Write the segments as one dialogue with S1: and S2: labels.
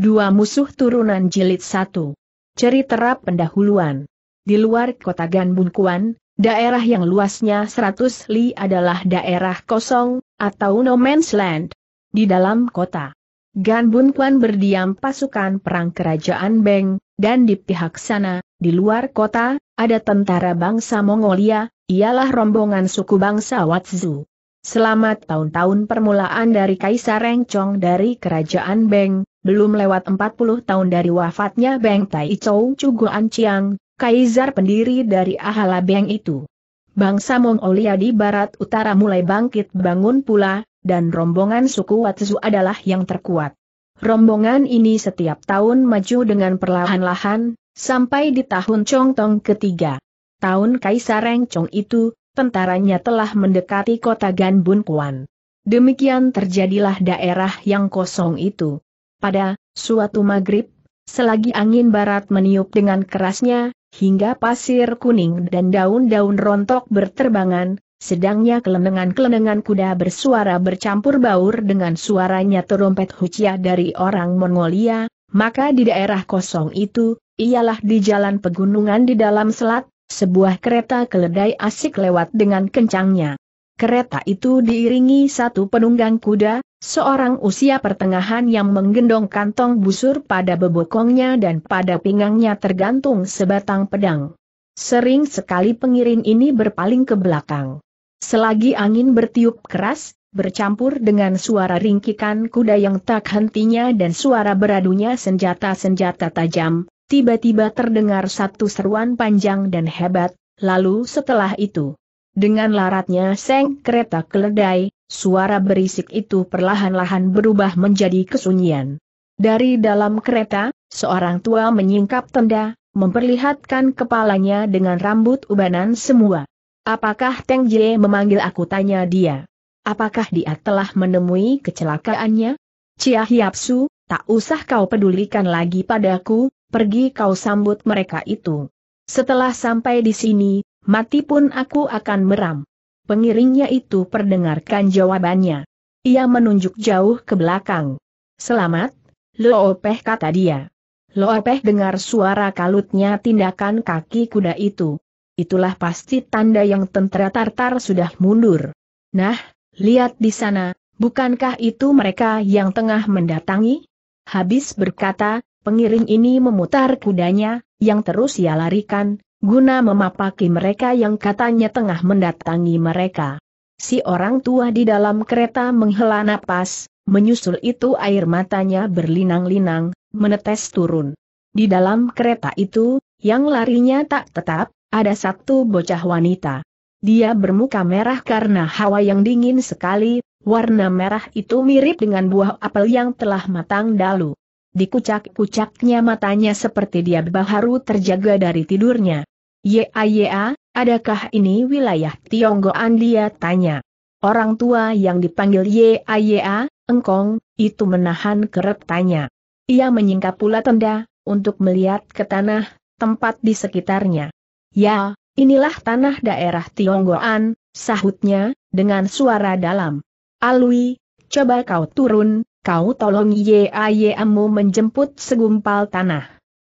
S1: Dua musuh turunan jilid satu. terap pendahuluan. Di luar kota Ganbunkuan, daerah yang luasnya 100 li adalah daerah kosong, atau no man's land. Di dalam kota. Ganbunkuan berdiam pasukan perang kerajaan Beng, dan di pihak sana, di luar kota, ada tentara bangsa Mongolia, ialah rombongan suku bangsa Watzu. Selamat tahun-tahun permulaan dari Kaisar Rengcong dari kerajaan Beng, belum lewat 40 tahun dari wafatnya Beng Tai Chou Chuguan Chiang, kaisar pendiri dari Ahala Beng itu. Bangsa Mongolia di barat utara mulai bangkit bangun pula, dan rombongan suku Watsu adalah yang terkuat. Rombongan ini setiap tahun maju dengan perlahan-lahan, sampai di tahun Chongtong ketiga. Tahun Kaisar Reng Chong itu, tentaranya telah mendekati kota Ganbun Kuan. Demikian terjadilah daerah yang kosong itu. Pada suatu maghrib, selagi angin barat meniup dengan kerasnya, hingga pasir kuning dan daun-daun rontok berterbangan, sedangnya kelenengan-kelenengan kuda bersuara bercampur baur dengan suaranya terompet hucia dari orang Mongolia, maka di daerah kosong itu, ialah di jalan pegunungan di dalam selat, sebuah kereta keledai asik lewat dengan kencangnya. Kereta itu diiringi satu penunggang kuda, Seorang usia pertengahan yang menggendong kantong busur pada bebokongnya dan pada pinggangnya tergantung sebatang pedang. Sering sekali pengiring ini berpaling ke belakang. Selagi angin bertiup keras, bercampur dengan suara ringkikan kuda yang tak hentinya dan suara beradunya senjata-senjata tajam, tiba-tiba terdengar satu seruan panjang dan hebat, lalu setelah itu, dengan laratnya seng kereta keledai, suara berisik itu perlahan-lahan berubah menjadi kesunyian. Dari dalam kereta, seorang tua menyingkap tenda, memperlihatkan kepalanya dengan rambut ubanan semua. Apakah Teng Jie memanggil aku tanya dia? Apakah dia telah menemui kecelakaannya? Cia Hiapsu, tak usah kau pedulikan lagi padaku, pergi kau sambut mereka itu. Setelah sampai di sini, mati pun aku akan meram. Pengiringnya itu perdengarkan jawabannya. Ia menunjuk jauh ke belakang. Selamat, Loopeh kata dia. Loopeh dengar suara kalutnya tindakan kaki kuda itu. Itulah pasti tanda yang tentara Tartar sudah mundur. Nah, lihat di sana, bukankah itu mereka yang tengah mendatangi? Habis berkata, pengiring ini memutar kudanya, yang terus ia larikan, guna memapaki mereka yang katanya tengah mendatangi mereka. Si orang tua di dalam kereta menghela napas, menyusul itu air matanya berlinang-linang, menetes turun. Di dalam kereta itu, yang larinya tak tetap, ada satu bocah wanita. Dia bermuka merah karena hawa yang dingin sekali, warna merah itu mirip dengan buah apel yang telah matang dalu. Dikucak-kucaknya matanya seperti dia baharu terjaga dari tidurnya. Ya, adakah ini wilayah Tionggoan dia tanya. Orang tua yang dipanggil Ya, engkong, itu menahan keret tanya. Ia menyingkap pula tenda, untuk melihat ke tanah, tempat di sekitarnya. Ya, inilah tanah daerah Tionggoan, sahutnya, dengan suara dalam. Alwi, coba kau turun, kau tolong Yayamu menjemput segumpal tanah.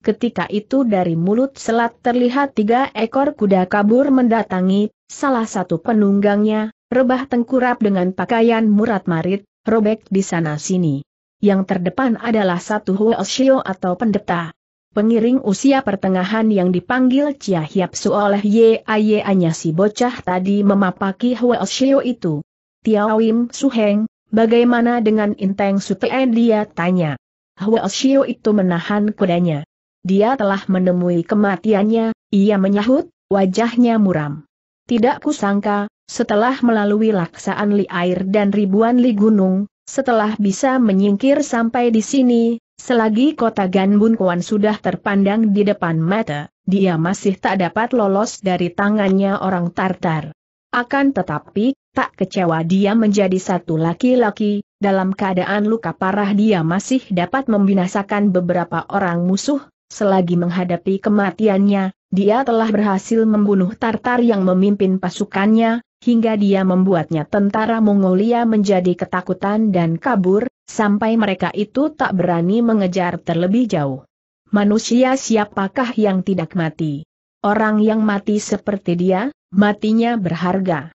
S1: Ketika itu dari mulut selat terlihat tiga ekor kuda kabur mendatangi, salah satu penunggangnya, rebah tengkurap dengan pakaian murat marit, robek di sana-sini. Yang terdepan adalah satu huosyo atau pendeta. Pengiring usia pertengahan yang dipanggil Chia Hiap Su oleh Yayanya si bocah tadi memapaki huosyo itu. Tiawim Suheng, Bagaimana dengan Inteng Sutien eh, dia tanya. Hwa Shio itu menahan kudanya. Dia telah menemui kematiannya, ia menyahut, wajahnya muram. Tidak kusangka, setelah melalui laksaan li air dan ribuan li gunung, setelah bisa menyingkir sampai di sini, selagi kota Ganbun Kuan sudah terpandang di depan mata, dia masih tak dapat lolos dari tangannya orang Tartar. Akan tetapi, Tak kecewa dia menjadi satu laki-laki, dalam keadaan luka parah dia masih dapat membinasakan beberapa orang musuh, selagi menghadapi kematiannya, dia telah berhasil membunuh Tartar yang memimpin pasukannya, hingga dia membuatnya tentara Mongolia menjadi ketakutan dan kabur, sampai mereka itu tak berani mengejar terlebih jauh. Manusia siapakah yang tidak mati? Orang yang mati seperti dia, matinya berharga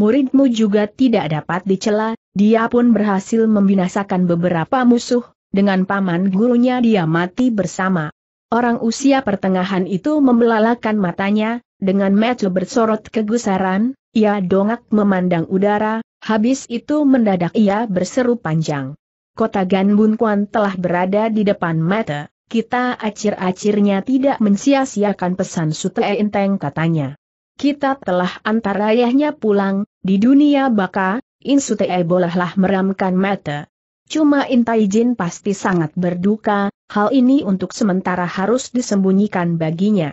S1: muridmu juga tidak dapat dicela, dia pun berhasil membinasakan beberapa musuh, dengan paman gurunya dia mati bersama. Orang usia pertengahan itu membelalakan matanya, dengan mata bersorot kegusaran, ia dongak memandang udara, habis itu mendadak ia berseru panjang. Kota Ganbun Kuan telah berada di depan mata, kita acir-acirnya tidak mensia-siakan pesan Sute Enteng katanya. Kita telah antar ayahnya pulang, di dunia baka, Insutee bolehlah meramkan mata. Cuma Intai Jin pasti sangat berduka, hal ini untuk sementara harus disembunyikan baginya.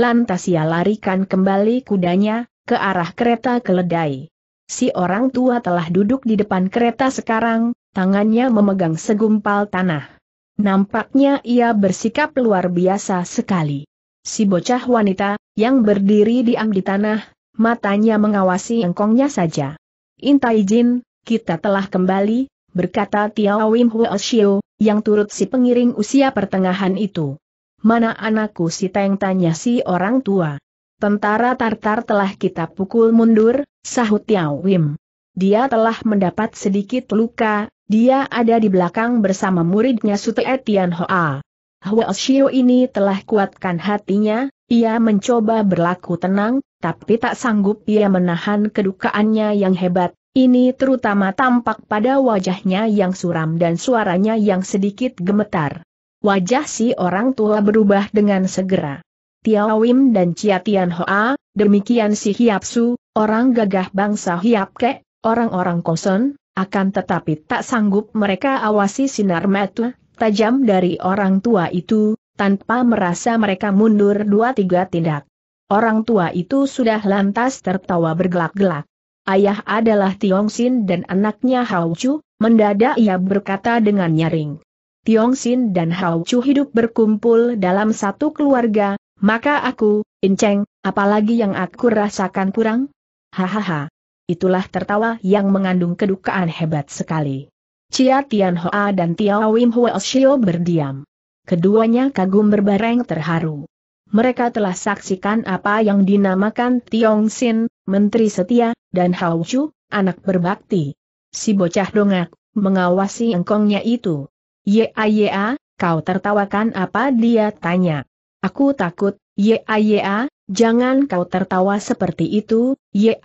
S1: Lantas ia larikan kembali kudanya, ke arah kereta keledai. Si orang tua telah duduk di depan kereta sekarang, tangannya memegang segumpal tanah. Nampaknya ia bersikap luar biasa sekali. Si bocah wanita, yang berdiri diam di tanah, matanya mengawasi engkongnya saja. Intai Jin, kita telah kembali, berkata Tiao Wim Huo Xiu, yang turut si pengiring usia pertengahan itu. Mana anakku si Teng tanya si orang tua. Tentara Tartar telah kita pukul mundur, sahut Tiao Wim. Dia telah mendapat sedikit luka, dia ada di belakang bersama muridnya Sute Tian Hoa. Huo Xiu ini telah kuatkan hatinya, ia mencoba berlaku tenang, tapi tak sanggup ia menahan kedukaannya yang hebat, ini terutama tampak pada wajahnya yang suram dan suaranya yang sedikit gemetar. Wajah si orang tua berubah dengan segera. Tiao Wim dan Chia Tian Hoa, demikian si Hiap orang gagah bangsa Hiap orang-orang koson, akan tetapi tak sanggup mereka awasi sinar mata tajam dari orang tua itu, tanpa merasa mereka mundur dua tiga tindak. Orang tua itu sudah lantas tertawa bergelak-gelak. Ayah adalah Tiong Sin dan anaknya Hao Chu, mendadak ia berkata dengan nyaring. Tiong Sin dan Hao Chu hidup berkumpul dalam satu keluarga, maka aku, Inceng, apalagi yang aku rasakan kurang? Hahaha. Itulah tertawa yang mengandung kedukaan hebat sekali. Cia Tian Hoa dan Tiao Wim Hua Xio berdiam keduanya kagum berbareng terharu. Mereka telah saksikan apa yang dinamakan Tiong Sin, Menteri Setia, dan Hao Chu, anak berbakti. Si bocah dongak, mengawasi engkongnya itu. ya, kau tertawakan apa dia tanya. Aku takut, ya, jangan kau tertawa seperti itu, ya,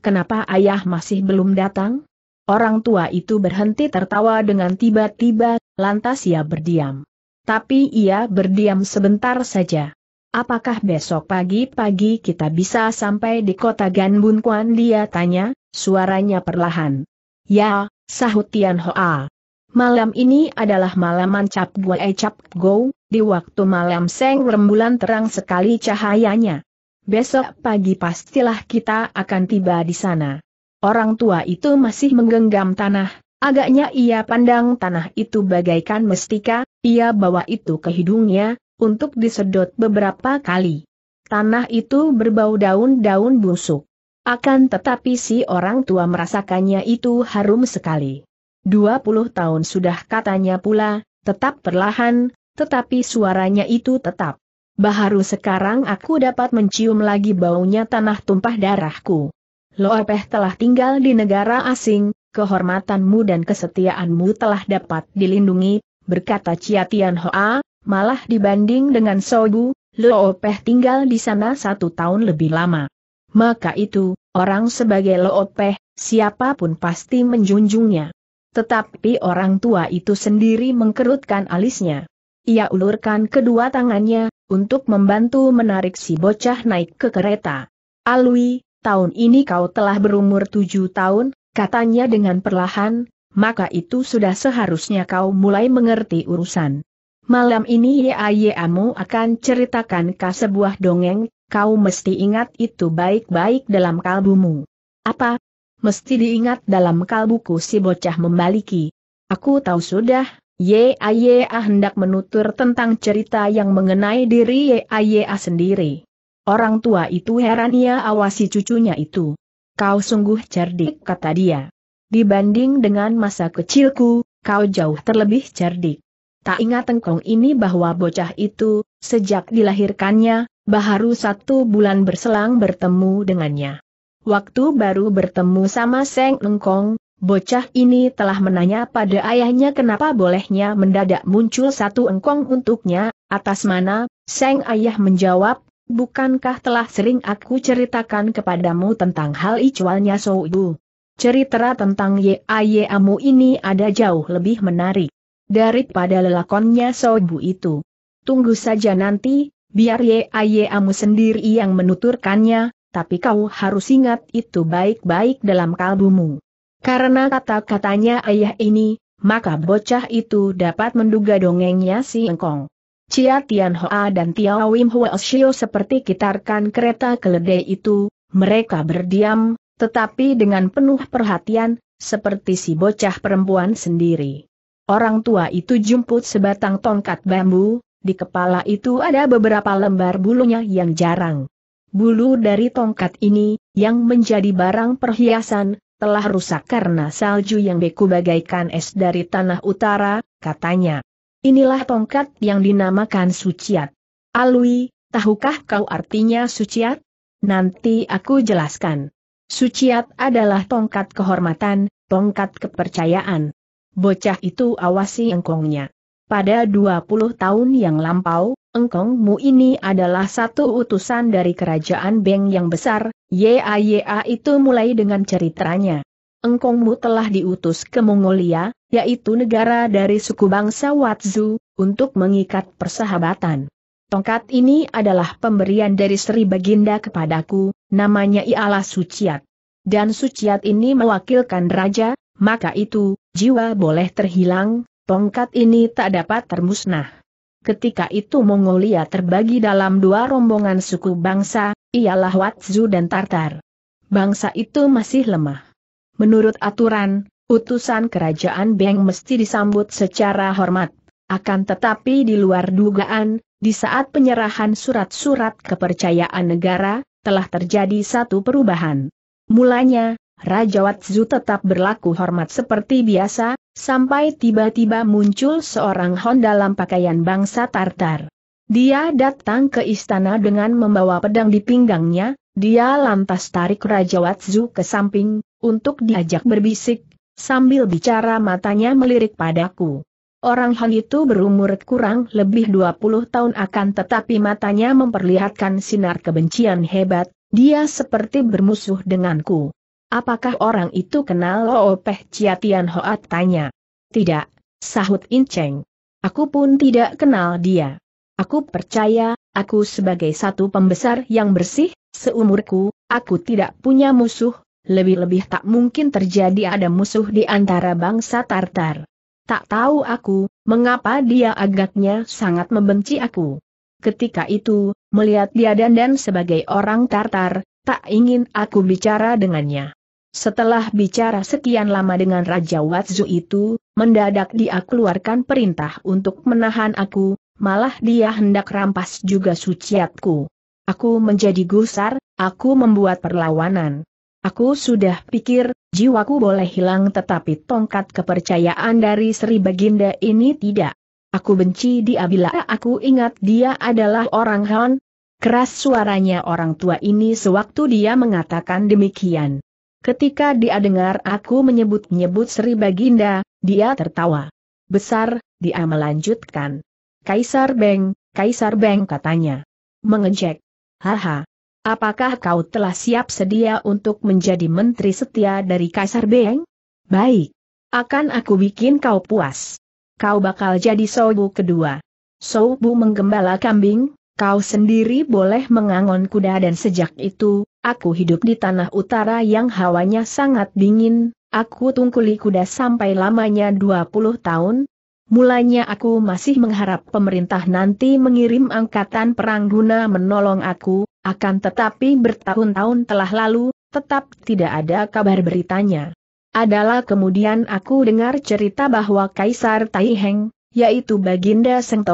S1: kenapa ayah masih belum datang? Orang tua itu berhenti tertawa dengan tiba-tiba, lantas ia berdiam tapi ia berdiam sebentar saja. Apakah besok pagi-pagi kita bisa sampai di kota Ganbun Kuan dia tanya, suaranya perlahan. Ya, sahut Tian Hoa. Malam ini adalah malam cap gue eh, cap go, di waktu malam seng rembulan terang sekali cahayanya. Besok pagi pastilah kita akan tiba di sana. Orang tua itu masih menggenggam tanah, Agaknya ia pandang tanah itu bagaikan mestika, ia bawa itu ke hidungnya, untuk disedot beberapa kali. Tanah itu berbau daun-daun busuk. Akan tetapi si orang tua merasakannya itu harum sekali. 20 tahun sudah katanya pula, tetap perlahan, tetapi suaranya itu tetap. Baharu sekarang aku dapat mencium lagi baunya tanah tumpah darahku. Loepeh telah tinggal di negara asing, kehormatanmu dan kesetiaanmu telah dapat dilindungi, berkata Chia Tian Hoa, malah dibanding dengan Sobu, Peh tinggal di sana satu tahun lebih lama. Maka itu, orang sebagai Peh, siapapun pasti menjunjungnya. Tetapi orang tua itu sendiri mengkerutkan alisnya. Ia ulurkan kedua tangannya, untuk membantu menarik si bocah naik ke kereta. Alwi, tahun ini kau telah berumur tujuh tahun, Katanya dengan perlahan, maka itu sudah seharusnya kau mulai mengerti urusan. Malam ini Yayamu akan ceritakan kau sebuah dongeng, kau mesti ingat itu baik-baik dalam kalbumu. Apa? Mesti diingat dalam kalbuku si bocah membaliki. Aku tahu sudah, Yaya ah hendak menutur tentang cerita yang mengenai diri Yaya ah sendiri. Orang tua itu heran ia awasi cucunya itu kau sungguh cerdik kata dia. Dibanding dengan masa kecilku, kau jauh terlebih cerdik. Tak ingat tengkong ini bahwa bocah itu, sejak dilahirkannya, baru satu bulan berselang bertemu dengannya. Waktu baru bertemu sama Seng Engkong, Bocah ini telah menanya pada ayahnya kenapa bolehnya mendadak muncul satu engkong untuknya, atas mana, Seng ayah menjawab, Bukankah telah sering aku ceritakan kepadamu tentang hal icualnya Soubu? Cerita tentang ye Amu ini ada jauh lebih menarik daripada lelakonnya Soubu itu. Tunggu saja nanti, biar ye Amu sendiri yang menuturkannya, tapi kau harus ingat itu baik-baik dalam kalbumu. Karena kata-katanya ayah ini, maka bocah itu dapat menduga dongengnya si engkong. Cia Tian Hoa dan Tiao Wim Hua Shio seperti kitarkan kereta keledai itu, mereka berdiam, tetapi dengan penuh perhatian, seperti si bocah perempuan sendiri. Orang tua itu jemput sebatang tongkat bambu, di kepala itu ada beberapa lembar bulunya yang jarang. Bulu dari tongkat ini, yang menjadi barang perhiasan, telah rusak karena salju yang beku bagaikan es dari tanah utara, katanya. Inilah tongkat yang dinamakan suciat. Alwi, tahukah kau artinya suciat? Nanti aku jelaskan. Suciat adalah tongkat kehormatan, tongkat kepercayaan. Bocah itu awasi engkongnya. Pada 20 tahun yang lampau, engkongmu ini adalah satu utusan dari kerajaan Beng yang besar, YAYA itu mulai dengan ceritanya. Engkongmu telah diutus ke Mongolia, yaitu negara dari suku bangsa Watzu, untuk mengikat persahabatan. Tongkat ini adalah pemberian dari Sri Baginda kepadaku, namanya ialah Suciat. Dan Suciat ini mewakilkan raja, maka itu, jiwa boleh terhilang, tongkat ini tak dapat termusnah. Ketika itu Mongolia terbagi dalam dua rombongan suku bangsa, ialah Watzu dan Tartar. Bangsa itu masih lemah. Menurut aturan, Utusan kerajaan Beng mesti disambut secara hormat. Akan tetapi di luar dugaan, di saat penyerahan surat-surat kepercayaan negara, telah terjadi satu perubahan. Mulanya, Raja Watsu tetap berlaku hormat seperti biasa, sampai tiba-tiba muncul seorang Hon dalam pakaian bangsa Tartar. Dia datang ke istana dengan membawa pedang di pinggangnya, dia lantas tarik Raja Watsu ke samping, untuk diajak berbisik, Sambil bicara matanya melirik padaku. Orang Han itu berumur kurang lebih 20 tahun akan tetapi matanya memperlihatkan sinar kebencian hebat, dia seperti bermusuh denganku. Apakah orang itu kenal Chia Tian Hoat tanya? Tidak, sahut In Cheng. Aku pun tidak kenal dia. Aku percaya, aku sebagai satu pembesar yang bersih, seumurku, aku tidak punya musuh, lebih-lebih tak mungkin terjadi ada musuh di antara bangsa Tartar. Tak tahu aku, mengapa dia agaknya sangat membenci aku. Ketika itu, melihat dia dan dan sebagai orang Tartar, tak ingin aku bicara dengannya. Setelah bicara sekian lama dengan Raja Watzu itu, mendadak dia keluarkan perintah untuk menahan aku, malah dia hendak rampas juga suciatku. Aku menjadi gusar, aku membuat perlawanan. Aku sudah pikir, jiwaku boleh hilang tetapi tongkat kepercayaan dari Sri Baginda ini tidak. Aku benci dia bila aku ingat dia adalah orang Han. Keras suaranya orang tua ini sewaktu dia mengatakan demikian. Ketika dia dengar aku menyebut-nyebut Sri Baginda, dia tertawa. Besar, dia melanjutkan. Kaisar Beng, Kaisar Beng katanya. Mengejek. Haha, Apakah kau telah siap sedia untuk menjadi menteri setia dari Kaisar Beng? Baik. Akan aku bikin kau puas. Kau bakal jadi Soubu kedua. Soubu menggembala kambing, kau sendiri boleh mengangon kuda dan sejak itu, aku hidup di tanah utara yang hawanya sangat dingin, aku tungkuli kuda sampai lamanya 20 tahun, Mulanya aku masih mengharap pemerintah nanti mengirim angkatan perang guna menolong aku, akan tetapi bertahun-tahun telah lalu, tetap tidak ada kabar beritanya. Adalah kemudian aku dengar cerita bahwa Kaisar Taiheng, yaitu Baginda Seng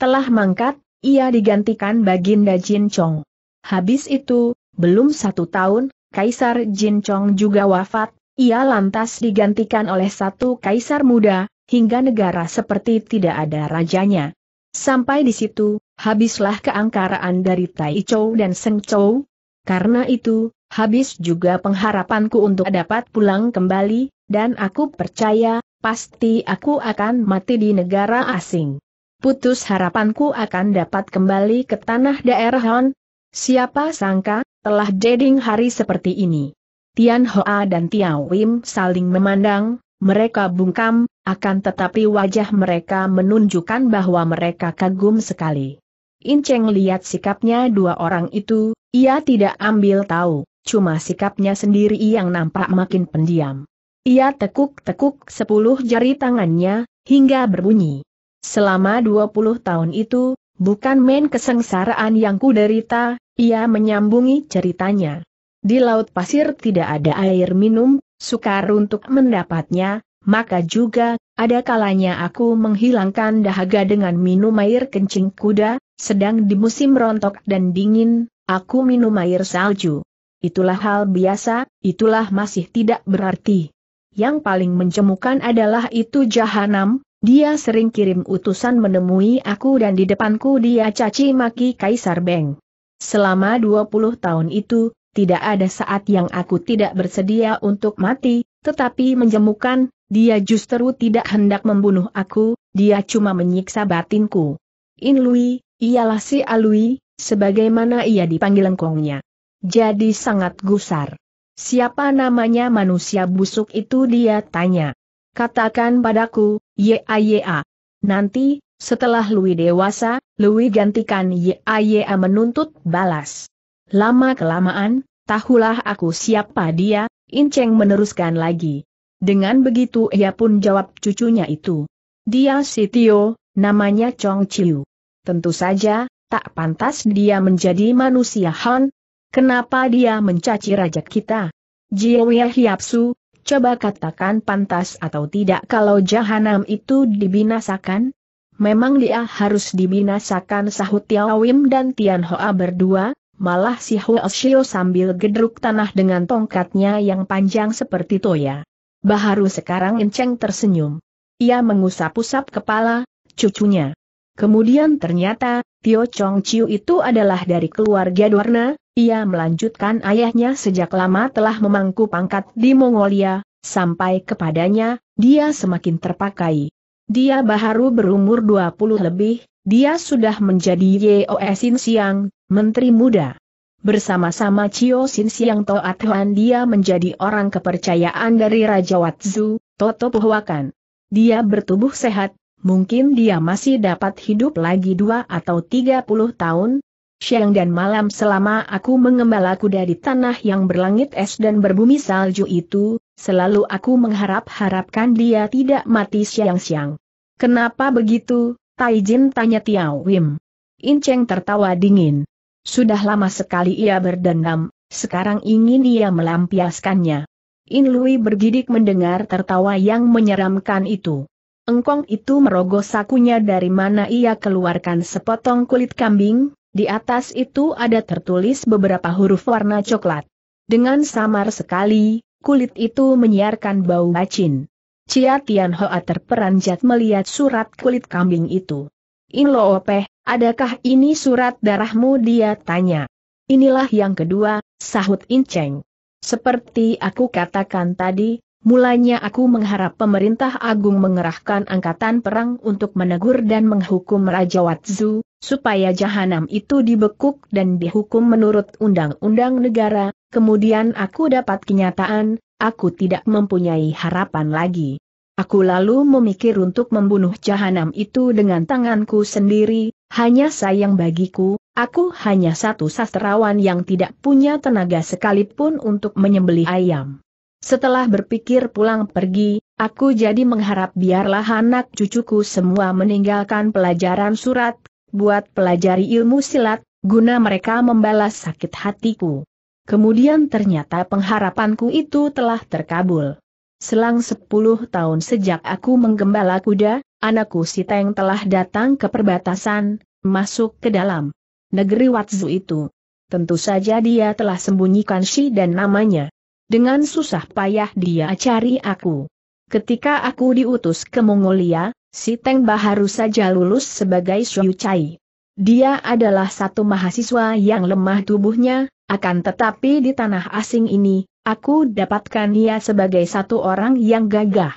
S1: telah mangkat, ia digantikan Baginda Jin Chong. Habis itu, belum satu tahun, Kaisar Jin Chong juga wafat, ia lantas digantikan oleh satu kaisar muda, hingga negara seperti tidak ada rajanya. Sampai di situ, habislah keangkaraan dari Tai Chou dan Seng Chou. Karena itu, habis juga pengharapanku untuk dapat pulang kembali, dan aku percaya, pasti aku akan mati di negara asing. Putus harapanku akan dapat kembali ke tanah daerah Hon. Siapa sangka, telah jading hari seperti ini. Tian Hoa dan Tian Wim saling memandang, mereka bungkam, akan tetapi wajah mereka menunjukkan bahwa mereka kagum sekali. In Cheng lihat sikapnya dua orang itu, ia tidak ambil tahu, cuma sikapnya sendiri yang nampak makin pendiam. Ia tekuk-tekuk sepuluh jari tangannya, hingga berbunyi. Selama dua puluh tahun itu, bukan main kesengsaraan yang kuderita, ia menyambungi ceritanya. Di laut pasir tidak ada air minum, sukar untuk mendapatnya, maka juga, ada kalanya aku menghilangkan dahaga dengan minum air kencing kuda, sedang di musim rontok dan dingin, aku minum air salju. Itulah hal biasa, itulah masih tidak berarti. Yang paling mencemukan adalah itu jahanam, dia sering kirim utusan menemui aku dan di depanku dia caci maki Kaisar Beng. Selama 20 tahun itu, tidak ada saat yang aku tidak bersedia untuk mati, tetapi menjemukan, dia justru tidak hendak membunuh aku, dia cuma menyiksa batinku. In Lui, ialah si Alui, sebagaimana ia dipanggil lengkongnya. Jadi sangat gusar. Siapa namanya manusia busuk itu dia tanya. Katakan padaku, ya ya. Nanti, setelah Lui dewasa, Lui gantikan ya ya menuntut balas. Lama-kelamaan, tahulah aku siapa dia, Inceng meneruskan lagi. Dengan begitu ia pun jawab cucunya itu. Dia Sitio, namanya Chong Chiu. Tentu saja, tak pantas dia menjadi manusia Han. Kenapa dia mencaci raja kita? Jiwe Hiapsu, coba katakan pantas atau tidak kalau jahanam itu dibinasakan? Memang dia harus dibinasakan sahut Tiawim dan Tian berdua, malah si Huo Shio sambil gedruk tanah dengan tongkatnya yang panjang seperti toya. Baharu sekarang Enceng tersenyum. Ia mengusap-usap kepala, cucunya. Kemudian ternyata, Tio Chong Chiu itu adalah dari keluarga Dorna, ia melanjutkan ayahnya sejak lama telah memangku pangkat di Mongolia, sampai kepadanya, dia semakin terpakai. Dia baru berumur 20 lebih, dia sudah menjadi Yeo Sin Siang, Menteri Muda. Bersama-sama Chio Sin Siang Toat Huan dia menjadi orang kepercayaan dari Raja Watzu, Toto Puhwakan. Dia bertubuh sehat, mungkin dia masih dapat hidup lagi dua atau tiga puluh tahun. Siang dan malam selama aku mengembala kuda di tanah yang berlangit es dan berbumi salju itu, selalu aku mengharap-harapkan dia tidak mati siang-siang. Kenapa begitu, Taijin tanya Tiao Wim. Inceng tertawa dingin. Sudah lama sekali ia berdendam, sekarang ingin ia melampiaskannya. In Lui bergidik mendengar tertawa yang menyeramkan itu. Engkong itu merogoh sakunya dari mana ia keluarkan sepotong kulit kambing, di atas itu ada tertulis beberapa huruf warna coklat. Dengan samar sekali, kulit itu menyiarkan bau bacin. Cia Tian Hoa terperanjat melihat surat kulit kambing itu. In Lo adakah ini surat darahmu dia tanya. Inilah yang kedua, sahut Inceng. Seperti aku katakan tadi, Mulanya aku mengharap pemerintah agung mengerahkan angkatan perang untuk menegur dan menghukum Raja Watzu, supaya jahanam itu dibekuk dan dihukum menurut undang-undang negara, kemudian aku dapat kenyataan, aku tidak mempunyai harapan lagi. Aku lalu memikir untuk membunuh jahanam itu dengan tanganku sendiri, hanya sayang bagiku, aku hanya satu sastrawan yang tidak punya tenaga sekalipun untuk menyembelih ayam. Setelah berpikir pulang pergi, aku jadi mengharap biarlah anak cucuku semua meninggalkan pelajaran surat, buat pelajari ilmu silat, guna mereka membalas sakit hatiku. Kemudian ternyata pengharapanku itu telah terkabul. Selang sepuluh tahun sejak aku menggembala kuda, anakku Siteng telah datang ke perbatasan, masuk ke dalam negeri Watzu itu. Tentu saja dia telah sembunyikan Shi dan namanya. Dengan susah payah dia cari aku. Ketika aku diutus ke Mongolia, si Teng baru saja lulus sebagai Shu Chai. Dia adalah satu mahasiswa yang lemah tubuhnya, akan tetapi di tanah asing ini, aku dapatkan dia sebagai satu orang yang gagah.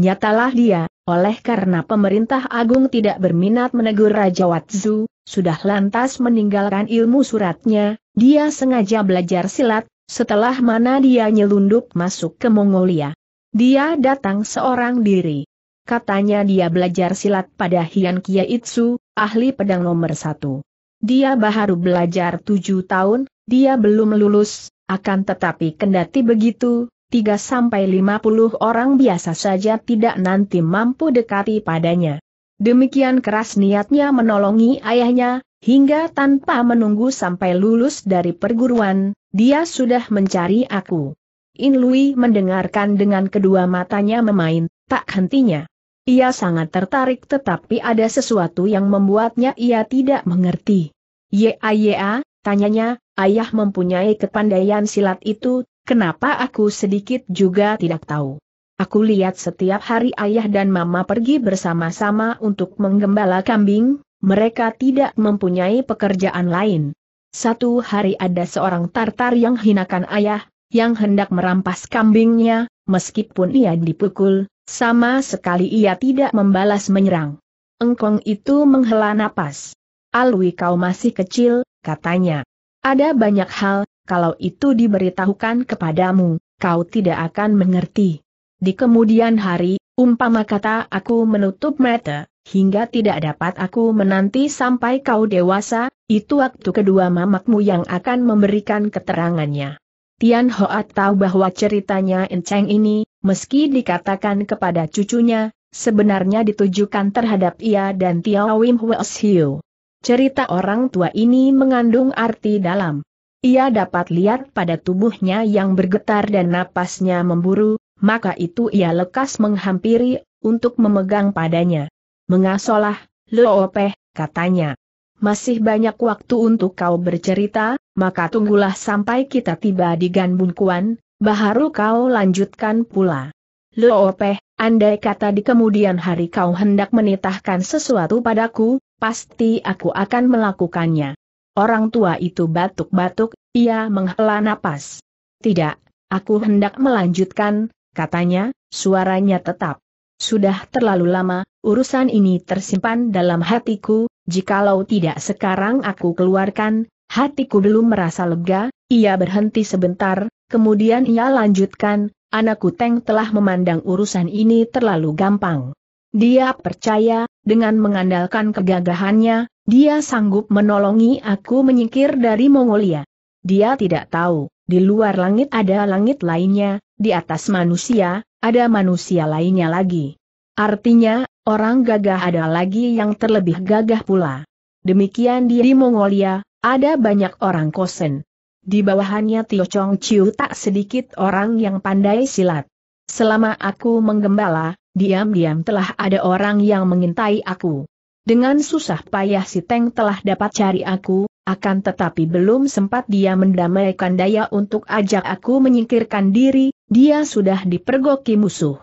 S1: Nyatalah dia, oleh karena pemerintah agung tidak berminat menegur Raja Watzu, sudah lantas meninggalkan ilmu suratnya, dia sengaja belajar silat, setelah mana dia nyelundup masuk ke Mongolia. Dia datang seorang diri. Katanya dia belajar silat pada Hian Itsu, ahli pedang nomor satu. Dia baru belajar tujuh tahun, dia belum lulus, akan tetapi kendati begitu, tiga sampai lima puluh orang biasa saja tidak nanti mampu dekati padanya. Demikian keras niatnya menolongi ayahnya, hingga tanpa menunggu sampai lulus dari perguruan, dia sudah mencari aku. In Lui mendengarkan dengan kedua matanya memain, tak hentinya. Ia sangat tertarik tetapi ada sesuatu yang membuatnya ia tidak mengerti. Ya, ya, tanyanya, ayah mempunyai kepandaian silat itu, kenapa aku sedikit juga tidak tahu. Aku lihat setiap hari ayah dan mama pergi bersama-sama untuk menggembala kambing, mereka tidak mempunyai pekerjaan lain. Satu hari ada seorang Tartar yang hinakan ayah, yang hendak merampas kambingnya, meskipun ia dipukul, sama sekali ia tidak membalas menyerang. Engkong itu menghela napas. Alwi kau masih kecil, katanya. Ada banyak hal, kalau itu diberitahukan kepadamu, kau tidak akan mengerti. Di kemudian hari, umpama kata aku menutup mata, hingga tidak dapat aku menanti sampai kau dewasa, itu waktu kedua mamakmu yang akan memberikan keterangannya. Tian Hoat tahu bahwa ceritanya Enceng ini, meski dikatakan kepada cucunya, sebenarnya ditujukan terhadap ia dan Tiao Wim Hiu. Cerita orang tua ini mengandung arti dalam. Ia dapat lihat pada tubuhnya yang bergetar dan napasnya memburu, maka itu ia lekas menghampiri, untuk memegang padanya. Mengasolah, Leopeh, katanya. Masih banyak waktu untuk kau bercerita, maka tunggulah sampai kita tiba di Gan Bungkuan, baharu kau lanjutkan pula. Leopeh, andai kata di kemudian hari kau hendak menitahkan sesuatu padaku, pasti aku akan melakukannya. Orang tua itu batuk-batuk, ia menghela napas. Tidak, aku hendak melanjutkan, katanya, suaranya tetap. Sudah terlalu lama, urusan ini tersimpan dalam hatiku, jikalau tidak sekarang aku keluarkan, hatiku belum merasa lega, ia berhenti sebentar, kemudian ia lanjutkan, anakku Teng telah memandang urusan ini terlalu gampang. Dia percaya, dengan mengandalkan kegagahannya, dia sanggup menolongi aku menyingkir dari Mongolia. Dia tidak tahu, di luar langit ada langit lainnya, di atas manusia, ada manusia lainnya lagi. Artinya, Orang gagah ada lagi yang terlebih gagah pula. Demikian di Mongolia, ada banyak orang kosen. Di bawahannya Tio Chong Chiu tak sedikit orang yang pandai silat. Selama aku menggembala, diam-diam telah ada orang yang mengintai aku. Dengan susah payah si Teng telah dapat cari aku, akan tetapi belum sempat dia mendamaikan daya untuk ajak aku menyingkirkan diri, dia sudah dipergoki musuh.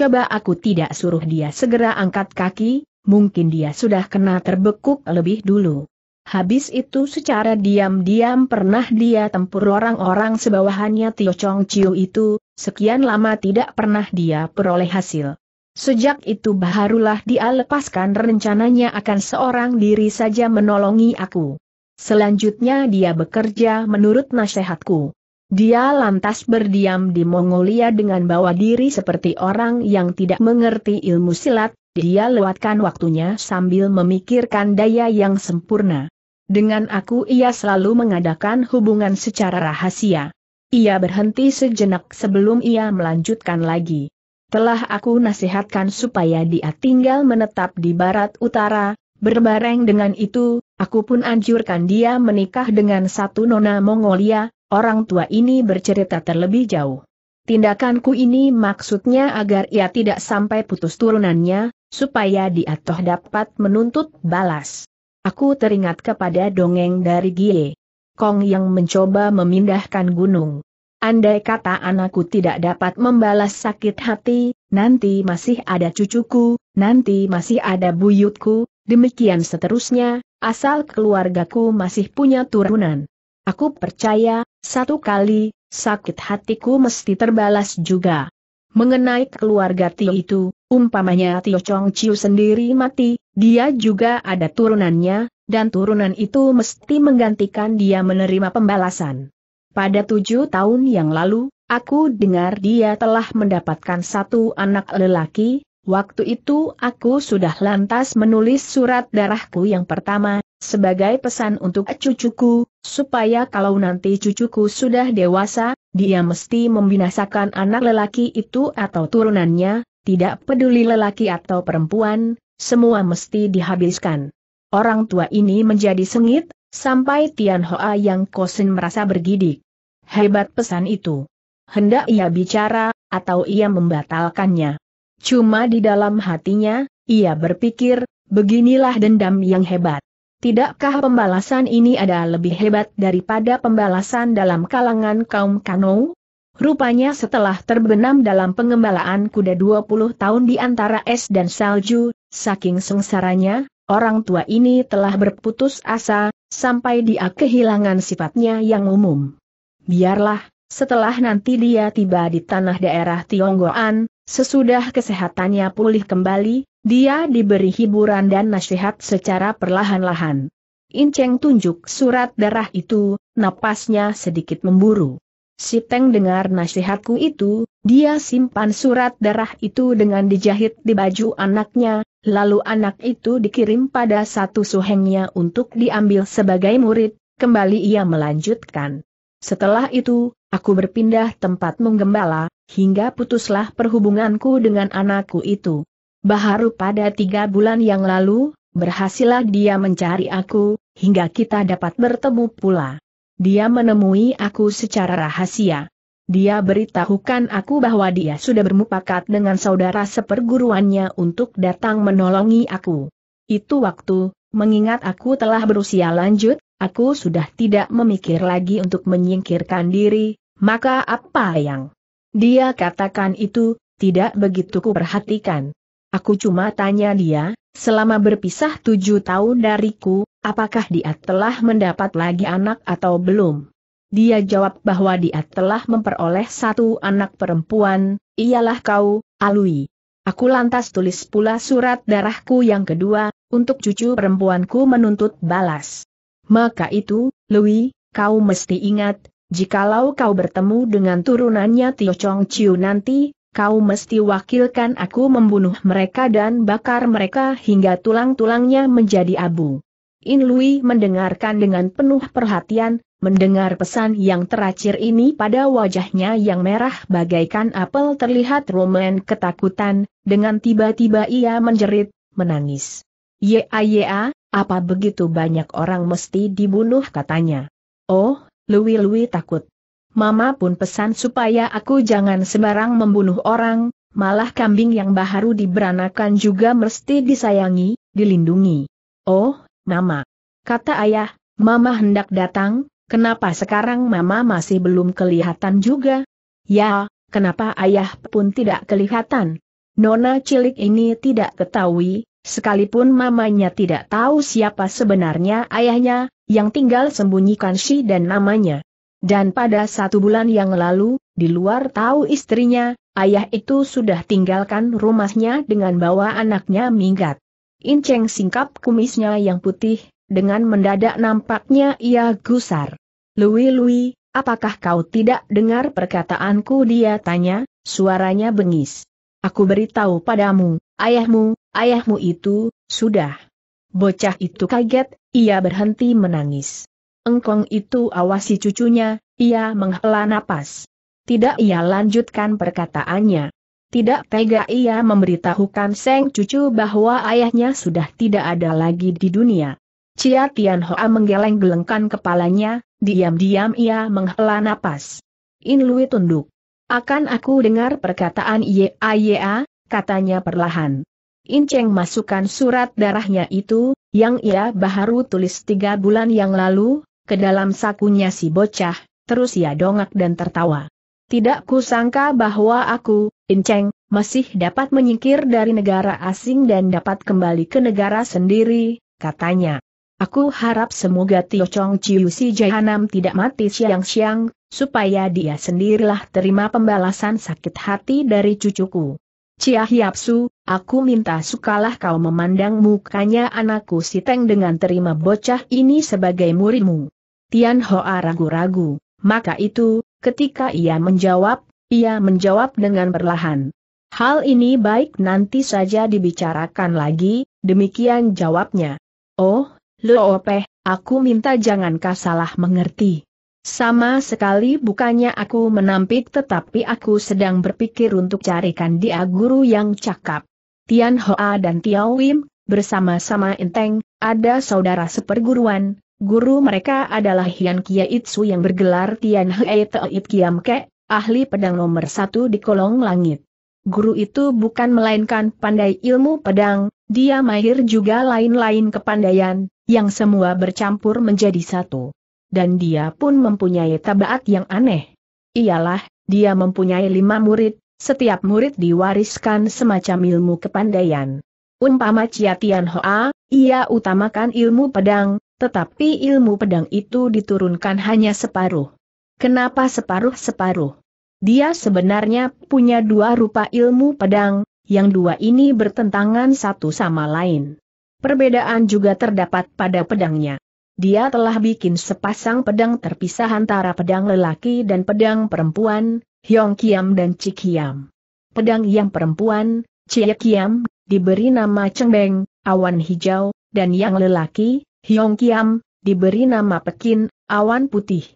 S1: Coba aku tidak suruh dia segera angkat kaki, mungkin dia sudah kena terbekuk lebih dulu. Habis itu secara diam-diam pernah dia tempur orang-orang sebawahannya Tio Chong Chiu itu, sekian lama tidak pernah dia peroleh hasil. Sejak itu baharulah dia lepaskan rencananya akan seorang diri saja menolongi aku. Selanjutnya dia bekerja menurut nasihatku. Dia lantas berdiam di Mongolia dengan bawa diri seperti orang yang tidak mengerti ilmu silat, dia lewatkan waktunya sambil memikirkan daya yang sempurna. Dengan aku ia selalu mengadakan hubungan secara rahasia. Ia berhenti sejenak sebelum ia melanjutkan lagi. Telah aku nasihatkan supaya dia tinggal menetap di barat utara, Berbareng dengan itu, aku pun anjurkan dia menikah dengan satu nona Mongolia, orang tua ini bercerita terlebih jauh. Tindakanku ini maksudnya agar ia tidak sampai putus turunannya, supaya dia toh dapat menuntut balas. Aku teringat kepada dongeng dari Gie. Kong yang mencoba memindahkan gunung. Andai kata anakku tidak dapat membalas sakit hati, nanti masih ada cucuku, nanti masih ada buyutku, Demikian seterusnya, asal keluargaku masih punya turunan. Aku percaya, satu kali, sakit hatiku mesti terbalas juga. Mengenai keluarga Tio itu, umpamanya Tio Chong Chiu sendiri mati, dia juga ada turunannya, dan turunan itu mesti menggantikan dia menerima pembalasan. Pada tujuh tahun yang lalu, aku dengar dia telah mendapatkan satu anak lelaki, Waktu itu aku sudah lantas menulis surat darahku yang pertama, sebagai pesan untuk cucuku, supaya kalau nanti cucuku sudah dewasa, dia mesti membinasakan anak lelaki itu atau turunannya, tidak peduli lelaki atau perempuan, semua mesti dihabiskan. Orang tua ini menjadi sengit, sampai Tian Hoa yang kosin merasa bergidik. Hebat pesan itu. Hendak ia bicara, atau ia membatalkannya. Cuma di dalam hatinya, ia berpikir, beginilah dendam yang hebat. Tidakkah pembalasan ini ada lebih hebat daripada pembalasan dalam kalangan kaum Kano? Rupanya setelah terbenam dalam pengembalaan kuda 20 tahun di antara es dan salju, saking sengsaranya, orang tua ini telah berputus asa, sampai dia kehilangan sifatnya yang umum. Biarlah, setelah nanti dia tiba di tanah daerah Tionggoan, Sesudah kesehatannya pulih kembali, dia diberi hiburan dan nasihat secara perlahan-lahan. Inceng tunjuk surat darah itu, napasnya sedikit memburu. Si Teng dengar nasihatku itu, dia simpan surat darah itu dengan dijahit di baju anaknya, lalu anak itu dikirim pada satu suhengnya untuk diambil sebagai murid, kembali ia melanjutkan. Setelah itu, Aku berpindah tempat menggembala, hingga putuslah perhubunganku dengan anakku itu. Baharu pada tiga bulan yang lalu, berhasillah dia mencari aku, hingga kita dapat bertemu pula. Dia menemui aku secara rahasia. Dia beritahukan aku bahwa dia sudah bermupakat dengan saudara seperguruannya untuk datang menolongi aku. Itu waktu, mengingat aku telah berusia lanjut, aku sudah tidak memikir lagi untuk menyingkirkan diri, maka apa yang dia katakan itu, tidak begitu kuperhatikan. Aku cuma tanya dia, selama berpisah tujuh tahun dariku, apakah dia telah mendapat lagi anak atau belum? Dia jawab bahwa dia telah memperoleh satu anak perempuan, ialah kau, Alwi. Aku lantas tulis pula surat darahku yang kedua, untuk cucu perempuanku menuntut balas. Maka itu, Lui, kau mesti ingat, jikalau kau bertemu dengan turunannya Tio Chong Chiu nanti, kau mesti wakilkan aku membunuh mereka dan bakar mereka hingga tulang-tulangnya menjadi abu. In Lui mendengarkan dengan penuh perhatian, mendengar pesan yang teracir ini pada wajahnya yang merah bagaikan apel terlihat Roman ketakutan, dengan tiba-tiba ia menjerit, menangis. Ya ya, apa begitu banyak orang mesti dibunuh katanya. Oh, Lui-Lui takut. Mama pun pesan supaya aku jangan sembarang membunuh orang, malah kambing yang baru diberanakan juga mesti disayangi, dilindungi. Oh, Mama. Kata ayah, Mama hendak datang, kenapa sekarang Mama masih belum kelihatan juga? Ya, kenapa ayah pun tidak kelihatan? Nona cilik ini tidak ketahui, Sekalipun mamanya tidak tahu siapa sebenarnya ayahnya, yang tinggal sembunyikan si dan namanya. Dan pada satu bulan yang lalu, di luar tahu istrinya, ayah itu sudah tinggalkan rumahnya dengan bawa anaknya minggat. Inceng singkap kumisnya yang putih, dengan mendadak nampaknya ia gusar. Lui-lui, apakah kau tidak dengar perkataanku dia tanya, suaranya bengis. Aku beritahu padamu, ayahmu, ayahmu itu, sudah. Bocah itu kaget, ia berhenti menangis. Engkong itu awasi cucunya, ia menghela napas. Tidak ia lanjutkan perkataannya. Tidak tega ia memberitahukan Seng cucu bahwa ayahnya sudah tidak ada lagi di dunia. Cia Tian Hoa menggeleng-gelengkan kepalanya, diam-diam ia menghela napas. In Lui tunduk. Akan aku dengar perkataan Ye Ayea, katanya perlahan. Inceng masukkan surat darahnya itu, yang ia baharu tulis tiga bulan yang lalu, ke dalam sakunya si bocah, terus ia dongak dan tertawa. Tidak kusangka bahwa aku, Inceng, masih dapat menyingkir dari negara asing dan dapat kembali ke negara sendiri, katanya. Aku harap semoga Tio Chong Chiu si Jahanam tidak mati siang-siang, supaya dia sendirilah terima pembalasan sakit hati dari cucuku. Cia Hiapsu, aku minta sukalah kau memandang mukanya anakku si Teng dengan terima bocah ini sebagai muridmu. Tian Hoa ragu-ragu, maka itu, ketika ia menjawab, ia menjawab dengan perlahan. Hal ini baik nanti saja dibicarakan lagi, demikian jawabnya. Oh, Luopeh, aku minta jangan kau salah mengerti. Sama sekali bukannya aku menampik tetapi aku sedang berpikir untuk carikan dia guru yang cakap. Tian Hoa dan Tiao Wim, bersama-sama enteng, ada saudara seperguruan, guru mereka adalah Hian Kia Itsu yang bergelar Tian Hei Teoit Kiam Ke, ahli pedang nomor satu di kolong langit. Guru itu bukan melainkan pandai ilmu pedang, dia mahir juga lain-lain kepandaian, yang semua bercampur menjadi satu dan dia pun mempunyai tabaat yang aneh. Iyalah, dia mempunyai lima murid, setiap murid diwariskan semacam ilmu kepandaian. Umpama Chia Tian Hoa, ia utamakan ilmu pedang, tetapi ilmu pedang itu diturunkan hanya separuh. Kenapa separuh-separuh? Dia sebenarnya punya dua rupa ilmu pedang, yang dua ini bertentangan satu sama lain. Perbedaan juga terdapat pada pedangnya dia telah bikin sepasang pedang terpisah antara pedang lelaki dan pedang perempuan, Hyong Kiam dan Cik Kiam. Pedang yang perempuan, Cik Kiam, diberi nama Beng, awan hijau, dan yang lelaki, Hyong Kiam, diberi nama Pekin, awan putih.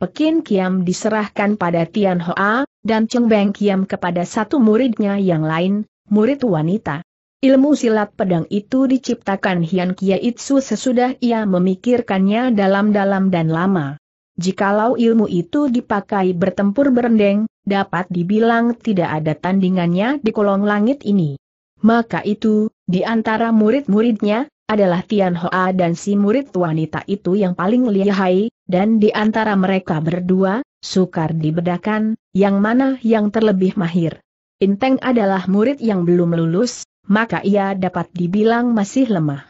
S1: Pekin Kiam diserahkan pada Tian Hoa, dan Beng Kiam kepada satu muridnya yang lain, murid wanita. Ilmu silat pedang itu diciptakan Hian Kiaitsu sesudah ia memikirkannya dalam-dalam dan lama. Jikalau ilmu itu dipakai bertempur berendeng, dapat dibilang tidak ada tandingannya di kolong langit ini. Maka itu, di antara murid-muridnya, adalah Tian Hoa dan si murid wanita itu yang paling lihai, dan di antara mereka berdua, sukar dibedakan, yang mana yang terlebih mahir. Inteng adalah murid yang belum lulus, maka ia dapat dibilang masih lemah.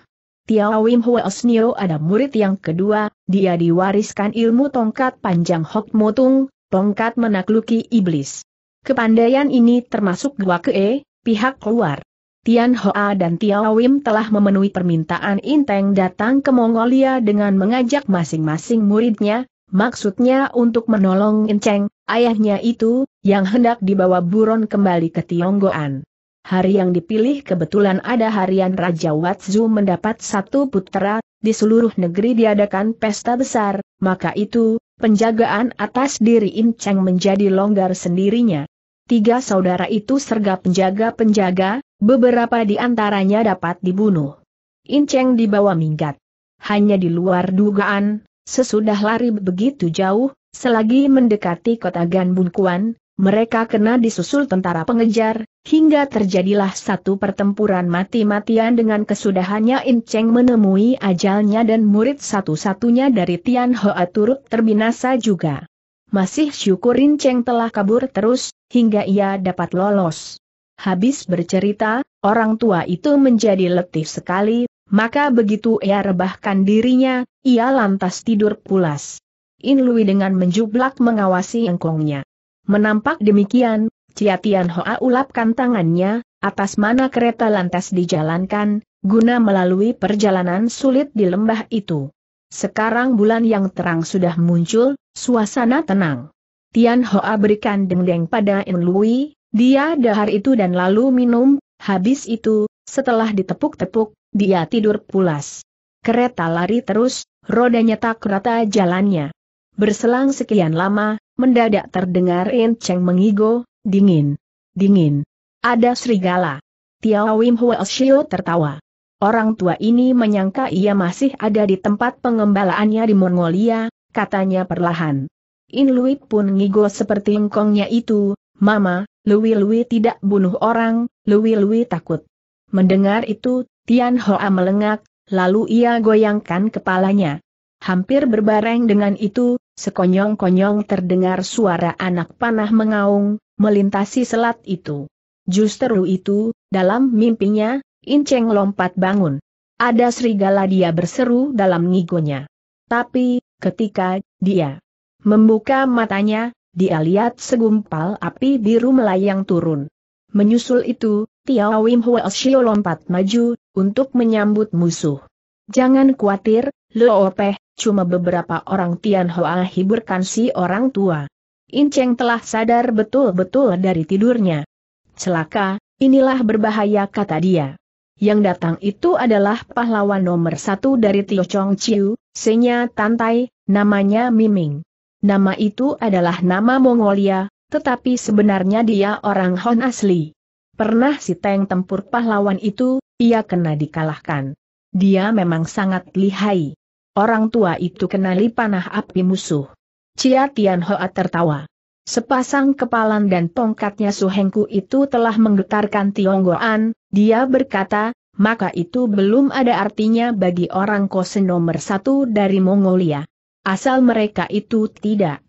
S1: Tiao Wim Huosnio ada murid yang kedua, dia diwariskan ilmu tongkat panjang Hok Motung, tongkat menakluki iblis. Kepandaian ini termasuk Gua Kee, eh, pihak keluar. Tian Hoa dan Tiao Wim telah memenuhi permintaan Inteng datang ke Mongolia dengan mengajak masing-masing muridnya, maksudnya untuk menolong Inceng, ayahnya itu, yang hendak dibawa buron kembali ke Tionggoan hari yang dipilih kebetulan ada harian Raja Watsu mendapat satu putera, di seluruh negeri diadakan pesta besar, maka itu, penjagaan atas diri Im Cheng menjadi longgar sendirinya. Tiga saudara itu serga penjaga-penjaga, beberapa di antaranya dapat dibunuh. Im Cheng dibawa minggat. Hanya di luar dugaan, sesudah lari begitu jauh, selagi mendekati kota Ganbunkuan, mereka kena disusul tentara pengejar, hingga terjadilah satu pertempuran mati-matian dengan kesudahannya In Cheng menemui ajalnya dan murid satu-satunya dari Tian Hoa turut terbinasa juga. Masih syukur In Cheng telah kabur terus, hingga ia dapat lolos. Habis bercerita, orang tua itu menjadi letih sekali, maka begitu ia rebahkan dirinya, ia lantas tidur pulas. In Lui dengan menjublak mengawasi engkongnya. Menampak demikian, Cia Hoa ulapkan tangannya, atas mana kereta lantas dijalankan, guna melalui perjalanan sulit di lembah itu. Sekarang bulan yang terang sudah muncul, suasana tenang. Tian Hoa berikan dengdeng pada In Lui, dia dahar itu dan lalu minum, habis itu, setelah ditepuk-tepuk, dia tidur pulas. Kereta lari terus, rodanya tak rata jalannya. Berselang sekian lama, mendadak terdengar Cheng mengigo, dingin. Dingin. Ada serigala. Tiao Wim Hua Shio tertawa. Orang tua ini menyangka ia masih ada di tempat pengembalaannya di Mongolia, katanya perlahan. In Lui pun ngigo seperti engkongnya itu, Mama, Lui Lui tidak bunuh orang, Lui Lui takut. Mendengar itu, Tian Hoa melengak, lalu ia goyangkan kepalanya. Hampir berbareng dengan itu, Sekonyong-konyong terdengar suara anak panah mengaung, melintasi selat itu. Justru itu, dalam mimpinya, Inceng lompat bangun. Ada serigala dia berseru dalam ngigonya. Tapi, ketika dia membuka matanya, dia lihat segumpal api biru melayang turun. Menyusul itu, Tiao Wim Hua Shio lompat maju, untuk menyambut musuh. Jangan khawatir, Luo cuma beberapa orang Tianhua hiburkan si orang tua. Inceng telah sadar betul-betul dari tidurnya. Celaka, inilah berbahaya kata dia. Yang datang itu adalah pahlawan nomor satu dari Tio Chong Chiu, senya Tantai, namanya Miming. Nama itu adalah nama Mongolia, tetapi sebenarnya dia orang Hon asli. Pernah si Teng tempur pahlawan itu, ia kena dikalahkan. Dia memang sangat lihai. Orang tua itu kenali panah api musuh. Chia Tian Hoa tertawa. Sepasang kepalan dan tongkatnya Suhengku itu telah menggetarkan Tionggoan, dia berkata, maka itu belum ada artinya bagi orang kosen nomor satu dari Mongolia. Asal mereka itu tidak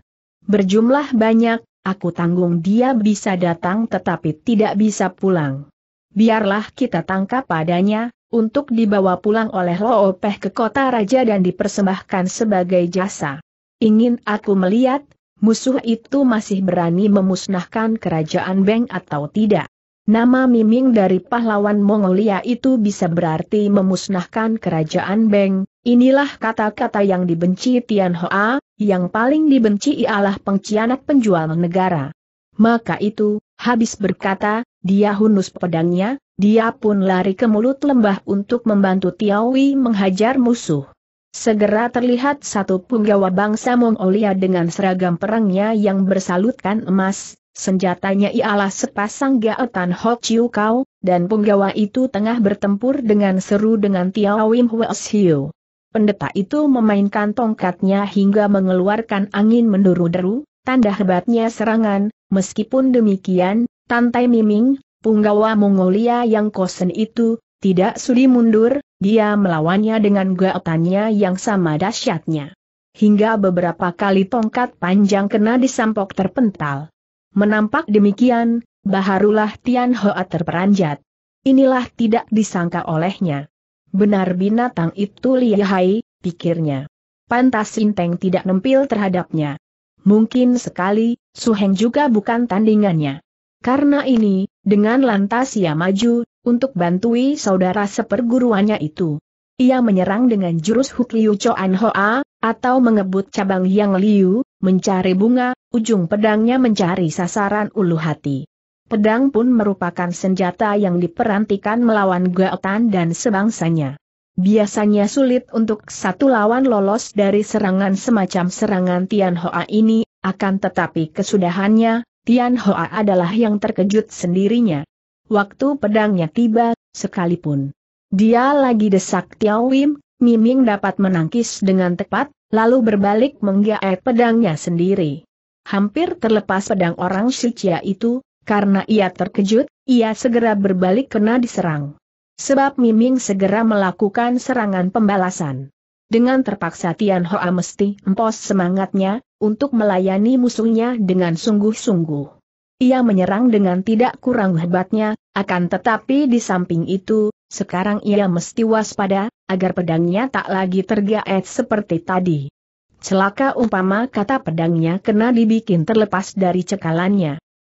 S1: berjumlah banyak, aku tanggung dia bisa datang tetapi tidak bisa pulang. Biarlah kita tangkap padanya, untuk dibawa pulang oleh Loopeh ke kota raja dan dipersembahkan sebagai jasa. Ingin aku melihat, musuh itu masih berani memusnahkan kerajaan Beng atau tidak. Nama miming dari pahlawan Mongolia itu bisa berarti memusnahkan kerajaan Beng, Inilah kata-kata yang dibenci Tian Tianhoa, yang paling dibenci ialah pengkhianat penjual negara. Maka itu, habis berkata, dia hunus pedangnya, dia pun lari ke mulut lembah untuk membantu Tiawi menghajar musuh. Segera terlihat satu punggawa bangsa Mongolia dengan seragam perangnya yang bersalutkan emas, senjatanya ialah sepasang gaetan Hok Chiu Kau, dan punggawa itu tengah bertempur dengan seru dengan Tiawim Hues Hiu. Pendeta itu memainkan tongkatnya hingga mengeluarkan angin menduru deru tanda hebatnya serangan, meskipun demikian, Tantai Miming, punggawa Mongolia yang kosen itu, tidak sudi mundur, dia melawannya dengan gaetannya yang sama dahsyatnya. Hingga beberapa kali tongkat panjang kena disampok terpental. Menampak demikian, baharulah Tian Hoa terperanjat. Inilah tidak disangka olehnya. Benar binatang itu lihai, pikirnya. Pantas Sinteng tidak nempil terhadapnya. Mungkin sekali, Suheng juga bukan tandingannya. Karena ini, dengan lantas ia maju, untuk bantui saudara seperguruannya itu. Ia menyerang dengan jurus Huk Liu Choan Hoa, atau mengebut cabang Yang Liu, mencari bunga, ujung pedangnya mencari sasaran ulu hati. Pedang pun merupakan senjata yang diperantikan melawan Gaotan dan sebangsanya. Biasanya sulit untuk satu lawan lolos dari serangan semacam serangan Tian Hoa ini, akan tetapi kesudahannya, Tian Hoa adalah yang terkejut sendirinya. Waktu pedangnya tiba, sekalipun dia lagi desak Tiao Wim, Miming dapat menangkis dengan tepat, lalu berbalik menggaet pedangnya sendiri. Hampir terlepas pedang orang Sucia itu, karena ia terkejut, ia segera berbalik kena diserang. Sebab Miming segera melakukan serangan pembalasan. Dengan terpaksa Tian Hoa mesti empos semangatnya, untuk melayani musuhnya dengan sungguh-sungguh. Ia menyerang dengan tidak kurang hebatnya, akan tetapi di samping itu, sekarang ia mesti waspada, agar pedangnya tak lagi tergaet seperti tadi. Celaka umpama kata pedangnya kena dibikin terlepas dari cekalannya.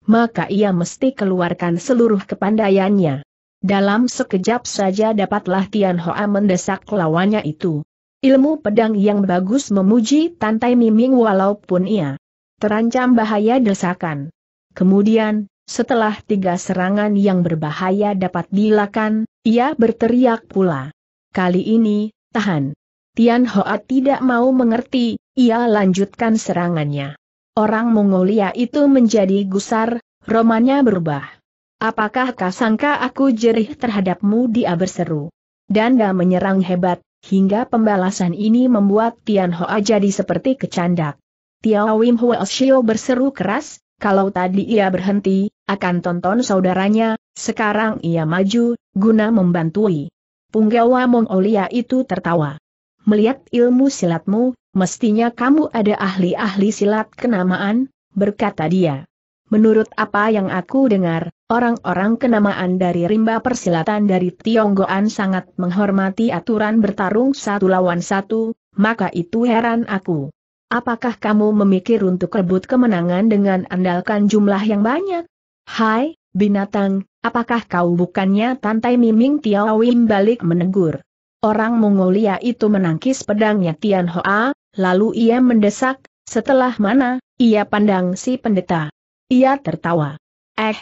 S1: Maka ia mesti keluarkan seluruh kepandaiannya. Dalam sekejap saja dapatlah Tian Hoa mendesak lawannya itu. Ilmu pedang yang bagus memuji Tantai Miming walaupun ia terancam bahaya desakan. Kemudian, setelah tiga serangan yang berbahaya dapat dilakukan, ia berteriak pula. Kali ini, tahan. Tian Hoa tidak mau mengerti, ia lanjutkan serangannya. Orang Mongolia itu menjadi gusar, romanya berubah. Apakah sangka aku jerih terhadapmu dia berseru. Danda menyerang hebat, Hingga pembalasan ini membuat Tian Hoa jadi seperti kecandak. Tiao Wim Hua Xiao berseru keras, kalau tadi ia berhenti, akan tonton saudaranya, sekarang ia maju, guna membantui. Punggawa Mongolia itu tertawa. Melihat ilmu silatmu, mestinya kamu ada ahli-ahli silat kenamaan, berkata dia. Menurut apa yang aku dengar, Orang-orang kenamaan dari rimba persilatan dari Tionggoan sangat menghormati aturan bertarung satu lawan satu, maka itu heran aku. Apakah kamu memikir untuk rebut kemenangan dengan andalkan jumlah yang banyak? Hai, binatang, apakah kau bukannya Tantai Miming Tiawim balik menegur? Orang Mongolia itu menangkis pedangnya Tian Hoa, lalu ia mendesak, setelah mana, ia pandang si pendeta. Ia tertawa. Eh,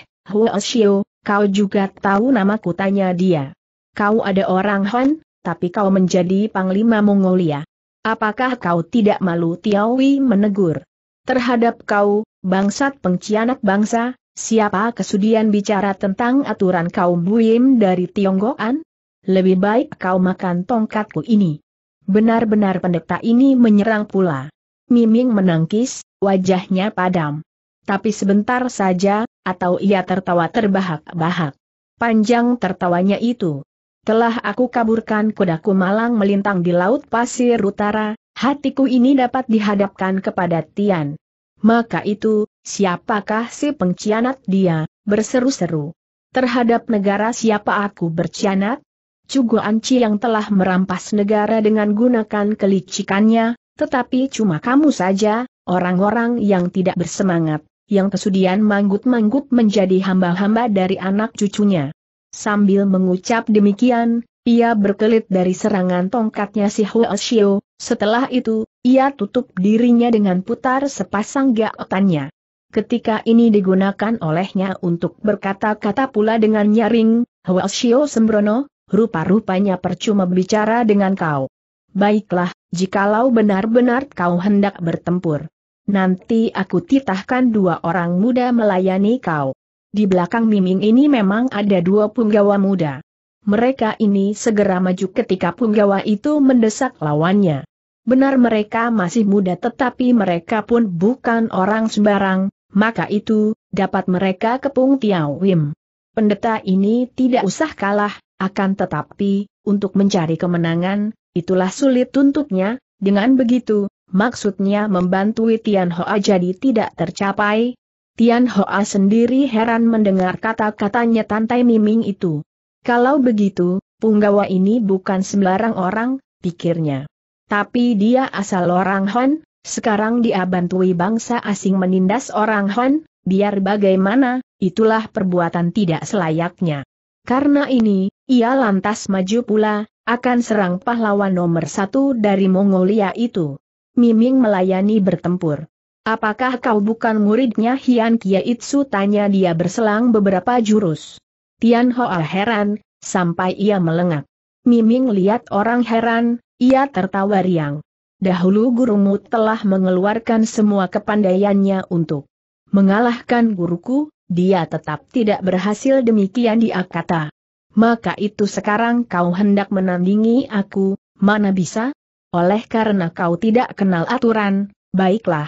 S1: Xiao, kau juga tahu namaku tanya dia. Kau ada orang Han, tapi kau menjadi Panglima Mongolia. Apakah kau tidak malu Tiawi menegur? Terhadap kau, bangsat pengkhianat bangsa, siapa kesudian bicara tentang aturan kaum buim dari Tionggoan? Lebih baik kau makan tongkatku ini. Benar-benar pendeta ini menyerang pula. Miming menangkis, wajahnya padam. Tapi sebentar saja, atau ia tertawa terbahak-bahak. Panjang tertawanya itu. Telah aku kaburkan kudaku malang melintang di laut pasir utara, hatiku ini dapat dihadapkan kepada Tian. Maka itu, siapakah si pengkhianat dia, berseru-seru. Terhadap negara siapa aku bercianat? Cugo Anci yang telah merampas negara dengan gunakan kelicikannya, tetapi cuma kamu saja, orang-orang yang tidak bersemangat yang kesudian manggut-manggut menjadi hamba-hamba dari anak cucunya. Sambil mengucap demikian, ia berkelit dari serangan tongkatnya si Xiu. setelah itu, ia tutup dirinya dengan putar sepasang gaotannya. Ketika ini digunakan olehnya untuk berkata-kata pula dengan nyaring, Xiu sembrono, rupa-rupanya percuma bicara dengan kau. Baiklah, jikalau benar-benar kau hendak bertempur nanti aku titahkan dua orang muda melayani kau. Di belakang Miming ini memang ada dua punggawa muda. Mereka ini segera maju ketika punggawa itu mendesak lawannya. Benar mereka masih muda tetapi mereka pun bukan orang sembarang, maka itu, dapat mereka kepung Tiao Wim. Pendeta ini tidak usah kalah, akan tetapi, untuk mencari kemenangan, itulah sulit tuntutnya, dengan begitu, maksudnya membantu Tian Hoa jadi tidak tercapai? Tian Hoa sendiri heran mendengar kata-katanya Tantai Miming itu. Kalau begitu, punggawa ini bukan sembarang orang, pikirnya. Tapi dia asal orang Han, sekarang dia bantui bangsa asing menindas orang Han, biar bagaimana, itulah perbuatan tidak selayaknya. Karena ini, ia lantas maju pula, akan serang pahlawan nomor satu dari Mongolia itu. Miming melayani bertempur. Apakah kau bukan muridnya Hian Kia Itsu? Tanya dia berselang beberapa jurus. Tian Hoa heran, sampai ia melengak. Miming lihat orang heran, ia tertawa riang. Dahulu gurumu telah mengeluarkan semua kepandaiannya untuk mengalahkan guruku, dia tetap tidak berhasil demikian dia kata. Maka itu sekarang kau hendak menandingi aku, mana bisa? Oleh karena kau tidak kenal aturan, baiklah.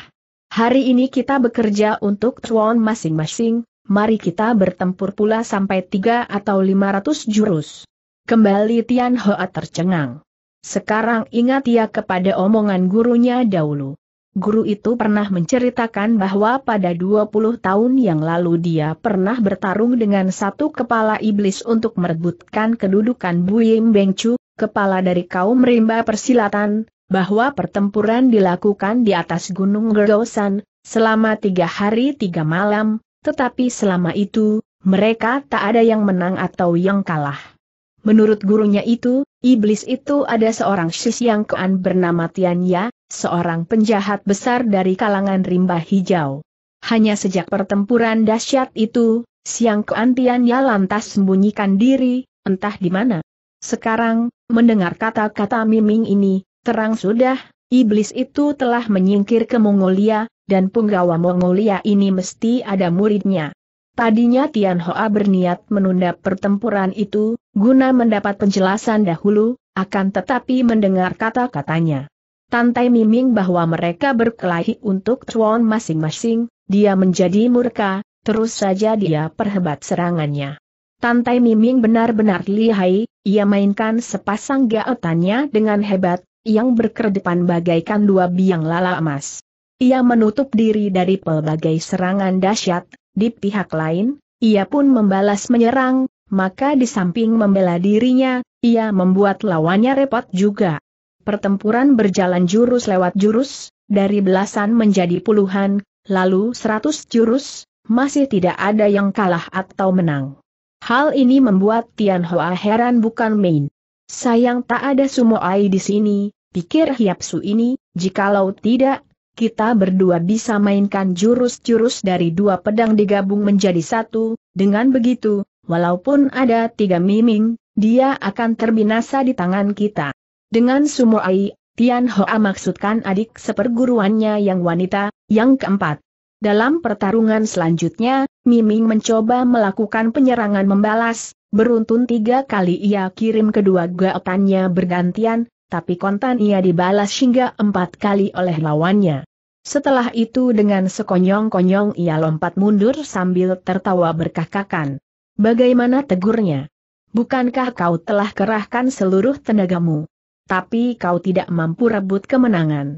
S1: Hari ini kita bekerja untuk tuan masing-masing, mari kita bertempur pula sampai tiga atau lima ratus jurus. Kembali Tian Hoa tercengang. Sekarang ingat ia kepada omongan gurunya dahulu. Guru itu pernah menceritakan bahwa pada 20 tahun yang lalu dia pernah bertarung dengan satu kepala iblis untuk merebutkan kedudukan Bu Buyim Chu, kepala dari kaum rimba persilatan, bahwa pertempuran dilakukan di atas Gunung Gergosan, selama tiga hari tiga malam, tetapi selama itu, mereka tak ada yang menang atau yang kalah. Menurut gurunya itu, iblis itu ada seorang sis yang kean bernama Tianya, seorang penjahat besar dari kalangan rimba hijau. Hanya sejak pertempuran dahsyat itu, Siang Kuan Tianya lantas sembunyikan diri, entah di mana. Sekarang, Mendengar kata-kata miming ini, terang sudah, iblis itu telah menyingkir ke Mongolia, dan punggawa Mongolia ini mesti ada muridnya. Tadinya Tian Hoa berniat menunda pertempuran itu, guna mendapat penjelasan dahulu, akan tetapi mendengar kata-katanya. Tantai Miming bahwa mereka berkelahi untuk cuan masing-masing, dia menjadi murka, terus saja dia perhebat serangannya. Tantai Miming benar-benar lihai, ia mainkan sepasang gaetannya dengan hebat, yang berkedepan bagaikan dua biang lala emas. Ia menutup diri dari pelbagai serangan dahsyat, di pihak lain, ia pun membalas menyerang, maka di samping membela dirinya, ia membuat lawannya repot juga. Pertempuran berjalan jurus lewat jurus, dari belasan menjadi puluhan, lalu seratus jurus, masih tidak ada yang kalah atau menang. Hal ini membuat Tian Hoa heran bukan main. Sayang tak ada sumo ai di sini, pikir Su ini, jikalau tidak, kita berdua bisa mainkan jurus-jurus dari dua pedang digabung menjadi satu, dengan begitu, walaupun ada tiga miming, dia akan terbinasa di tangan kita. Dengan ai, Tian Hoa maksudkan adik seperguruannya yang wanita, yang keempat. Dalam pertarungan selanjutnya, Miming mencoba melakukan penyerangan membalas, beruntun tiga kali ia kirim kedua gaetannya bergantian, tapi kontan ia dibalas hingga empat kali oleh lawannya. Setelah itu dengan sekonyong-konyong ia lompat mundur sambil tertawa berkakakan. Bagaimana tegurnya? Bukankah kau telah kerahkan seluruh tenagamu? Tapi kau tidak mampu rebut kemenangan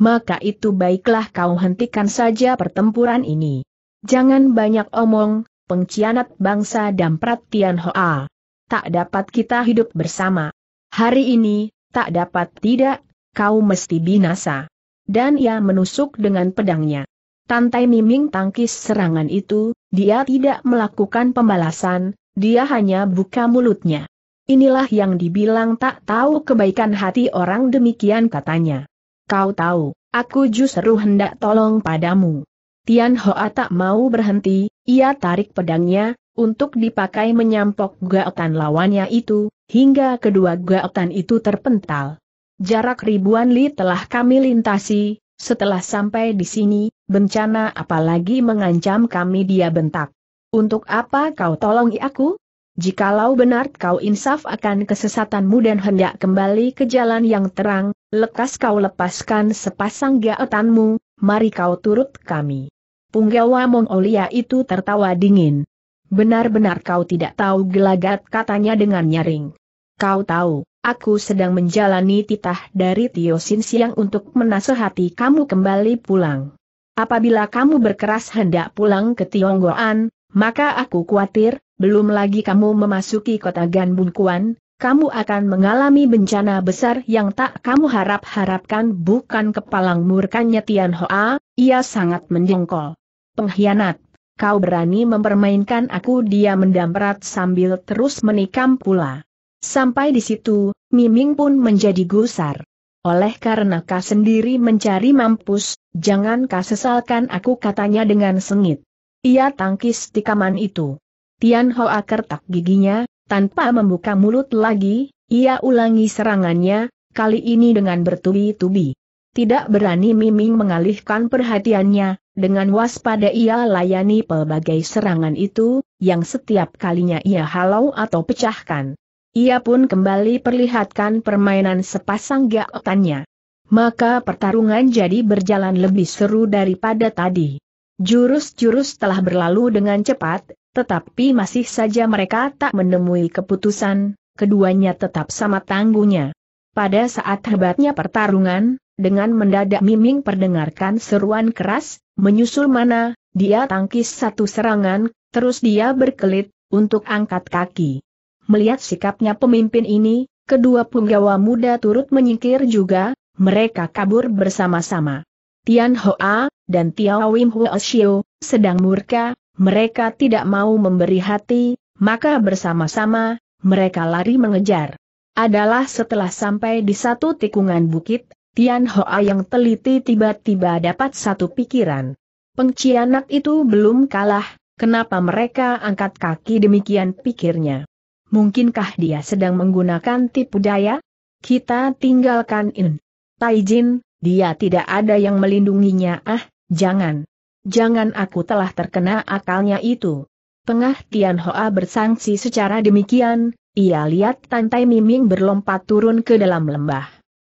S1: maka itu baiklah kau hentikan saja pertempuran ini. Jangan banyak omong, pengkhianat bangsa dan perhatian hoa. Tak dapat kita hidup bersama. Hari ini, tak dapat tidak, kau mesti binasa. Dan ia menusuk dengan pedangnya. Tantai Miming tangkis serangan itu, dia tidak melakukan pembalasan, dia hanya buka mulutnya. Inilah yang dibilang tak tahu kebaikan hati orang demikian katanya. Kau tahu, aku justru hendak tolong padamu. Tian Hoa tak mau berhenti, ia tarik pedangnya, untuk dipakai menyampok gaotan lawannya itu, hingga kedua gaotan itu terpental. Jarak ribuan li telah kami lintasi, setelah sampai di sini, bencana apalagi mengancam kami dia bentak. Untuk apa kau tolongi aku? Jikalau benar kau insaf akan kesesatanmu dan hendak kembali ke jalan yang terang, lekas kau lepaskan sepasang gaetanmu, mari kau turut kami. Punggawa Mongolia itu tertawa dingin. Benar-benar kau tidak tahu gelagat katanya dengan nyaring. Kau tahu, aku sedang menjalani titah dari Tio Sin Siang untuk menasehati kamu kembali pulang. Apabila kamu berkeras hendak pulang ke Tionggoan, maka aku khawatir, belum lagi kamu memasuki kota Ganbunkuan, kamu akan mengalami bencana besar yang tak kamu harap-harapkan bukan kepalang murkanya Tian Hoa, ia sangat menjengkol. Pengkhianat, kau berani mempermainkan aku dia mendamprat sambil terus menikam pula. Sampai di situ, Miming pun menjadi gusar. Oleh karena kau sendiri mencari mampus, jangan kau sesalkan aku katanya dengan sengit. Ia tangkis tikaman itu. Tian Hoa kertak giginya, tanpa membuka mulut lagi, ia ulangi serangannya, kali ini dengan bertubi-tubi. Tidak berani Miming mengalihkan perhatiannya, dengan waspada ia layani pelbagai serangan itu, yang setiap kalinya ia halau atau pecahkan. Ia pun kembali perlihatkan permainan sepasang gaotannya. Maka pertarungan jadi berjalan lebih seru daripada tadi. Jurus-jurus telah berlalu dengan cepat, tetapi masih saja mereka tak menemui keputusan, keduanya tetap sama tanggungnya. Pada saat hebatnya pertarungan, dengan mendadak miming perdengarkan seruan keras, menyusul mana, dia tangkis satu serangan, terus dia berkelit, untuk angkat kaki. Melihat sikapnya pemimpin ini, kedua punggawa muda turut menyingkir juga, mereka kabur bersama-sama. Tian Hoa, dan Tiao Huo Xiu, sedang murka, mereka tidak mau memberi hati, maka bersama-sama, mereka lari mengejar. Adalah setelah sampai di satu tikungan bukit, Tian Hoa yang teliti tiba-tiba dapat satu pikiran. Pengkhianat itu belum kalah, kenapa mereka angkat kaki demikian pikirnya. Mungkinkah dia sedang menggunakan tipu daya? Kita tinggalkan In. Taijin, dia tidak ada yang melindunginya ah, jangan. Jangan aku telah terkena akalnya itu. Tengah Tian Hoa bersangsi secara demikian, ia lihat tante Miming berlompat turun ke dalam lembah.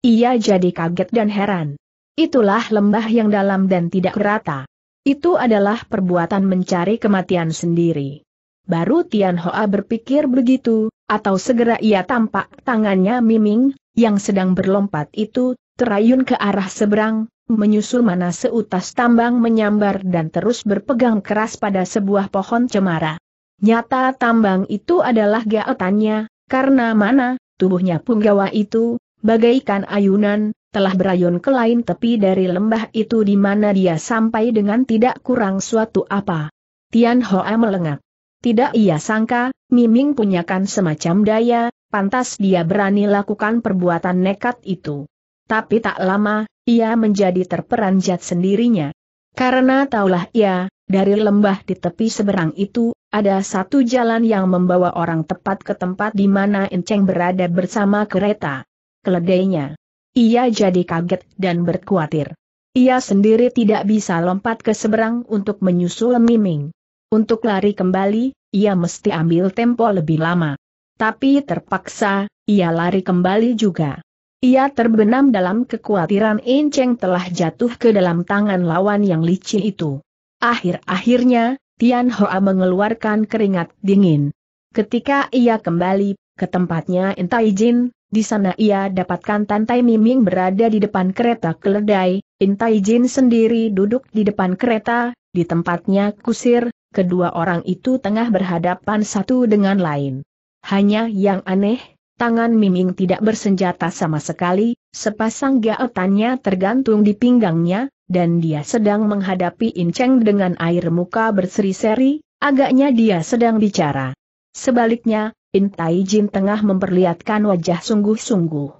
S1: Ia jadi kaget dan heran. Itulah lembah yang dalam dan tidak rata. Itu adalah perbuatan mencari kematian sendiri. Baru Tian Hoa berpikir begitu, atau segera ia tampak tangannya Miming, yang sedang berlompat itu, terayun ke arah seberang, menyusul mana seutas tambang menyambar dan terus berpegang keras pada sebuah pohon cemara. Nyata tambang itu adalah gaetannya, karena mana, tubuhnya punggawa itu, bagaikan ayunan, telah berayun ke lain tepi dari lembah itu di mana dia sampai dengan tidak kurang suatu apa. Tian Hoa melengak. Tidak ia sangka, Miming punyakan semacam daya, pantas dia berani lakukan perbuatan nekat itu. Tapi tak lama, ia menjadi terperanjat sendirinya. Karena taulah ia, dari lembah di tepi seberang itu, ada satu jalan yang membawa orang tepat ke tempat di mana Enceng berada bersama kereta. Keledainya. Ia jadi kaget dan berkuatir. Ia sendiri tidak bisa lompat ke seberang untuk menyusul Miming. Untuk lari kembali, ia mesti ambil tempo lebih lama. Tapi terpaksa, ia lari kembali juga. Ia terbenam dalam kekhawatiran Enceng telah jatuh ke dalam tangan lawan yang licin itu. Akhir-akhirnya, Tian Hoa mengeluarkan keringat dingin. Ketika ia kembali ke tempatnya Intai Jin, di sana ia dapatkan Tantai Miming berada di depan kereta keledai, Intai Jin sendiri duduk di depan kereta, di tempatnya kusir, kedua orang itu tengah berhadapan satu dengan lain. Hanya yang aneh, Tangan Miming tidak bersenjata sama sekali, sepasang gaetannya tergantung di pinggangnya, dan dia sedang menghadapi Inceng dengan air muka berseri-seri, agaknya dia sedang bicara. Sebaliknya, In Jin tengah memperlihatkan wajah sungguh-sungguh.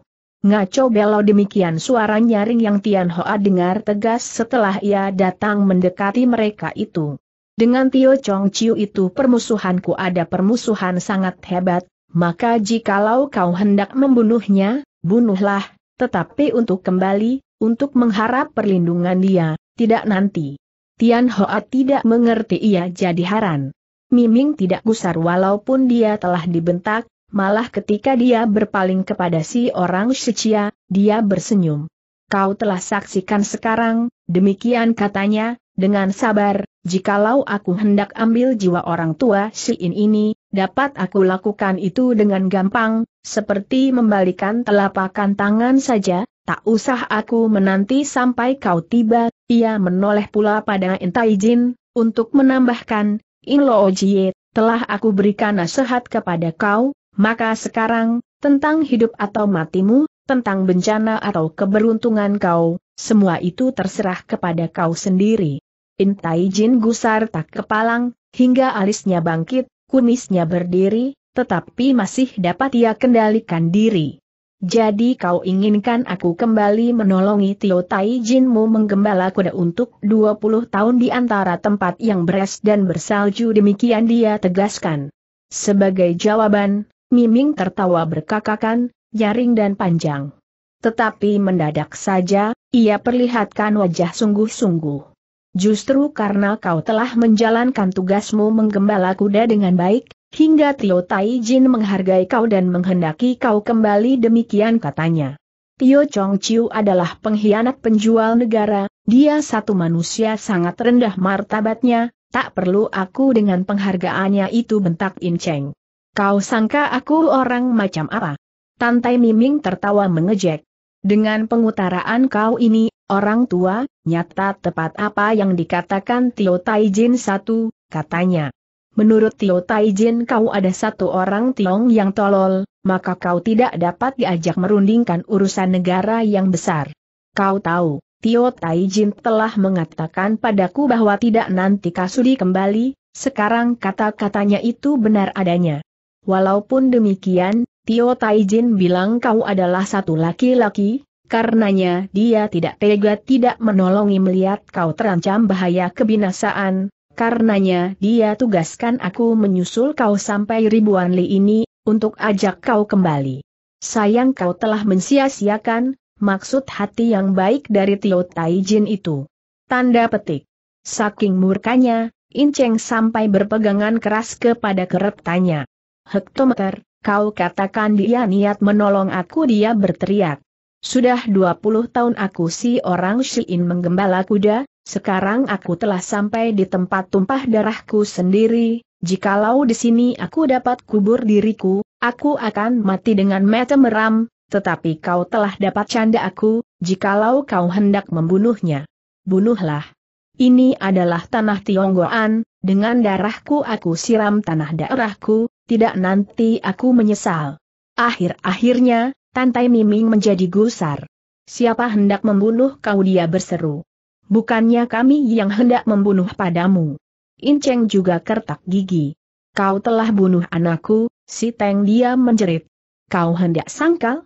S1: Ngaco belo demikian suara nyaring yang Tian Hoa dengar tegas setelah ia datang mendekati mereka itu. Dengan Tio Chong Chiu itu permusuhanku ada permusuhan sangat hebat, maka jikalau kau hendak membunuhnya, bunuhlah, tetapi untuk kembali, untuk mengharap perlindungan dia, tidak nanti. Tian Hoa tidak mengerti ia jadi haran. Miming tidak gusar walaupun dia telah dibentak, malah ketika dia berpaling kepada si orang Secia, dia bersenyum. Kau telah saksikan sekarang, demikian katanya, dengan sabar, Jikalau aku hendak ambil jiwa orang tua Siin ini, dapat aku lakukan itu dengan gampang, seperti membalikan telapakan tangan saja, tak usah aku menanti sampai kau tiba, ia menoleh pula pada Entai Jin, untuk menambahkan, In Lo Jie, telah aku berikan nasihat kepada kau, maka sekarang, tentang hidup atau matimu, tentang bencana atau keberuntungan kau, semua itu terserah kepada kau sendiri. Intai Jin gusar tak kepalang, hingga alisnya bangkit, kunisnya berdiri, tetapi masih dapat ia kendalikan diri. Jadi kau inginkan aku kembali menolongi Tio Tai Jinmu menggembala kuda untuk 20 tahun di antara tempat yang beres dan bersalju demikian dia tegaskan. Sebagai jawaban, Miming tertawa berkakakan, nyaring dan panjang. Tetapi mendadak saja, ia perlihatkan wajah sungguh-sungguh. Justru karena kau telah menjalankan tugasmu menggembala kuda dengan baik, hingga Tio Tai Jin menghargai kau dan menghendaki kau kembali demikian katanya. Tio Chong Chiu adalah pengkhianat penjual negara, dia satu manusia sangat rendah martabatnya, tak perlu aku dengan penghargaannya itu bentak In Cheng. Kau sangka aku orang macam apa? Tantai Miming tertawa mengejek. Dengan pengutaraan kau ini, orang tua, nyata tepat apa yang dikatakan Tio Taijin satu, katanya. Menurut Tio Taijin kau ada satu orang Tiong yang tolol, maka kau tidak dapat diajak merundingkan urusan negara yang besar. Kau tahu, Tio Taijin telah mengatakan padaku bahwa tidak nanti Kasudi kembali, sekarang kata-katanya itu benar adanya. Walaupun demikian, Tio Taijin bilang kau adalah satu laki-laki, Karenanya dia tidak tega tidak menolongi melihat kau terancam bahaya kebinasaan, karenanya dia tugaskan aku menyusul kau sampai ribuan li ini, untuk ajak kau kembali. Sayang kau telah mensia-siakan, maksud hati yang baik dari Tio Taijin itu. Tanda petik. Saking murkanya, Inceng sampai berpegangan keras kepada keretanya. Hektometer, kau katakan dia niat menolong aku dia berteriak. Sudah 20 tahun aku si orang Shiin menggembala kuda, sekarang aku telah sampai di tempat tumpah darahku sendiri, jikalau di sini aku dapat kubur diriku, aku akan mati dengan mata meram, tetapi kau telah dapat canda aku, jikalau kau hendak membunuhnya. Bunuhlah. Ini adalah tanah Tionggoan, dengan darahku aku siram tanah darahku, tidak nanti aku menyesal. Akhir-akhirnya, Tantai Miming menjadi gusar. Siapa hendak membunuh kau dia berseru. Bukannya kami yang hendak membunuh padamu. Inceng juga kertak gigi. Kau telah bunuh anakku, si Teng dia menjerit. Kau hendak sangkal?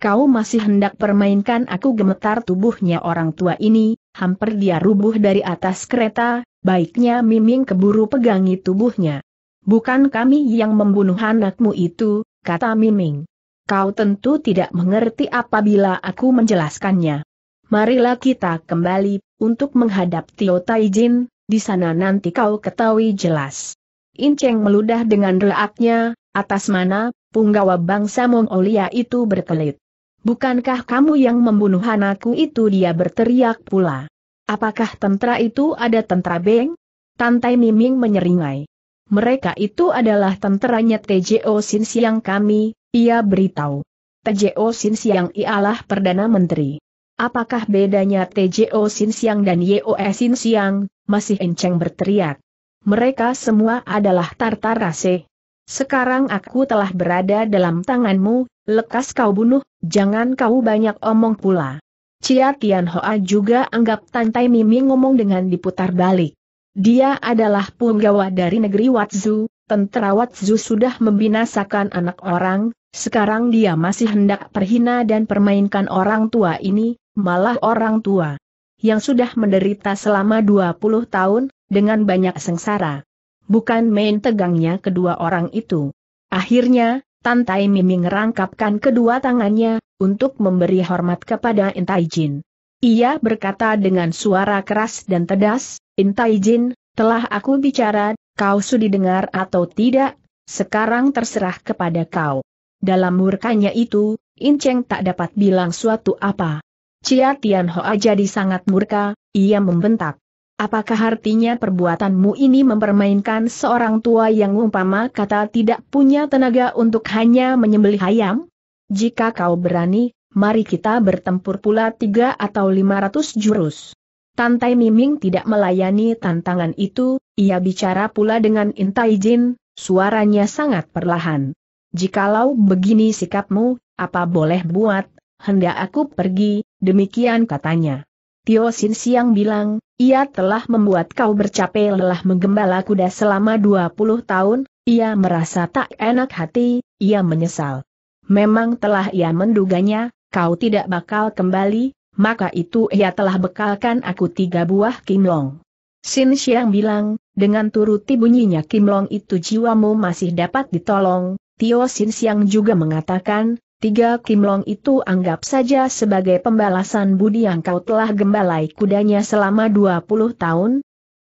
S1: Kau masih hendak permainkan aku gemetar tubuhnya orang tua ini, hampir dia rubuh dari atas kereta, baiknya Miming keburu pegangi tubuhnya. Bukan kami yang membunuh anakmu itu, kata Miming kau tentu tidak mengerti apabila aku menjelaskannya. Marilah kita kembali, untuk menghadap Tio Taijin, di sana nanti kau ketahui jelas. Inceng meludah dengan reaknya, atas mana, punggawa bangsa Mongolia itu berkelit. Bukankah kamu yang membunuh anakku itu dia berteriak pula. Apakah tentara itu ada tentara Beng? Tantai Miming menyeringai mereka itu adalah tenteranya TJO Sin Siang kami, ia beritahu. TJO Sin Siang ialah Perdana Menteri. Apakah bedanya TJO Sin Siang dan YOE Sin Siang, masih enceng berteriak. Mereka semua adalah tartar rase. Sekarang aku telah berada dalam tanganmu, lekas kau bunuh, jangan kau banyak omong pula. Cia Tian Hoa juga anggap Tantai Mimi ngomong dengan diputar balik. Dia adalah punggawa dari negeri Watzu, tentara Watzu sudah membinasakan anak orang, sekarang dia masih hendak perhina dan permainkan orang tua ini, malah orang tua yang sudah menderita selama 20 tahun, dengan banyak sengsara. Bukan main tegangnya kedua orang itu. Akhirnya, Tantai Mimi rangkapkan kedua tangannya, untuk memberi hormat kepada Intai Jin. Ia berkata dengan suara keras dan tedas, Intai Jin, telah aku bicara, kau sudi dengar atau tidak, sekarang terserah kepada kau. Dalam murkanya itu, In tak dapat bilang suatu apa. Chia Tian Hoa jadi sangat murka, ia membentak. Apakah artinya perbuatanmu ini mempermainkan seorang tua yang umpama kata tidak punya tenaga untuk hanya menyembelih ayam? Jika kau berani, mari kita bertempur pula tiga atau lima ratus jurus. Tantai Miming tidak melayani tantangan itu, ia bicara pula dengan Intai Jin, suaranya sangat perlahan. Jikalau begini sikapmu, apa boleh buat, hendak aku pergi, demikian katanya. Tio Sin Siang bilang, ia telah membuat kau bercape lelah menggembala kuda selama 20 tahun, ia merasa tak enak hati, ia menyesal. Memang telah ia menduganya, kau tidak bakal kembali, maka itu ia telah bekalkan aku tiga buah kimlong. Sin Xiang bilang, dengan turuti bunyinya kimlong itu jiwamu masih dapat ditolong, Tio Sin Xiang juga mengatakan, tiga kimlong itu anggap saja sebagai pembalasan budi yang kau telah gembalai kudanya selama 20 tahun,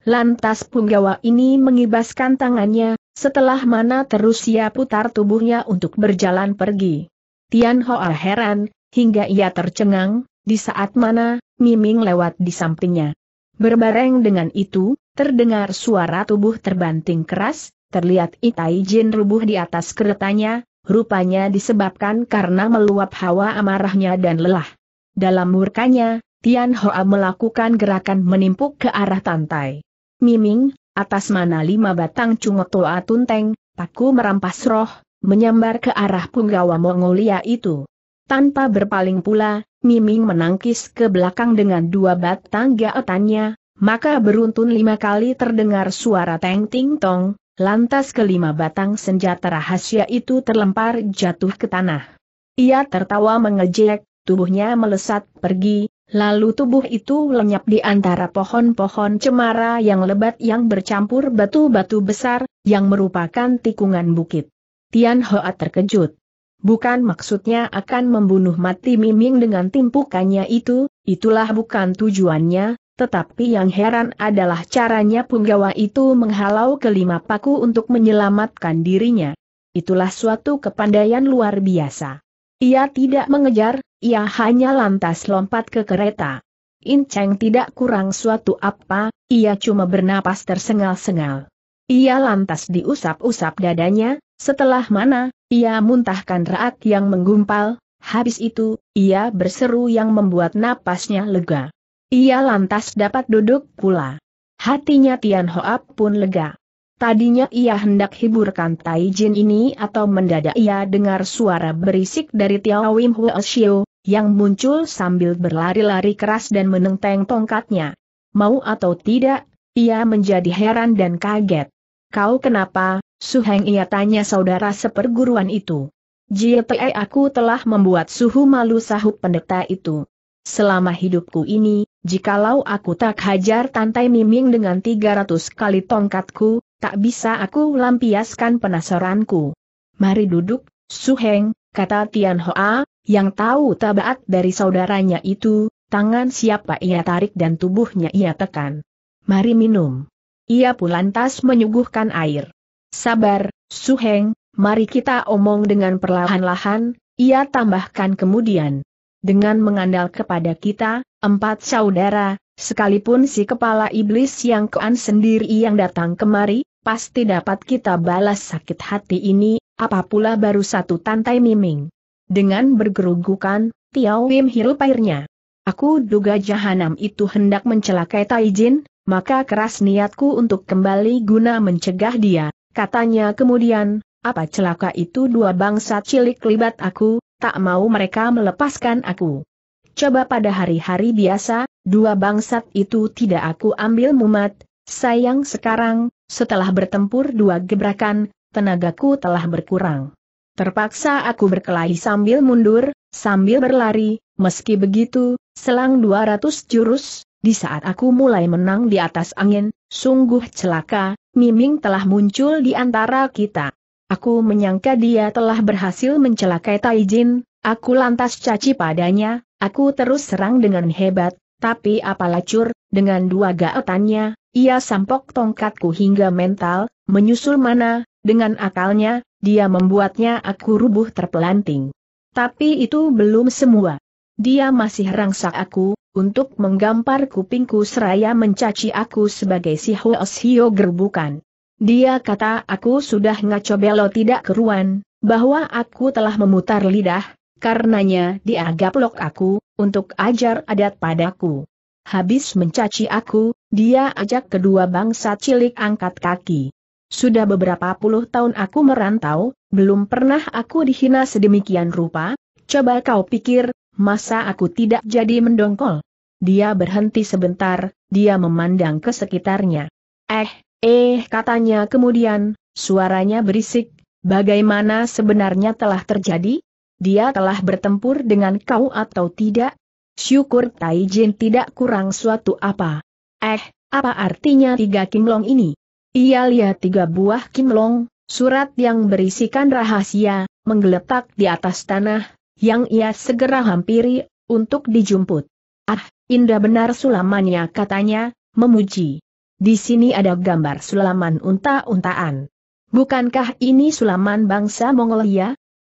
S1: Lantas punggawa ini mengibaskan tangannya, setelah mana terus ia putar tubuhnya untuk berjalan pergi. Tian Hoa heran, hingga ia tercengang, di saat mana, Miming lewat di sampingnya. Berbareng dengan itu, terdengar suara tubuh terbanting keras, terlihat Itai Jin rubuh di atas keretanya, rupanya disebabkan karena meluap hawa amarahnya dan lelah. Dalam murkanya, Tian Hoa melakukan gerakan menimpuk ke arah tantai. Miming, atas mana lima batang cungotoa tunteng, paku merampas roh, menyambar ke arah punggawa Mongolia itu. Tanpa berpaling pula, Miming menangkis ke belakang dengan dua batang gaetannya, maka beruntun lima kali terdengar suara teng ting tong, lantas kelima batang senjata rahasia itu terlempar jatuh ke tanah. Ia tertawa mengejek, tubuhnya melesat pergi, lalu tubuh itu lenyap di antara pohon-pohon cemara yang lebat yang bercampur batu-batu besar, yang merupakan tikungan bukit. Tian Hoa terkejut. Bukan maksudnya akan membunuh mati Miming dengan timpukannya itu, itulah bukan tujuannya, tetapi yang heran adalah caranya punggawa itu menghalau kelima paku untuk menyelamatkan dirinya. Itulah suatu kepandaian luar biasa. Ia tidak mengejar, ia hanya lantas lompat ke kereta. In Cheng tidak kurang suatu apa, ia cuma bernapas tersengal-sengal. Ia lantas diusap-usap dadanya, setelah mana, ia muntahkan raak yang menggumpal, habis itu, ia berseru yang membuat napasnya lega. Ia lantas dapat duduk pula. Hatinya Tian Hoap pun lega. Tadinya ia hendak hiburkan Tai Jin ini atau mendadak ia dengar suara berisik dari Tiao Wim Hua Xiu, yang muncul sambil berlari-lari keras dan menenteng tongkatnya. Mau atau tidak, ia menjadi heran dan kaget. Kau kenapa, Suheng ia tanya saudara seperguruan itu. Jiete aku telah membuat suhu malu sahup pendeta itu. Selama hidupku ini, jikalau aku tak hajar Tantai Miming dengan 300 kali tongkatku, tak bisa aku lampiaskan penasaranku. Mari duduk, Suheng, kata Tian Hoa, yang tahu tabaat dari saudaranya itu, tangan siapa ia tarik dan tubuhnya ia tekan. Mari minum. Ia pun lantas menyuguhkan air. Sabar, Suheng, mari kita omong dengan perlahan-lahan, ia tambahkan kemudian. Dengan mengandal kepada kita, empat saudara, sekalipun si kepala iblis yang kean sendiri yang datang kemari, pasti dapat kita balas sakit hati ini, apapula baru satu tantai miming. Dengan bergerugukan, Tiao Wim hirup airnya. Aku duga jahanam itu hendak mencelakai Taijin, maka keras niatku untuk kembali guna mencegah dia, Katanya kemudian, apa celaka itu dua bangsa cilik libat aku, tak mau mereka melepaskan aku. Coba pada hari-hari biasa, dua bangsat itu tidak aku ambil mumat, sayang sekarang, setelah bertempur dua gebrakan, tenagaku telah berkurang. Terpaksa aku berkelahi sambil mundur, sambil berlari, meski begitu, selang 200 jurus, di saat aku mulai menang di atas angin, sungguh celaka, Miming telah muncul di antara kita. Aku menyangka dia telah berhasil mencelakai Taijin, aku lantas caci padanya, aku terus serang dengan hebat, tapi apalah cur, dengan dua gaetannya, ia sampok tongkatku hingga mental, menyusul mana, dengan akalnya, dia membuatnya aku rubuh terpelanting. Tapi itu belum semua. Dia masih rangsak aku, untuk menggampar kupingku seraya mencaci aku sebagai si osio gerbukan. Dia kata aku sudah ngaco belo tidak keruan, bahwa aku telah memutar lidah, karenanya dianggap lok aku, untuk ajar adat padaku. Habis mencaci aku, dia ajak kedua bangsa cilik angkat kaki. Sudah beberapa puluh tahun aku merantau, belum pernah aku dihina sedemikian rupa, coba kau pikir, masa aku tidak jadi mendongkol? Dia berhenti sebentar, dia memandang ke sekitarnya. Eh, eh katanya kemudian, suaranya berisik, bagaimana sebenarnya telah terjadi? Dia telah bertempur dengan kau atau tidak? Syukur Taijin tidak kurang suatu apa. Eh, apa artinya tiga kimlong ini? Ia lihat tiga buah kimlong, surat yang berisikan rahasia, menggeletak di atas tanah, yang ia segera hampiri, untuk dijumput. Ah, indah benar sulamannya katanya, memuji. Di sini ada gambar sulaman unta-untaan. Bukankah ini sulaman bangsa Mongolia? Ya?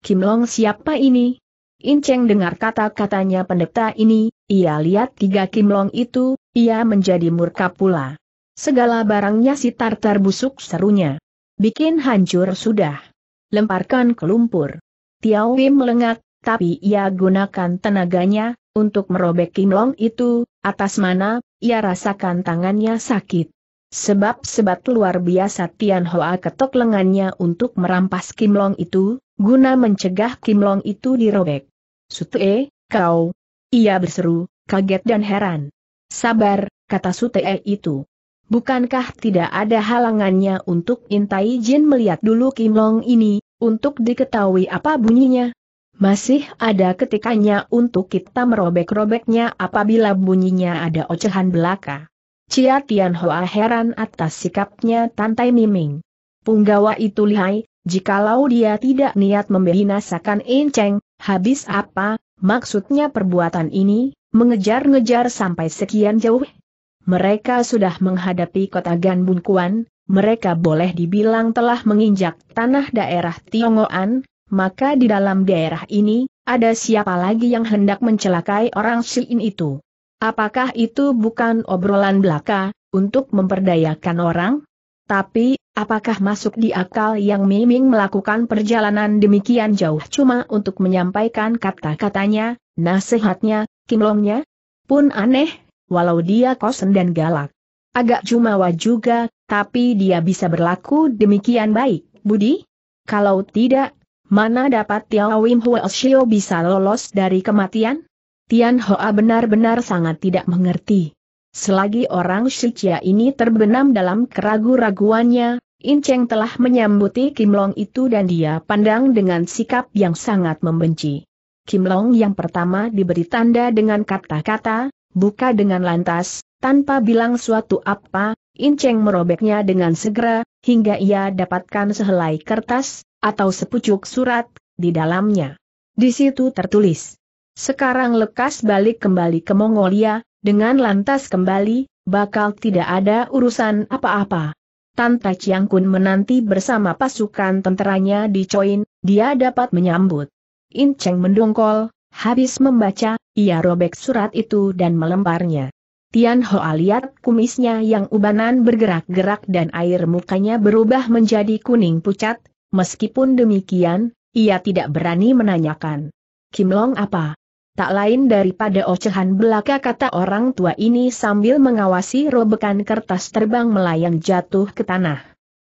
S1: Kim Long siapa ini? Inceng dengar kata-katanya pendeta ini, ia lihat tiga Kim Long itu, ia menjadi murka pula. Segala barangnya si tartar busuk serunya. Bikin hancur sudah. Lemparkan ke lumpur. Tiawim melengak, tapi ia gunakan tenaganya, untuk merobek Kim Long itu, atas mana, ia rasakan tangannya sakit. Sebab-sebat luar biasa Tian Hoa ketok lengannya untuk merampas Kim Long itu, guna mencegah Kim Long itu dirobek. Sute, kau! Ia berseru, kaget dan heran. Sabar, kata Sute itu. Bukankah tidak ada halangannya untuk Intai Jin melihat dulu Kim Long ini, untuk diketahui apa bunyinya? Masih ada ketikanya untuk kita merobek-robeknya apabila bunyinya ada ocehan belaka. Cia Tian Hoa heran atas sikapnya Tantai Miming. Punggawa itu lihai, jikalau dia tidak niat membinasakan Enceng, habis apa, maksudnya perbuatan ini, mengejar-ngejar sampai sekian jauh? Mereka sudah menghadapi kota Ganbunkuan, mereka boleh dibilang telah menginjak tanah daerah Tiongoan, maka di dalam daerah ini, ada siapa lagi yang hendak mencelakai orang Siin itu? Apakah itu bukan obrolan belaka, untuk memperdayakan orang? Tapi, apakah masuk di akal yang Miming melakukan perjalanan demikian jauh cuma untuk menyampaikan kata-katanya, nasihatnya, kimlongnya? Pun aneh, walau dia kosen dan galak. Agak jumawa juga, tapi dia bisa berlaku demikian baik, Budi? Kalau tidak, Mana dapat Tiao Wim Shio bisa lolos dari kematian? Tian Hoa benar-benar sangat tidak mengerti. Selagi orang Shichia ini terbenam dalam keragu-raguannya, In Cheng telah menyambuti Kim Long itu dan dia pandang dengan sikap yang sangat membenci. Kim Long yang pertama diberi tanda dengan kata-kata, buka dengan lantas, tanpa bilang suatu apa, In Cheng merobeknya dengan segera, hingga ia dapatkan sehelai kertas, atau sepucuk surat, di dalamnya. Di situ tertulis. Sekarang lekas balik kembali ke Mongolia, dengan lantas kembali, bakal tidak ada urusan apa-apa. Tanta Chiang Kun menanti bersama pasukan tenteranya di Choin, dia dapat menyambut. In Cheng mendongkol, habis membaca, ia robek surat itu dan melemparnya. Tian Hoa lihat kumisnya yang ubanan bergerak-gerak dan air mukanya berubah menjadi kuning pucat, meskipun demikian, ia tidak berani menanyakan. Kim Long apa? Tak lain daripada ocehan belaka kata orang tua ini sambil mengawasi robekan kertas terbang melayang jatuh ke tanah.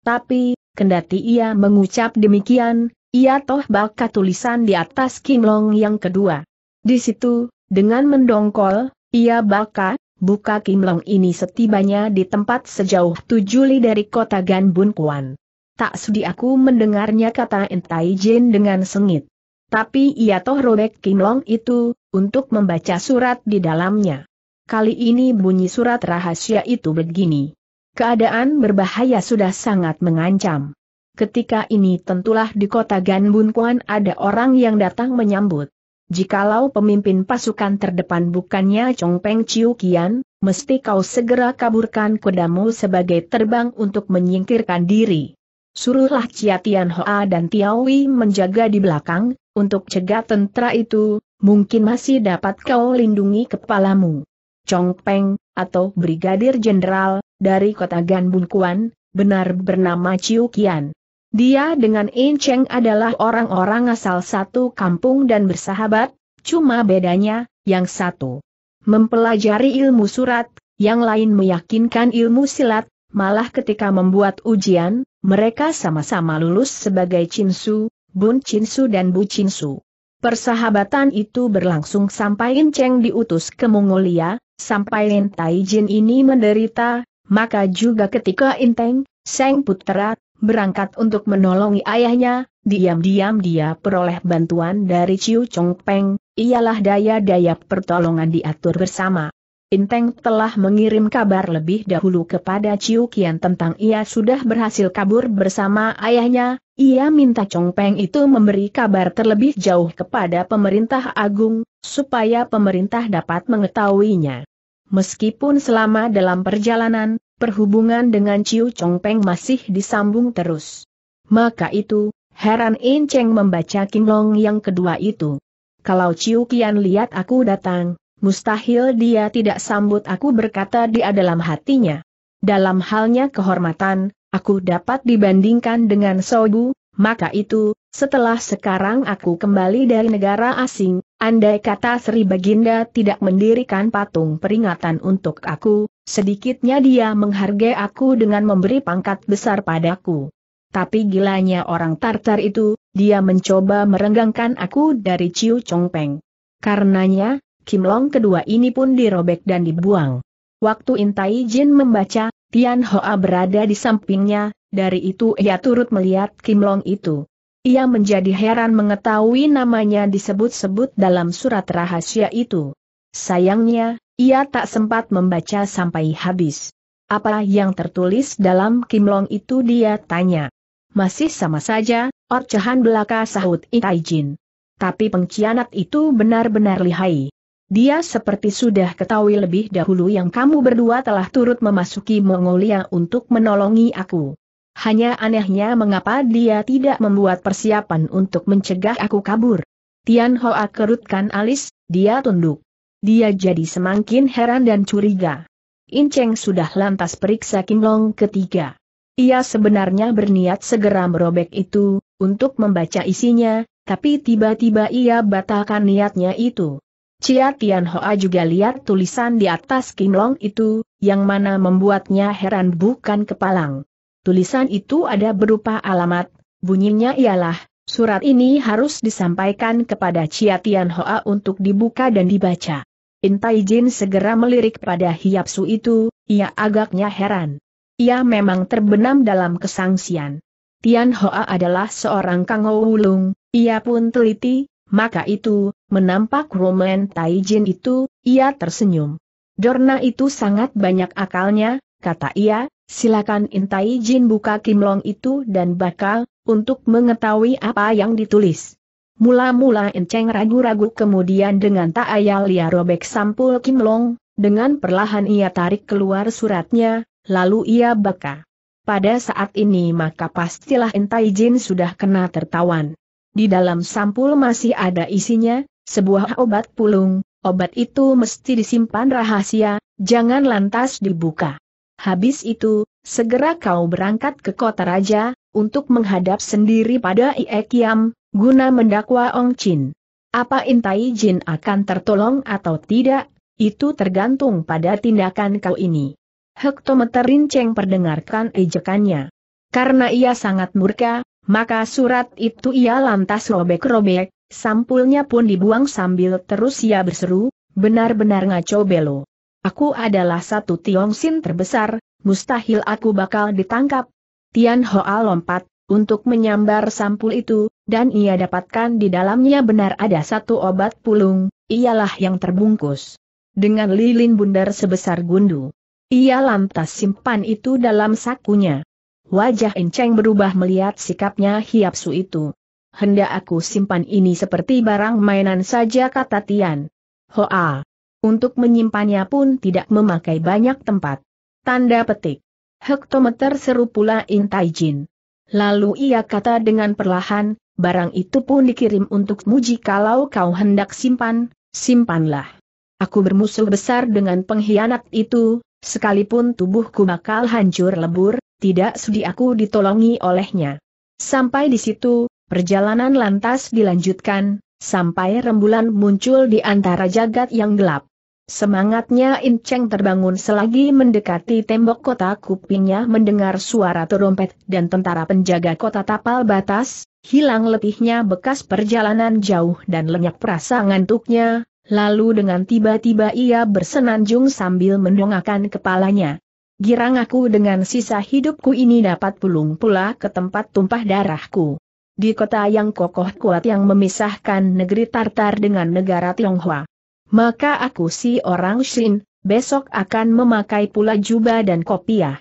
S1: Tapi, kendati ia mengucap demikian, ia toh baka tulisan di atas Kim Long yang kedua. Di situ, dengan mendongkol, ia baka, buka Kim ini setibanya di tempat sejauh tujuh li dari kota Ganbun Kuan. Tak sudi aku mendengarnya kata Entai Jin dengan sengit. Tapi ia toh robek Kim itu, untuk membaca surat di dalamnya. Kali ini bunyi surat rahasia itu begini. Keadaan berbahaya sudah sangat mengancam. Ketika ini tentulah di kota Ganbun Kuan ada orang yang datang menyambut. Jikalau pemimpin pasukan terdepan bukannya Chong Peng Chiu Kian, mesti kau segera kaburkan kudamu sebagai terbang untuk menyingkirkan diri. Suruhlah Chia Tian Hoa dan Tiawi menjaga di belakang, untuk cegah tentara itu, mungkin masih dapat kau lindungi kepalamu. Chong Peng, atau Brigadir Jenderal, dari kota Gan Kuan, benar bernama Chiu Kian. Dia dengan Cheng adalah orang-orang asal satu kampung dan bersahabat, cuma bedanya, yang satu mempelajari ilmu surat, yang lain meyakinkan ilmu silat, malah ketika membuat ujian, mereka sama-sama lulus sebagai Su, Bun Su dan Bu Su. Persahabatan itu berlangsung sampai Cheng diutus ke Mongolia, sampai Lin Jin ini menderita, maka juga ketika Inteng, Seng Putera, berangkat untuk menolongi ayahnya, diam-diam dia peroleh bantuan dari Ciu Chong Peng, ialah daya-daya pertolongan diatur bersama. Inteng telah mengirim kabar lebih dahulu kepada Ciu Kian tentang ia sudah berhasil kabur bersama ayahnya, ia minta Chong Peng itu memberi kabar terlebih jauh kepada pemerintah agung, supaya pemerintah dapat mengetahuinya. Meskipun selama dalam perjalanan, perhubungan dengan Ciu Chongpeng masih disambung terus. Maka itu, heran In Cheng membaca Kim Long yang kedua itu. Kalau Ciu Kian lihat aku datang, mustahil dia tidak sambut aku berkata dia dalam hatinya. Dalam halnya kehormatan, aku dapat dibandingkan dengan Sobu, maka itu, setelah sekarang aku kembali dari negara asing, andai kata Sri Baginda tidak mendirikan patung peringatan untuk aku, Sedikitnya dia menghargai aku dengan memberi pangkat besar padaku. Tapi gilanya orang Tartar itu, dia mencoba merenggangkan aku dari Ciu Chongpeng. Karenanya, Kim Long kedua ini pun dirobek dan dibuang. Waktu Intai Jin membaca, Tian Hoa berada di sampingnya, dari itu ia turut melihat Kim Long itu. Ia menjadi heran mengetahui namanya disebut-sebut dalam surat rahasia itu. Sayangnya, ia tak sempat membaca sampai habis. Apa yang tertulis dalam Kimlong itu dia tanya. Masih sama saja, orcehan belaka sahut Itaijin. Tapi pengkhianat itu benar-benar lihai. Dia seperti sudah ketahui lebih dahulu yang kamu berdua telah turut memasuki Mongolia untuk menolongi aku. Hanya anehnya mengapa dia tidak membuat persiapan untuk mencegah aku kabur. Tian Hoa kerutkan alis, dia tunduk. Dia jadi semakin heran dan curiga. Inceng sudah lantas periksa Kinglong ketiga. Ia sebenarnya berniat segera merobek itu, untuk membaca isinya, tapi tiba-tiba ia batalkan niatnya itu. Chia Tian Hoa juga lihat tulisan di atas Kinglong itu, yang mana membuatnya heran bukan kepalang. Tulisan itu ada berupa alamat, bunyinya ialah, surat ini harus disampaikan kepada Chia Tian Hoa untuk dibuka dan dibaca. Intai Jin segera melirik pada hiapsu itu, ia agaknya heran. Ia memang terbenam dalam kesangsian. Tian Hoa adalah seorang Kang Wulung, ia pun teliti, maka itu, menampak Roman Tai Jin itu, ia tersenyum. Dorna itu sangat banyak akalnya, kata ia, silakan Intai Jin buka Kimlong itu dan bakal, untuk mengetahui apa yang ditulis. Mula-mula Enceng ragu-ragu kemudian dengan tak ayal ia robek sampul Kim Long, dengan perlahan ia tarik keluar suratnya, lalu ia baka. Pada saat ini maka pastilah Entai Jin sudah kena tertawan. Di dalam sampul masih ada isinya, sebuah obat pulung, obat itu mesti disimpan rahasia, jangan lantas dibuka. Habis itu, segera kau berangkat ke kota raja, untuk menghadap sendiri pada Iekiam, Guna mendakwa Ong Chin. Apa Intai Jin akan tertolong atau tidak, itu tergantung pada tindakan kau ini. Hektometer Rinceng perdengarkan ejekannya. Karena ia sangat murka, maka surat itu ia lantas robek-robek, sampulnya pun dibuang sambil terus ia berseru, benar-benar ngaco belo. Aku adalah satu tiong Sin terbesar, mustahil aku bakal ditangkap. Tian Hoa lompat, untuk menyambar sampul itu, dan ia dapatkan di dalamnya benar ada satu obat pulung, ialah yang terbungkus dengan lilin bundar sebesar gundu. Ia lantas simpan itu dalam sakunya. Wajah Enceng berubah melihat sikapnya Hiapsu itu. Hendak aku simpan ini seperti barang mainan saja kata Tian. Hoa. Untuk menyimpannya pun tidak memakai banyak tempat. Tanda petik. Hektometer seru pula Intai Jin. Lalu ia kata dengan perlahan, barang itu pun dikirim untuk muji kalau kau hendak simpan, simpanlah. Aku bermusuh besar dengan pengkhianat itu, sekalipun tubuhku bakal hancur lebur, tidak sudi aku ditolongi olehnya. Sampai di situ, perjalanan lantas dilanjutkan, sampai rembulan muncul di antara jagat yang gelap. Semangatnya Inceng terbangun selagi mendekati tembok kota kupingnya mendengar suara terompet dan tentara penjaga kota tapal batas, hilang letihnya bekas perjalanan jauh dan lenyap perasa ngantuknya, lalu dengan tiba-tiba ia bersenanjung sambil mendongakkan kepalanya. Girang aku dengan sisa hidupku ini dapat pulung pula ke tempat tumpah darahku. Di kota yang kokoh kuat yang memisahkan negeri Tartar dengan negara Tionghoa. Maka aku si orang Shin, besok akan memakai pula jubah dan kopiah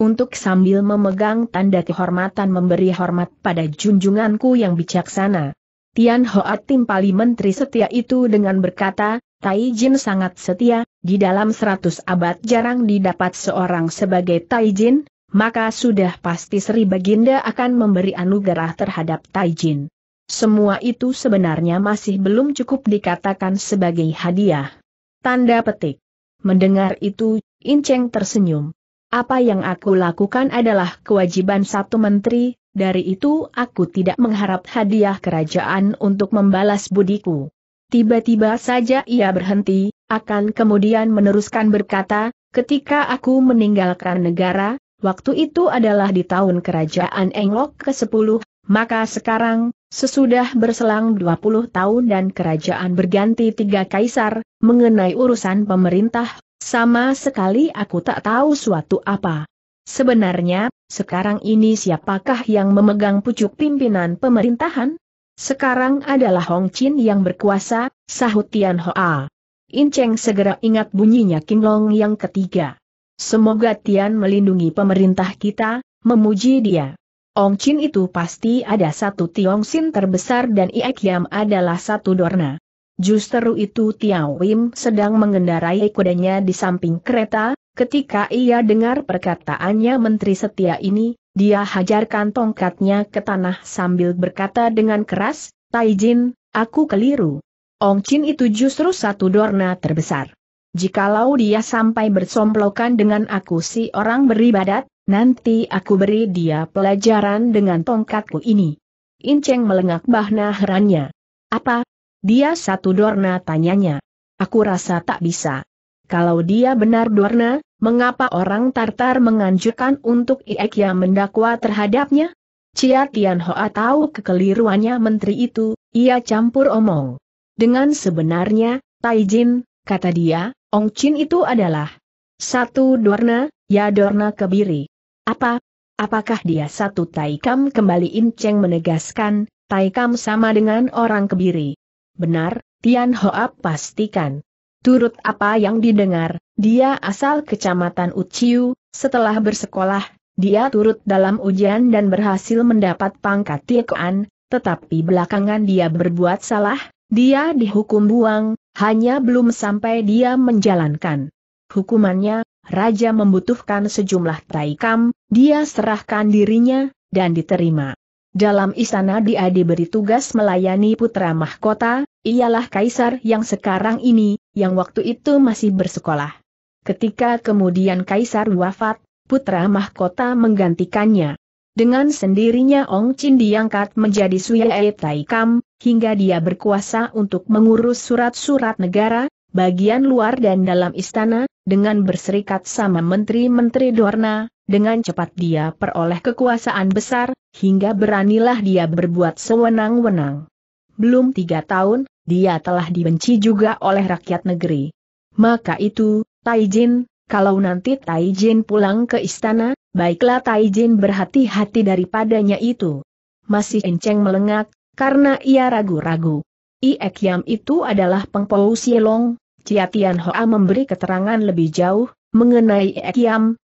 S1: untuk sambil memegang tanda kehormatan memberi hormat pada junjunganku yang bijaksana. Tian Hoa timpali menteri setia itu dengan berkata, Tai Jin sangat setia, di dalam seratus abad jarang didapat seorang sebagai Tai Jin, maka sudah pasti Sri Baginda akan memberi anugerah terhadap Tai Jin. Semua itu sebenarnya masih belum cukup dikatakan sebagai hadiah. Tanda petik. Mendengar itu, Inceng tersenyum. Apa yang aku lakukan adalah kewajiban satu menteri, dari itu aku tidak mengharap hadiah kerajaan untuk membalas budiku. Tiba-tiba saja ia berhenti, akan kemudian meneruskan berkata, ketika aku meninggalkan negara, waktu itu adalah di tahun kerajaan Englok ke-10, maka sekarang, sesudah berselang 20 tahun dan kerajaan berganti tiga kaisar, mengenai urusan pemerintah sama sekali aku tak tahu suatu apa. Sebenarnya, sekarang ini siapakah yang memegang pucuk pimpinan pemerintahan? Sekarang adalah Hong Chin yang berkuasa, sahut Tian Hoa. Cheng segera ingat bunyinya Kim Long yang ketiga. Semoga Tian melindungi pemerintah kita, memuji dia. Hong Chin itu pasti ada satu Tiong Sin terbesar dan Iek Yam adalah satu Dorna. Justru itu Tiao Wim sedang mengendarai kudanya di samping kereta, ketika ia dengar perkataannya Menteri Setia ini, dia hajarkan tongkatnya ke tanah sambil berkata dengan keras, Taijin, aku keliru. Ong Chin itu justru satu dorna terbesar. Jikalau dia sampai bersomplokan dengan aku si orang beribadat, nanti aku beri dia pelajaran dengan tongkatku ini. Inceng melengak bahna herannya. Apa, dia satu Dorna tanyanya. Aku rasa tak bisa. Kalau dia benar Dorna, mengapa orang Tartar menganjurkan untuk Iekya mendakwa terhadapnya? Cia Tian tahu kekeliruannya menteri itu, ia campur omong. Dengan sebenarnya, Taijin, kata dia, Ong Chin itu adalah satu Dorna, ya Dorna kebiri. Apa? Apakah dia satu Taikam kembali Inceng menegaskan, Taikam sama dengan orang kebiri. Benar, Tian Hoa pastikan. Turut apa yang didengar, dia asal kecamatan Uciu, setelah bersekolah, dia turut dalam ujian dan berhasil mendapat pangkat Tiekoan, tetapi belakangan dia berbuat salah, dia dihukum buang, hanya belum sampai dia menjalankan hukumannya, Raja membutuhkan sejumlah taikam, dia serahkan dirinya, dan diterima. Dalam istana dia diberi tugas melayani putra mahkota, ialah kaisar yang sekarang ini, yang waktu itu masih bersekolah. Ketika kemudian kaisar wafat, putra mahkota menggantikannya. Dengan sendirinya Ong Chin diangkat menjadi tai Taikam, hingga dia berkuasa untuk mengurus surat-surat negara, bagian luar dan dalam istana, dengan berserikat sama menteri-menteri Dorna, dengan cepat dia peroleh kekuasaan besar, hingga beranilah dia berbuat sewenang-wenang. Belum tiga tahun, dia telah dibenci juga oleh rakyat negeri. Maka itu, Taijin, kalau nanti Taijin pulang ke istana, baiklah Taijin berhati-hati daripadanya itu. Masih enceng melengak, karena ia ragu-ragu. Iek itu adalah pengpau Sielong, Ciatian Hoa memberi keterangan lebih jauh, mengenai Iek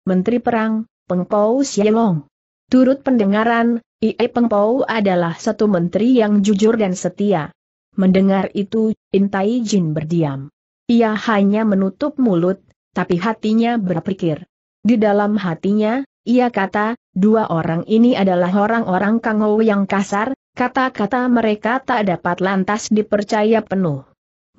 S1: Menteri Perang, Pengpau Xielong. Turut pendengaran, Ie Pengpau adalah satu menteri yang jujur dan setia. Mendengar itu, Intai Jin berdiam. Ia hanya menutup mulut, tapi hatinya berpikir. Di dalam hatinya, ia kata, dua orang ini adalah orang-orang Kangou yang kasar, kata-kata mereka tak dapat lantas dipercaya penuh.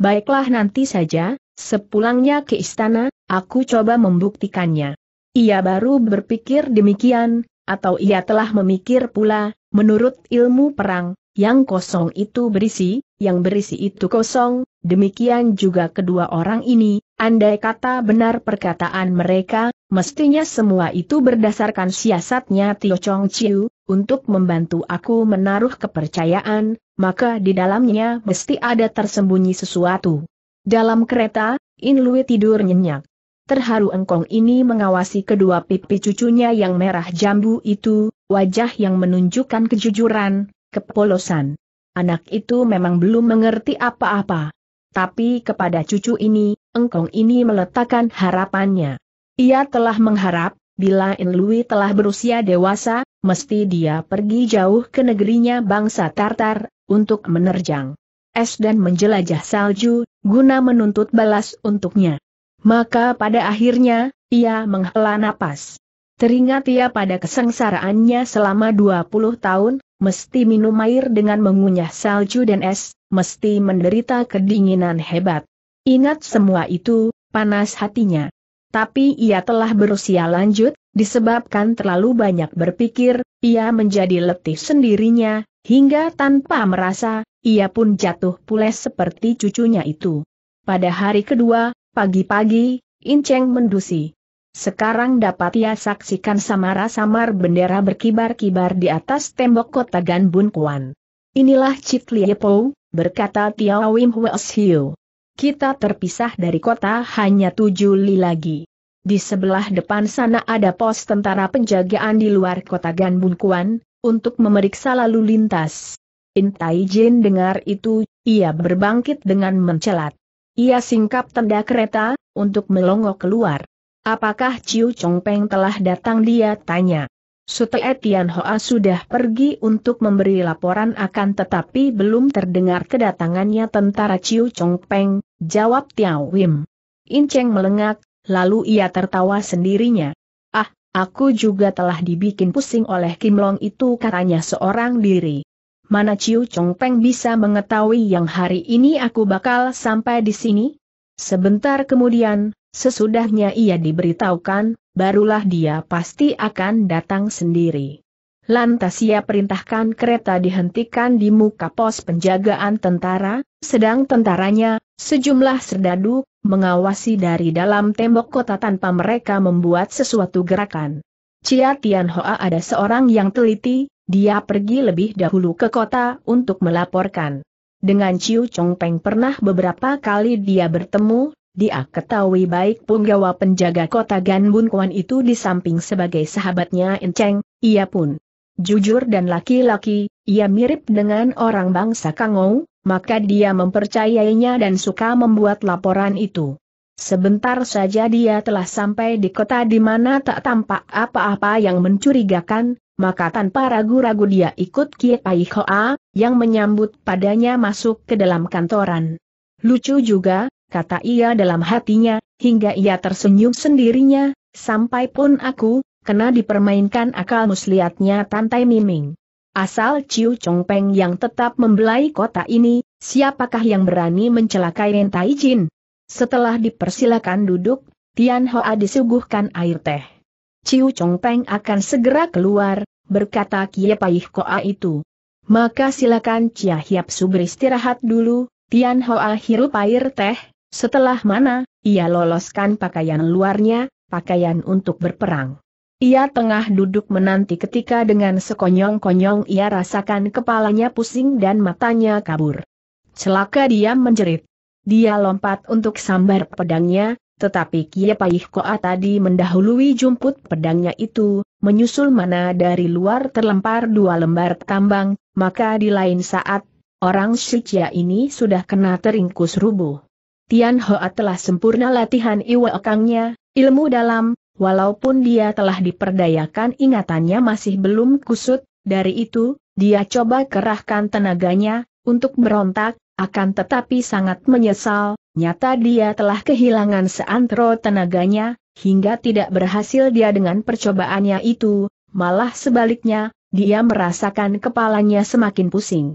S1: Baiklah nanti saja, sepulangnya ke istana, aku coba membuktikannya. Ia baru berpikir demikian, atau ia telah memikir pula, menurut ilmu perang, yang kosong itu berisi, yang berisi itu kosong, demikian juga kedua orang ini, andai kata benar perkataan mereka, mestinya semua itu berdasarkan siasatnya Tio Chong Chiu, untuk membantu aku menaruh kepercayaan, maka di dalamnya mesti ada tersembunyi sesuatu. Dalam kereta, In Lui tidur nyenyak. Terharu engkong ini mengawasi kedua pipi cucunya yang merah jambu itu, wajah yang menunjukkan kejujuran, kepolosan. Anak itu memang belum mengerti apa-apa. Tapi kepada cucu ini, engkong ini meletakkan harapannya. Ia telah mengharap, bila Inlui telah berusia dewasa, mesti dia pergi jauh ke negerinya bangsa Tartar, untuk menerjang es dan menjelajah salju, guna menuntut balas untuknya. Maka pada akhirnya, ia menghela napas. Teringat ia pada kesengsaraannya selama 20 tahun, mesti minum air dengan mengunyah salju dan es, mesti menderita kedinginan hebat. Ingat semua itu, panas hatinya. Tapi ia telah berusia lanjut, disebabkan terlalu banyak berpikir, ia menjadi letih sendirinya, hingga tanpa merasa, ia pun jatuh pules seperti cucunya itu. Pada hari kedua, Pagi-pagi, Inceng mendusi. Sekarang dapat ia saksikan samara-samar bendera berkibar-kibar di atas tembok kota Ganbun Kuan. Inilah Chit Liepo, berkata Tiao Wim Hiu. Kita terpisah dari kota hanya tujuh li lagi. Di sebelah depan sana ada pos tentara penjagaan di luar kota Ganbun Kuan, untuk memeriksa lalu lintas. Intai Jin dengar itu, ia berbangkit dengan mencelat. Ia singkap tenda kereta, untuk melongo keluar. Apakah Ciu Chong Peng telah datang dia tanya. Sute Etian Hoa sudah pergi untuk memberi laporan akan tetapi belum terdengar kedatangannya tentara Ciu Chong Peng. jawab Tiao Wim. Inceng melengak, lalu ia tertawa sendirinya. Ah, aku juga telah dibikin pusing oleh Kim Long itu katanya seorang diri mana Ciu Peng bisa mengetahui yang hari ini aku bakal sampai di sini? Sebentar kemudian, sesudahnya ia diberitahukan, barulah dia pasti akan datang sendiri. Lantas ia perintahkan kereta dihentikan di muka pos penjagaan tentara, sedang tentaranya, sejumlah serdadu, mengawasi dari dalam tembok kota tanpa mereka membuat sesuatu gerakan. Cia Tian Hoa ada seorang yang teliti, dia pergi lebih dahulu ke kota untuk melaporkan. Dengan Ciu Chong Peng pernah beberapa kali dia bertemu, dia ketahui baik punggawa penjaga kota Gan Bun Kuan itu di samping sebagai sahabatnya In Cheng, ia pun jujur dan laki-laki, ia mirip dengan orang bangsa Kangou, maka dia mempercayainya dan suka membuat laporan itu. Sebentar saja dia telah sampai di kota di mana tak tampak apa-apa yang mencurigakan, maka tanpa ragu-ragu dia ikut Kiai Hoa, yang menyambut padanya masuk ke dalam kantoran. Lucu juga, kata ia dalam hatinya, hingga ia tersenyum sendirinya, sampai pun aku, kena dipermainkan akal muslihatnya Tantai Miming. Asal Ciu Chongpeng yang tetap membelai kota ini, siapakah yang berani mencelakai Rentai Jin? Setelah dipersilakan duduk, Tian Hoa disuguhkan air teh. Ciu Chongpeng akan segera keluar, berkata Kie Paih Koa itu. Maka silakan Cia Hiap Su beristirahat dulu, Tian Hoa hirup air teh, setelah mana, ia loloskan pakaian luarnya, pakaian untuk berperang. Ia tengah duduk menanti ketika dengan sekonyong-konyong ia rasakan kepalanya pusing dan matanya kabur. Celaka dia menjerit. Dia lompat untuk sambar pedangnya, tetapi Paih Koa tadi mendahului jumput pedangnya itu, menyusul mana dari luar terlempar dua lembar tambang, maka di lain saat, orang Shichia ini sudah kena teringkus rubuh. Tian Hoa telah sempurna latihan iwa ekangnya, ilmu dalam, walaupun dia telah diperdayakan ingatannya masih belum kusut, dari itu, dia coba kerahkan tenaganya, untuk berontak, akan tetapi sangat menyesal, Nyata dia telah kehilangan seantero tenaganya, hingga tidak berhasil dia dengan percobaannya itu, malah sebaliknya, dia merasakan kepalanya semakin pusing.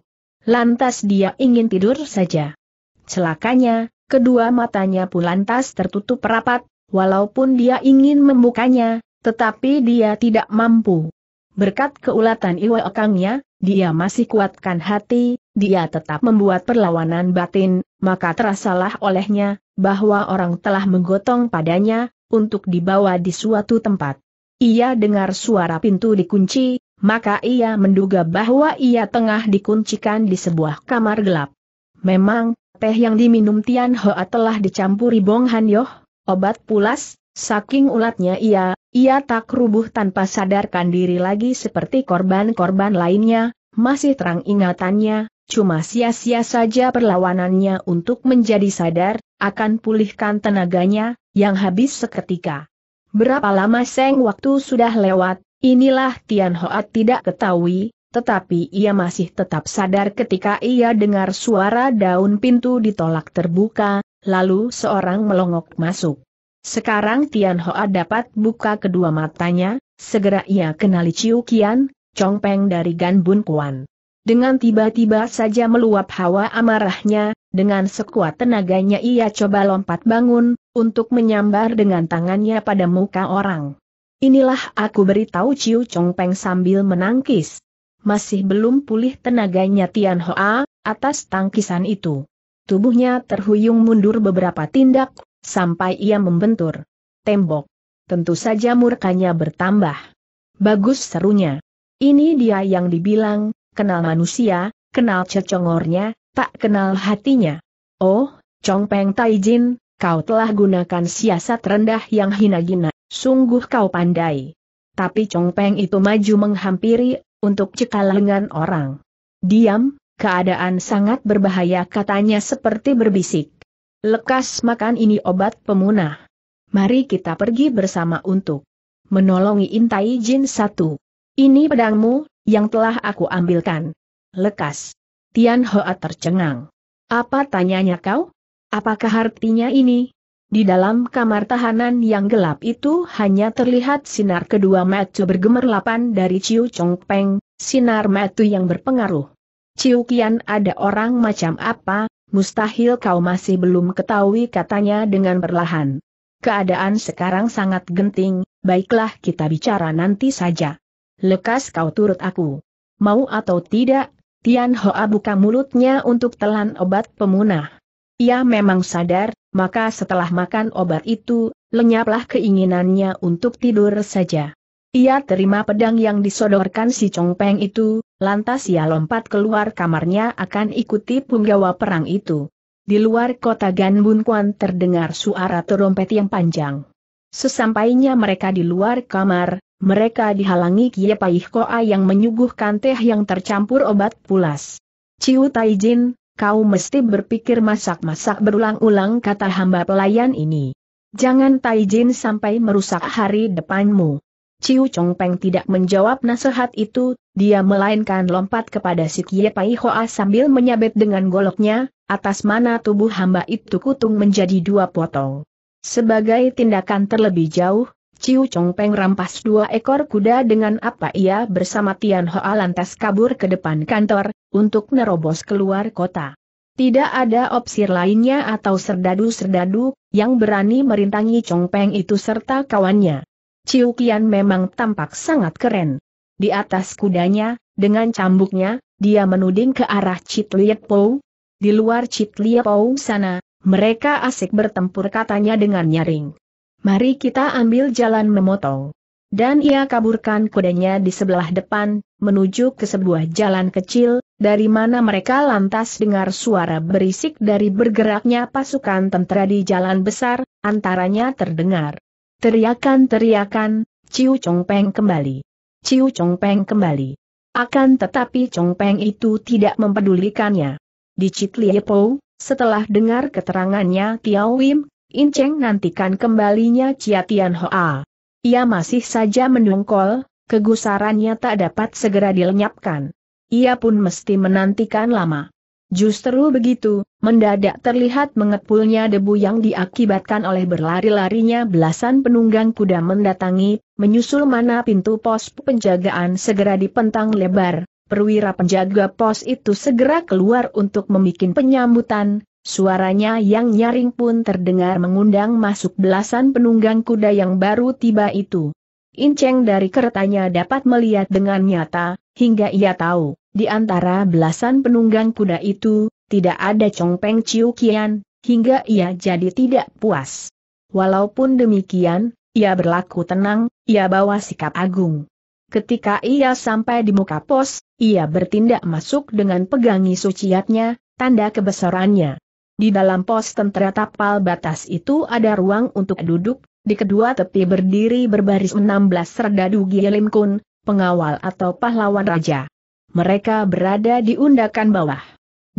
S1: Lantas dia ingin tidur saja. Celakanya, kedua matanya pun lantas tertutup rapat, walaupun dia ingin membukanya, tetapi dia tidak mampu. Berkat keulatan iwa akangnya, dia masih kuatkan hati, dia tetap membuat perlawanan batin, maka terasalah olehnya, bahwa orang telah menggotong padanya, untuk dibawa di suatu tempat. Ia dengar suara pintu dikunci, maka ia menduga bahwa ia tengah dikuncikan di sebuah kamar gelap. Memang, teh yang diminum Tian Hoa telah dicampuri Bong Han Yoh, obat pulas, saking ulatnya ia, ia tak rubuh tanpa sadarkan diri lagi seperti korban-korban lainnya, masih terang ingatannya, Cuma sia-sia saja perlawanannya untuk menjadi sadar, akan pulihkan tenaganya, yang habis seketika. Berapa lama seng waktu sudah lewat, inilah Tian Hoat tidak ketahui, tetapi ia masih tetap sadar ketika ia dengar suara daun pintu ditolak terbuka, lalu seorang melongok masuk. Sekarang Tian Hoat dapat buka kedua matanya, segera ia kenali Ciu Kian, Chong Peng dari Gan Bun Kuan. Dengan tiba-tiba saja meluap hawa amarahnya, dengan sekuat tenaganya ia coba lompat bangun, untuk menyambar dengan tangannya pada muka orang. Inilah aku beritahu Ciu Chong Peng sambil menangkis. Masih belum pulih tenaganya Tian Hoa, atas tangkisan itu. Tubuhnya terhuyung mundur beberapa tindak, sampai ia membentur. Tembok. Tentu saja murkanya bertambah. Bagus serunya. Ini dia yang dibilang, kenal manusia, kenal cecongornya, tak kenal hatinya. Oh, Chong Peng Taijin, kau telah gunakan siasat rendah yang hina-gina, sungguh kau pandai. Tapi Chong Peng itu maju menghampiri, untuk cekal lengan orang. Diam, keadaan sangat berbahaya katanya seperti berbisik. Lekas makan ini obat pemunah. Mari kita pergi bersama untuk menolongi Intai Jin satu. Ini pedangmu, yang telah aku ambilkan. Lekas. Tian Hoa tercengang. Apa tanyanya kau? Apakah artinya ini? Di dalam kamar tahanan yang gelap itu hanya terlihat sinar kedua mata bergemerlapan dari Ciu Chong Peng, sinar mata yang berpengaruh. Ciu Kian ada orang macam apa, mustahil kau masih belum ketahui katanya dengan perlahan. Keadaan sekarang sangat genting, baiklah kita bicara nanti saja lekas kau turut aku. Mau atau tidak, Tian Hoa buka mulutnya untuk telan obat pemunah. Ia memang sadar, maka setelah makan obat itu, lenyaplah keinginannya untuk tidur saja. Ia terima pedang yang disodorkan si Chong Peng itu, lantas ia lompat keluar kamarnya akan ikuti punggawa perang itu. Di luar kota Gan Bun Kuan terdengar suara terompet yang panjang. Sesampainya mereka di luar kamar, mereka dihalangi Kie Paih Koa yang menyuguhkan teh yang tercampur obat pulas. Ciu Taijin, kau mesti berpikir masak-masak berulang-ulang kata hamba pelayan ini. Jangan Taijin sampai merusak hari depanmu. Ciu Chong Peng tidak menjawab nasihat itu, dia melainkan lompat kepada si Kie Pai Hoa sambil menyabet dengan goloknya, atas mana tubuh hamba itu kutung menjadi dua potong. Sebagai tindakan terlebih jauh, Ciu Chong Peng rampas dua ekor kuda dengan apa ia bersama Tian Hoa lantas kabur ke depan kantor, untuk nerobos keluar kota. Tidak ada opsi lainnya atau serdadu-serdadu, yang berani merintangi Chong Peng itu serta kawannya. Ciu Qian memang tampak sangat keren. Di atas kudanya, dengan cambuknya, dia menuding ke arah Chit Liet Po. Di luar Chit Liet Po sana, mereka asik bertempur katanya dengan nyaring. Mari kita ambil jalan memotong. Dan ia kaburkan kudanya di sebelah depan, menuju ke sebuah jalan kecil, dari mana mereka lantas dengar suara berisik dari bergeraknya pasukan tentara di jalan besar, antaranya terdengar. Teriakan-teriakan, Ciu Peng kembali. Ciu Peng kembali. Akan tetapi Chong Peng itu tidak mempedulikannya. Di Chitlie Po, setelah dengar keterangannya Tiao Inceng nantikan kembalinya Ciatian Tian Hoa. Ia masih saja mendongkol, kegusarannya tak dapat segera dilenyapkan. Ia pun mesti menantikan lama. Justru begitu, mendadak terlihat mengepulnya debu yang diakibatkan oleh berlari-larinya belasan penunggang kuda mendatangi, menyusul mana pintu pos penjagaan segera dipentang lebar, perwira penjaga pos itu segera keluar untuk membuat penyambutan, Suaranya yang nyaring pun terdengar mengundang masuk belasan penunggang kuda yang baru tiba itu. Inceng dari keretanya dapat melihat dengan nyata, hingga ia tahu, di antara belasan penunggang kuda itu, tidak ada congpeng Ciu Kian, hingga ia jadi tidak puas. Walaupun demikian, ia berlaku tenang, ia bawa sikap agung. Ketika ia sampai di muka pos, ia bertindak masuk dengan pegangi suciatnya, tanda kebesarannya. Di dalam pos tentera tapal batas itu ada ruang untuk duduk, di kedua tepi berdiri berbaris 16 serdadu Gielim Kun, pengawal atau pahlawan raja. Mereka berada di undakan bawah.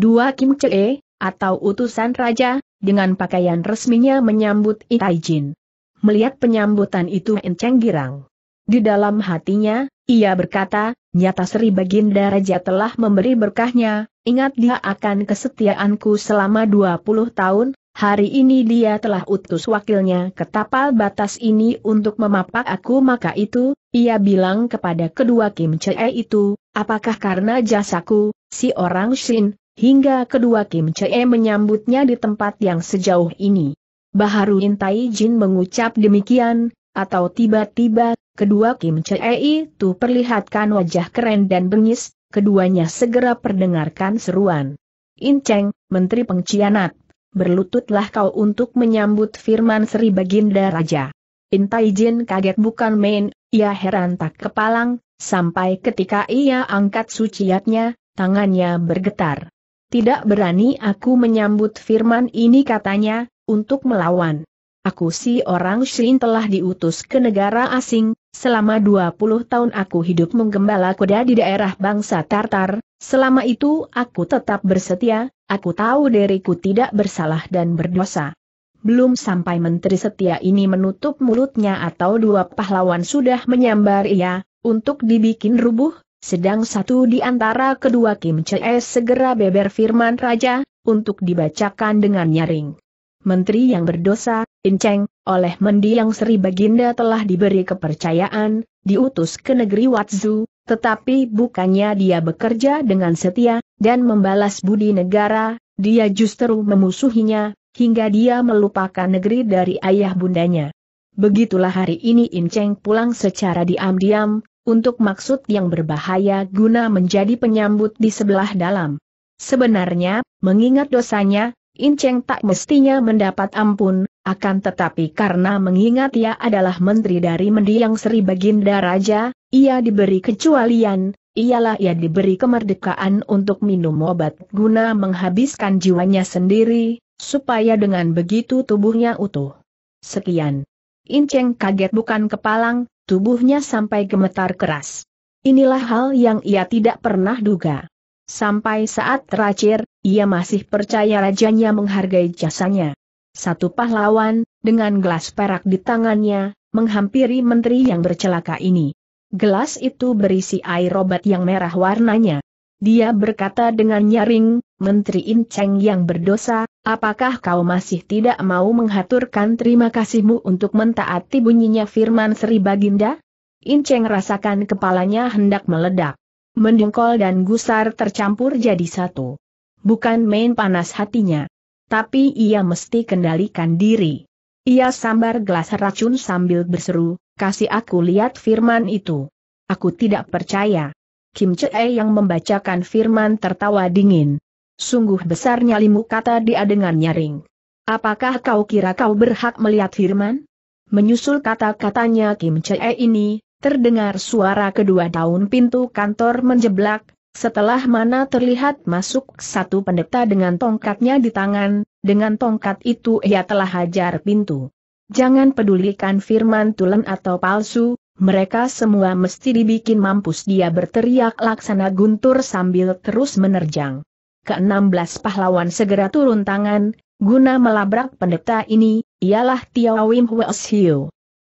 S1: Dua Kim Chee, atau utusan raja, dengan pakaian resminya menyambut Itaijin. Melihat penyambutan itu Enceng girang. Di dalam hatinya, ia berkata, nyata Sri Baginda Raja telah memberi berkahnya, Ingat dia akan kesetiaanku selama 20 tahun, hari ini dia telah utus wakilnya ke tapal batas ini untuk memapak aku maka itu, ia bilang kepada kedua Kim Chee itu, apakah karena jasaku, si orang Shin, hingga kedua Kim Chee menyambutnya di tempat yang sejauh ini. Baharu Intai Jin mengucap demikian, atau tiba-tiba, kedua Kim Chee itu perlihatkan wajah keren dan bengis, keduanya segera perdengarkan seruan. Inceng, Menteri pengcianat, berlututlah kau untuk menyambut firman Sri Baginda Raja. Intai Jin kaget bukan main, ia heran tak kepalang, sampai ketika ia angkat suciatnya, tangannya bergetar. Tidak berani aku menyambut firman ini katanya, untuk melawan. Aku si orang Shin telah diutus ke negara asing, Selama 20 tahun aku hidup menggembala kuda di daerah bangsa Tartar, selama itu aku tetap bersetia, aku tahu diriku tidak bersalah dan berdosa. Belum sampai menteri setia ini menutup mulutnya atau dua pahlawan sudah menyambar ia, untuk dibikin rubuh, sedang satu di antara kedua Kim Ches segera beber firman raja, untuk dibacakan dengan nyaring. Menteri yang berdosa, Inceng, oleh mendiang Sri Baginda telah diberi kepercayaan, diutus ke negeri Watzu, tetapi bukannya dia bekerja dengan setia, dan membalas budi negara, dia justru memusuhinya, hingga dia melupakan negeri dari ayah bundanya. Begitulah hari ini Inceng pulang secara diam-diam, untuk maksud yang berbahaya guna menjadi penyambut di sebelah dalam. Sebenarnya, mengingat dosanya, Inceng tak mestinya mendapat ampun, akan tetapi karena mengingat ia adalah menteri dari mendiang Sri Baginda Raja, ia diberi kecualian, ialah ia diberi kemerdekaan untuk minum obat guna menghabiskan jiwanya sendiri, supaya dengan begitu tubuhnya utuh. Sekian. Inceng kaget bukan kepalang, tubuhnya sampai gemetar keras. Inilah hal yang ia tidak pernah duga. Sampai saat terakhir, ia masih percaya rajanya menghargai jasanya. Satu pahlawan, dengan gelas perak di tangannya, menghampiri menteri yang bercelaka ini. Gelas itu berisi air obat yang merah warnanya. Dia berkata dengan nyaring, Menteri Inceng yang berdosa, apakah kau masih tidak mau menghaturkan terima kasihmu untuk mentaati bunyinya firman Sri Baginda? Inceng rasakan kepalanya hendak meledak. Mendengkol dan gusar tercampur jadi satu. Bukan main panas hatinya tapi ia mesti kendalikan diri. Ia sambar gelas racun sambil berseru, kasih aku lihat firman itu. Aku tidak percaya. Kim Chee yang membacakan firman tertawa dingin. Sungguh besar nyalimu kata dia dengan nyaring. Apakah kau kira kau berhak melihat firman? Menyusul kata-katanya Kim Chee ini, terdengar suara kedua daun pintu kantor menjeblak, setelah mana terlihat masuk satu pendeta dengan tongkatnya di tangan, dengan tongkat itu ia telah hajar pintu. Jangan pedulikan firman tulen atau palsu, mereka semua mesti dibikin mampus dia berteriak laksana guntur sambil terus menerjang. Ke-16 pahlawan segera turun tangan, guna melabrak pendeta ini, ialah Tiawim Wim Hwes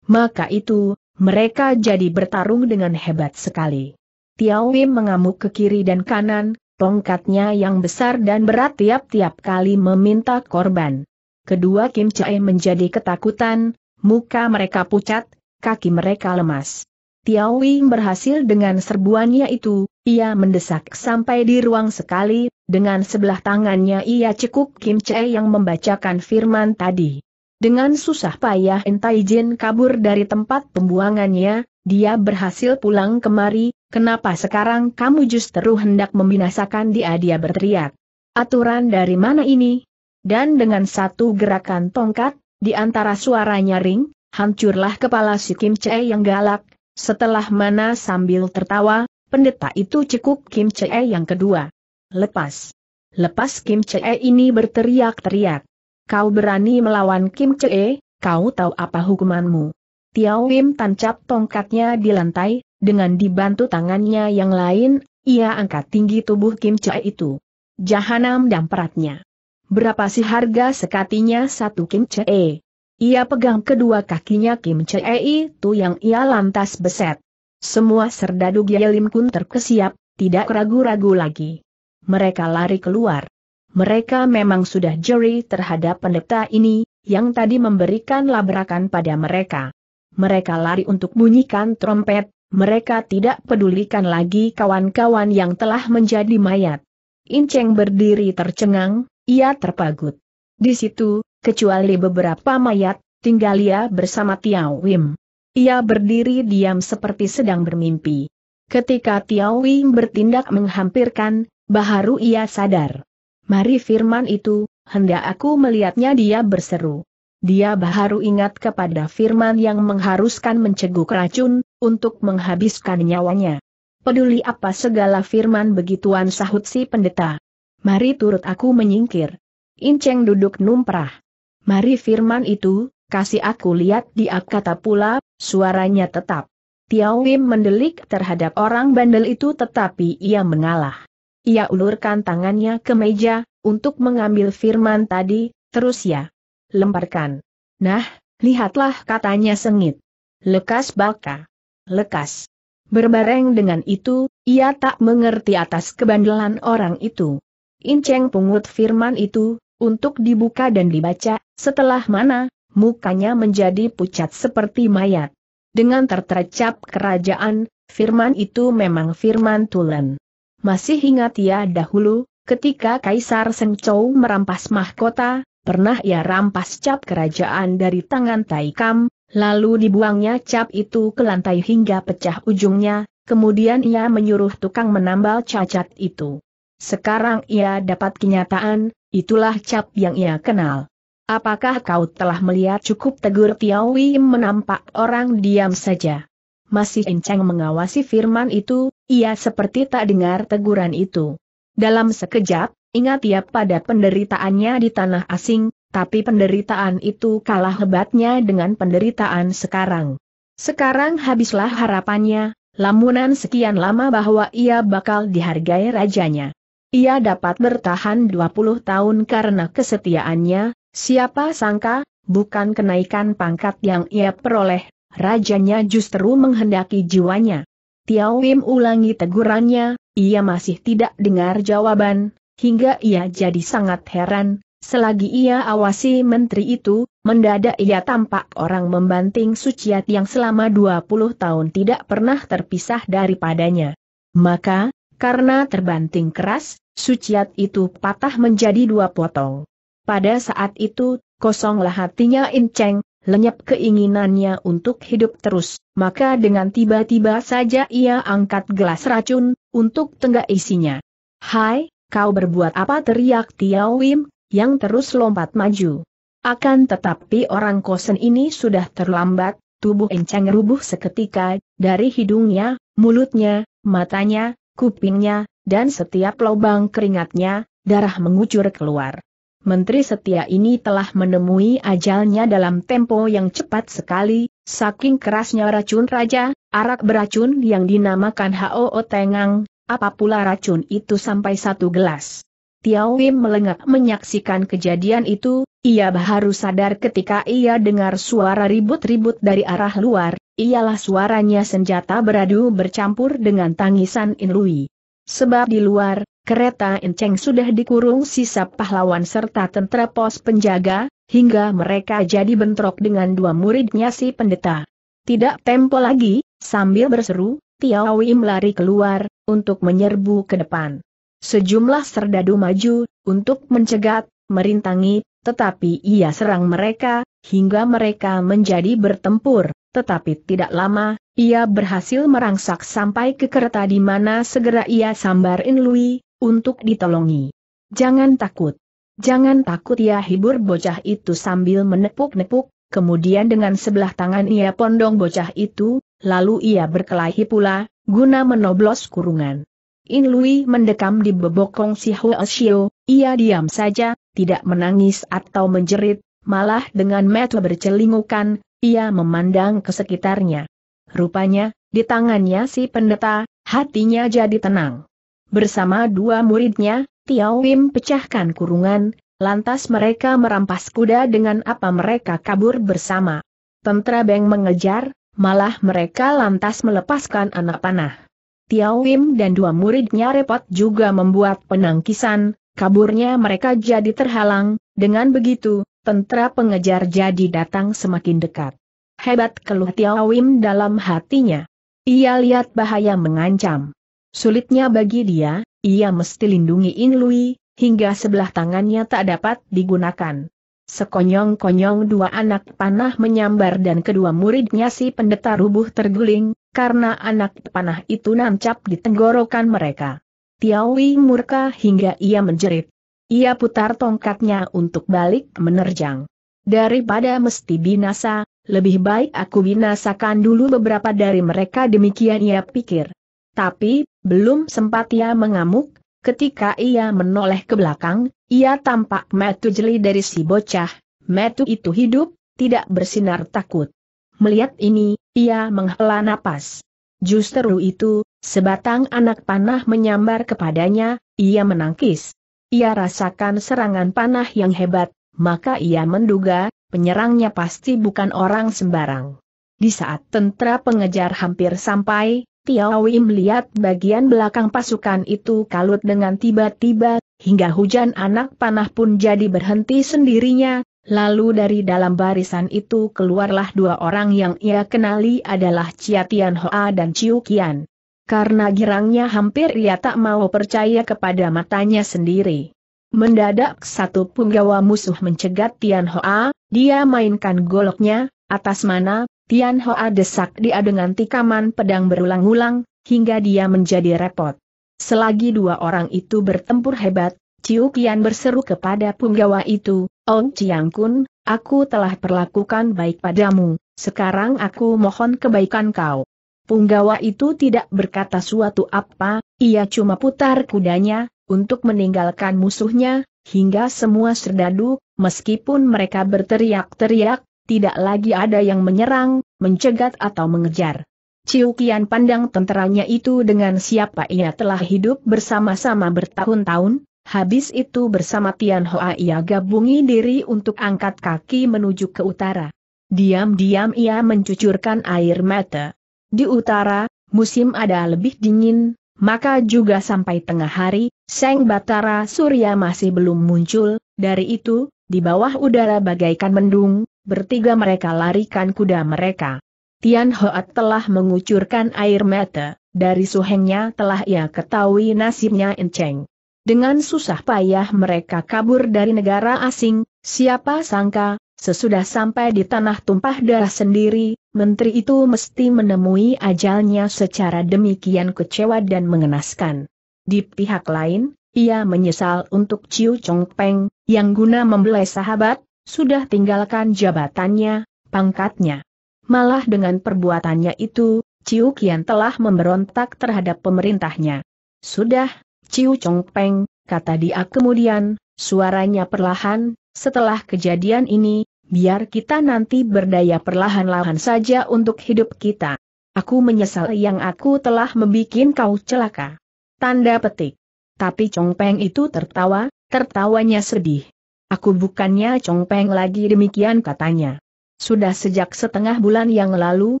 S1: Maka itu, mereka jadi bertarung dengan hebat sekali. Tiao Wim mengamuk ke kiri dan kanan, tongkatnya yang besar dan berat tiap-tiap kali meminta korban. Kedua Kim Chae menjadi ketakutan, muka mereka pucat, kaki mereka lemas. Tiao berhasil dengan serbuannya itu, ia mendesak sampai di ruang sekali, dengan sebelah tangannya ia cekuk Kim Chae yang membacakan firman tadi. Dengan susah payah Entai Jin kabur dari tempat pembuangannya, dia berhasil pulang kemari, Kenapa sekarang kamu justru hendak membinasakan dia dia berteriak. Aturan dari mana ini? Dan dengan satu gerakan tongkat, di antara suaranya ring, hancurlah kepala si Kim Che yang galak, setelah mana sambil tertawa, pendeta itu cekuk Kim Che yang kedua. Lepas. Lepas Kim Che ini berteriak-teriak. Kau berani melawan Kim Che, kau tahu apa hukumanmu. Tiao Wim tancap tongkatnya di lantai, dengan dibantu tangannya yang lain, ia angkat tinggi tubuh Kim Chae itu. Jahanam dan peratnya. Berapa sih harga sekatinya satu Kim Chae? Ia pegang kedua kakinya Kim Chae itu yang ia lantas beset. Semua serdadu Gyalim Kun terkesiap, tidak ragu-ragu lagi. Mereka lari keluar. Mereka memang sudah jeri terhadap pendeta ini, yang tadi memberikan labrakan pada mereka. Mereka lari untuk bunyikan trompet, mereka tidak pedulikan lagi kawan-kawan yang telah menjadi mayat. Inceng berdiri tercengang, ia terpagut. Di situ, kecuali beberapa mayat, tinggal ia bersama Tiao Wim. Ia berdiri diam seperti sedang bermimpi. Ketika Tiao Wim bertindak menghampirkan, baharu ia sadar. Mari firman itu, hendak aku melihatnya dia berseru. Dia baharu ingat kepada firman yang mengharuskan menceguk racun, untuk menghabiskan nyawanya. Peduli apa segala firman begituan sahut si pendeta. Mari turut aku menyingkir. Inceng duduk numprah. Mari firman itu, kasih aku lihat dia kata pula, suaranya tetap. Tiaw Wim mendelik terhadap orang bandel itu tetapi ia mengalah. Ia ulurkan tangannya ke meja, untuk mengambil firman tadi, terus ya. Lemparkan. Nah, lihatlah katanya sengit. Lekas baka lekas. Berbareng dengan itu, ia tak mengerti atas kebandelan orang itu. Inceng pungut firman itu, untuk dibuka dan dibaca, setelah mana, mukanya menjadi pucat seperti mayat. Dengan tertercap kerajaan, firman itu memang firman Tulen. Masih ingat ia dahulu, ketika Kaisar Sengcou merampas mahkota, pernah ia rampas cap kerajaan dari tangan Taikam, Lalu dibuangnya cap itu ke lantai hingga pecah ujungnya, kemudian ia menyuruh tukang menambal cacat itu. Sekarang ia dapat kenyataan, itulah cap yang ia kenal. Apakah kau telah melihat cukup tegur Tiawi menampak orang diam saja? Masih enceng mengawasi firman itu, ia seperti tak dengar teguran itu. Dalam sekejap, ingat ia pada penderitaannya di tanah asing, tapi penderitaan itu kalah hebatnya dengan penderitaan sekarang. Sekarang habislah harapannya, lamunan sekian lama bahwa ia bakal dihargai rajanya. Ia dapat bertahan 20 tahun karena kesetiaannya, siapa sangka, bukan kenaikan pangkat yang ia peroleh, rajanya justru menghendaki jiwanya. Tiao Wim ulangi tegurannya, ia masih tidak dengar jawaban, hingga ia jadi sangat heran, Selagi ia awasi menteri itu, mendadak ia tampak orang membanting suciat yang selama 20 tahun tidak pernah terpisah daripadanya. Maka, karena terbanting keras, suciat itu patah menjadi dua potong. Pada saat itu, kosonglah hatinya Inceng, lenyap keinginannya untuk hidup terus, maka dengan tiba-tiba saja ia angkat gelas racun, untuk tenggak isinya. Hai, kau berbuat apa teriak Tiao Wim, yang terus lompat maju. Akan tetapi orang kosen ini sudah terlambat, tubuh enceng rubuh seketika, dari hidungnya, mulutnya, matanya, kupingnya, dan setiap lubang keringatnya, darah mengucur keluar. Menteri setia ini telah menemui ajalnya dalam tempo yang cepat sekali, saking kerasnya racun raja, arak beracun yang dinamakan H.O.O. Tengang, apa pula racun itu sampai satu gelas. Tiao Wim melengak menyaksikan kejadian itu, ia baru sadar ketika ia dengar suara ribut-ribut dari arah luar, ialah suaranya senjata beradu bercampur dengan tangisan Inlui. Sebab di luar, kereta Enceng sudah dikurung sisa pahlawan serta tentara pos penjaga, hingga mereka jadi bentrok dengan dua muridnya si pendeta. Tidak tempo lagi, sambil berseru, Tiao Wim lari keluar, untuk menyerbu ke depan. Sejumlah serdadu maju, untuk mencegat, merintangi, tetapi ia serang mereka, hingga mereka menjadi bertempur, tetapi tidak lama, ia berhasil merangsak sampai ke kereta di mana segera ia sambar Inlui, untuk ditolongi. Jangan takut. Jangan takut ia ya, hibur bocah itu sambil menepuk-nepuk, kemudian dengan sebelah tangan ia pondong bocah itu, lalu ia berkelahi pula, guna menoblos kurungan. In Lui mendekam di bebokong si Hua Xiu, ia diam saja, tidak menangis atau menjerit, malah dengan mata bercelingukan, ia memandang ke sekitarnya. Rupanya, di tangannya si pendeta, hatinya jadi tenang. Bersama dua muridnya, Tiao Wim pecahkan kurungan, lantas mereka merampas kuda dengan apa mereka kabur bersama. Tentra Beng mengejar, malah mereka lantas melepaskan anak panah. Tiao Wim dan dua muridnya repot juga membuat penangkisan, kaburnya mereka jadi terhalang, dengan begitu, tentara pengejar jadi datang semakin dekat. Hebat keluh Tiao Wim dalam hatinya. Ia lihat bahaya mengancam. Sulitnya bagi dia, ia mesti lindungi In Lui, hingga sebelah tangannya tak dapat digunakan. Sekonyong-konyong dua anak panah menyambar dan kedua muridnya si pendeta rubuh terguling, karena anak panah itu nancap di tenggorokan mereka. Tiao Wing murka hingga ia menjerit. Ia putar tongkatnya untuk balik menerjang. Daripada mesti binasa, lebih baik aku binasakan dulu beberapa dari mereka demikian ia pikir. Tapi, belum sempat ia mengamuk, ketika ia menoleh ke belakang, ia tampak metu jeli dari si bocah, metu itu hidup, tidak bersinar takut. Melihat ini, ia menghela napas. Justru itu, sebatang anak panah menyambar kepadanya, ia menangkis. Ia rasakan serangan panah yang hebat, maka ia menduga, penyerangnya pasti bukan orang sembarang. Di saat tentara pengejar hampir sampai, Tiawi melihat bagian belakang pasukan itu kalut dengan tiba-tiba, hingga hujan anak panah pun jadi berhenti sendirinya, Lalu dari dalam barisan itu keluarlah dua orang yang ia kenali adalah Chia Tian Hoa dan Chiu Qian. Karena girangnya hampir ia tak mau percaya kepada matanya sendiri. Mendadak satu punggawa musuh mencegat Tian Hoa, dia mainkan goloknya, atas mana, Tian Hoa desak dia dengan tikaman pedang berulang-ulang, hingga dia menjadi repot. Selagi dua orang itu bertempur hebat, Ciu Kian berseru kepada punggawa itu, Ong Chiang Kun, aku telah perlakukan baik padamu, sekarang aku mohon kebaikan kau. Punggawa itu tidak berkata suatu apa, ia cuma putar kudanya, untuk meninggalkan musuhnya, hingga semua serdadu, meskipun mereka berteriak-teriak, tidak lagi ada yang menyerang, mencegat atau mengejar. Ciu Kian pandang tenteranya itu dengan siapa ia telah hidup bersama-sama bertahun-tahun, Habis itu bersama Tian Hoa ia gabungi diri untuk angkat kaki menuju ke utara. Diam-diam ia mencucurkan air mata. Di utara, musim ada lebih dingin, maka juga sampai tengah hari, Seng Batara Surya masih belum muncul, dari itu, di bawah udara bagaikan mendung, bertiga mereka larikan kuda mereka. Tian Hoat telah mengucurkan air mata, dari suhengnya telah ia ketahui nasibnya Enceng. Dengan susah payah mereka kabur dari negara asing, siapa sangka, sesudah sampai di tanah tumpah darah sendiri, menteri itu mesti menemui ajalnya secara demikian kecewa dan mengenaskan. Di pihak lain, ia menyesal untuk Ciu Chong Peng, yang guna membelai sahabat, sudah tinggalkan jabatannya, pangkatnya. Malah dengan perbuatannya itu, Ciu kian telah memberontak terhadap pemerintahnya. Sudah, Ciu Chong Peng, kata dia kemudian, suaranya perlahan, setelah kejadian ini, biar kita nanti berdaya perlahan-lahan saja untuk hidup kita. Aku menyesal yang aku telah membuat kau celaka. Tanda petik. Tapi Chong Peng itu tertawa, tertawanya sedih. Aku bukannya Chong Peng lagi demikian katanya. Sudah sejak setengah bulan yang lalu,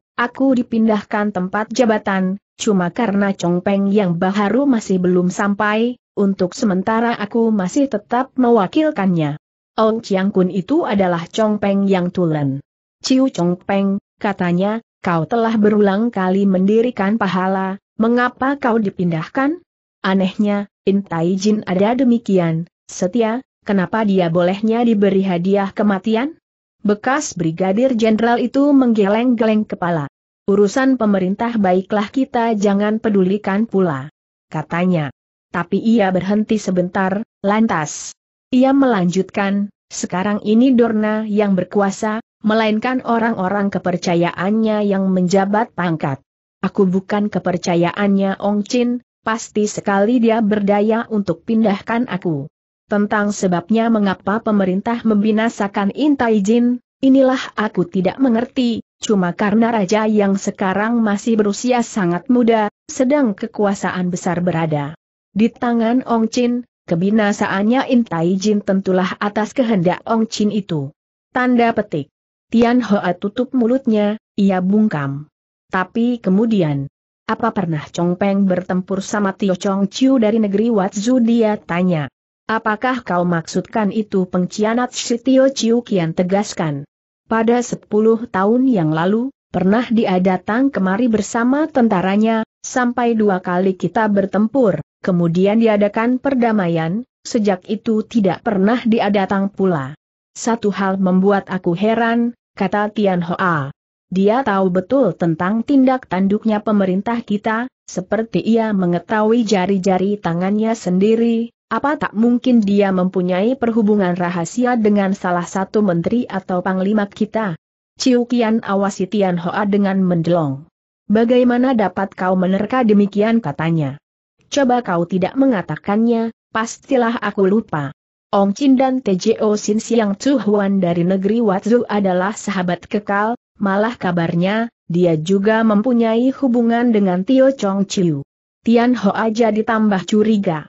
S1: aku dipindahkan tempat jabatan, Cuma karena Chong Peng yang baharu masih belum sampai, untuk sementara aku masih tetap mewakilkannya. Ong Chiang Kun itu adalah Chong Peng yang tulen. Ciu Peng, katanya, kau telah berulang kali mendirikan pahala, mengapa kau dipindahkan? Anehnya, In Jin ada demikian, setia, kenapa dia bolehnya diberi hadiah kematian? Bekas Brigadir Jenderal itu menggeleng-geleng kepala. Urusan pemerintah baiklah kita jangan pedulikan pula. Katanya. Tapi ia berhenti sebentar, lantas. Ia melanjutkan, sekarang ini Dorna yang berkuasa, melainkan orang-orang kepercayaannya yang menjabat pangkat. Aku bukan kepercayaannya Ong Chin, pasti sekali dia berdaya untuk pindahkan aku. Tentang sebabnya mengapa pemerintah membinasakan Intai Jin, inilah aku tidak mengerti, Cuma karena raja yang sekarang masih berusia sangat muda, sedang kekuasaan besar berada di tangan Ong Chin, kebinasaannya Intai Jin tentulah atas kehendak Ong Chin itu. Tanda petik. Tian Hoa tutup mulutnya, ia bungkam. Tapi kemudian, apa pernah Chong Peng bertempur sama Tio Chong Chiu dari negeri Watzu dia tanya. Apakah kau maksudkan itu pengkhianat si Tio Chiu kian tegaskan? Pada sepuluh tahun yang lalu, pernah dia datang kemari bersama tentaranya, sampai dua kali kita bertempur, kemudian diadakan perdamaian, sejak itu tidak pernah dia datang pula. Satu hal membuat aku heran, kata Tian Hoa. Dia tahu betul tentang tindak tanduknya pemerintah kita, seperti ia mengetahui jari-jari tangannya sendiri, apa tak mungkin dia mempunyai perhubungan rahasia dengan salah satu menteri atau panglima kita? Ciu Kian awasi Tian Hoa dengan mendelong. Bagaimana dapat kau menerka demikian katanya? Coba kau tidak mengatakannya, pastilah aku lupa. Ong Chin dan TJO Sin Siang Chu Huan dari negeri Watzu adalah sahabat kekal, malah kabarnya, dia juga mempunyai hubungan dengan Tio Chong Chiu. Tian Hoa jadi tambah curiga.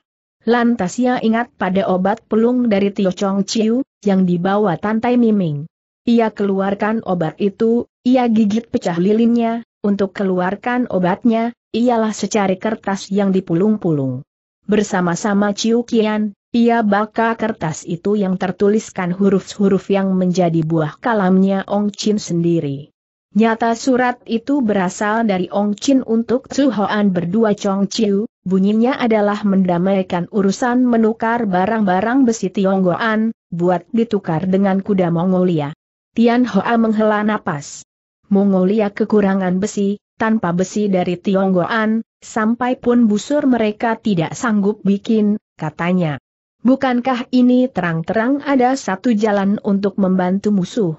S1: Lantas ia ingat pada obat pelung dari Tio Chong Chiu, yang dibawa Tantai Miming. Ia keluarkan obat itu, ia gigit pecah lilinnya, untuk keluarkan obatnya, ialah secari kertas yang dipulung-pulung. Bersama-sama Chiu Kian, ia baca kertas itu yang tertuliskan huruf-huruf yang menjadi buah kalamnya Ong Chin sendiri. Nyata surat itu berasal dari Ong Chin untuk Su Hoan berdua Chong Chiu, bunyinya adalah mendamaikan urusan menukar barang-barang besi Tionggoan, buat ditukar dengan kuda Mongolia. Tian Hoa menghela napas. Mongolia kekurangan besi, tanpa besi dari Tionggoan, sampai pun busur mereka tidak sanggup bikin, katanya. Bukankah ini terang-terang ada satu jalan untuk membantu musuh?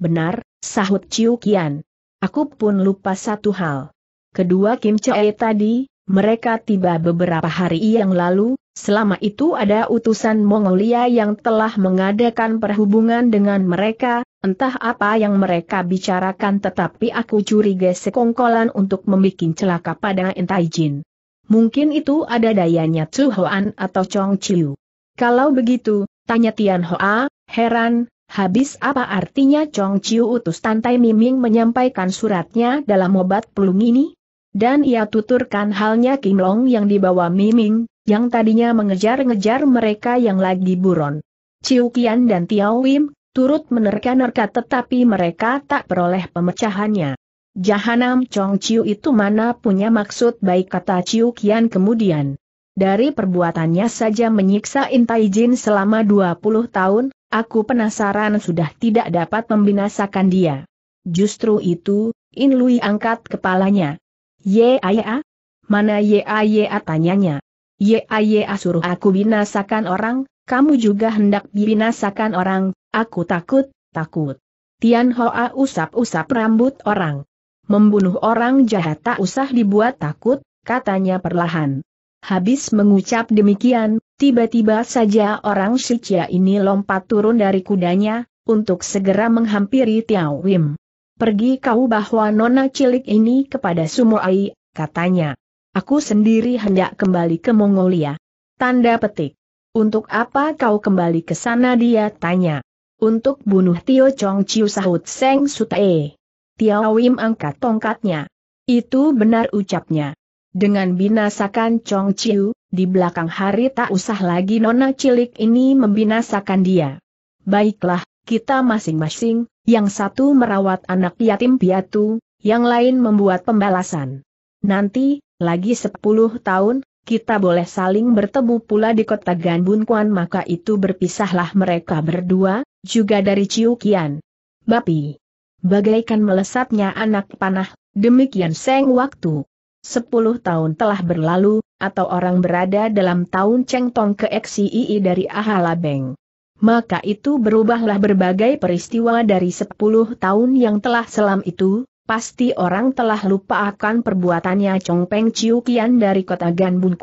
S1: Benar, sahut Ciu Kian. Aku pun lupa satu hal. Kedua Kim Choe tadi, mereka tiba beberapa hari yang lalu, selama itu ada utusan Mongolia yang telah mengadakan perhubungan dengan mereka, entah apa yang mereka bicarakan tetapi aku curiga sekongkolan untuk membuat celaka pada Entai Jin. Mungkin itu ada dayanya Chu Hoan atau Chong Chiu. Kalau begitu, tanya Tian Hoa, heran, habis apa artinya Chong Chiu utus Tantai Miming menyampaikan suratnya dalam obat pelung ini? Dan ia tuturkan halnya Kim Long yang dibawa Miming, yang tadinya mengejar-ngejar mereka yang lagi buron. Ciu Kian dan Tiao Wim, turut menerka-nerka tetapi mereka tak peroleh pemecahannya. Jahanam Chong Ciu itu mana punya maksud baik kata Ciu Kian kemudian. Dari perbuatannya saja menyiksa Intai Jin selama 20 tahun, Aku penasaran sudah tidak dapat membinasakan dia. Justru itu, In Lui angkat kepalanya. Yaya? Mana Yaya tanyanya? Yaya suruh aku binasakan orang, kamu juga hendak binasakan orang, aku takut, takut. Tian Hoa usap-usap rambut orang. Membunuh orang jahat tak usah dibuat takut, katanya perlahan. Habis mengucap demikian, tiba-tiba saja orang Shichia ini lompat turun dari kudanya, untuk segera menghampiri Tiao Wim pergi kau bahwa nona cilik ini kepada Sumoai, katanya. Aku sendiri hendak kembali ke Mongolia. Tanda petik. Untuk apa kau kembali ke sana dia tanya. Untuk bunuh Tio Chong Chiu sahut Seng Sutae. Tiao Wim angkat tongkatnya. Itu benar ucapnya. Dengan binasakan Chong Chiu, di belakang hari tak usah lagi nona cilik ini membinasakan dia. Baiklah, kita masing-masing, yang satu merawat anak yatim piatu, yang lain membuat pembalasan. Nanti, lagi sepuluh tahun, kita boleh saling bertemu pula di kota Ganbun Kuan maka itu berpisahlah mereka berdua, juga dari Ciu Kian. Bapi. Bagaikan melesatnya anak panah, demikian seng waktu. Sepuluh tahun telah berlalu, atau orang berada dalam tahun Cheng Tong ke XII dari Ahalabeng maka itu berubahlah berbagai peristiwa dari sepuluh tahun yang telah selam itu, pasti orang telah lupa akan perbuatannya Chong Peng Chiu Kian dari kota Gan Bun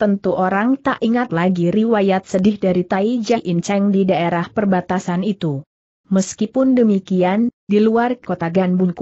S1: tentu orang tak ingat lagi riwayat sedih dari Tai Jia In Cheng di daerah perbatasan itu. Meskipun demikian, di luar kota Gan Bun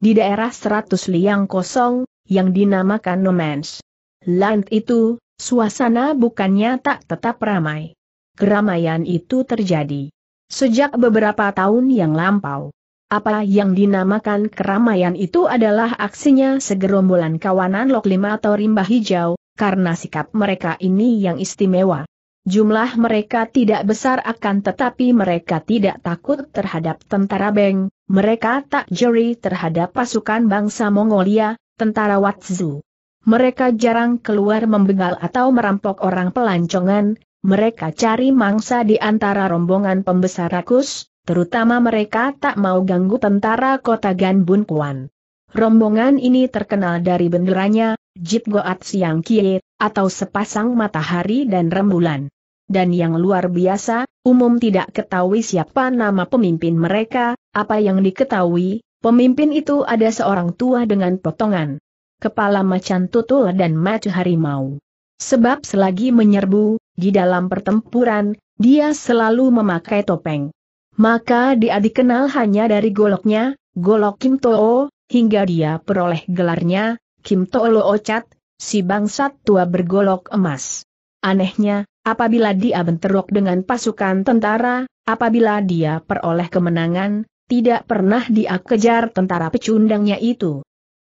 S1: di daerah seratus liang kosong, yang dinamakan Nomens. Land itu, suasana bukannya tak tetap ramai keramaian itu terjadi. Sejak beberapa tahun yang lampau, apa yang dinamakan keramaian itu adalah aksinya segerombolan kawanan Loklim atau Rimba Hijau, karena sikap mereka ini yang istimewa. Jumlah mereka tidak besar akan tetapi mereka tidak takut terhadap tentara Beng, mereka tak jeri terhadap pasukan bangsa Mongolia, tentara Watzu. Mereka jarang keluar membegal atau merampok orang pelancongan, mereka cari mangsa di antara rombongan pembesar Rakus, terutama mereka tak mau ganggu tentara kota Ganbun Kuan. Rombongan ini terkenal dari benderanya, Jit Goat Siang Kie, atau sepasang matahari dan rembulan. Dan yang luar biasa, umum tidak ketahui siapa nama pemimpin mereka, apa yang diketahui, pemimpin itu ada seorang tua dengan potongan kepala macan tutul dan macu harimau. Sebab selagi menyerbu, di dalam pertempuran, dia selalu memakai topeng. Maka dia dikenal hanya dari goloknya, golok Kim To'o, hingga dia peroleh gelarnya, Kim To'o Lo Ocat, si bangsat tua bergolok emas. Anehnya, apabila dia bentrok dengan pasukan tentara, apabila dia peroleh kemenangan, tidak pernah dia kejar tentara pecundangnya itu.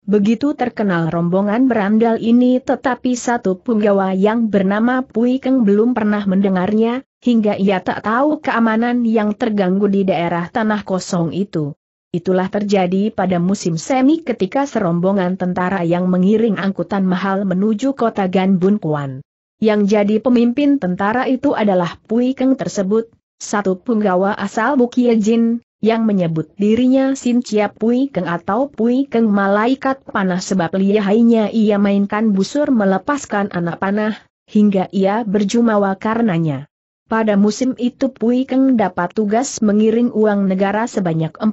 S1: Begitu terkenal rombongan berandal ini tetapi satu punggawa yang bernama Pui Keng belum pernah mendengarnya, hingga ia tak tahu keamanan yang terganggu di daerah tanah kosong itu. Itulah terjadi pada musim semi ketika serombongan tentara yang mengiring angkutan mahal menuju kota Ganbun Kuan. Yang jadi pemimpin tentara itu adalah Pui Keng tersebut, satu punggawa asal Jin, yang menyebut dirinya Sin Chia Pui Keng atau Pui Keng Malaikat Panah sebab lihainya ia mainkan busur melepaskan anak panah, hingga ia berjumawa karenanya. Pada musim itu Pui Keng dapat tugas mengiring uang negara sebanyak 40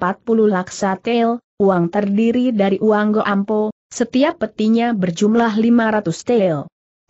S1: laksa tel, uang terdiri dari uang goampo, setiap petinya berjumlah 500 tel.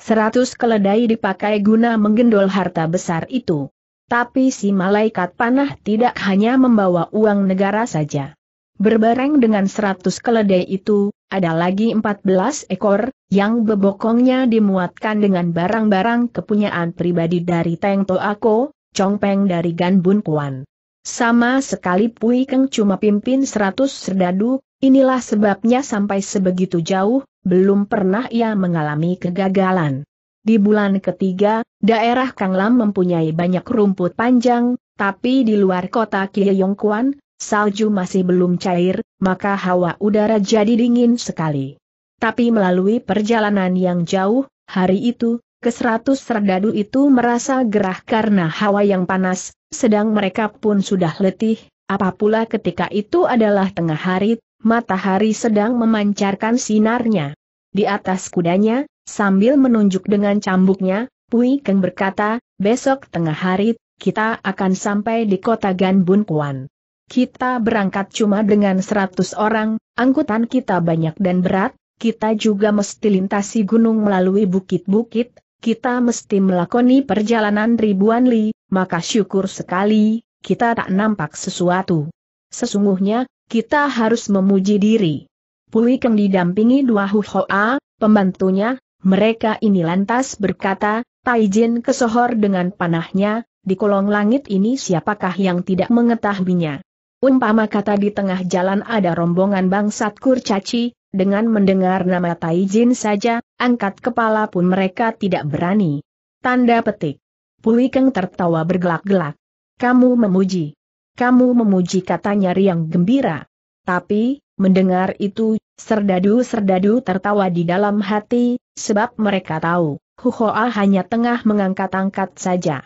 S1: 100 keledai dipakai guna menggendol harta besar itu. Tapi si malaikat panah tidak hanya membawa uang negara saja. Berbareng dengan seratus keledai itu, ada lagi empat belas ekor, yang bebokongnya dimuatkan dengan barang-barang kepunyaan pribadi dari Teng Chong Peng dari Gan Bun Kuan. Sama sekali Pui Keng cuma pimpin seratus serdadu, inilah sebabnya sampai sebegitu jauh, belum pernah ia mengalami kegagalan. Di bulan ketiga, daerah Kanglam mempunyai banyak rumput panjang, tapi di luar kota Kieyongkuan, salju masih belum cair, maka hawa udara jadi dingin sekali. Tapi melalui perjalanan yang jauh, hari itu, ke seratus serdadu itu merasa gerah karena hawa yang panas, sedang mereka pun sudah letih, apapula ketika itu adalah tengah hari, matahari sedang memancarkan sinarnya. Di atas kudanya, sambil menunjuk dengan cambuknya, Pui Keng berkata, besok tengah hari, kita akan sampai di kota Ganbun Kuan. Kita berangkat cuma dengan 100 orang, angkutan kita banyak dan berat, kita juga mesti lintasi gunung melalui bukit-bukit, kita mesti melakoni perjalanan ribuan li, maka syukur sekali, kita tak nampak sesuatu. Sesungguhnya, kita harus memuji diri. Pui Keng didampingi dua Huhoa, pembantunya, mereka ini lantas berkata, Taijin kesohor dengan panahnya, di kolong langit ini siapakah yang tidak mengetahuinya. Umpama kata di tengah jalan ada rombongan bangsat kurcaci, dengan mendengar nama Taijin saja, angkat kepala pun mereka tidak berani. Tanda petik. Pui Keng tertawa bergelak-gelak. Kamu memuji. Kamu memuji katanya riang gembira. Tapi, Mendengar itu, serdadu-serdadu tertawa di dalam hati, sebab mereka tahu, Huhoa hanya tengah mengangkat-angkat saja.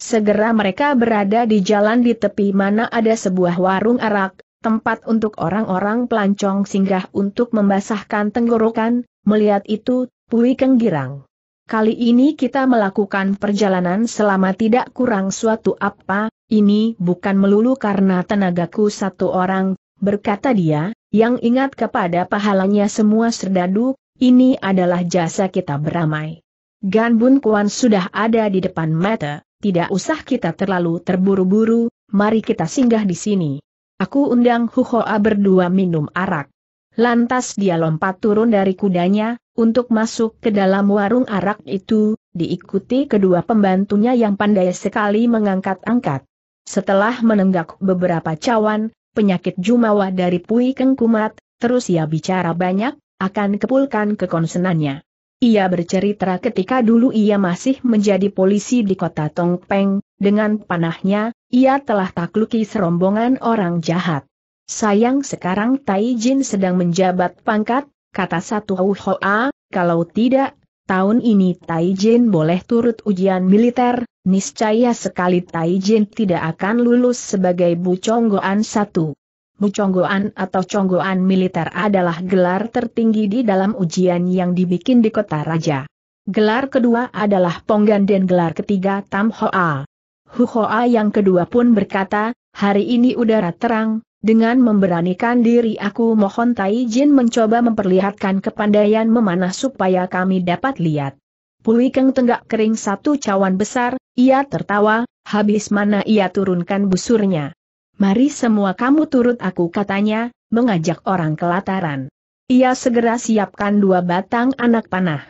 S1: Segera mereka berada di jalan di tepi mana ada sebuah warung arak, tempat untuk orang-orang pelancong singgah untuk membasahkan tenggorokan, melihat itu, Pui Keng girang. Kali ini kita melakukan perjalanan selama tidak kurang suatu apa, ini bukan melulu karena tenagaku satu orang, berkata dia, yang ingat kepada pahalanya semua serdadu, ini adalah jasa kita beramai. Gan Bun Kuan sudah ada di depan mata, tidak usah kita terlalu terburu-buru, mari kita singgah di sini. Aku undang Hu Hoa berdua minum arak. Lantas dia lompat turun dari kudanya, untuk masuk ke dalam warung arak itu, diikuti kedua pembantunya yang pandai sekali mengangkat-angkat. Setelah menenggak beberapa cawan, penyakit jumawa dari Pui Keng Kumat, terus ia bicara banyak, akan kepulkan kekonsenannya. Ia bercerita ketika dulu ia masih menjadi polisi di kota Tongpeng, dengan panahnya, ia telah takluki serombongan orang jahat. Sayang sekarang Tai Jin sedang menjabat pangkat, kata satu Hoa, kalau tidak, tahun ini Tai Jin boleh turut ujian militer, niscaya sekali Tai Jin tidak akan lulus sebagai Buconggoan satu. Buconggoan atau conggoan militer adalah gelar tertinggi di dalam ujian yang dibikin di kota raja. Gelar kedua adalah Ponggan dan gelar ketiga Tam Hoa. Hu Hoa yang kedua pun berkata, hari ini udara terang, dengan memberanikan diri aku mohon Tai Jin mencoba memperlihatkan kepandaian memanah supaya kami dapat lihat. Pui Keng tenggak kering satu cawan besar, ia tertawa, habis mana ia turunkan busurnya. Mari semua kamu turut aku katanya, mengajak orang kelataran. Ia segera siapkan dua batang anak panah.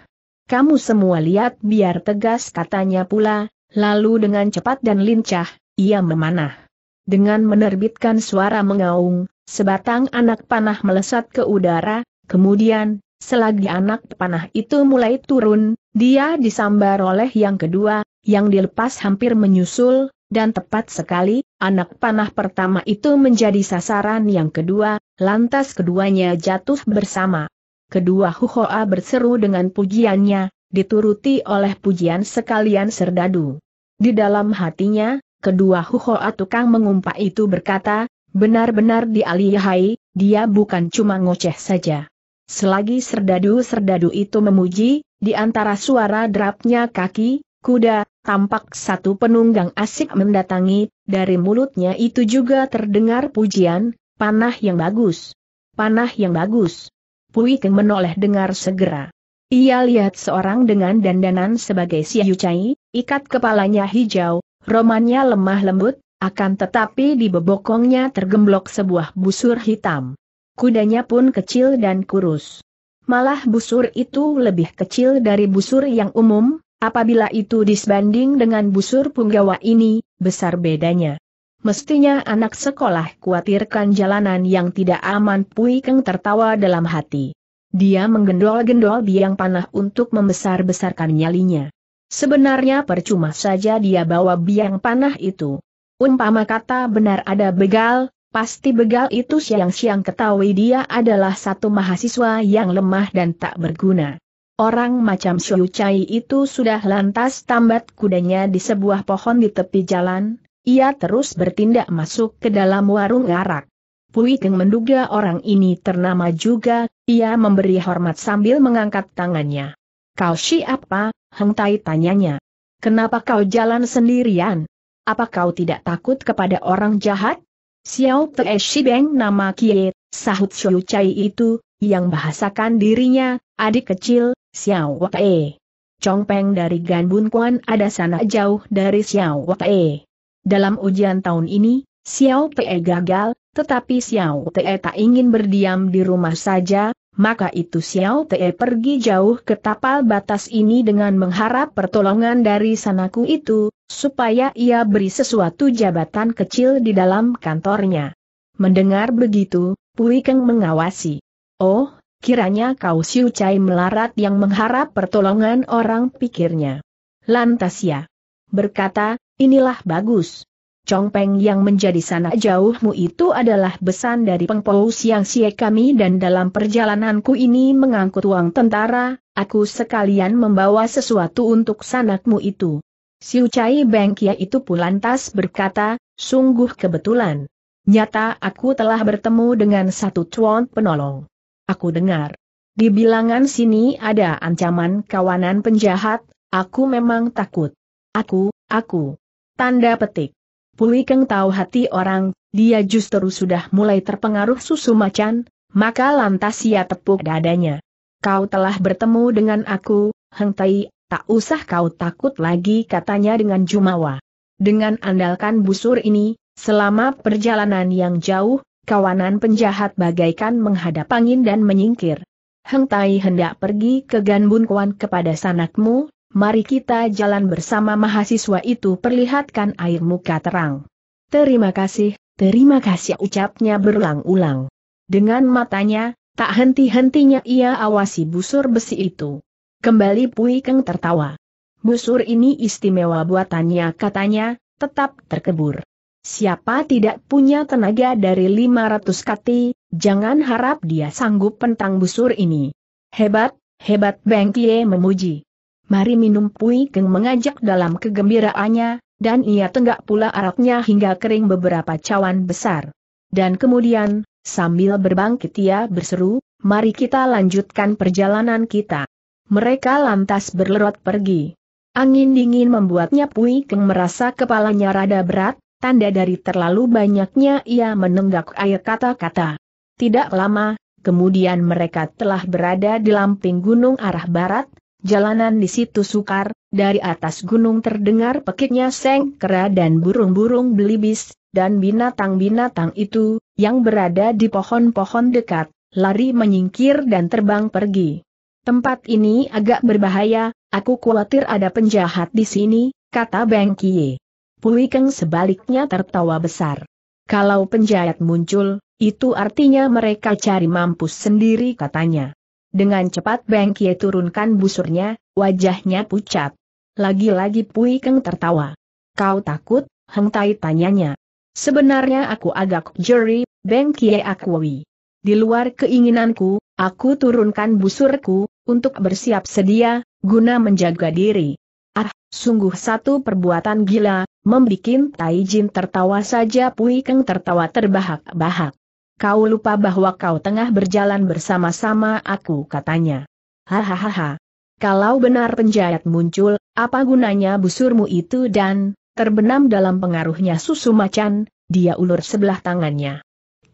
S1: Kamu semua lihat biar tegas katanya pula, lalu dengan cepat dan lincah, ia memanah. Dengan menerbitkan suara mengaung, sebatang anak panah melesat ke udara, kemudian, selagi anak panah itu mulai turun, dia disambar oleh yang kedua, yang dilepas hampir menyusul, dan tepat sekali, anak panah pertama itu menjadi sasaran yang kedua, lantas keduanya jatuh bersama. Kedua Huhoa berseru dengan pujiannya, dituruti oleh pujian sekalian serdadu. Di dalam hatinya, kedua Huhoa tukang mengumpak itu berkata, benar-benar dialihai, dia bukan cuma ngoceh saja. Selagi serdadu-serdadu itu memuji, di antara suara derapnya kaki, Kuda, tampak satu penunggang asik mendatangi, dari mulutnya itu juga terdengar pujian, panah yang bagus. Panah yang bagus. Pui Keng menoleh dengar segera. Ia lihat seorang dengan dandanan sebagai Siayu Cai, ikat kepalanya hijau, romannya lemah lembut, akan tetapi di bebokongnya tergemblok sebuah busur hitam. Kudanya pun kecil dan kurus. Malah busur itu lebih kecil dari busur yang umum, Apabila itu disbanding dengan busur punggawa ini, besar bedanya. Mestinya anak sekolah khawatirkan jalanan yang tidak aman Pui Keng tertawa dalam hati. Dia menggendol-gendol biang panah untuk membesar-besarkan nyalinya. Sebenarnya percuma saja dia bawa biang panah itu. Umpama kata benar ada begal, pasti begal itu siang-siang ketahui dia adalah satu mahasiswa yang lemah dan tak berguna. Orang macam Xiu Chai itu sudah lantas tambat kudanya di sebuah pohon di tepi jalan, ia terus bertindak masuk ke dalam warung arak. Pui Keng menduga orang ini ternama juga, ia memberi hormat sambil mengangkat tangannya. Kau siapa? Heng Tai tanyanya. Kenapa kau jalan sendirian? Apa kau tidak takut kepada orang jahat? Xiao Te Shibeng nama Kie, sahut Xiu Chai itu, yang bahasakan dirinya, adik kecil, Xiao Wei. Chong Peng dari Gan Bun Kuan ada sana jauh dari Xiao Wei. Dalam ujian tahun ini, Xiao Te gagal, tetapi Xiao Te tak ingin berdiam di rumah saja, maka itu Xiao Te pergi jauh ke tapal batas ini dengan mengharap pertolongan dari sanaku itu, supaya ia beri sesuatu jabatan kecil di dalam kantornya. Mendengar begitu, Pui Keng mengawasi. Oh, Kiranya kau Siu Chai melarat yang mengharap pertolongan orang pikirnya. Lantas ya. Berkata, inilah bagus. Chong Peng yang menjadi sanak jauhmu itu adalah besan dari Pengpou Siang siek kami dan dalam perjalananku ini mengangkut uang tentara, aku sekalian membawa sesuatu untuk sanakmu itu. Siu Chai Beng Kia itu pun lantas berkata, sungguh kebetulan. Nyata aku telah bertemu dengan satu tuan penolong. Aku dengar. Di bilangan sini ada ancaman kawanan penjahat, aku memang takut. Aku, aku. Tanda petik. Pulikeng Keng tahu hati orang, dia justru sudah mulai terpengaruh susu macan, maka lantas ia tepuk dadanya. Kau telah bertemu dengan aku, Heng Tai, tak usah kau takut lagi katanya dengan jumawa. Dengan andalkan busur ini, selama perjalanan yang jauh, kawanan penjahat bagaikan menghadap angin dan menyingkir. Heng Tai hendak pergi ke Ganbun Kuan kepada sanakmu, mari kita jalan bersama mahasiswa itu perlihatkan air muka terang. Terima kasih, terima kasih ucapnya berulang-ulang. Dengan matanya, tak henti-hentinya ia awasi busur besi itu. Kembali Pui Keng tertawa. Busur ini istimewa buatannya katanya, tetap terkebur. Siapa tidak punya tenaga dari 500 kati, jangan harap dia sanggup pentang busur ini. Hebat, hebat Beng Kie memuji. Mari minum Pui Keng mengajak dalam kegembiraannya, dan ia tenggak pula araknya hingga kering beberapa cawan besar. Dan kemudian, sambil berbangkit ia berseru, mari kita lanjutkan perjalanan kita. Mereka lantas berlerot pergi. Angin dingin membuatnya Pui Keng merasa kepalanya rada berat, tanda dari terlalu banyaknya ia menenggak air kata-kata. Tidak lama, kemudian mereka telah berada di lamping gunung arah barat, jalanan di situ sukar, dari atas gunung terdengar pekiknya seng kera dan burung-burung belibis, dan binatang-binatang itu, yang berada di pohon-pohon dekat, lari menyingkir dan terbang pergi. Tempat ini agak berbahaya, aku khawatir ada penjahat di sini, kata Bengkie. Puikeng sebaliknya tertawa besar. Kalau penjahat muncul, itu artinya mereka cari mampus sendiri katanya. Dengan cepat Beng Kie turunkan busurnya, wajahnya pucat. Lagi-lagi Pui Keng tertawa. Kau takut, Heng Tai tanyanya. Sebenarnya aku agak jeri, Beng Kie akui. Di luar keinginanku, aku turunkan busurku, untuk bersiap sedia, guna menjaga diri. Ah, sungguh satu perbuatan gila, membikin Tai Jin tertawa saja Pui Keng tertawa terbahak-bahak. Kau lupa bahwa kau tengah berjalan bersama-sama aku katanya. Hahaha. Kalau benar penjahat muncul, apa gunanya busurmu itu dan, terbenam dalam pengaruhnya susu macan, dia ulur sebelah tangannya.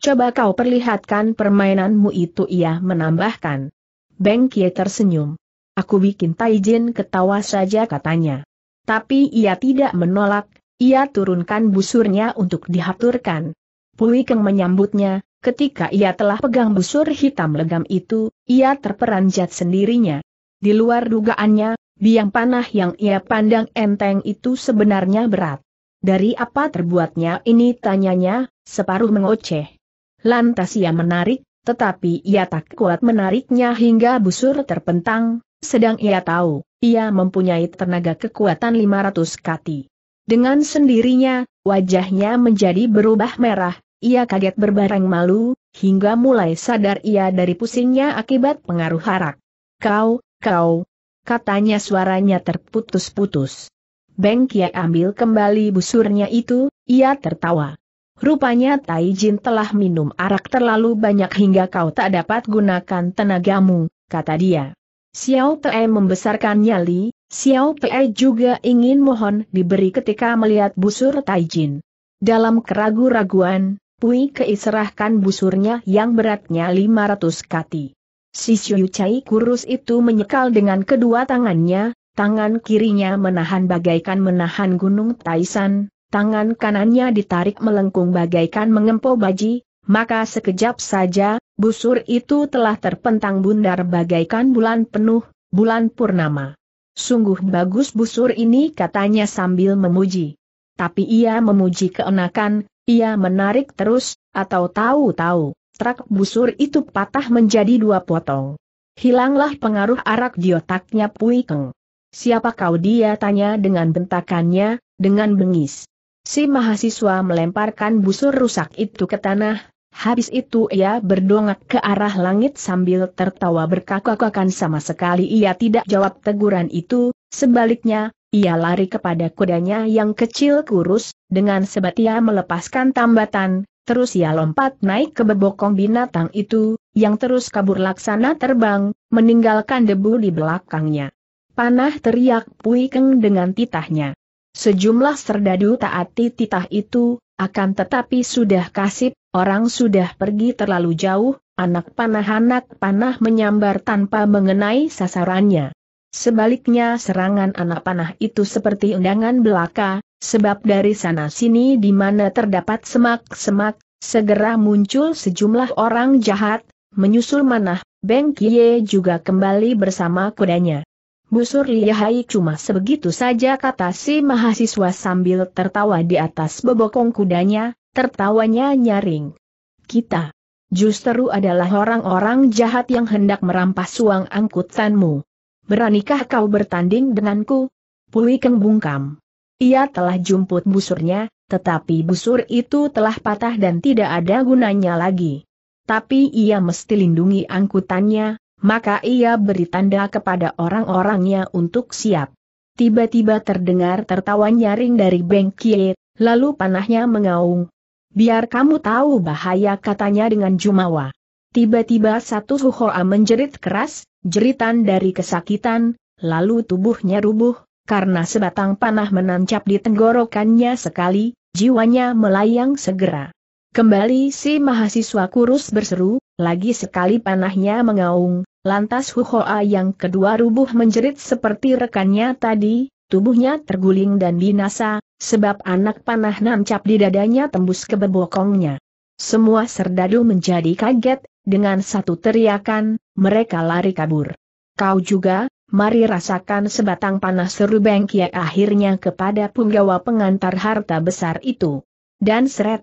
S1: Coba kau perlihatkan permainanmu itu ia menambahkan. Beng Kie tersenyum. Aku bikin Taijin ketawa saja katanya. Tapi ia tidak menolak, ia turunkan busurnya untuk dihaturkan. Pui Keng menyambutnya, ketika ia telah pegang busur hitam legam itu, ia terperanjat sendirinya. Di luar dugaannya, biang panah yang ia pandang enteng itu sebenarnya berat. Dari apa terbuatnya ini tanyanya, separuh mengoceh. Lantas ia menarik, tetapi ia tak kuat menariknya hingga busur terpentang, sedang ia tahu, ia mempunyai tenaga kekuatan 500 kati. Dengan sendirinya, wajahnya menjadi berubah merah, ia kaget berbareng malu, hingga mulai sadar ia dari pusingnya akibat pengaruh harak. Kau, kau, katanya suaranya terputus-putus. Beng Kia ambil kembali busurnya itu, ia tertawa. Rupanya Tai Jin telah minum arak terlalu banyak hingga kau tak dapat gunakan tenagamu, kata dia. Xiao Te membesarkan nyali, Xiao Pe juga ingin mohon diberi ketika melihat busur Taijin. Dalam keragu-raguan, Pui keiserahkan busurnya yang beratnya 500 kati. Si Xiu Chai kurus itu menyekal dengan kedua tangannya, tangan kirinya menahan bagaikan menahan gunung Taisan, tangan kanannya ditarik melengkung bagaikan mengempo baji, maka sekejap saja, busur itu telah terpentang bundar bagaikan bulan penuh, bulan purnama. Sungguh bagus busur ini katanya sambil memuji. Tapi ia memuji keenakan, ia menarik terus, atau tahu-tahu, trak busur itu patah menjadi dua potong. Hilanglah pengaruh arak di otaknya Pui Keng. Siapa kau dia tanya dengan bentakannya, dengan bengis. Si mahasiswa melemparkan busur rusak itu ke tanah, Habis itu ia berdongak ke arah langit sambil tertawa berkakak-kakan sama sekali ia tidak jawab teguran itu, sebaliknya, ia lari kepada kudanya yang kecil kurus, dengan sebat ia melepaskan tambatan, terus ia lompat naik ke bebokong binatang itu, yang terus kabur laksana terbang, meninggalkan debu di belakangnya. Panah teriak puikeng dengan titahnya. Sejumlah serdadu taati titah itu, akan tetapi sudah kasih, orang sudah pergi terlalu jauh, anak panah-anak panah menyambar tanpa mengenai sasarannya. Sebaliknya serangan anak panah itu seperti undangan belaka, sebab dari sana-sini di mana terdapat semak-semak, segera muncul sejumlah orang jahat, menyusul manah, Beng Kie juga kembali bersama kudanya busur lihai cuma sebegitu saja kata si mahasiswa sambil tertawa di atas bebokong kudanya, tertawanya nyaring. Kita justru adalah orang-orang jahat yang hendak merampas uang angkutanmu. Beranikah kau bertanding denganku? Pui Keng bungkam. Ia telah jumput busurnya, tetapi busur itu telah patah dan tidak ada gunanya lagi. Tapi ia mesti lindungi angkutannya, maka ia beri tanda kepada orang-orangnya untuk siap. Tiba-tiba terdengar tertawa nyaring dari Beng Kie, lalu panahnya mengaung. Biar kamu tahu bahaya katanya dengan Jumawa. Tiba-tiba satu Suhoa menjerit keras, jeritan dari kesakitan, lalu tubuhnya rubuh, karena sebatang panah menancap di tenggorokannya sekali, jiwanya melayang segera. Kembali si mahasiswa kurus berseru, lagi sekali panahnya mengaung, lantas Huhoa yang kedua rubuh menjerit seperti rekannya tadi, tubuhnya terguling dan binasa, sebab anak panah nancap di dadanya tembus ke bebokongnya. Semua serdadu menjadi kaget, dengan satu teriakan, mereka lari kabur. Kau juga, mari rasakan sebatang panah seru Bengkia akhirnya kepada punggawa pengantar harta besar itu. Dan seret,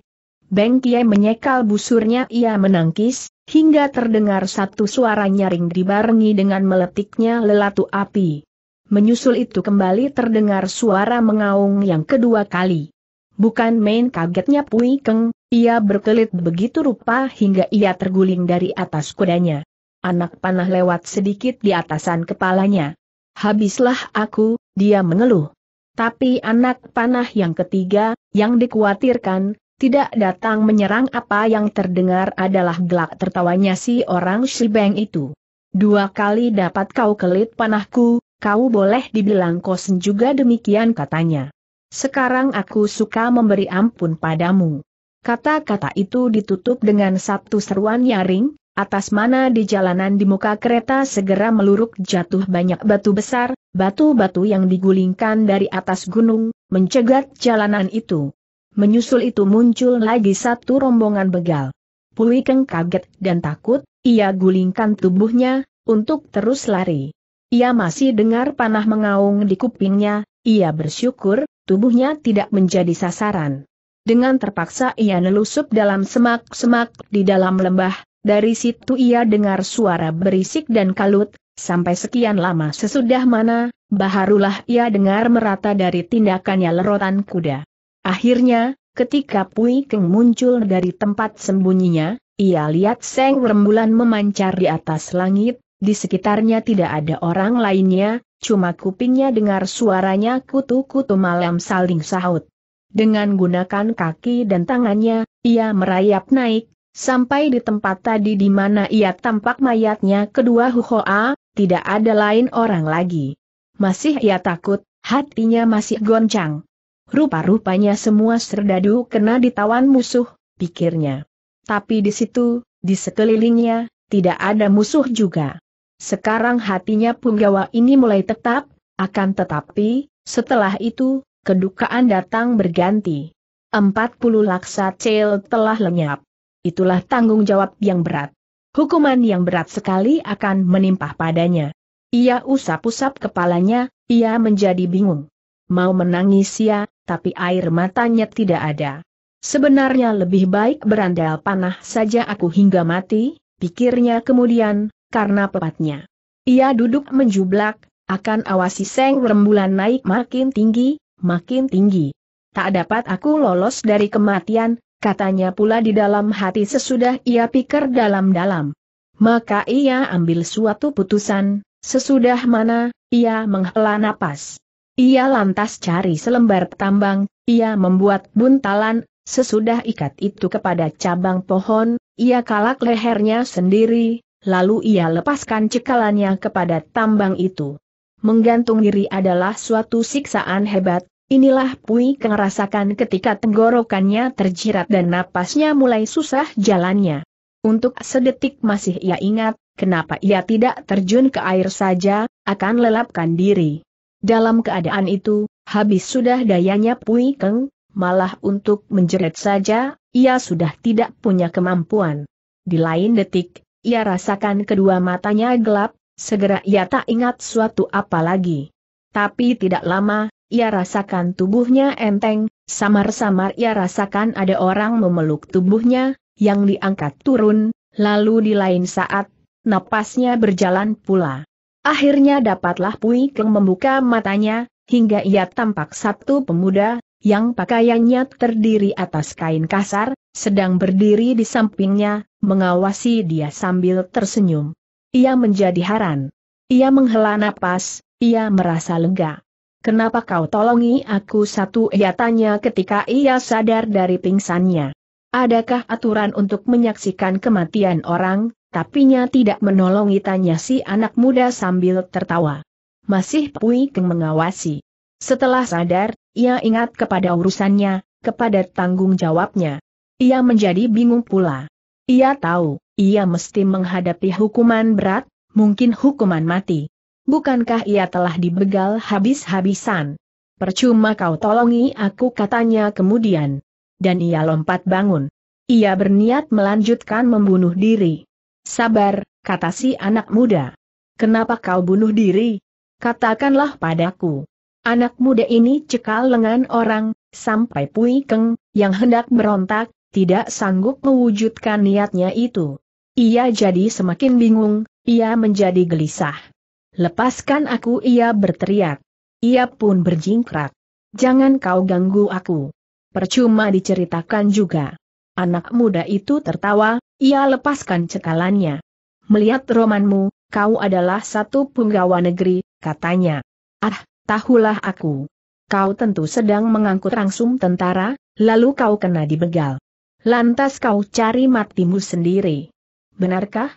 S1: Beng Kie menyekal busurnya ia menangkis, hingga terdengar satu suara nyaring dibarengi dengan meletiknya lelatu api. Menyusul itu kembali terdengar suara mengaung yang kedua kali. Bukan main kagetnya Pui Keng, ia berkelit begitu rupa hingga ia terguling dari atas kudanya. Anak panah lewat sedikit di atasan kepalanya. Habislah aku, dia mengeluh. Tapi anak panah yang ketiga, yang dikhawatirkan, tidak datang menyerang apa yang terdengar adalah gelak tertawanya si orang Shibeng itu. Dua kali dapat kau kelit panahku, kau boleh dibilang kosen juga demikian katanya. Sekarang aku suka memberi ampun padamu. Kata-kata itu ditutup dengan satu seruan nyaring, atas mana di jalanan di muka kereta segera meluruk jatuh banyak batu besar, batu-batu yang digulingkan dari atas gunung, mencegat jalanan itu. Menyusul itu muncul lagi satu rombongan begal. Pui Keng kaget dan takut, ia gulingkan tubuhnya, untuk terus lari. Ia masih dengar panah mengaung di kupingnya, ia bersyukur, tubuhnya tidak menjadi sasaran. Dengan terpaksa ia nelusup dalam semak-semak di dalam lembah, dari situ ia dengar suara berisik dan kalut, sampai sekian lama sesudah mana, baharulah ia dengar merata dari tindakannya lerotan kuda. Akhirnya, ketika Pui Keng muncul dari tempat sembunyinya, ia lihat seng rembulan memancar di atas langit, di sekitarnya tidak ada orang lainnya, cuma kupingnya dengar suaranya kutu-kutu malam saling sahut. Dengan gunakan kaki dan tangannya, ia merayap naik, sampai di tempat tadi di mana ia tampak mayatnya kedua Huhoa, tidak ada lain orang lagi. Masih ia takut, hatinya masih goncang. Rupa-rupanya semua serdadu kena ditawan musuh, pikirnya. Tapi di situ, di sekelilingnya, tidak ada musuh juga. Sekarang hatinya punggawa ini mulai tetap, akan tetapi, setelah itu, kedukaan datang berganti. Empat puluh laksa cel telah lenyap. Itulah tanggung jawab yang berat. Hukuman yang berat sekali akan menimpa padanya. Ia usap-usap kepalanya, ia menjadi bingung. Mau menangis ia, ya, tapi air matanya tidak ada. Sebenarnya lebih baik berandal panah saja aku hingga mati, pikirnya kemudian, karena pepatnya. Ia duduk menjublak, akan awasi seng rembulan naik makin tinggi, makin tinggi. Tak dapat aku lolos dari kematian, katanya pula di dalam hati sesudah ia pikir dalam-dalam. Maka ia ambil suatu putusan, sesudah mana, ia menghela napas. Ia lantas cari selembar tambang, ia membuat buntalan, sesudah ikat itu kepada cabang pohon, ia kalak lehernya sendiri, lalu ia lepaskan cekalannya kepada tambang itu. Menggantung diri adalah suatu siksaan hebat, Inilah Pui kengerasakan ketika tenggorokannya terjirat dan napasnya mulai susah jalannya. Untuk sedetik masih ia ingat, kenapa ia tidak terjun ke air saja, akan lelapkan diri. Dalam keadaan itu, habis sudah dayanya Pui Keng, malah untuk menjerit saja, ia sudah tidak punya kemampuan. Di lain detik, ia rasakan kedua matanya gelap, segera ia tak ingat suatu apa lagi. Tapi tidak lama, ia rasakan tubuhnya enteng, samar-samar ia rasakan ada orang memeluk tubuhnya, yang diangkat turun, lalu di lain saat, napasnya berjalan pula. Akhirnya dapatlah Pui Keng membuka matanya, hingga ia tampak satu pemuda, yang pakaiannya terdiri atas kain kasar, sedang berdiri di sampingnya, mengawasi dia sambil tersenyum. Ia menjadi heran. Ia menghela napas, ia merasa lega. Kenapa kau tolongi aku satu ia tanya ketika ia sadar dari pingsannya. Adakah aturan untuk menyaksikan kematian orang, tapi nya tidak menolongi tanya si anak muda sambil tertawa. Masih Pui Keng mengawasi. Setelah sadar, ia ingat kepada urusannya, kepada tanggung jawabnya. Ia menjadi bingung pula. Ia tahu, ia mesti menghadapi hukuman berat, mungkin hukuman mati. Bukankah ia telah dibegal habis-habisan? Percuma kau tolongi aku katanya kemudian. Dan ia lompat bangun. Ia berniat melanjutkan membunuh diri. Sabar, kata si anak muda. Kenapa kau bunuh diri? Katakanlah padaku. Anak muda ini cekal lengan orang, sampai Pui Keng, yang hendak berontak, tidak sanggup mewujudkan niatnya itu. Ia jadi semakin bingung, ia menjadi gelisah. Lepaskan aku ia berteriak. Ia pun berjingkrak. Jangan kau ganggu aku. Percuma diceritakan juga. Anak muda itu tertawa, ia lepaskan cekalannya. Melihat romanmu, kau adalah satu punggawa negeri, katanya. Ah, tahulah aku. Kau tentu sedang mengangkut rangsum tentara, lalu kau kena dibegal. Lantas kau cari matimu sendiri. Benarkah?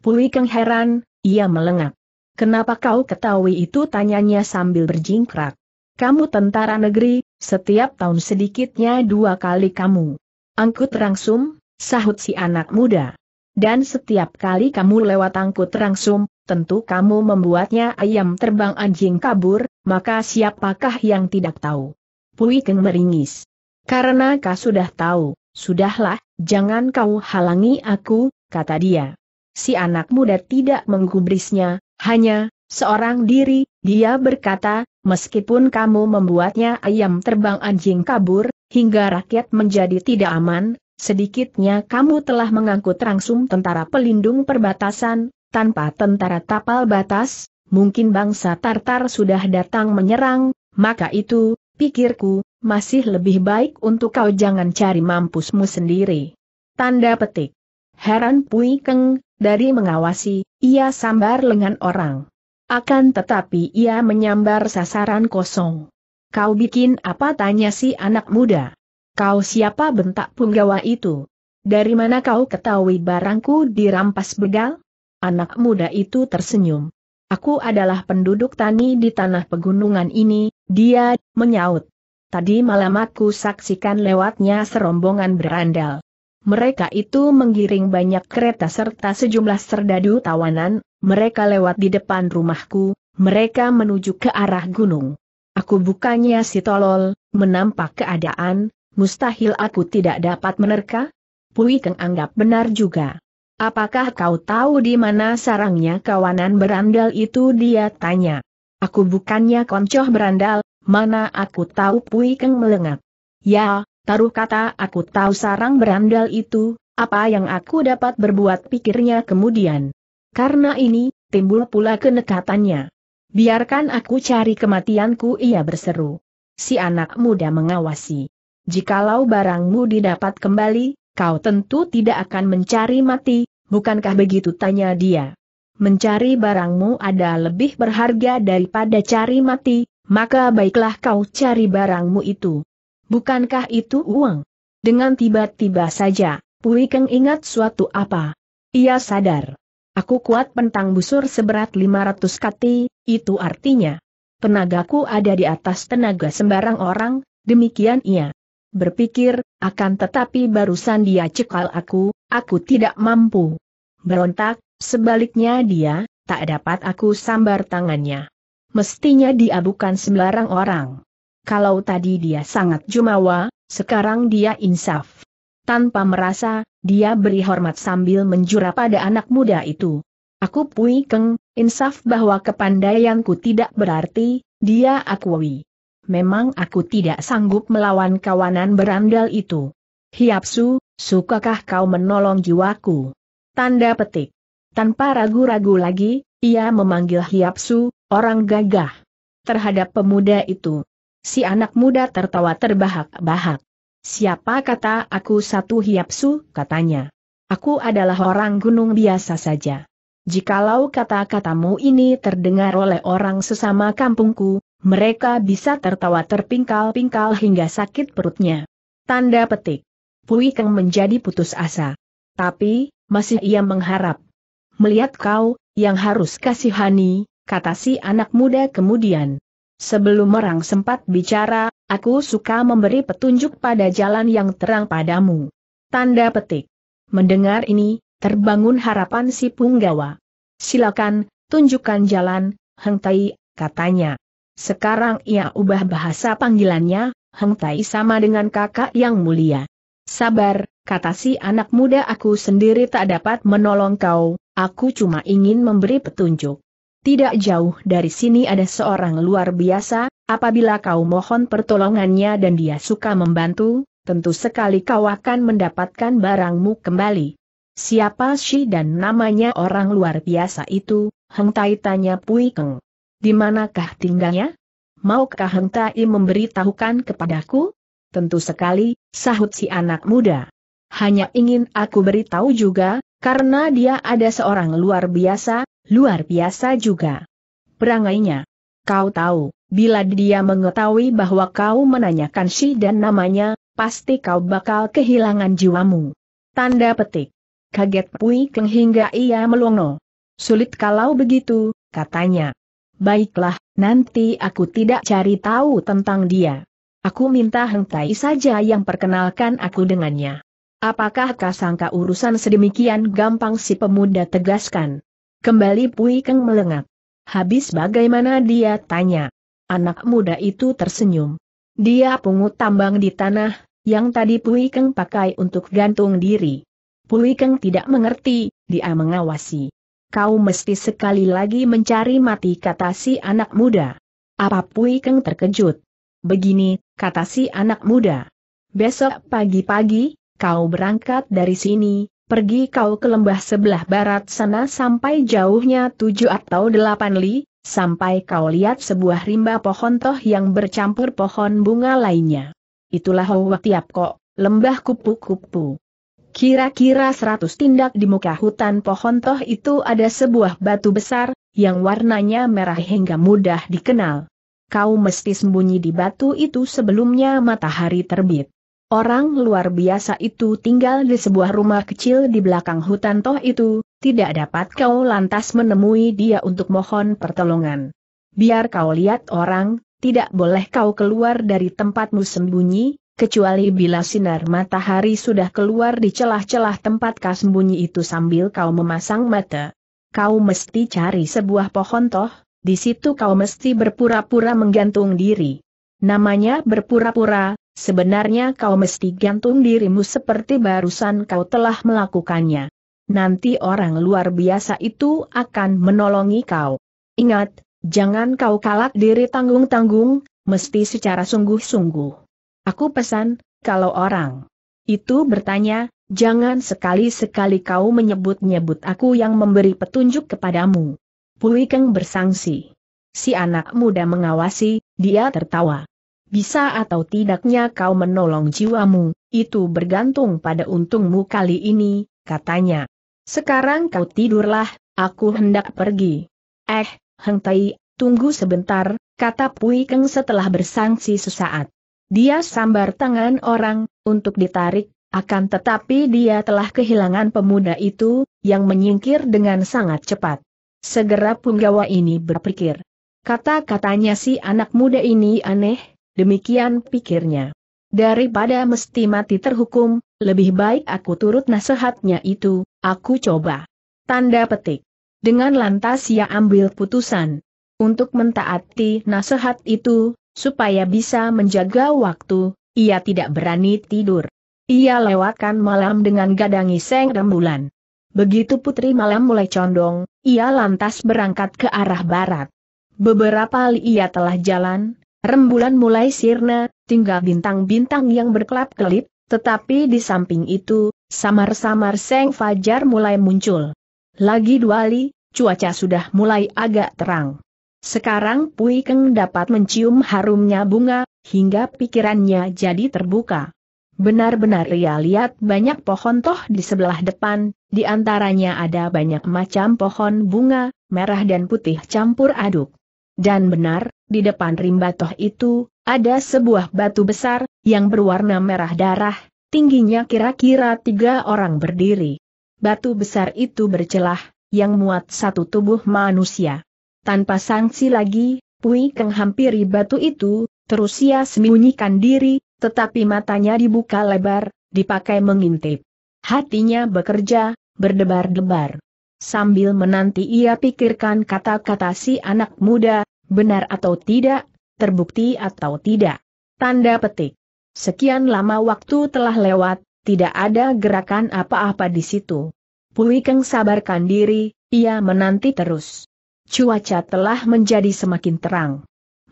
S1: Pui Keng heran, ia melengak. Kenapa kau ketahui itu tanyanya sambil berjingkrak. Kamu tentara negeri, setiap tahun sedikitnya dua kali kamu. Angkut rangsum, sahut si anak muda. Dan setiap kali kamu lewat angkut rangsum, tentu kamu membuatnya ayam terbang anjing kabur, maka siapakah yang tidak tahu? Pui Keng meringis. Karena kau sudah tahu, sudahlah, jangan kau halangi aku, kata dia. Si anak muda tidak menggubrisnya, hanya, seorang diri, dia berkata, meskipun kamu membuatnya ayam terbang anjing kabur, hingga rakyat menjadi tidak aman, Sedikitnya kamu telah mengangkut langsung tentara pelindung perbatasan, tanpa tentara tapal batas, mungkin bangsa Tartar sudah datang menyerang, maka itu, pikirku, masih lebih baik untuk kau jangan cari mampusmu sendiri. Tanda petik. Heran Pui Keng, dari mengawasi, ia sambar lengan orang. Akan tetapi ia menyambar sasaran kosong. Kau bikin apa tanya si anak muda? Kau siapa bentak punggawa itu? Dari mana kau ketahui barangku dirampas begal? Anak muda itu tersenyum. Aku adalah penduduk tani di tanah pegunungan ini, dia menyaut. Tadi malam aku saksikan lewatnya serombongan berandal. Mereka itu menggiring banyak kereta serta sejumlah serdadu tawanan, mereka lewat di depan rumahku, mereka menuju ke arah gunung. Aku bukannya si tolol, menampak keadaan, Mustahil aku tidak dapat menerka? Pui Keng anggap benar juga. Apakah kau tahu di mana sarangnya kawanan berandal itu dia tanya. Aku bukannya koncoh berandal, mana aku tahu Pui Keng melengat. Ya, taruh kata aku tahu sarang berandal itu, apa yang aku dapat berbuat pikirnya kemudian. Karena ini, timbul pula kenekatannya. Biarkan aku cari kematianku ia berseru. Si anak muda mengawasi. Jikalau barangmu didapat kembali, kau tentu tidak akan mencari mati, bukankah begitu tanya dia. Mencari barangmu ada lebih berharga daripada cari mati, maka baiklah kau cari barangmu itu. Bukankah itu uang? Dengan tiba-tiba saja, Pui Keng ingat suatu apa. Ia sadar. Aku kuat pentang busur seberat 500 kati, itu artinya. Tenagaku ada di atas tenaga sembarang orang, demikian ia berpikir, akan tetapi barusan dia cekal aku, aku tidak mampu. Berontak, sebaliknya dia, tak dapat aku sambar tangannya. Mestinya dia bukan sembarang orang. Kalau tadi dia sangat jumawa, sekarang dia insaf. Tanpa merasa, dia beri hormat sambil menjura pada anak muda itu. Aku pui keng, insaf bahwa kepandaianku tidak berarti, dia akui memang aku tidak sanggup melawan kawanan berandal itu. Hiapsu, sukakah kau menolong jiwaku? Tanda petik. Tanpa ragu-ragu lagi, ia memanggil Hiapsu, orang gagah. Terhadap pemuda itu. Si anak muda tertawa terbahak-bahak. Siapa kata aku satu Hiapsu, katanya. Aku adalah orang gunung biasa saja. Jikalau kata-katamu ini terdengar oleh orang sesama kampungku, mereka bisa tertawa terpingkal-pingkal hingga sakit perutnya. Tanda petik. Pui Keng menjadi putus asa. Tapi, masih ia mengharap. Melihat kau, yang harus kasihani, kata si anak muda kemudian. Sebelum orang sempat bicara, aku suka memberi petunjuk pada jalan yang terang padamu. Tanda petik. Mendengar ini, terbangun harapan si punggawa. Silakan, tunjukkan jalan, Heng katanya. Sekarang ia ubah bahasa panggilannya, Heng Tai sama dengan kakak yang mulia. Sabar, kata si anak muda aku sendiri tak dapat menolong kau, aku cuma ingin memberi petunjuk. Tidak jauh dari sini ada seorang luar biasa, apabila kau mohon pertolongannya dan dia suka membantu, tentu sekali kau akan mendapatkan barangmu kembali. Siapa si dan namanya orang luar biasa itu? Heng Tai tanya Pui Keng. Di manakah tinggalnya? Maukah hentai memberitahukan kepadaku? Tentu sekali, sahut si anak muda. Hanya ingin aku beritahu juga, karena dia ada seorang luar biasa, luar biasa juga. Perangainya. Kau tahu, bila dia mengetahui bahwa kau menanyakan si dan namanya, pasti kau bakal kehilangan jiwamu. Tanda petik. Kaget Pui Keng hingga ia melongo. Sulit kalau begitu, katanya. Baiklah, nanti aku tidak cari tahu tentang dia. Aku minta Hengkai saja yang perkenalkan aku dengannya. Apakah kasangka urusan sedemikian gampang si pemuda tegaskan? Kembali Pui Keng melengak. Habis bagaimana dia tanya. Anak muda itu tersenyum. Dia pungut tambang di tanah, yang tadi Pui Keng pakai untuk gantung diri. Pui Keng tidak mengerti, dia mengawasi kau mesti sekali lagi mencari mati kata si anak muda. Apa Pui Keng terkejut? Begini, kata si anak muda. Besok pagi-pagi, kau berangkat dari sini, pergi kau ke lembah sebelah barat sana sampai jauhnya tujuh atau delapan li, sampai kau lihat sebuah rimba pohon toh yang bercampur pohon bunga lainnya. Itulah hawa Tiap Kok, lembah kupu-kupu. Kira-kira seratus tindak di muka hutan pohon toh itu ada sebuah batu besar, yang warnanya merah hingga mudah dikenal. Kau mesti sembunyi di batu itu sebelumnya matahari terbit. Orang luar biasa itu tinggal di sebuah rumah kecil di belakang hutan toh itu, tidak dapat kau lantas menemui dia untuk mohon pertolongan. Biar kau lihat orang, tidak boleh kau keluar dari tempatmu sembunyi, kecuali bila sinar matahari sudah keluar di celah-celah tempat kau sembunyi itu sambil kau memasang mata. Kau mesti cari sebuah pohon toh, di situ kau mesti berpura-pura menggantung diri. Namanya berpura-pura, sebenarnya kau mesti gantung dirimu seperti barusan kau telah melakukannya. Nanti orang luar biasa itu akan menolongi kau. Ingat, jangan kau kalak diri tanggung-tanggung, mesti secara sungguh-sungguh. Aku pesan, kalau orang itu bertanya, jangan sekali-sekali kau menyebut-nyebut aku yang memberi petunjuk kepadamu. Pui Keng bersangsi. Si anak muda mengawasi, dia tertawa. Bisa atau tidaknya kau menolong jiwamu, itu bergantung pada untungmu kali ini, katanya. Sekarang kau tidurlah, aku hendak pergi. Eh, Heng Tai, tunggu sebentar, kata Pui Keng setelah bersangsi sesaat. Dia sambar tangan orang, untuk ditarik, akan tetapi dia telah kehilangan pemuda itu, yang menyingkir dengan sangat cepat. Segera punggawa ini berpikir. Kata-katanya si anak muda ini aneh, demikian pikirnya. Daripada mesti mati terhukum, lebih baik aku turut nasihatnya itu, aku coba. Tanda petik. Dengan lantas ia ambil putusan. Untuk mentaati nasihat itu, supaya bisa menjaga waktu, ia tidak berani tidur. Ia lewatkan malam dengan gadangi seng rembulan. Begitu putri malam mulai condong, ia lantas berangkat ke arah barat. Beberapa kali ia telah jalan, rembulan mulai sirna, tinggal bintang-bintang yang berkelap-kelip, tetapi di samping itu, samar-samar seng fajar mulai muncul. Lagi dua kali, cuaca sudah mulai agak terang. Sekarang Pui Keng dapat mencium harumnya bunga, hingga pikirannya jadi terbuka. Benar-benar ia lihat banyak pohon toh di sebelah depan, di antaranya ada banyak macam pohon bunga, merah dan putih campur aduk. Dan benar, di depan rimba toh itu, ada sebuah batu besar, yang berwarna merah darah, tingginya kira-kira tiga orang berdiri. Batu besar itu bercelah, yang muat satu tubuh manusia. Tanpa sanksi lagi, Pui Keng hampiri batu itu, terus ia sembunyikan diri, tetapi matanya dibuka lebar, dipakai mengintip. Hatinya bekerja, berdebar-debar. Sambil menanti ia pikirkan kata-kata si anak muda, benar atau tidak, terbukti atau tidak. Tanda petik. Sekian lama waktu telah lewat, tidak ada gerakan apa-apa di situ. Pui Keng sabarkan diri, ia menanti terus cuaca telah menjadi semakin terang.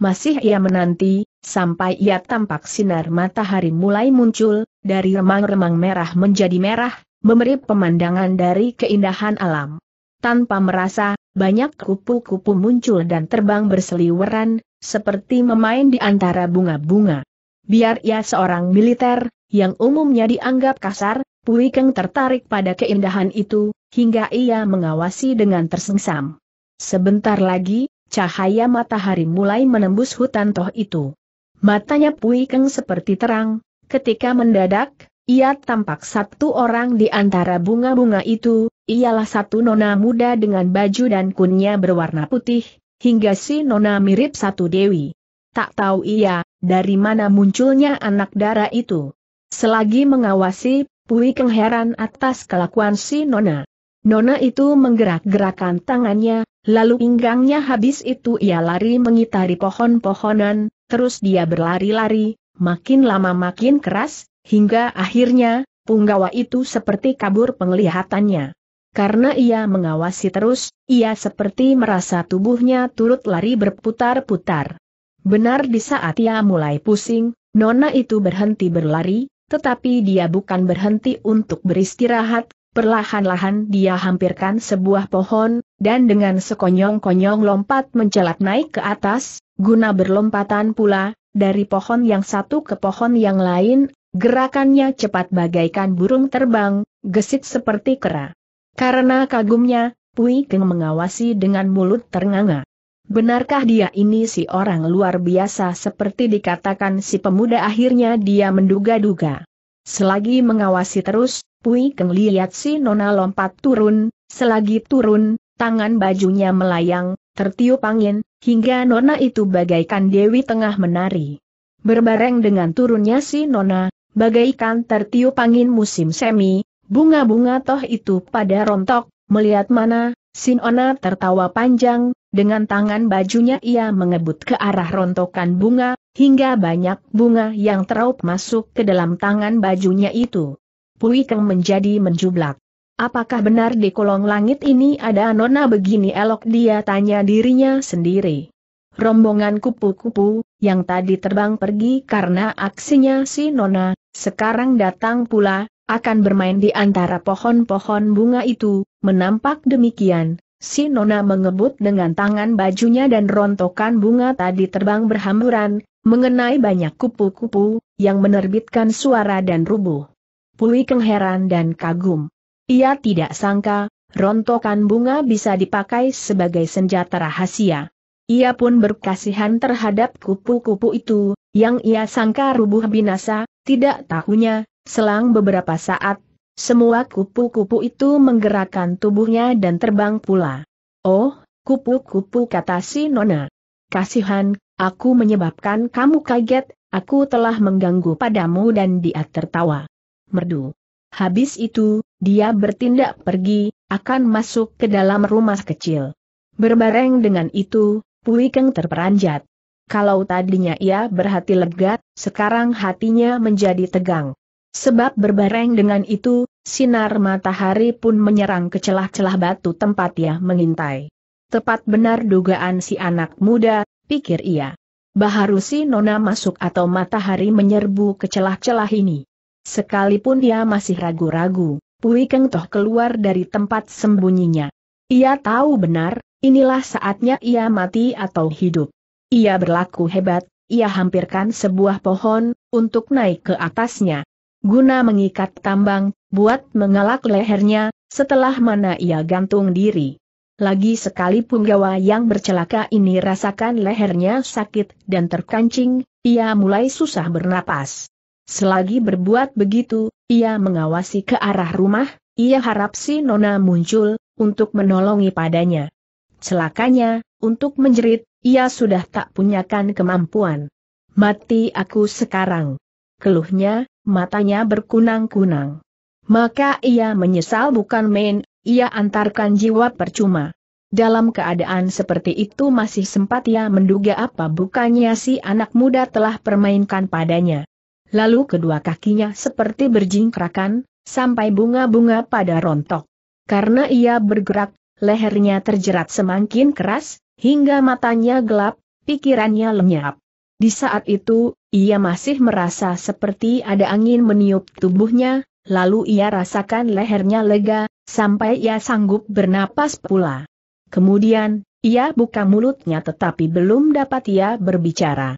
S1: Masih ia menanti, sampai ia tampak sinar matahari mulai muncul, dari remang-remang merah menjadi merah, memberi pemandangan dari keindahan alam. Tanpa merasa, banyak kupu-kupu muncul dan terbang berseliweran, seperti memain di antara bunga-bunga. Biar ia seorang militer, yang umumnya dianggap kasar, Pui Keng tertarik pada keindahan itu, hingga ia mengawasi dengan tersengsam. Sebentar lagi, cahaya matahari mulai menembus hutan toh itu. Matanya Pui Keng seperti terang, ketika mendadak, ia tampak satu orang di antara bunga-bunga itu, ialah satu nona muda dengan baju dan kunnya berwarna putih, hingga si nona mirip satu dewi. Tak tahu ia, dari mana munculnya anak dara itu. Selagi mengawasi, Pui Keng heran atas kelakuan si nona. Nona itu menggerak-gerakan tangannya, Lalu pinggangnya habis itu ia lari mengitari pohon-pohonan, terus dia berlari-lari, makin lama makin keras, hingga akhirnya, punggawa itu seperti kabur penglihatannya. Karena ia mengawasi terus, ia seperti merasa tubuhnya turut lari berputar-putar. Benar di saat ia mulai pusing, Nona itu berhenti berlari, tetapi dia bukan berhenti untuk beristirahat, perlahan-lahan dia hampirkan sebuah pohon, dan dengan sekonyong-konyong lompat mencelat naik ke atas, guna berlompatan pula, dari pohon yang satu ke pohon yang lain, gerakannya cepat bagaikan burung terbang, gesit seperti kera. Karena kagumnya, Pui Keng mengawasi dengan mulut ternganga. Benarkah dia ini si orang luar biasa seperti dikatakan si pemuda akhirnya dia menduga-duga. Selagi mengawasi terus, Pui Keng lihat si Nona lompat turun, selagi turun, tangan bajunya melayang, tertiup angin, hingga nona itu bagaikan dewi tengah menari. Berbareng dengan turunnya si nona, bagaikan tertiup angin musim semi, bunga-bunga toh itu pada rontok, melihat mana, si nona tertawa panjang, dengan tangan bajunya ia mengebut ke arah rontokan bunga, hingga banyak bunga yang teraup masuk ke dalam tangan bajunya itu. Puyeng menjadi menjublak. Apakah benar di kolong langit ini ada nona begini elok dia tanya dirinya sendiri. Rombongan kupu-kupu, yang tadi terbang pergi karena aksinya si nona, sekarang datang pula, akan bermain di antara pohon-pohon bunga itu, menampak demikian. Si nona mengebut dengan tangan bajunya dan rontokan bunga tadi terbang berhamburan, mengenai banyak kupu-kupu, yang menerbitkan suara dan rubuh. Pulih kengeran dan kagum. Ia tidak sangka, rontokan bunga bisa dipakai sebagai senjata rahasia. Ia pun berkasihan terhadap kupu-kupu itu, yang ia sangka rubuh binasa, tidak tahunya, selang beberapa saat, semua kupu-kupu itu menggerakkan tubuhnya dan terbang pula. Oh, kupu-kupu kata si Nona. Kasihan, aku menyebabkan kamu kaget, aku telah mengganggu padamu dan dia tertawa. Merdu. Habis itu, dia bertindak pergi, akan masuk ke dalam rumah kecil. Berbareng dengan itu, Pui Keng terperanjat. Kalau tadinya ia berhati lega, sekarang hatinya menjadi tegang. Sebab berbareng dengan itu, sinar matahari pun menyerang ke celah-celah batu tempat ia mengintai. Tepat benar dugaan si anak muda, pikir ia. Baharu si nona masuk atau matahari menyerbu ke celah-celah ini. Sekalipun ia masih ragu-ragu. Pui Keng Toh keluar dari tempat sembunyinya. Ia tahu benar, inilah saatnya ia mati atau hidup. Ia berlaku hebat, ia hampirkan sebuah pohon, untuk naik ke atasnya. Guna mengikat tambang, buat mengalak lehernya, setelah mana ia gantung diri. Lagi sekali punggawa yang bercelaka ini rasakan lehernya sakit dan terkancing, ia mulai susah bernapas. Selagi berbuat begitu, ia mengawasi ke arah rumah, ia harap si Nona muncul, untuk menolongi padanya. Celakanya, untuk menjerit, ia sudah tak punyakan kemampuan. Mati aku sekarang. Keluhnya, matanya berkunang-kunang. Maka ia menyesal bukan main, ia antarkan jiwa percuma. Dalam keadaan seperti itu masih sempat ia menduga apa bukannya si anak muda telah permainkan padanya lalu kedua kakinya seperti berjingkrakan, sampai bunga-bunga pada rontok. Karena ia bergerak, lehernya terjerat semakin keras, hingga matanya gelap, pikirannya lenyap. Di saat itu, ia masih merasa seperti ada angin meniup tubuhnya, lalu ia rasakan lehernya lega, sampai ia sanggup bernapas pula. Kemudian, ia buka mulutnya tetapi belum dapat ia berbicara.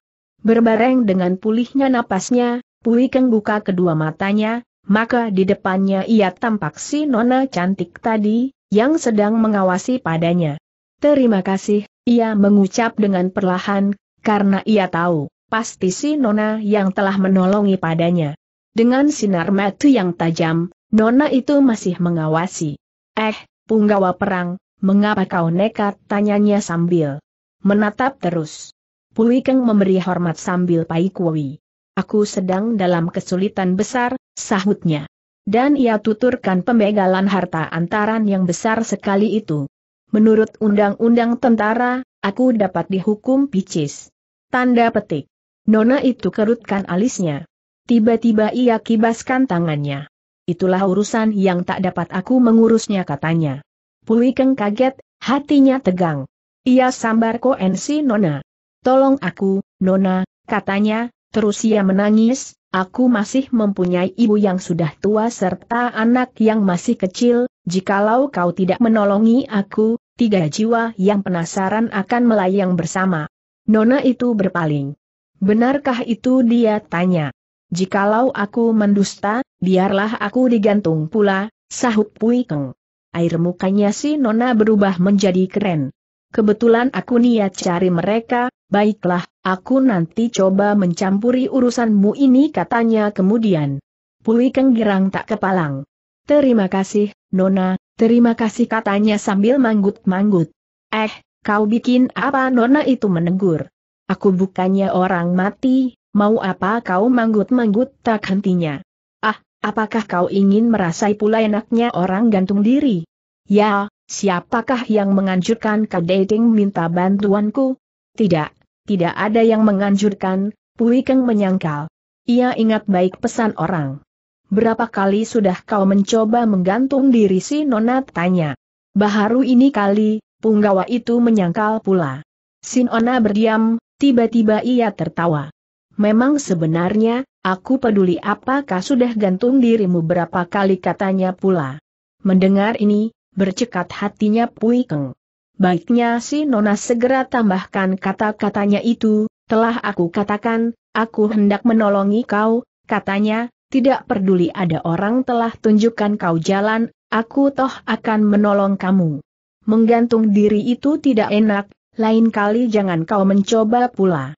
S1: Berbareng dengan pulihnya napasnya, Pui Keng buka kedua matanya, maka di depannya ia tampak si nona cantik tadi, yang sedang mengawasi padanya. Terima kasih, ia mengucap dengan perlahan, karena ia tahu, pasti si nona yang telah menolongi padanya. Dengan sinar mata yang tajam, nona itu masih mengawasi. Eh, punggawa perang, mengapa kau nekat? tanyanya sambil menatap terus. Pui memberi hormat sambil Pai Kui. Aku sedang dalam kesulitan besar, sahutnya. Dan ia tuturkan pembegalan harta antaran yang besar sekali itu. Menurut undang-undang tentara, aku dapat dihukum picis. Tanda petik. Nona itu kerutkan alisnya. Tiba-tiba ia kibaskan tangannya. Itulah urusan yang tak dapat aku mengurusnya katanya. Pulikeng kaget, hatinya tegang. Ia sambar koensi Nona. Tolong aku, Nona, katanya, Terus ia menangis, aku masih mempunyai ibu yang sudah tua serta anak yang masih kecil, jikalau kau tidak menolongi aku, tiga jiwa yang penasaran akan melayang bersama. Nona itu berpaling. Benarkah itu dia tanya. Jikalau aku mendusta, biarlah aku digantung pula, sahut Pui Keng. Air mukanya si Nona berubah menjadi keren. Kebetulan aku niat cari mereka, baiklah, aku nanti coba mencampuri urusanmu ini katanya kemudian. Pui Kenggirang tak kepalang. Terima kasih, Nona, terima kasih katanya sambil manggut-manggut. Eh, kau bikin apa Nona itu menegur. Aku bukannya orang mati, mau apa kau manggut-manggut tak hentinya. Ah, apakah kau ingin merasai pula enaknya orang gantung diri? Ya, Siapakah yang menganjurkan ke Dating minta bantuanku? Tidak, tidak ada yang menganjurkan, Pui Keng menyangkal. Ia ingat baik pesan orang. Berapa kali sudah kau mencoba menggantung diri si Nona tanya. Baharu ini kali, punggawa itu menyangkal pula. Sinona berdiam, tiba-tiba ia tertawa. Memang sebenarnya, aku peduli apakah sudah gantung dirimu berapa kali katanya pula. Mendengar ini, bercekat hatinya Pui Keng. Baiknya si Nona segera tambahkan kata-katanya itu, telah aku katakan, aku hendak menolongi kau, katanya, tidak peduli ada orang telah tunjukkan kau jalan, aku toh akan menolong kamu. Menggantung diri itu tidak enak, lain kali jangan kau mencoba pula.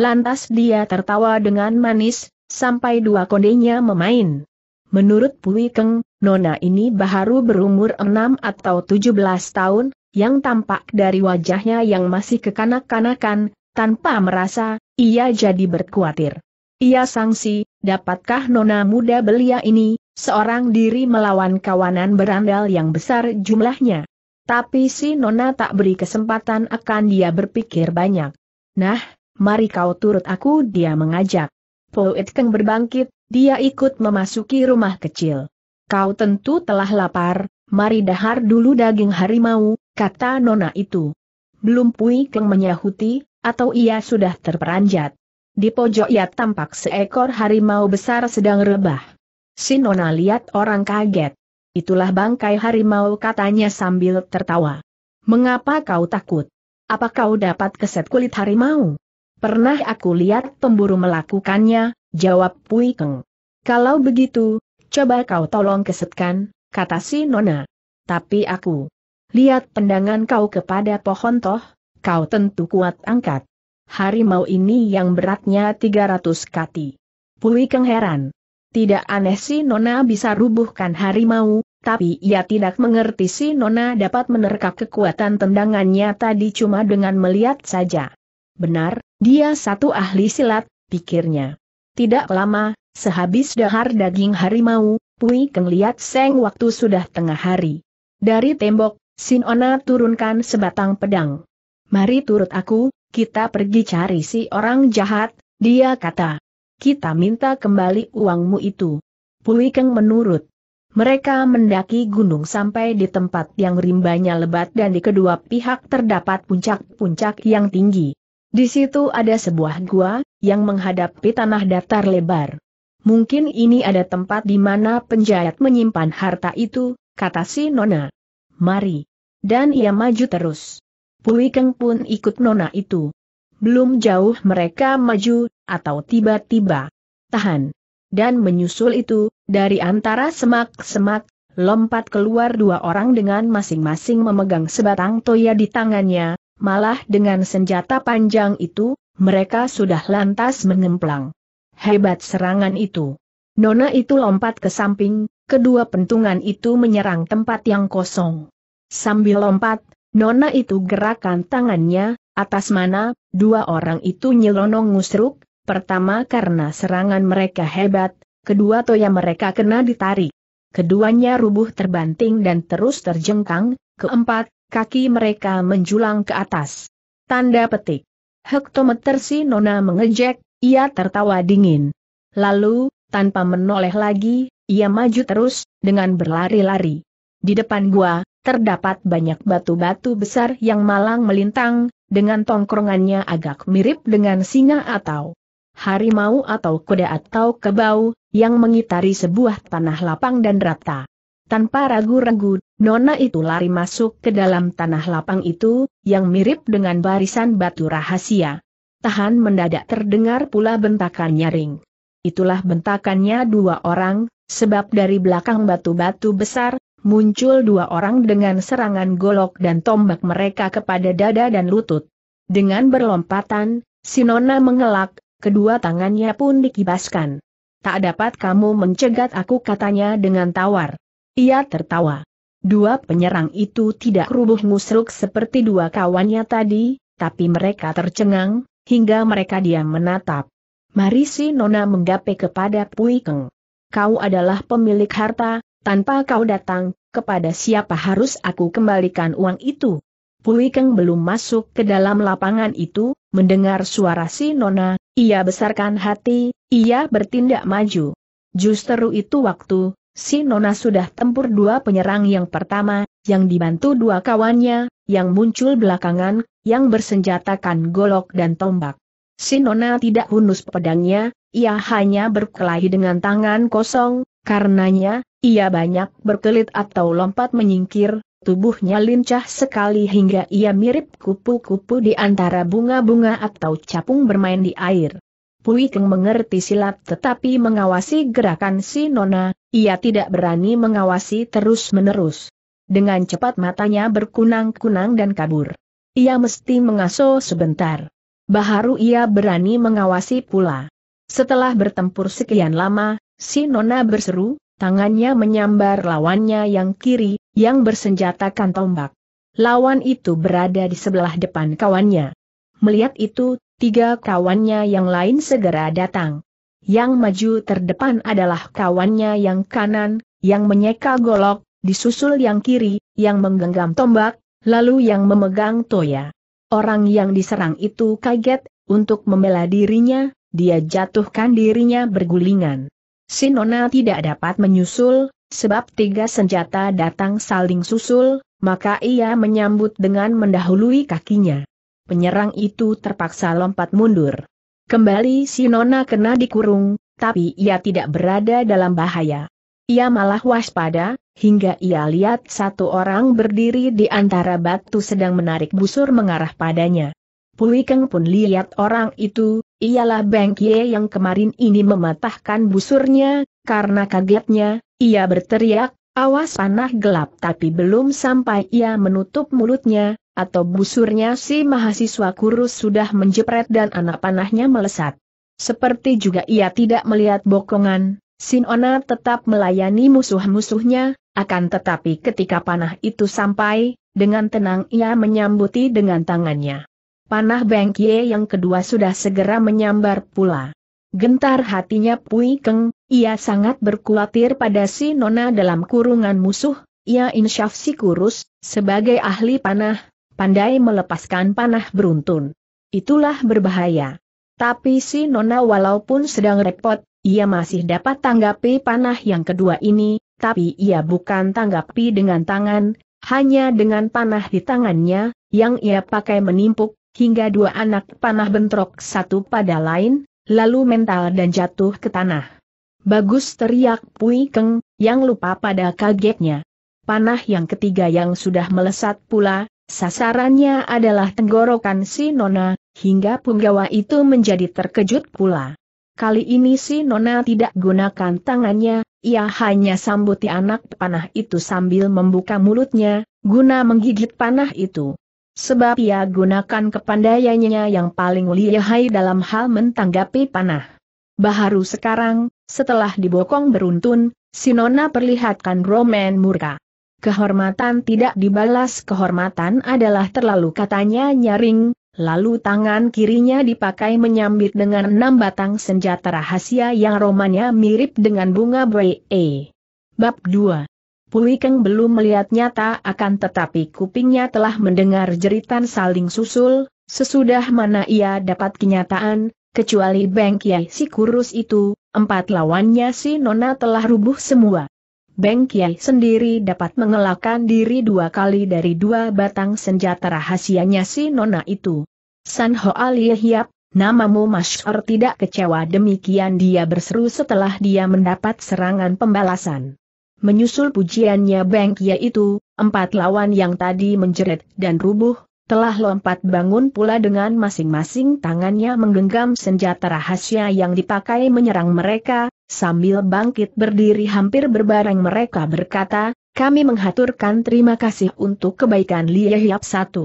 S1: Lantas dia tertawa dengan manis, sampai dua kondenya memain. Menurut Pui Keng, Nona ini baru berumur enam atau tujuh belas tahun, yang tampak dari wajahnya yang masih kekanak-kanakan, tanpa merasa, ia jadi berkuatir. Ia sangsi, dapatkah nona muda belia ini, seorang diri melawan kawanan berandal yang besar jumlahnya? Tapi si nona tak beri kesempatan akan dia berpikir banyak. Nah, mari kau turut aku dia mengajak. Poet Keng berbangkit, dia ikut memasuki rumah kecil. Kau tentu telah lapar, mari dahar dulu daging harimau, kata nona itu. Belum Pui Keng menyahuti, atau ia sudah terperanjat. Di pojok ia tampak seekor harimau besar sedang rebah. Si nona lihat orang kaget. Itulah bangkai harimau katanya sambil tertawa. Mengapa kau takut? Apa kau dapat keset kulit harimau? Pernah aku lihat pemburu melakukannya, jawab Pui Keng. Kalau begitu, coba kau tolong kesetkan, kata si Nona. Tapi aku. Lihat pendangan kau kepada pohon toh, kau tentu kuat angkat. Harimau ini yang beratnya 300 kati. Pui Keng heran. Tidak aneh si Nona bisa rubuhkan harimau, tapi ia tidak mengerti si Nona dapat menerka kekuatan tendangannya tadi cuma dengan melihat saja. Benar, dia satu ahli silat, pikirnya. Tidak lama, Sehabis dahar daging harimau, Pui Keng lihat Seng waktu sudah tengah hari. Dari tembok, Sinona turunkan sebatang pedang. Mari turut aku, kita pergi cari si orang jahat, dia kata. Kita minta kembali uangmu itu. Pui Keng menurut. Mereka mendaki gunung sampai di tempat yang rimbanya lebat dan di kedua pihak terdapat puncak-puncak yang tinggi. Di situ ada sebuah gua, yang menghadapi tanah datar lebar. Mungkin ini ada tempat di mana penjahat menyimpan harta itu, kata si Nona. Mari. Dan ia maju terus. Pui Keng pun ikut Nona itu. Belum jauh mereka maju, atau tiba-tiba. Tahan. Dan menyusul itu, dari antara semak-semak, lompat keluar dua orang dengan masing-masing memegang sebatang toya di tangannya, malah dengan senjata panjang itu, mereka sudah lantas mengemplang. Hebat serangan itu. Nona itu lompat ke samping, kedua pentungan itu menyerang tempat yang kosong. Sambil lompat, Nona itu gerakan tangannya, atas mana, dua orang itu nyelonong ngusruk, pertama karena serangan mereka hebat, kedua toya mereka kena ditarik. Keduanya rubuh terbanting dan terus terjengkang, keempat, kaki mereka menjulang ke atas. Tanda petik. Hektometer si Nona mengejek, ia tertawa dingin. Lalu, tanpa menoleh lagi, ia maju terus, dengan berlari-lari. Di depan gua, terdapat banyak batu-batu besar yang malang melintang, dengan tongkrongannya agak mirip dengan singa atau harimau atau kuda atau kebau, yang mengitari sebuah tanah lapang dan rata. Tanpa ragu-ragu, Nona itu lari masuk ke dalam tanah lapang itu, yang mirip dengan barisan batu rahasia tahan mendadak terdengar pula bentakan nyaring. Itulah bentakannya dua orang, sebab dari belakang batu-batu besar, muncul dua orang dengan serangan golok dan tombak mereka kepada dada dan lutut. Dengan berlompatan, Sinona mengelak, kedua tangannya pun dikibaskan. Tak dapat kamu mencegat aku katanya dengan tawar. Ia tertawa. Dua penyerang itu tidak rubuh musruk seperti dua kawannya tadi, tapi mereka tercengang, hingga mereka diam menatap. Marisi Nona menggapai kepada Pui Keng. Kau adalah pemilik harta, tanpa kau datang, kepada siapa harus aku kembalikan uang itu? Pui Keng belum masuk ke dalam lapangan itu, mendengar suara si Nona, ia besarkan hati, ia bertindak maju. Justru itu waktu, Si Nona sudah tempur dua penyerang yang pertama, yang dibantu dua kawannya, yang muncul belakangan, yang bersenjatakan golok dan tombak. Si Nona tidak hunus pedangnya, ia hanya berkelahi dengan tangan kosong, karenanya, ia banyak berkelit atau lompat menyingkir, tubuhnya lincah sekali hingga ia mirip kupu-kupu di antara bunga-bunga atau capung bermain di air. Pui Keng mengerti silat tetapi mengawasi gerakan si Nona, ia tidak berani mengawasi terus-menerus. Dengan cepat matanya berkunang-kunang dan kabur. Ia mesti mengasuh sebentar. Baharu ia berani mengawasi pula. Setelah bertempur sekian lama, si Nona berseru, tangannya menyambar lawannya yang kiri, yang bersenjatakan tombak. Lawan itu berada di sebelah depan kawannya. Melihat itu, tiga kawannya yang lain segera datang. Yang maju terdepan adalah kawannya yang kanan, yang menyeka golok, disusul yang kiri, yang menggenggam tombak, lalu yang memegang toya. Orang yang diserang itu kaget, untuk membela dirinya, dia jatuhkan dirinya bergulingan. Sinona tidak dapat menyusul, sebab tiga senjata datang saling susul, maka ia menyambut dengan mendahului kakinya penyerang itu terpaksa lompat mundur. Kembali si Nona kena dikurung, tapi ia tidak berada dalam bahaya. Ia malah waspada, hingga ia lihat satu orang berdiri di antara batu sedang menarik busur mengarah padanya. Pui pun lihat orang itu, ialah Beng Kie yang kemarin ini mematahkan busurnya, karena kagetnya, ia berteriak, Awas panah gelap tapi belum sampai ia menutup mulutnya, atau busurnya si mahasiswa kurus sudah menjepret dan anak panahnya melesat. Seperti juga ia tidak melihat bokongan, Sinona tetap melayani musuh-musuhnya, akan tetapi ketika panah itu sampai, dengan tenang ia menyambuti dengan tangannya. Panah Bengkie yang kedua sudah segera menyambar pula. Gentar hatinya Pui Keng, ia sangat berkuatir pada si Nona dalam kurungan musuh, ia insyaf si kurus, sebagai ahli panah, pandai melepaskan panah beruntun. Itulah berbahaya. Tapi si Nona walaupun sedang repot, ia masih dapat tanggapi panah yang kedua ini, tapi ia bukan tanggapi dengan tangan, hanya dengan panah di tangannya, yang ia pakai menimpuk, hingga dua anak panah bentrok satu pada lain, lalu mental dan jatuh ke tanah. Bagus teriak Pui Keng, yang lupa pada kagetnya. Panah yang ketiga yang sudah melesat pula, sasarannya adalah tenggorokan si Nona, hingga punggawa itu menjadi terkejut pula. Kali ini si Nona tidak gunakan tangannya, ia hanya sambuti anak panah itu sambil membuka mulutnya, guna menggigit panah itu. Sebab ia gunakan kepandaiannya yang paling lihai dalam hal mentanggapi panah. Baharu sekarang, setelah dibokong beruntun, Sinona perlihatkan Roman murka. Kehormatan tidak dibalas kehormatan adalah terlalu katanya nyaring, lalu tangan kirinya dipakai menyambit dengan enam batang senjata rahasia yang romanya mirip dengan bunga bree. Bab 2 Pulikeng belum melihat nyata akan tetapi kupingnya telah mendengar jeritan saling susul, sesudah mana ia dapat kenyataan, kecuali Beng Kiai si kurus itu, empat lawannya si Nona telah rubuh semua. Beng Kiai sendiri dapat mengelakkan diri dua kali dari dua batang senjata rahasianya si Nona itu. San Hoa Lie Hiap, namamu Masyur tidak kecewa demikian dia berseru setelah dia mendapat serangan pembalasan. Menyusul pujiannya Beng Kia itu, empat lawan yang tadi menjerit dan rubuh, telah lompat bangun pula dengan masing-masing tangannya menggenggam senjata rahasia yang dipakai menyerang mereka, sambil bangkit berdiri hampir berbareng mereka berkata, kami menghaturkan terima kasih untuk kebaikan Liyahyap Hiap Satu.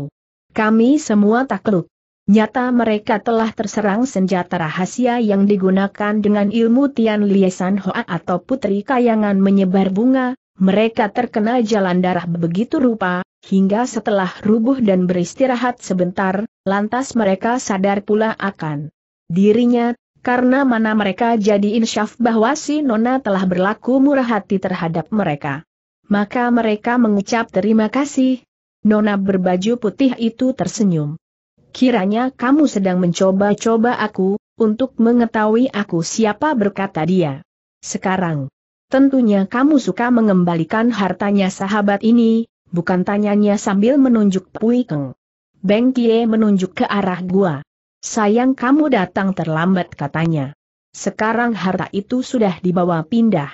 S1: Kami semua takluk. Nyata mereka telah terserang senjata rahasia yang digunakan dengan ilmu Tian Liesan Hoa atau Putri Kayangan menyebar bunga, mereka terkena jalan darah begitu rupa, hingga setelah rubuh dan beristirahat sebentar, lantas mereka sadar pula akan dirinya, karena mana mereka jadi insyaf bahwa si Nona telah berlaku murah hati terhadap mereka. Maka mereka mengucap terima kasih. Nona berbaju putih itu tersenyum kiranya kamu sedang mencoba-coba aku, untuk mengetahui aku siapa berkata dia. Sekarang, tentunya kamu suka mengembalikan hartanya sahabat ini, bukan tanyanya sambil menunjuk Pui Keng. Beng Kie menunjuk ke arah gua. Sayang kamu datang terlambat katanya. Sekarang harta itu sudah dibawa pindah.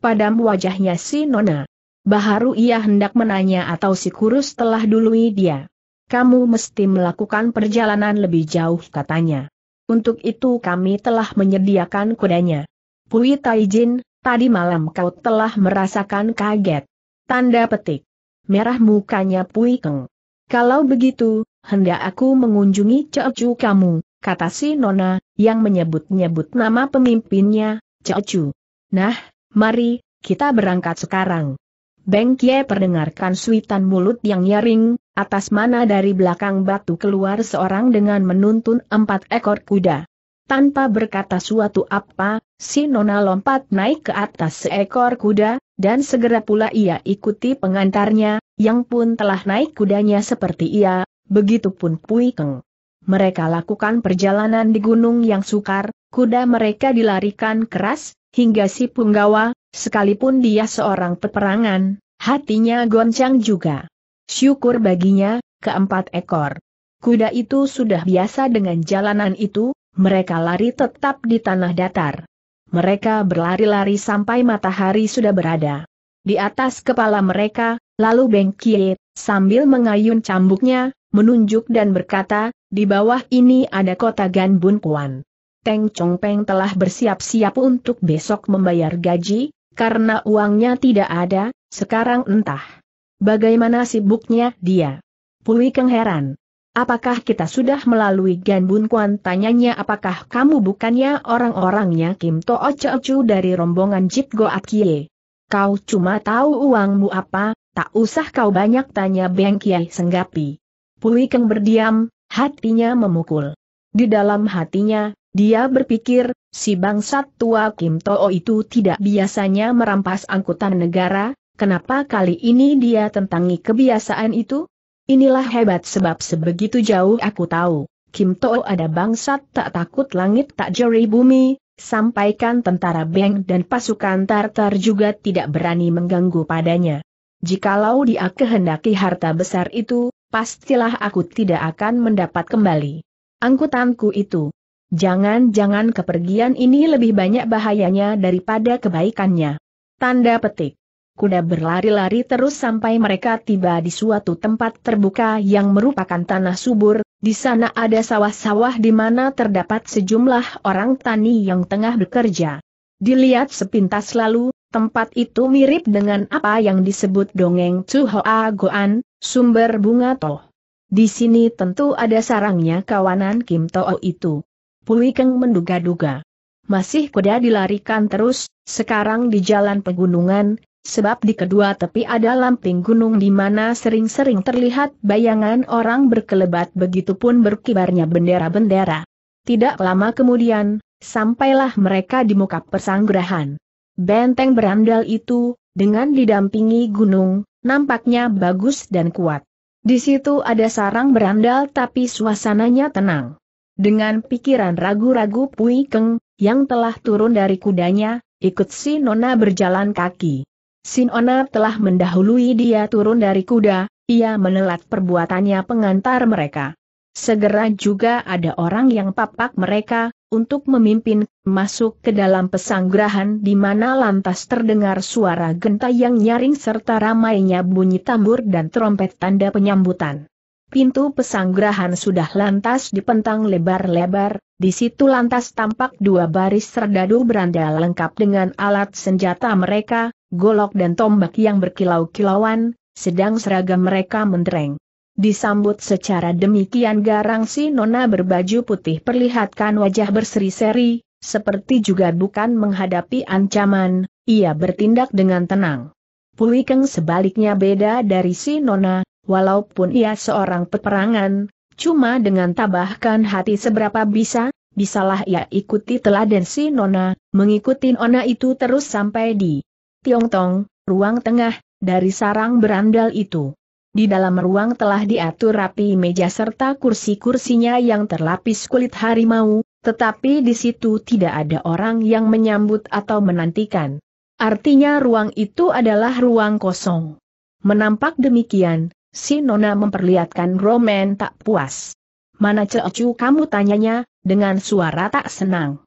S1: Padam wajahnya si Nona. Baharu ia hendak menanya atau si kurus telah dului dia kamu mesti melakukan perjalanan lebih jauh katanya. Untuk itu kami telah menyediakan kudanya. Pui Taijin, tadi malam kau telah merasakan kaget. Tanda petik. Merah mukanya Pui Keng. Kalau begitu, hendak aku mengunjungi Cecu kamu, kata si Nona, yang menyebut-nyebut nama pemimpinnya, Cecu. Nah, mari, kita berangkat sekarang. Beng Kie perdengarkan suitan mulut yang nyaring, atas mana dari belakang batu keluar seorang dengan menuntun empat ekor kuda. Tanpa berkata suatu apa, si Nona lompat naik ke atas seekor kuda, dan segera pula ia ikuti pengantarnya, yang pun telah naik kudanya seperti ia, begitupun Pui Keng. Mereka lakukan perjalanan di gunung yang sukar, kuda mereka dilarikan keras, hingga si punggawa, sekalipun dia seorang peperangan, hatinya goncang juga. Syukur baginya, keempat ekor. Kuda itu sudah biasa dengan jalanan itu, mereka lari tetap di tanah datar. Mereka berlari-lari sampai matahari sudah berada di atas kepala mereka, lalu Beng Kie, sambil mengayun cambuknya, menunjuk dan berkata, di bawah ini ada kota Ganbun Puan. Teng Chong Peng telah bersiap-siap untuk besok membayar gaji, karena uangnya tidak ada, sekarang entah. Bagaimana sibuknya dia? Pui Keng heran. Apakah kita sudah melalui Gan Bun Kuan? Tanyanya apakah kamu bukannya orang-orangnya Kim To Ocho dari rombongan Jip Goat Kie? Kau cuma tahu uangmu apa, tak usah kau banyak tanya Beng Kiai Senggapi. Pui Keng berdiam, hatinya memukul. Di dalam hatinya, dia berpikir, si bangsat tua Kim Too itu tidak biasanya merampas angkutan negara, kenapa kali ini dia tentangi kebiasaan itu? Inilah hebat sebab sebegitu jauh aku tahu, Kim Too ada bangsat tak takut langit tak jeri bumi, sampaikan tentara Beng dan pasukan Tartar juga tidak berani mengganggu padanya. Jikalau dia kehendaki harta besar itu, pastilah aku tidak akan mendapat kembali. Angkutanku itu, Jangan-jangan kepergian ini lebih banyak bahayanya daripada kebaikannya. Tanda petik. Kuda berlari-lari terus sampai mereka tiba di suatu tempat terbuka yang merupakan tanah subur, di sana ada sawah-sawah di mana terdapat sejumlah orang tani yang tengah bekerja. Dilihat sepintas lalu, tempat itu mirip dengan apa yang disebut dongeng Hoa Goan, sumber bunga toh. Di sini tentu ada sarangnya kawanan Kim To'o itu. Pulikeng menduga-duga. Masih kuda dilarikan terus, sekarang di jalan pegunungan, sebab di kedua tepi ada lamping gunung di mana sering-sering terlihat bayangan orang berkelebat begitupun berkibarnya bendera-bendera. Tidak lama kemudian, sampailah mereka di muka persanggrahan. Benteng berandal itu, dengan didampingi gunung, nampaknya bagus dan kuat. Di situ ada sarang berandal tapi suasananya tenang. Dengan pikiran ragu-ragu Pui Keng, yang telah turun dari kudanya, ikut si Nona berjalan kaki. Si Nona telah mendahului dia turun dari kuda, ia menelat perbuatannya pengantar mereka. Segera juga ada orang yang papak mereka, untuk memimpin, masuk ke dalam pesanggrahan di mana lantas terdengar suara genta yang nyaring serta ramainya bunyi tambur dan trompet tanda penyambutan. Pintu pesanggrahan sudah lantas dipentang lebar-lebar, di situ lantas tampak dua baris serdadu beranda lengkap dengan alat senjata mereka, golok dan tombak yang berkilau-kilauan, sedang seragam mereka mendereng. Disambut secara demikian garang si nona berbaju putih perlihatkan wajah berseri-seri, seperti juga bukan menghadapi ancaman, ia bertindak dengan tenang. Pulikeng sebaliknya beda dari si nona, walaupun ia seorang peperangan, cuma dengan tabahkan hati seberapa bisa, bisalah ia ikuti teladan si Nona, mengikuti Nona itu terus sampai di Tiong Tong, ruang tengah, dari sarang berandal itu. Di dalam ruang telah diatur rapi meja serta kursi-kursinya yang terlapis kulit harimau, tetapi di situ tidak ada orang yang menyambut atau menantikan. Artinya ruang itu adalah ruang kosong. Menampak demikian, si Nona memperlihatkan romen tak puas. Mana cecu kamu tanyanya, dengan suara tak senang.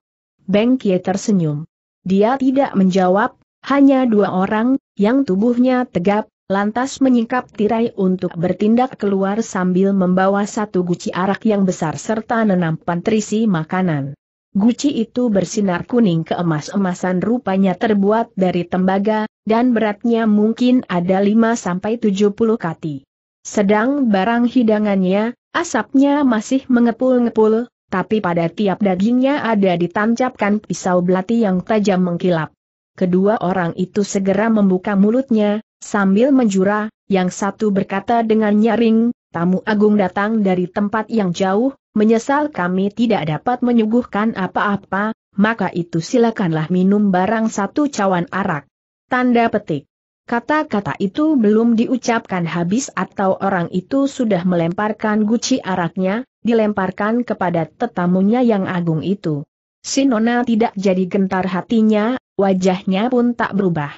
S1: Beng Kie tersenyum. Dia tidak menjawab, hanya dua orang, yang tubuhnya tegap, lantas menyingkap tirai untuk bertindak keluar sambil membawa satu guci arak yang besar serta nenampan terisi makanan. Guci itu bersinar kuning keemas-emasan rupanya terbuat dari tembaga, dan beratnya mungkin ada 5-70 kati. Sedang barang hidangannya, asapnya masih mengepul-ngepul, tapi pada tiap dagingnya ada ditancapkan pisau belati yang tajam mengkilap. Kedua orang itu segera membuka mulutnya, sambil menjura, yang satu berkata dengan nyaring, tamu agung datang dari tempat yang jauh, menyesal kami tidak dapat menyuguhkan apa-apa, maka itu silakanlah minum barang satu cawan arak. Tanda petik. Kata-kata itu belum diucapkan habis atau orang itu sudah melemparkan guci araknya, dilemparkan kepada tetamunya yang agung itu. Sinona tidak jadi gentar hatinya, wajahnya pun tak berubah.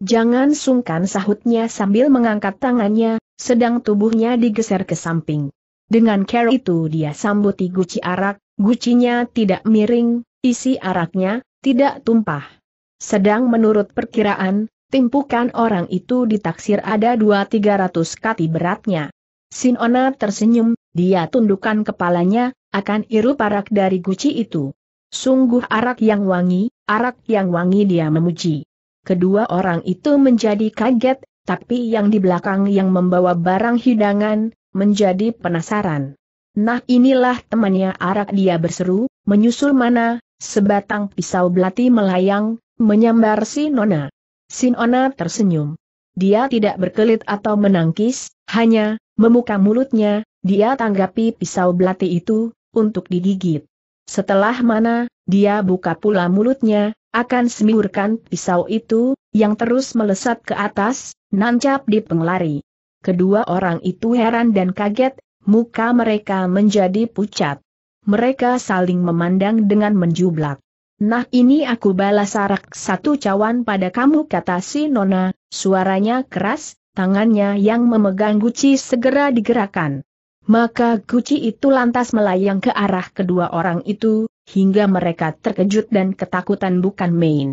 S1: Jangan sungkan sahutnya sambil mengangkat tangannya, sedang tubuhnya digeser ke samping. Dengan care itu dia sambuti guci arak, gucinya tidak miring, isi araknya, tidak tumpah. Sedang menurut perkiraan, timpukan orang itu ditaksir ada dua tiga ratus kati beratnya. Sinona tersenyum, dia tundukkan kepalanya, akan iru parak dari guci itu. Sungguh arak yang wangi, arak yang wangi dia memuji. Kedua orang itu menjadi kaget, tapi yang di belakang yang membawa barang hidangan, menjadi penasaran. Nah inilah temannya arak dia berseru, menyusul mana, sebatang pisau belati melayang, menyambar si Nona. Sinona tersenyum. Dia tidak berkelit atau menangkis, hanya, memuka mulutnya, dia tanggapi pisau belati itu, untuk digigit. Setelah mana, dia buka pula mulutnya, akan semiurkan pisau itu, yang terus melesat ke atas, nancap di penglari. Kedua orang itu heran dan kaget, muka mereka menjadi pucat. Mereka saling memandang dengan menjublak. Nah ini aku balas arak satu cawan pada kamu kata si Nona, suaranya keras, tangannya yang memegang guci segera digerakkan. Maka guci itu lantas melayang ke arah kedua orang itu, hingga mereka terkejut dan ketakutan bukan main.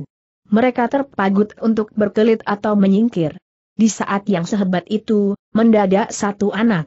S1: Mereka terpagut untuk berkelit atau menyingkir. Di saat yang sehebat itu, mendadak satu anak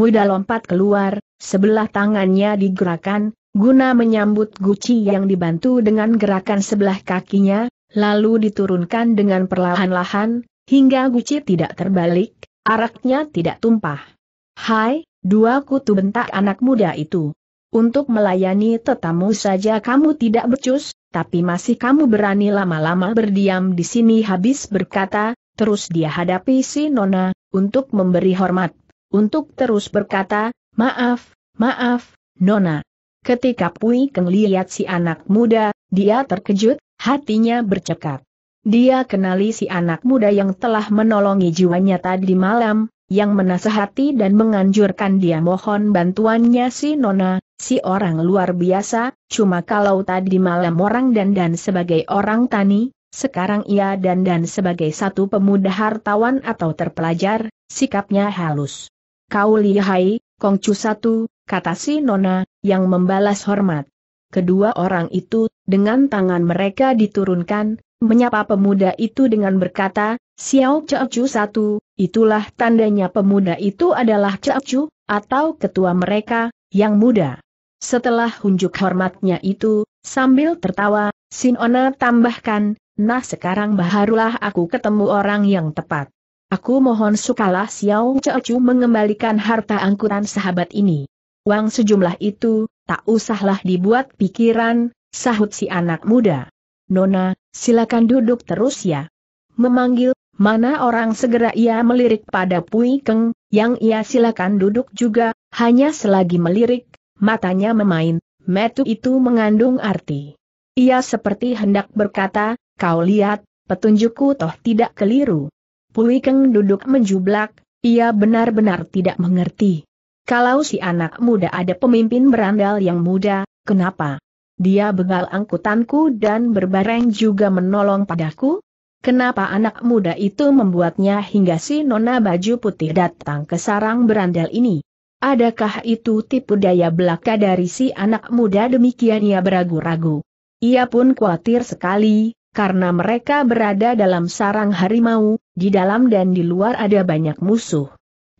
S1: muda lompat keluar, sebelah tangannya digerakkan, Guna menyambut guci yang dibantu dengan gerakan sebelah kakinya, lalu diturunkan dengan perlahan-lahan, hingga guci tidak terbalik, araknya tidak tumpah. Hai, dua kutu bentak anak muda itu. Untuk melayani tetamu saja kamu tidak becus, tapi masih kamu berani lama-lama berdiam di sini habis berkata, terus dia hadapi si Nona, untuk memberi hormat, untuk terus berkata, maaf, maaf, Nona. Ketika Pui Keng lihat si anak muda, dia terkejut, hatinya bercekat. Dia kenali si anak muda yang telah menolongi jiwanya tadi malam, yang menasehati dan menganjurkan dia mohon bantuannya si Nona, si orang luar biasa, cuma kalau tadi malam orang dandan sebagai orang tani, sekarang ia dandan sebagai satu pemuda hartawan atau terpelajar, sikapnya halus. Kau lihai, Kongcu satu, kata si Nona, yang membalas hormat. Kedua orang itu, dengan tangan mereka diturunkan, menyapa pemuda itu dengan berkata, Xiao Chu satu, itulah tandanya pemuda itu adalah Chu, atau ketua mereka, yang muda. Setelah hunjuk hormatnya itu, sambil tertawa, Sinona tambahkan, nah sekarang barulah aku ketemu orang yang tepat. Aku mohon sukalah Xiao Chu mengembalikan harta angkuran sahabat ini uang sejumlah itu, tak usahlah dibuat pikiran, sahut si anak muda. Nona, silakan duduk terus ya. Memanggil, mana orang segera ia melirik pada Pui Keng, yang ia silakan duduk juga, hanya selagi melirik, matanya memain, metu itu mengandung arti. Ia seperti hendak berkata, kau lihat, petunjukku toh tidak keliru. Pui Keng duduk menjublak, ia benar-benar tidak mengerti. Kalau si anak muda ada pemimpin berandal yang muda, kenapa? Dia begal angkutanku dan berbareng juga menolong padaku? Kenapa anak muda itu membuatnya hingga si nona baju putih datang ke sarang berandal ini? Adakah itu tipu daya belaka dari si anak muda demikian ia beragu-ragu? Ia pun khawatir sekali, karena mereka berada dalam sarang harimau, di dalam dan di luar ada banyak musuh.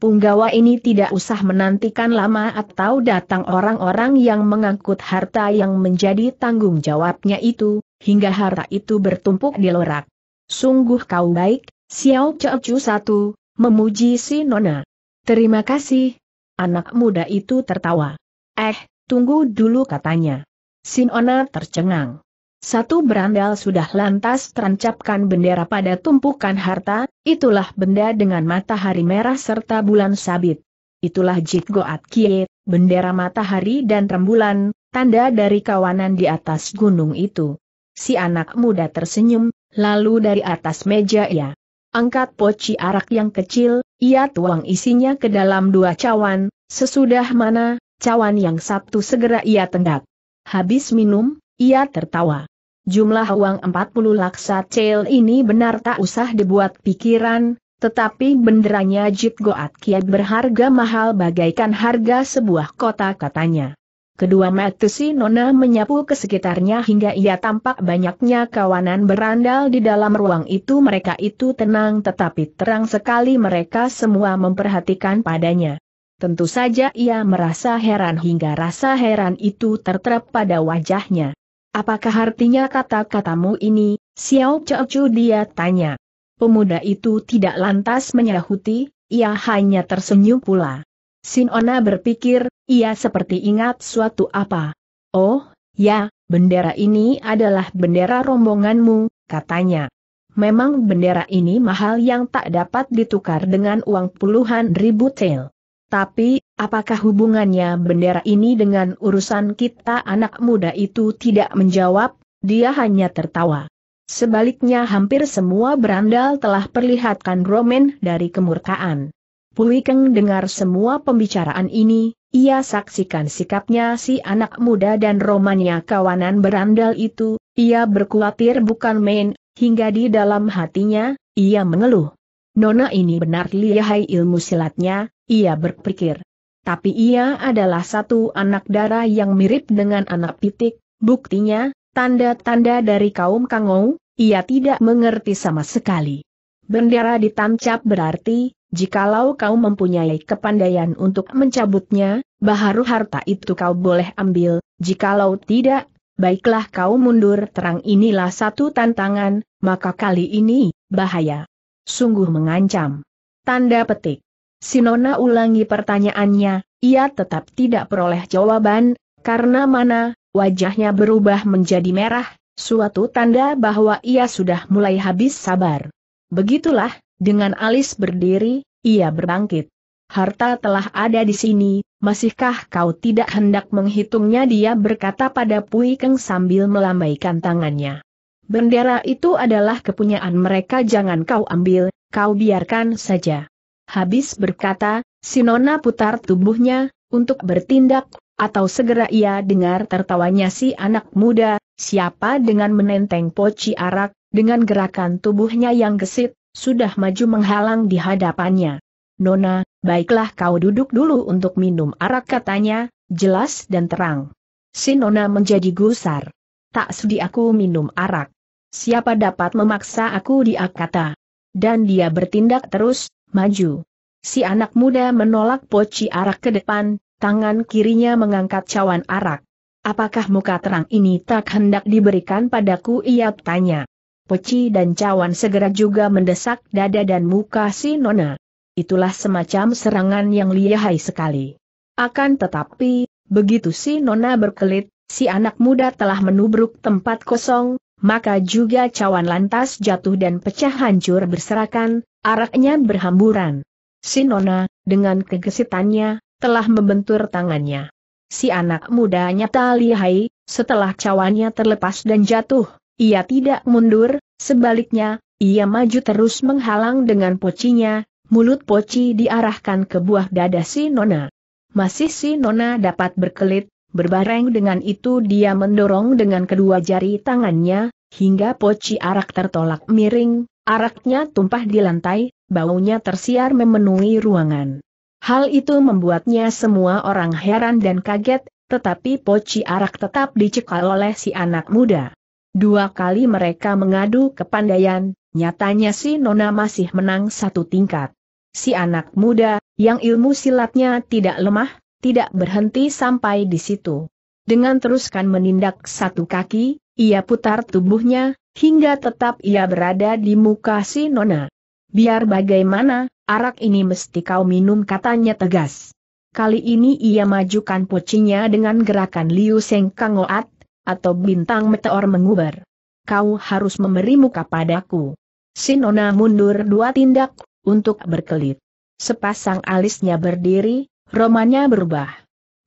S1: Punggawa ini tidak usah menantikan lama atau datang orang-orang yang mengangkut harta yang menjadi tanggung jawabnya itu, hingga harta itu bertumpuk di lorak. Sungguh kau baik, Xiao Chu satu, memuji si Nona. Terima kasih. Anak muda itu tertawa. Eh, tunggu dulu katanya. Sinona tercengang. Satu berandal sudah lantas terancapkan bendera pada tumpukan harta, itulah benda dengan matahari merah serta bulan sabit. Itulah Jit Goat Kie, bendera matahari dan rembulan, tanda dari kawanan di atas gunung itu. Si anak muda tersenyum, lalu dari atas meja ia angkat poci arak yang kecil, ia tuang isinya ke dalam dua cawan, sesudah mana, cawan yang satu segera ia tenggak. Habis minum, ia tertawa. Jumlah uang 40 laksa cel ini benar tak usah dibuat pikiran, tetapi benderanya Jit Goat Kiat berharga mahal bagaikan harga sebuah kota katanya. Kedua mata si Nona menyapu ke sekitarnya hingga ia tampak banyaknya kawanan berandal di dalam ruang itu mereka itu tenang tetapi terang sekali mereka semua memperhatikan padanya. Tentu saja ia merasa heran hingga rasa heran itu tertera pada wajahnya. Apakah artinya kata-katamu ini, Xiao Chu dia tanya. Pemuda itu tidak lantas menyahuti, ia hanya tersenyum pula. Sinona berpikir, ia seperti ingat suatu apa. Oh, ya, bendera ini adalah bendera rombonganmu, katanya. Memang bendera ini mahal yang tak dapat ditukar dengan uang puluhan ribu tel. Tapi, apakah hubungannya bendera ini dengan urusan kita anak muda itu tidak menjawab, dia hanya tertawa. Sebaliknya hampir semua berandal telah perlihatkan Roman dari kemurkaan. Puikeng dengar semua pembicaraan ini, ia saksikan sikapnya si anak muda dan romannya kawanan berandal itu, ia berkuatir bukan main, hingga di dalam hatinya, ia mengeluh. Nona ini benar lihai ilmu silatnya, ia berpikir. Tapi ia adalah satu anak darah yang mirip dengan anak pitik, buktinya, tanda-tanda dari kaum kangou, ia tidak mengerti sama sekali. Bendera ditancap berarti, jikalau kau mempunyai kepandaian untuk mencabutnya, baharu harta itu kau boleh ambil, jikalau tidak, baiklah kau mundur terang inilah satu tantangan, maka kali ini, bahaya sungguh mengancam. Tanda petik. Sinona ulangi pertanyaannya, ia tetap tidak peroleh jawaban, karena mana, wajahnya berubah menjadi merah, suatu tanda bahwa ia sudah mulai habis sabar. Begitulah, dengan alis berdiri, ia berbangkit. Harta telah ada di sini, masihkah kau tidak hendak menghitungnya dia berkata pada Pui Keng sambil melambaikan tangannya. Bendera itu adalah kepunyaan mereka jangan kau ambil, kau biarkan saja. Habis berkata, Sinona putar tubuhnya, untuk bertindak, atau segera ia dengar tertawanya si anak muda, siapa dengan menenteng poci arak, dengan gerakan tubuhnya yang gesit, sudah maju menghalang di hadapannya. Nona, baiklah kau duduk dulu untuk minum arak katanya, jelas dan terang. Sinona menjadi gusar. Tak sudi aku minum arak. Siapa dapat memaksa aku diakata? Dan dia bertindak terus, maju. Si anak muda menolak poci arak ke depan, tangan kirinya mengangkat cawan arak. Apakah muka terang ini tak hendak diberikan padaku ia tanya. Poci dan cawan segera juga mendesak dada dan muka si nona. Itulah semacam serangan yang lihai sekali. Akan tetapi, begitu si nona berkelit, si anak muda telah menubruk tempat kosong, maka juga cawan lantas jatuh dan pecah hancur berserakan, araknya berhamburan. Si Nona, dengan kegesitannya, telah membentur tangannya. Si anak muda nyata lihai, setelah cawannya terlepas dan jatuh, ia tidak mundur, sebaliknya, ia maju terus menghalang dengan pocinya, mulut poci diarahkan ke buah dada si Nona. Masih si Nona dapat berkelit, Berbareng dengan itu dia mendorong dengan kedua jari tangannya, hingga poci arak tertolak miring, araknya tumpah di lantai, baunya tersiar memenuhi ruangan. Hal itu membuatnya semua orang heran dan kaget, tetapi poci arak tetap dicekal oleh si anak muda. Dua kali mereka mengadu ke kepandaian, nyatanya si Nona masih menang satu tingkat. Si anak muda, yang ilmu silatnya tidak lemah, tidak berhenti sampai di situ. Dengan teruskan menindak satu kaki, ia putar tubuhnya, hingga tetap ia berada di muka si Nona. Biar bagaimana, arak ini mesti kau minum katanya tegas. Kali ini ia majukan pocinya dengan gerakan Liu Seng Kangoat, atau bintang meteor menguber. Kau harus memberi muka padaku. Si Nona mundur dua tindak, untuk berkelit. Sepasang alisnya berdiri, Romanya berubah.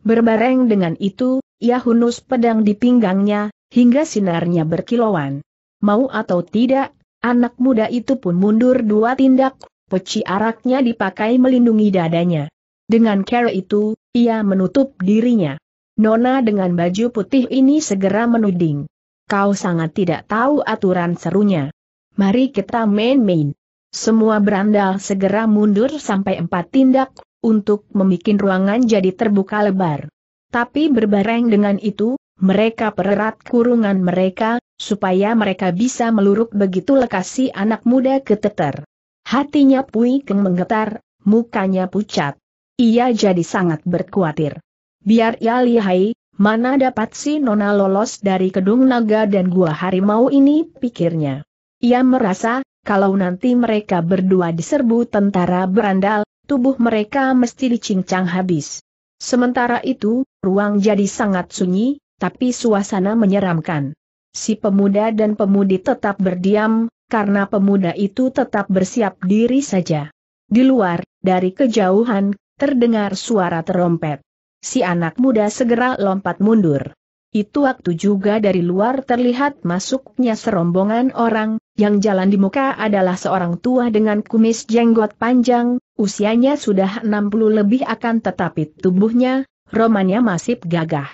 S1: Berbareng dengan itu, ia hunus pedang di pinggangnya, hingga sinarnya berkilauan. Mau atau tidak, anak muda itu pun mundur dua tindak, peci araknya dipakai melindungi dadanya. Dengan cara itu, ia menutup dirinya. Nona dengan baju putih ini segera menuding. Kau sangat tidak tahu aturan serunya. Mari kita main-main. Semua berandal segera mundur sampai empat tindak, untuk membuat ruangan jadi terbuka lebar. Tapi berbareng dengan itu, mereka pererat kurungan mereka, supaya mereka bisa meluruk begitu lekasi anak muda keteter. Hatinya Pui Keng menggetar, mukanya pucat. Ia jadi sangat berkhawatir. Biar ia lihai, mana dapat si Nona lolos dari kedung naga dan gua harimau ini, pikirnya. Ia merasa, kalau nanti mereka berdua diserbu tentara berandal, tubuh mereka mesti dicincang habis. Sementara itu, ruang jadi sangat sunyi, tapi suasana menyeramkan. Si pemuda dan pemudi tetap berdiam, karena pemuda itu tetap bersiap diri saja. Di luar, dari kejauhan, terdengar suara terompet. Si anak muda segera lompat mundur. Itu waktu juga dari luar terlihat masuknya serombongan orang, yang jalan di muka adalah seorang tua dengan kumis jenggot panjang, usianya sudah 60 lebih akan tetapi tubuhnya, romannya masih gagah.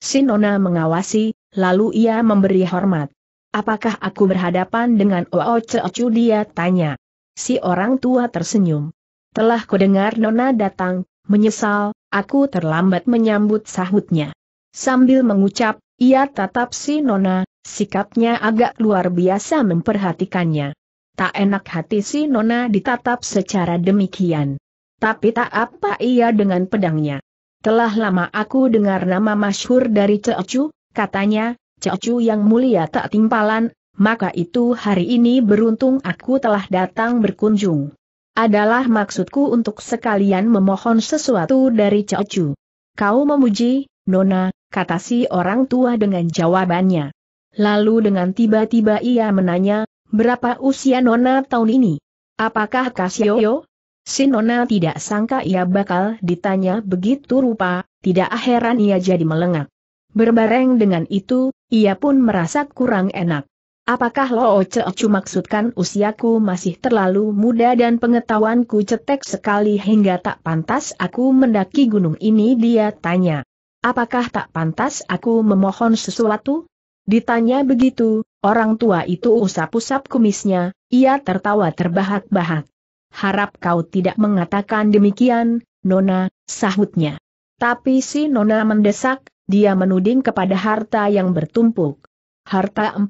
S1: Sinona mengawasi, lalu ia memberi hormat. Apakah aku berhadapan dengan Ooceocu dia tanya. Si orang tua tersenyum. Telah kudengar Nona datang, menyesal, aku terlambat menyambut sahutnya. Sambil mengucap, ia tatap si Nona, sikapnya agak luar biasa memperhatikannya. Tak enak hati si Nona ditatap secara demikian. Tapi tak apa ia dengan pedangnya. Telah lama aku dengar nama masyhur dari Ceocu, katanya, Ceocu yang mulia tak timpalan, maka itu hari ini beruntung aku telah datang berkunjung. Adalah maksudku untuk sekalian memohon sesuatu dari Ceocu. Kau memuji, Nona, kata si orang tua dengan jawabannya. Lalu dengan tiba-tiba ia menanya, berapa usia Nona tahun ini? Apakah Kasioyo? Si Nona tidak sangka ia bakal ditanya begitu rupa, tidak heran ia jadi melengak. Berbareng dengan itu, ia pun merasa kurang enak. Apakah Lo Ocecu maksudkan usiaku masih terlalu muda dan pengetahuanku cetek sekali hingga tak pantas aku mendaki gunung ini dia tanya. Apakah tak pantas aku memohon sesuatu? Ditanya begitu, orang tua itu usap-usap kumisnya, ia tertawa terbahak-bahak. Harap kau tidak mengatakan demikian, Nona, sahutnya. Tapi si Nona mendesak, dia menuding kepada harta yang bertumpuk. Harta 40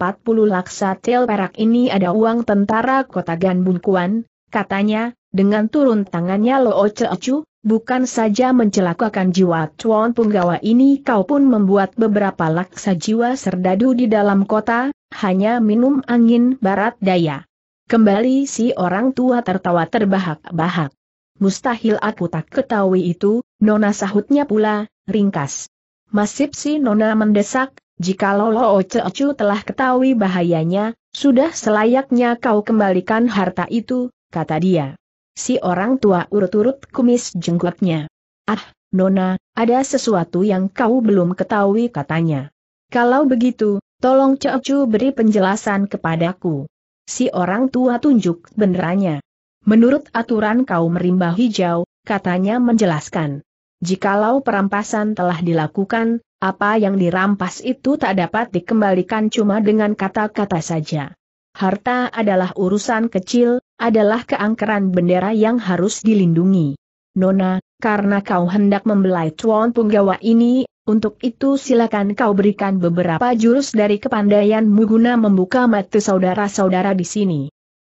S1: laksa tel perak ini ada uang tentara kota Ganbunkuan, katanya, dengan turun tangannya Loo Cecu, bukan saja mencelakakan jiwa Tuan Punggawa ini kau pun membuat beberapa laksa jiwa serdadu di dalam kota, hanya minum angin barat daya. Kembali si orang tua tertawa terbahak-bahak. Mustahil aku tak ketahui itu, Nona sahutnya pula, ringkas. Masib si Nona mendesak, jika Lolo Ocu telah ketahui bahayanya, sudah selayaknya kau kembalikan harta itu, kata dia si orang tua urut-urut kumis jenggotnya. Ah, Nona, ada sesuatu yang kau belum ketahui katanya. Kalau begitu, tolong cak-cu beri penjelasan kepadaku. Si orang tua tunjuk benderanya. Menurut aturan kau merimba hijau, katanya menjelaskan. Jikalau perampasan telah dilakukan, apa yang dirampas itu tak dapat dikembalikan cuma dengan kata-kata saja. Harta adalah urusan kecil, adalah keangkeran bendera yang harus dilindungi. Nona, karena kau hendak membelai cuan Punggawa ini, untuk itu silakan kau berikan beberapa jurus dari kepandaianmu guna membuka mata saudara-saudara di sini.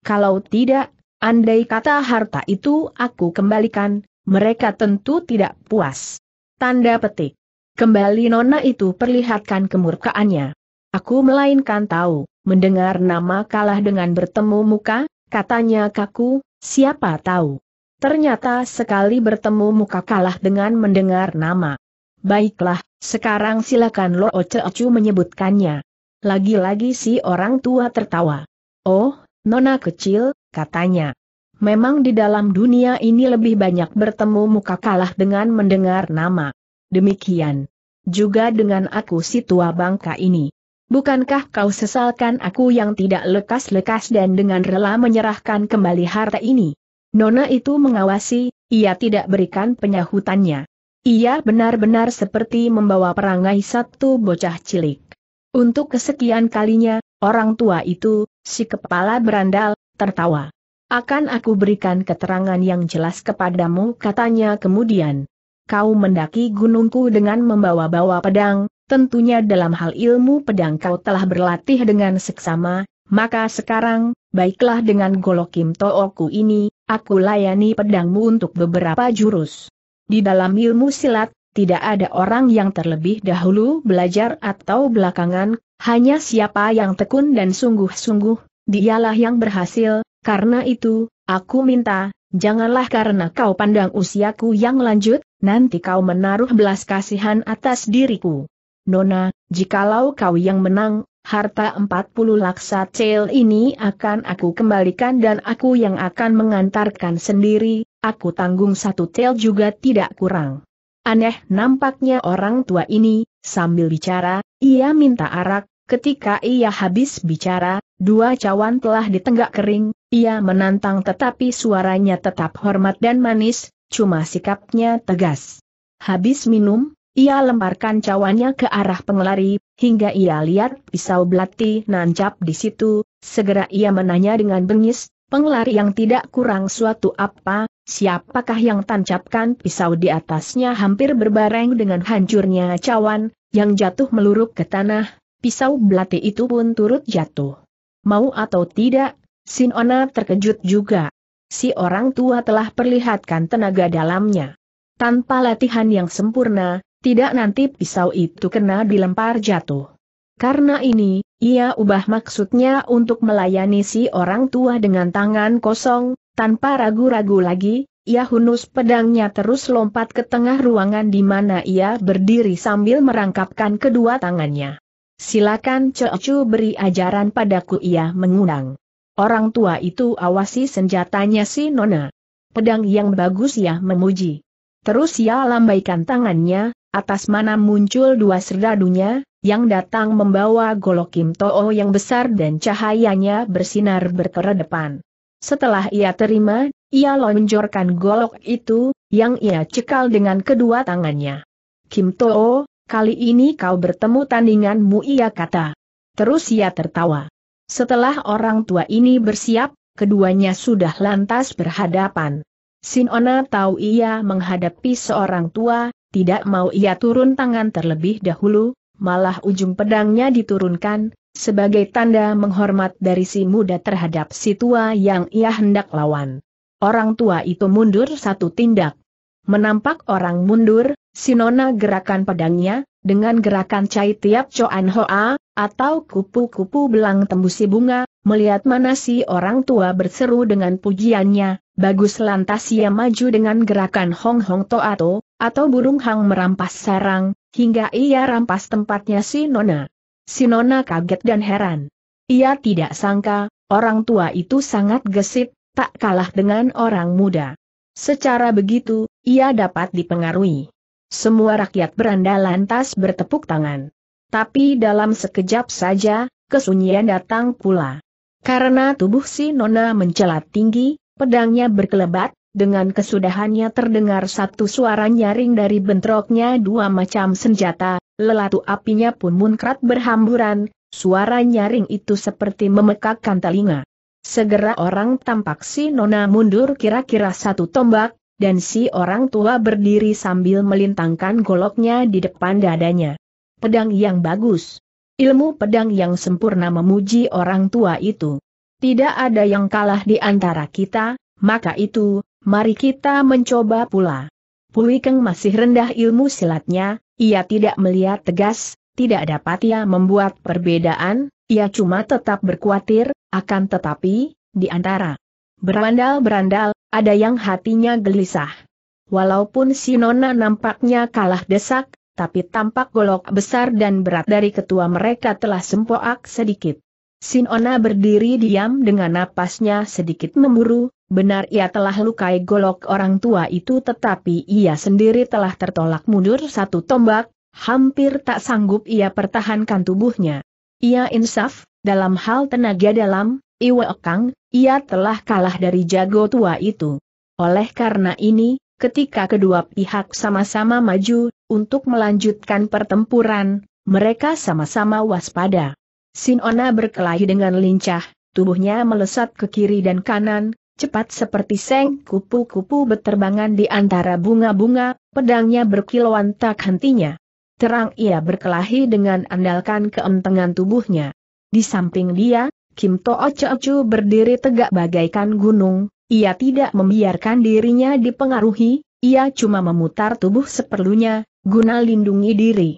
S1: Kalau tidak, andai kata harta itu aku kembalikan, mereka tentu tidak puas. Tanda petik. Kembali Nona itu perlihatkan kemurkaannya. Aku melainkan tahu, mendengar nama kalah dengan bertemu muka, Katanya kaku, siapa tahu. Ternyata sekali bertemu muka kalah dengan mendengar nama. Baiklah, sekarang silakan Lo oce Ocu menyebutkannya. Lagi-lagi si orang tua tertawa. Oh, nona kecil, katanya. Memang di dalam dunia ini lebih banyak bertemu muka kalah dengan mendengar nama. Demikian. Juga dengan aku si tua bangka ini. Bukankah kau sesalkan aku yang tidak lekas-lekas dan dengan rela menyerahkan kembali harta ini? Nona itu mengawasi, ia tidak berikan penyahutannya. Ia benar-benar seperti membawa perangai satu bocah cilik. Untuk kesekian kalinya, orang tua itu, si kepala berandal, tertawa. Akan aku berikan keterangan yang jelas kepadamu katanya kemudian. Kau mendaki gunungku dengan membawa-bawa pedang, Tentunya dalam hal ilmu pedang kau telah berlatih dengan seksama, maka sekarang, baiklah dengan golokim tooku ini, aku layani pedangmu untuk beberapa jurus. Di dalam ilmu silat, tidak ada orang yang terlebih dahulu belajar atau belakangan, hanya siapa yang tekun dan sungguh-sungguh, dialah yang berhasil, karena itu, aku minta, janganlah karena kau pandang usiaku yang lanjut, nanti kau menaruh belas kasihan atas diriku. Nona, jikalau kau yang menang, harta 40 laksa cel ini akan aku kembalikan dan aku yang akan mengantarkan sendiri, aku tanggung satu cel juga tidak kurang. Aneh nampaknya orang tua ini, sambil bicara, ia minta arak, ketika ia habis bicara, dua cawan telah ditenggak kering, ia menantang tetapi suaranya tetap hormat dan manis, cuma sikapnya tegas. Habis minum, ia lemparkan cawannya ke arah pengelari, hingga ia lihat pisau belati nancap di situ, segera ia menanya dengan bengis, pengelari yang tidak kurang suatu apa, siapakah yang tancapkan pisau di atasnya hampir berbareng dengan hancurnya cawan, yang jatuh meluruk ke tanah, pisau belati itu pun turut jatuh. Mau atau tidak, Sinona terkejut juga. Si orang tua telah perlihatkan tenaga dalamnya. Tanpa latihan yang sempurna, tidak nanti pisau itu kena dilempar jatuh. Karena ini, ia ubah maksudnya untuk melayani si orang tua dengan tangan kosong, tanpa ragu-ragu lagi, ia hunus pedangnya terus lompat ke tengah ruangan di mana ia berdiri sambil merangkapkan kedua tangannya. Silakan Cucu beri ajaran padaku ia mengundang. Orang tua itu awasi senjatanya si Nona. Pedang yang bagus ya memuji. Terus ia lambaikan tangannya, atas mana muncul dua serdadunya, yang datang membawa golok Kim To'o yang besar dan cahayanya bersinar berkeredepan. Setelah ia terima, ia lonjorkan golok itu, yang ia cekal dengan kedua tangannya. Kim To'o, kali ini kau bertemu tandinganmu ia kata. Terus ia tertawa. Setelah orang tua ini bersiap, keduanya sudah lantas berhadapan. Sinona tahu ia menghadapi seorang tua, tidak mau ia turun tangan terlebih dahulu, malah ujung pedangnya diturunkan, sebagai tanda menghormat dari si muda terhadap si tua yang ia hendak lawan. Orang tua itu mundur satu tindak. Menampak orang mundur, Sinona gerakan pedangnya, dengan gerakan cai tiap coan hoa, atau kupu-kupu belang tembusi bunga, melihat mana si orang tua berseru dengan pujiannya, bagus lantas ia maju dengan gerakan hong hong toato, atau burung hang merampas sarang, hingga ia rampas tempatnya si Nona. Si Nona kaget dan heran. Ia tidak sangka, orang tua itu sangat gesit, tak kalah dengan orang muda. Secara begitu, ia dapat dipengaruhi. Semua rakyat beranda lantas bertepuk tangan. Tapi dalam sekejap saja, kesunyian datang pula. Karena tubuh si Nona mencelat tinggi, pedangnya berkelebat, dengan kesudahannya terdengar satu suara nyaring dari bentroknya dua macam senjata, lelatu apinya pun munkrat berhamburan, suara nyaring itu seperti memekakkan telinga. Segera orang tampak si nona mundur kira-kira satu tombak, dan si orang tua berdiri sambil melintangkan goloknya di depan dadanya. Pedang yang bagus. Ilmu pedang yang sempurna memuji orang tua itu. Tidak ada yang kalah di antara kita, maka itu, Mari kita mencoba pula. Pui Keng masih rendah ilmu silatnya, ia tidak melihat tegas, tidak dapat ia membuat perbedaan, ia cuma tetap berkuatir, akan tetapi, di antara berandal-berandal, ada yang hatinya gelisah. Walaupun si Nona nampaknya kalah desak, tapi tampak golok besar dan berat dari ketua mereka telah sempoak sedikit. Sinona berdiri diam dengan napasnya sedikit memburu, benar ia telah lukai golok orang tua itu tetapi ia sendiri telah tertolak mundur satu tombak, hampir tak sanggup ia pertahankan tubuhnya. Ia insaf, dalam hal tenaga dalam, Iwe Kang, ia telah kalah dari jago tua itu. Oleh karena ini, ketika kedua pihak sama-sama maju, untuk melanjutkan pertempuran, mereka sama-sama waspada. Sinona berkelahi dengan lincah, tubuhnya melesat ke kiri dan kanan, cepat seperti seng kupu-kupu berterbangan di antara bunga-bunga, pedangnya berkilauan tak hentinya. Terang ia berkelahi dengan andalkan keentengan tubuhnya. Di samping dia, Kim To'o Chu berdiri tegak bagaikan gunung, ia tidak membiarkan dirinya dipengaruhi, ia cuma memutar tubuh seperlunya, guna lindungi diri.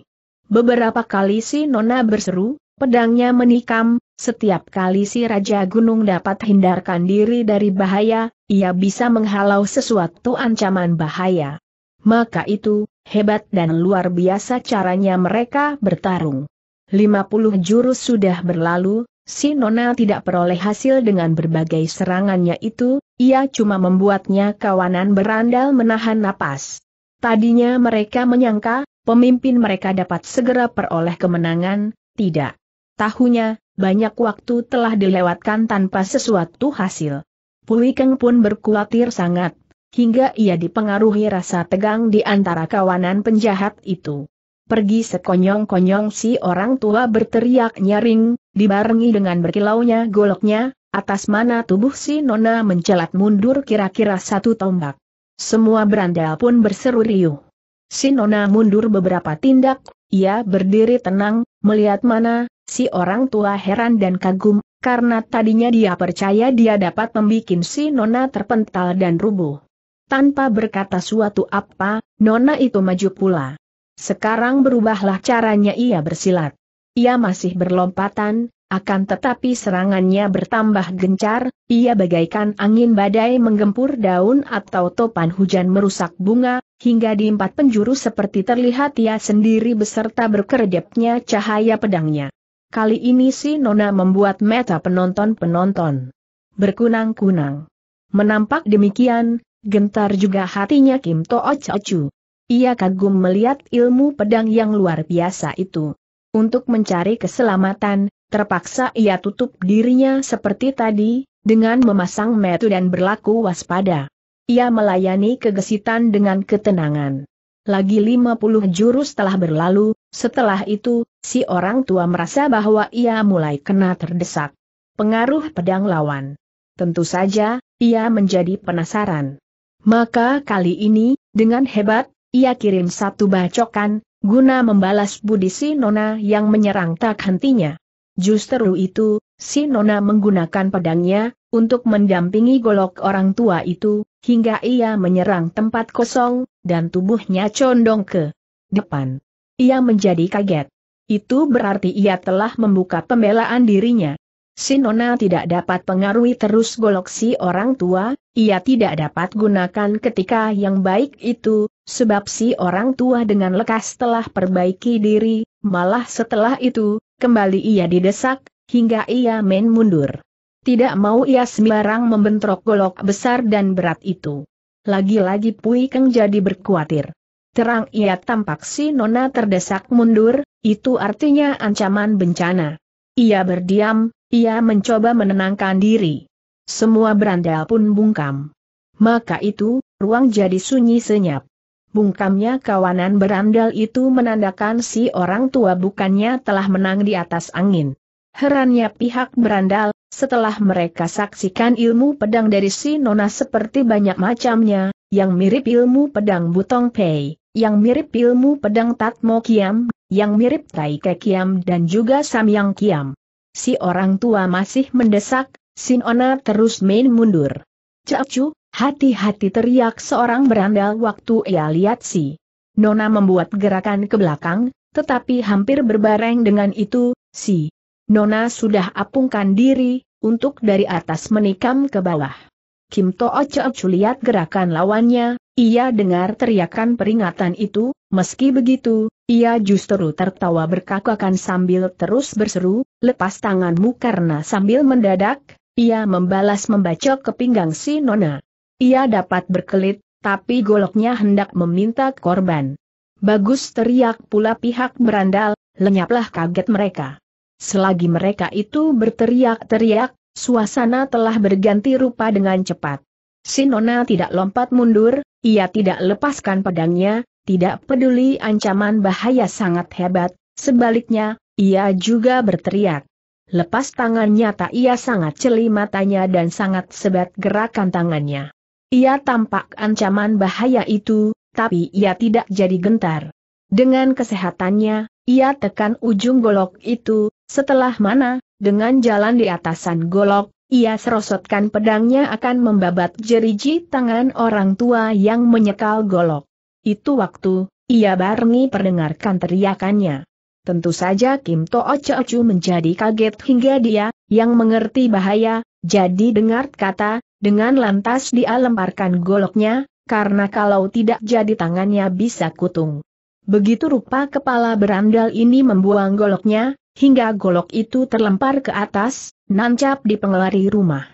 S1: Beberapa kali si Nona berseru, Pedangnya menikam, setiap kali si Raja Gunung dapat hindarkan diri dari bahaya, ia bisa menghalau sesuatu ancaman bahaya. Maka itu, hebat dan luar biasa caranya mereka bertarung. 50 jurus sudah berlalu, si Nona tidak peroleh hasil dengan berbagai serangannya itu, ia cuma membuatnya kawanan berandal menahan napas. Tadinya mereka menyangka, pemimpin mereka dapat segera peroleh kemenangan, tidak. Tahunya, banyak waktu telah dilewatkan tanpa sesuatu hasil. Pui Keng pun berkhawatir sangat, hingga ia dipengaruhi rasa tegang di antara kawanan penjahat itu. Pergi sekonyong-konyong si orang tua berteriak nyaring, dibarengi dengan berkilaunya goloknya, atas mana tubuh si nona mencelat mundur kira-kira satu tombak. Semua berandal pun berseru riuh. Si nona mundur beberapa tindak, ia berdiri tenang, melihat mana, Si orang tua heran dan kagum, karena tadinya dia percaya dia dapat membuat si Nona terpental dan rubuh. Tanpa berkata suatu apa, Nona itu maju pula. Sekarang berubahlah caranya ia bersilat. Ia masih berlompatan, akan tetapi serangannya bertambah gencar, ia bagaikan angin badai menggempur daun atau topan hujan merusak bunga, hingga di empat penjuru seperti terlihat ia sendiri beserta berkeredepnya cahaya pedangnya. Kali ini si Nona membuat meta penonton-penonton. Berkunang-kunang. Menampak demikian, gentar juga hatinya Kim To'o Chu. Ia kagum melihat ilmu pedang yang luar biasa itu. Untuk mencari keselamatan, terpaksa ia tutup dirinya seperti tadi, dengan memasang metu dan berlaku waspada. Ia melayani kegesitan dengan ketenangan. Lagi 50 jurus telah berlalu, setelah itu, Si orang tua merasa bahwa ia mulai kena terdesak. Pengaruh pedang lawan. Tentu saja, ia menjadi penasaran. Maka kali ini, dengan hebat, ia kirim satu bacokan, guna membalas budi si Nona yang menyerang tak hentinya. Justru itu, si Nona menggunakan pedangnya, untuk mendampingi golok orang tua itu, hingga ia menyerang tempat kosong, dan tubuhnya condong ke depan. Ia menjadi kaget. Itu berarti ia telah membuka pembelaan dirinya. Sinona tidak dapat pengaruhi terus golok si orang tua, ia tidak dapat gunakan ketika yang baik itu, sebab si orang tua dengan lekas telah perbaiki diri, malah setelah itu, kembali ia didesak, hingga ia main mundur. Tidak mau ia sembarang membentrok golok besar dan berat itu. Lagi-lagi Pui Keng jadi berkuatir terang ia tampak si Nona terdesak mundur, itu artinya ancaman bencana. Ia berdiam, ia mencoba menenangkan diri. Semua berandal pun bungkam. Maka itu, ruang jadi sunyi senyap. Bungkamnya kawanan berandal itu menandakan si orang tua bukannya telah menang di atas angin. Herannya pihak berandal, setelah mereka saksikan ilmu pedang dari si Nona seperti banyak macamnya, yang mirip ilmu pedang Butong Pei yang mirip ilmu pedang Tatmo Kiam, yang mirip Ke Kiam dan juga Samyang Kiam. Si orang tua masih mendesak, Sinona terus main mundur. Cacu, hati-hati teriak seorang berandal waktu ia lihat si. Nona membuat gerakan ke belakang, tetapi hampir berbareng dengan itu, si. Nona sudah apungkan diri, untuk dari atas menikam ke bawah. Kim Toa Cacu lihat gerakan lawannya, ia dengar teriakan peringatan itu, meski begitu, ia justru tertawa berkakakan sambil terus berseru, lepas tanganmu karena sambil mendadak, ia membalas membacok ke pinggang si Nona. Ia dapat berkelit, tapi goloknya hendak meminta korban. Bagus teriak pula pihak berandal, lenyaplah kaget mereka. Selagi mereka itu berteriak-teriak, suasana telah berganti rupa dengan cepat. Sinona tidak lompat mundur, ia tidak lepaskan pedangnya, tidak peduli ancaman bahaya sangat hebat, sebaliknya, ia juga berteriak. Lepas tangannya tak ia sangat celi matanya dan sangat sebat gerakan tangannya. Ia tampak ancaman bahaya itu, tapi ia tidak jadi gentar. Dengan kesehatannya, ia tekan ujung golok itu, setelah mana, dengan jalan di atasan golok, ia serosotkan pedangnya akan membabat jeriji tangan orang tua yang menyekal golok. Itu waktu, ia barengi perdengarkan teriakannya. Tentu saja Kim To'o Chu menjadi kaget hingga dia, yang mengerti bahaya, jadi dengar kata, dengan lantas dia lemparkan goloknya, karena kalau tidak jadi tangannya bisa kutung. Begitu rupa kepala berandal ini membuang goloknya, hingga golok itu terlempar ke atas, nancap di pengelari rumah.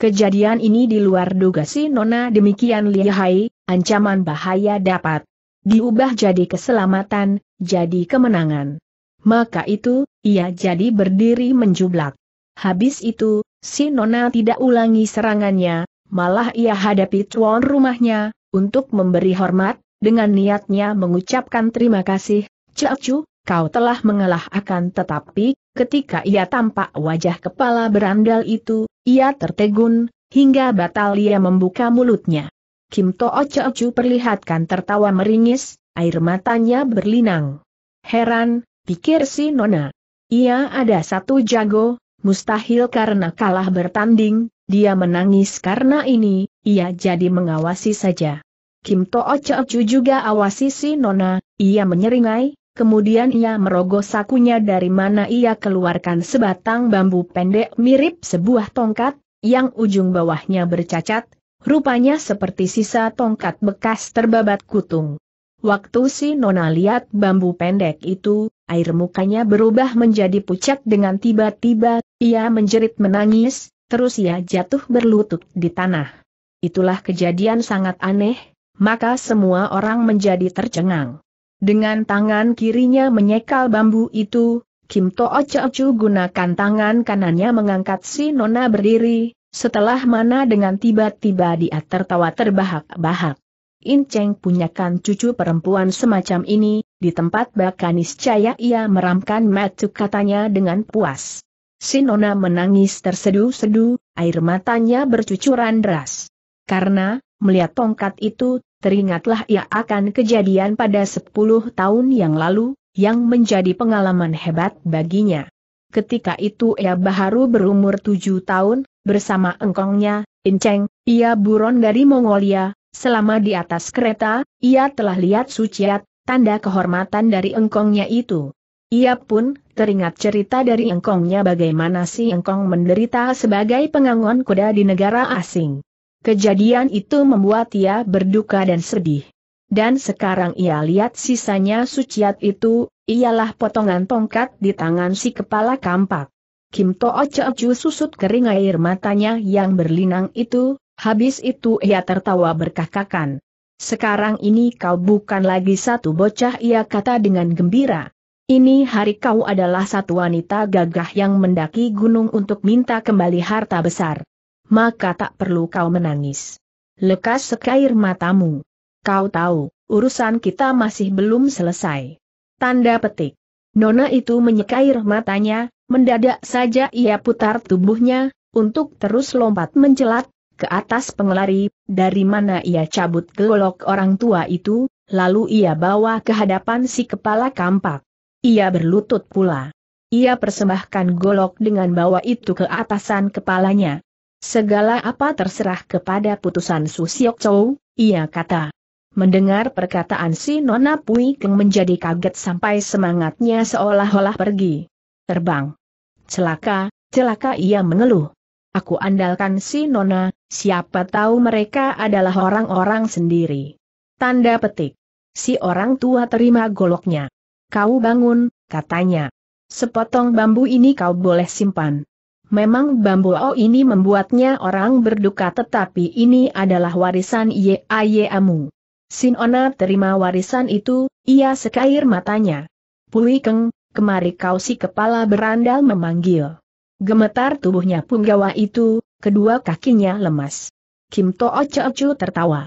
S1: Kejadian ini di luar duga si Nona demikian lihai, ancaman bahaya dapat diubah jadi keselamatan, jadi kemenangan. Maka itu, ia jadi berdiri menjublak. Habis itu, si Nona tidak ulangi serangannya, malah ia hadapi tuan rumahnya, untuk memberi hormat, dengan niatnya mengucapkan terima kasih, Cacu, kau telah mengalah akan tetapi, ketika ia tampak wajah kepala berandal itu, ia tertegun, hingga batal ia membuka mulutnya. Kim To'o Chu perlihatkan tertawa meringis, air matanya berlinang. Heran, pikir si Nona. Ia ada satu jago, mustahil karena kalah bertanding, dia menangis karena ini, ia jadi mengawasi saja. Kim To'o Chu juga awasi si Nona, ia menyeringai, kemudian ia merogoh sakunya dari mana ia keluarkan sebatang bambu pendek mirip sebuah tongkat, yang ujung bawahnya bercacat, rupanya seperti sisa tongkat bekas terbabat kutung. Waktu si Nona lihat bambu pendek itu, air mukanya berubah menjadi pucat dengan tiba-tiba, ia menjerit menangis, terus ia jatuh berlutut di tanah. Itulah kejadian sangat aneh, maka semua orang menjadi tercengang. Dengan tangan kirinya menyekal bambu itu, Kim Toa Chu gunakan tangan kanannya mengangkat si Nona berdiri, setelah mana dengan tiba-tiba dia tertawa terbahak-bahak. In Cheng punyakan cucu perempuan semacam ini, di tempat bahkan niscaya ia meramkan matu katanya dengan puas. Si Nona menangis terseduh-seduh, air matanya bercucuran deras. Karena, melihat tongkat itu, teringatlah ia akan kejadian pada 10 tahun yang lalu, yang menjadi pengalaman hebat baginya. Ketika itu ia baru berumur tujuh tahun, bersama engkongnya, Inceng, ia buron dari Mongolia, selama di atas kereta, ia telah lihat suciat, tanda kehormatan dari engkongnya itu. Ia pun teringat cerita dari engkongnya bagaimana si engkong menderita sebagai pengangon kuda di negara asing. Kejadian itu membuat ia berduka dan sedih. Dan sekarang ia lihat sisanya suciat itu, ialah potongan tongkat di tangan si kepala kampak. Kim Toa Chu susut kering air matanya yang berlinang itu, habis itu ia tertawa berkakakan. Sekarang ini kau bukan lagi satu bocah ia kata dengan gembira. Ini hari kau adalah satu wanita gagah yang mendaki gunung untuk minta kembali harta besar maka tak perlu kau menangis. Lekas sekair matamu. Kau tahu, urusan kita masih belum selesai. Tanda petik. Nona itu menyekair matanya, mendadak saja ia putar tubuhnya, untuk terus lompat mencelat, ke atas pengelari, dari mana ia cabut golok orang tua itu, lalu ia bawa ke hadapan si kepala kampak. Ia berlutut pula. Ia persembahkan golok dengan bawa itu ke atasan kepalanya, Segala apa terserah kepada putusan Su Siok Chou, ia kata. Mendengar perkataan si Nona Pui Keng menjadi kaget sampai semangatnya seolah-olah pergi. Terbang. Celaka, celaka ia mengeluh. Aku andalkan si Nona, siapa tahu mereka adalah orang-orang sendiri. Tanda petik. Si orang tua terima goloknya. Kau bangun, katanya. Sepotong bambu ini kau boleh simpan. Memang bambu O ini membuatnya orang berduka tetapi ini adalah warisan Sin Sinona terima warisan itu, ia sekair matanya. Pui Keng, kemari kau si kepala berandal memanggil. Gemetar tubuhnya punggawa itu, kedua kakinya lemas. Kim To'o Cheochu tertawa.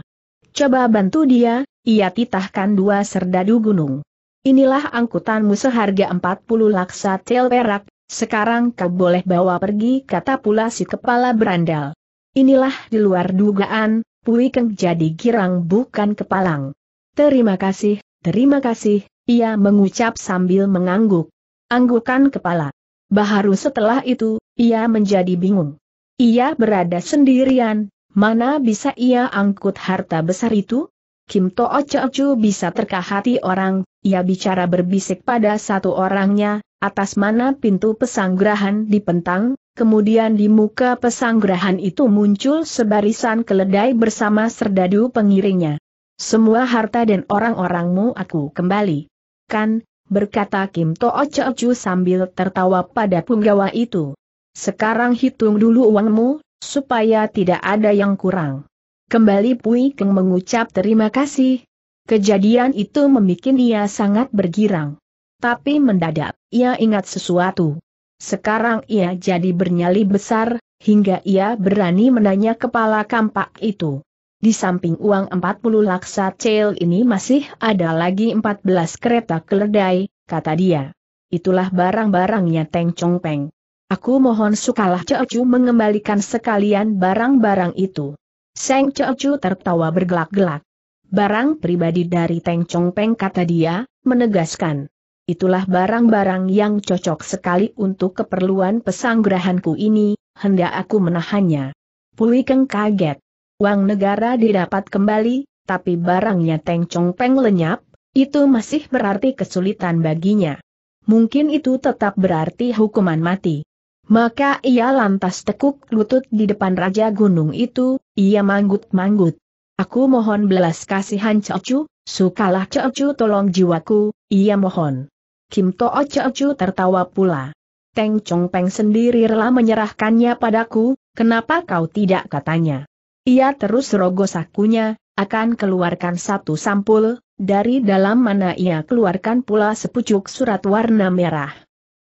S1: Coba bantu dia, ia titahkan dua serdadu gunung. Inilah angkutanmu seharga 40 laksa tel perak, sekarang kau boleh bawa pergi kata pula si kepala berandal. Inilah di luar dugaan, Pui Keng jadi girang bukan kepalang. Terima kasih, terima kasih, ia mengucap sambil mengangguk. Anggukan kepala. Baharu setelah itu, ia menjadi bingung. Ia berada sendirian, mana bisa ia angkut harta besar itu? Kim To'o Chu bisa terkahati orang, ia bicara berbisik pada satu orangnya, atas mana pintu pesanggrahan dipentang, kemudian di muka pesanggrahan itu muncul sebarisan keledai bersama serdadu pengiringnya. Semua harta dan orang-orangmu aku kembali. Kan, berkata Kim To'o Chu sambil tertawa pada punggawa itu. Sekarang hitung dulu uangmu, supaya tidak ada yang kurang. Kembali Pui Keng mengucap terima kasih. Kejadian itu membuat ia sangat bergirang tapi mendadak, ia ingat sesuatu. Sekarang ia jadi bernyali besar, hingga ia berani menanya kepala kampak itu. Di samping uang 40 laksa cel ini masih ada lagi 14 kereta keledai, kata dia. Itulah barang-barangnya Teng Chong Peng. Aku mohon sukalah Ceocu mengembalikan sekalian barang-barang itu. Seng Ceocu tertawa bergelak-gelak. Barang pribadi dari Teng Chong Peng kata dia, menegaskan itulah barang-barang yang cocok sekali untuk keperluan pesanggrahanku ini, hendak aku menahannya. Pui Keng kaget. Uang negara didapat kembali, tapi barangnya Teng Chong Peng lenyap, itu masih berarti kesulitan baginya. Mungkin itu tetap berarti hukuman mati. Maka ia lantas tekuk lutut di depan Raja Gunung itu, ia manggut-manggut. Aku mohon belas kasihan Cecu, sukalah Cecu tolong jiwaku, ia mohon. Kim Toa Chiu tertawa pula. Teng Chong Peng sendiri rela menyerahkannya padaku, kenapa kau tidak katanya. Ia terus rogoh sakunya, akan keluarkan satu sampul, dari dalam mana ia keluarkan pula sepucuk surat warna merah.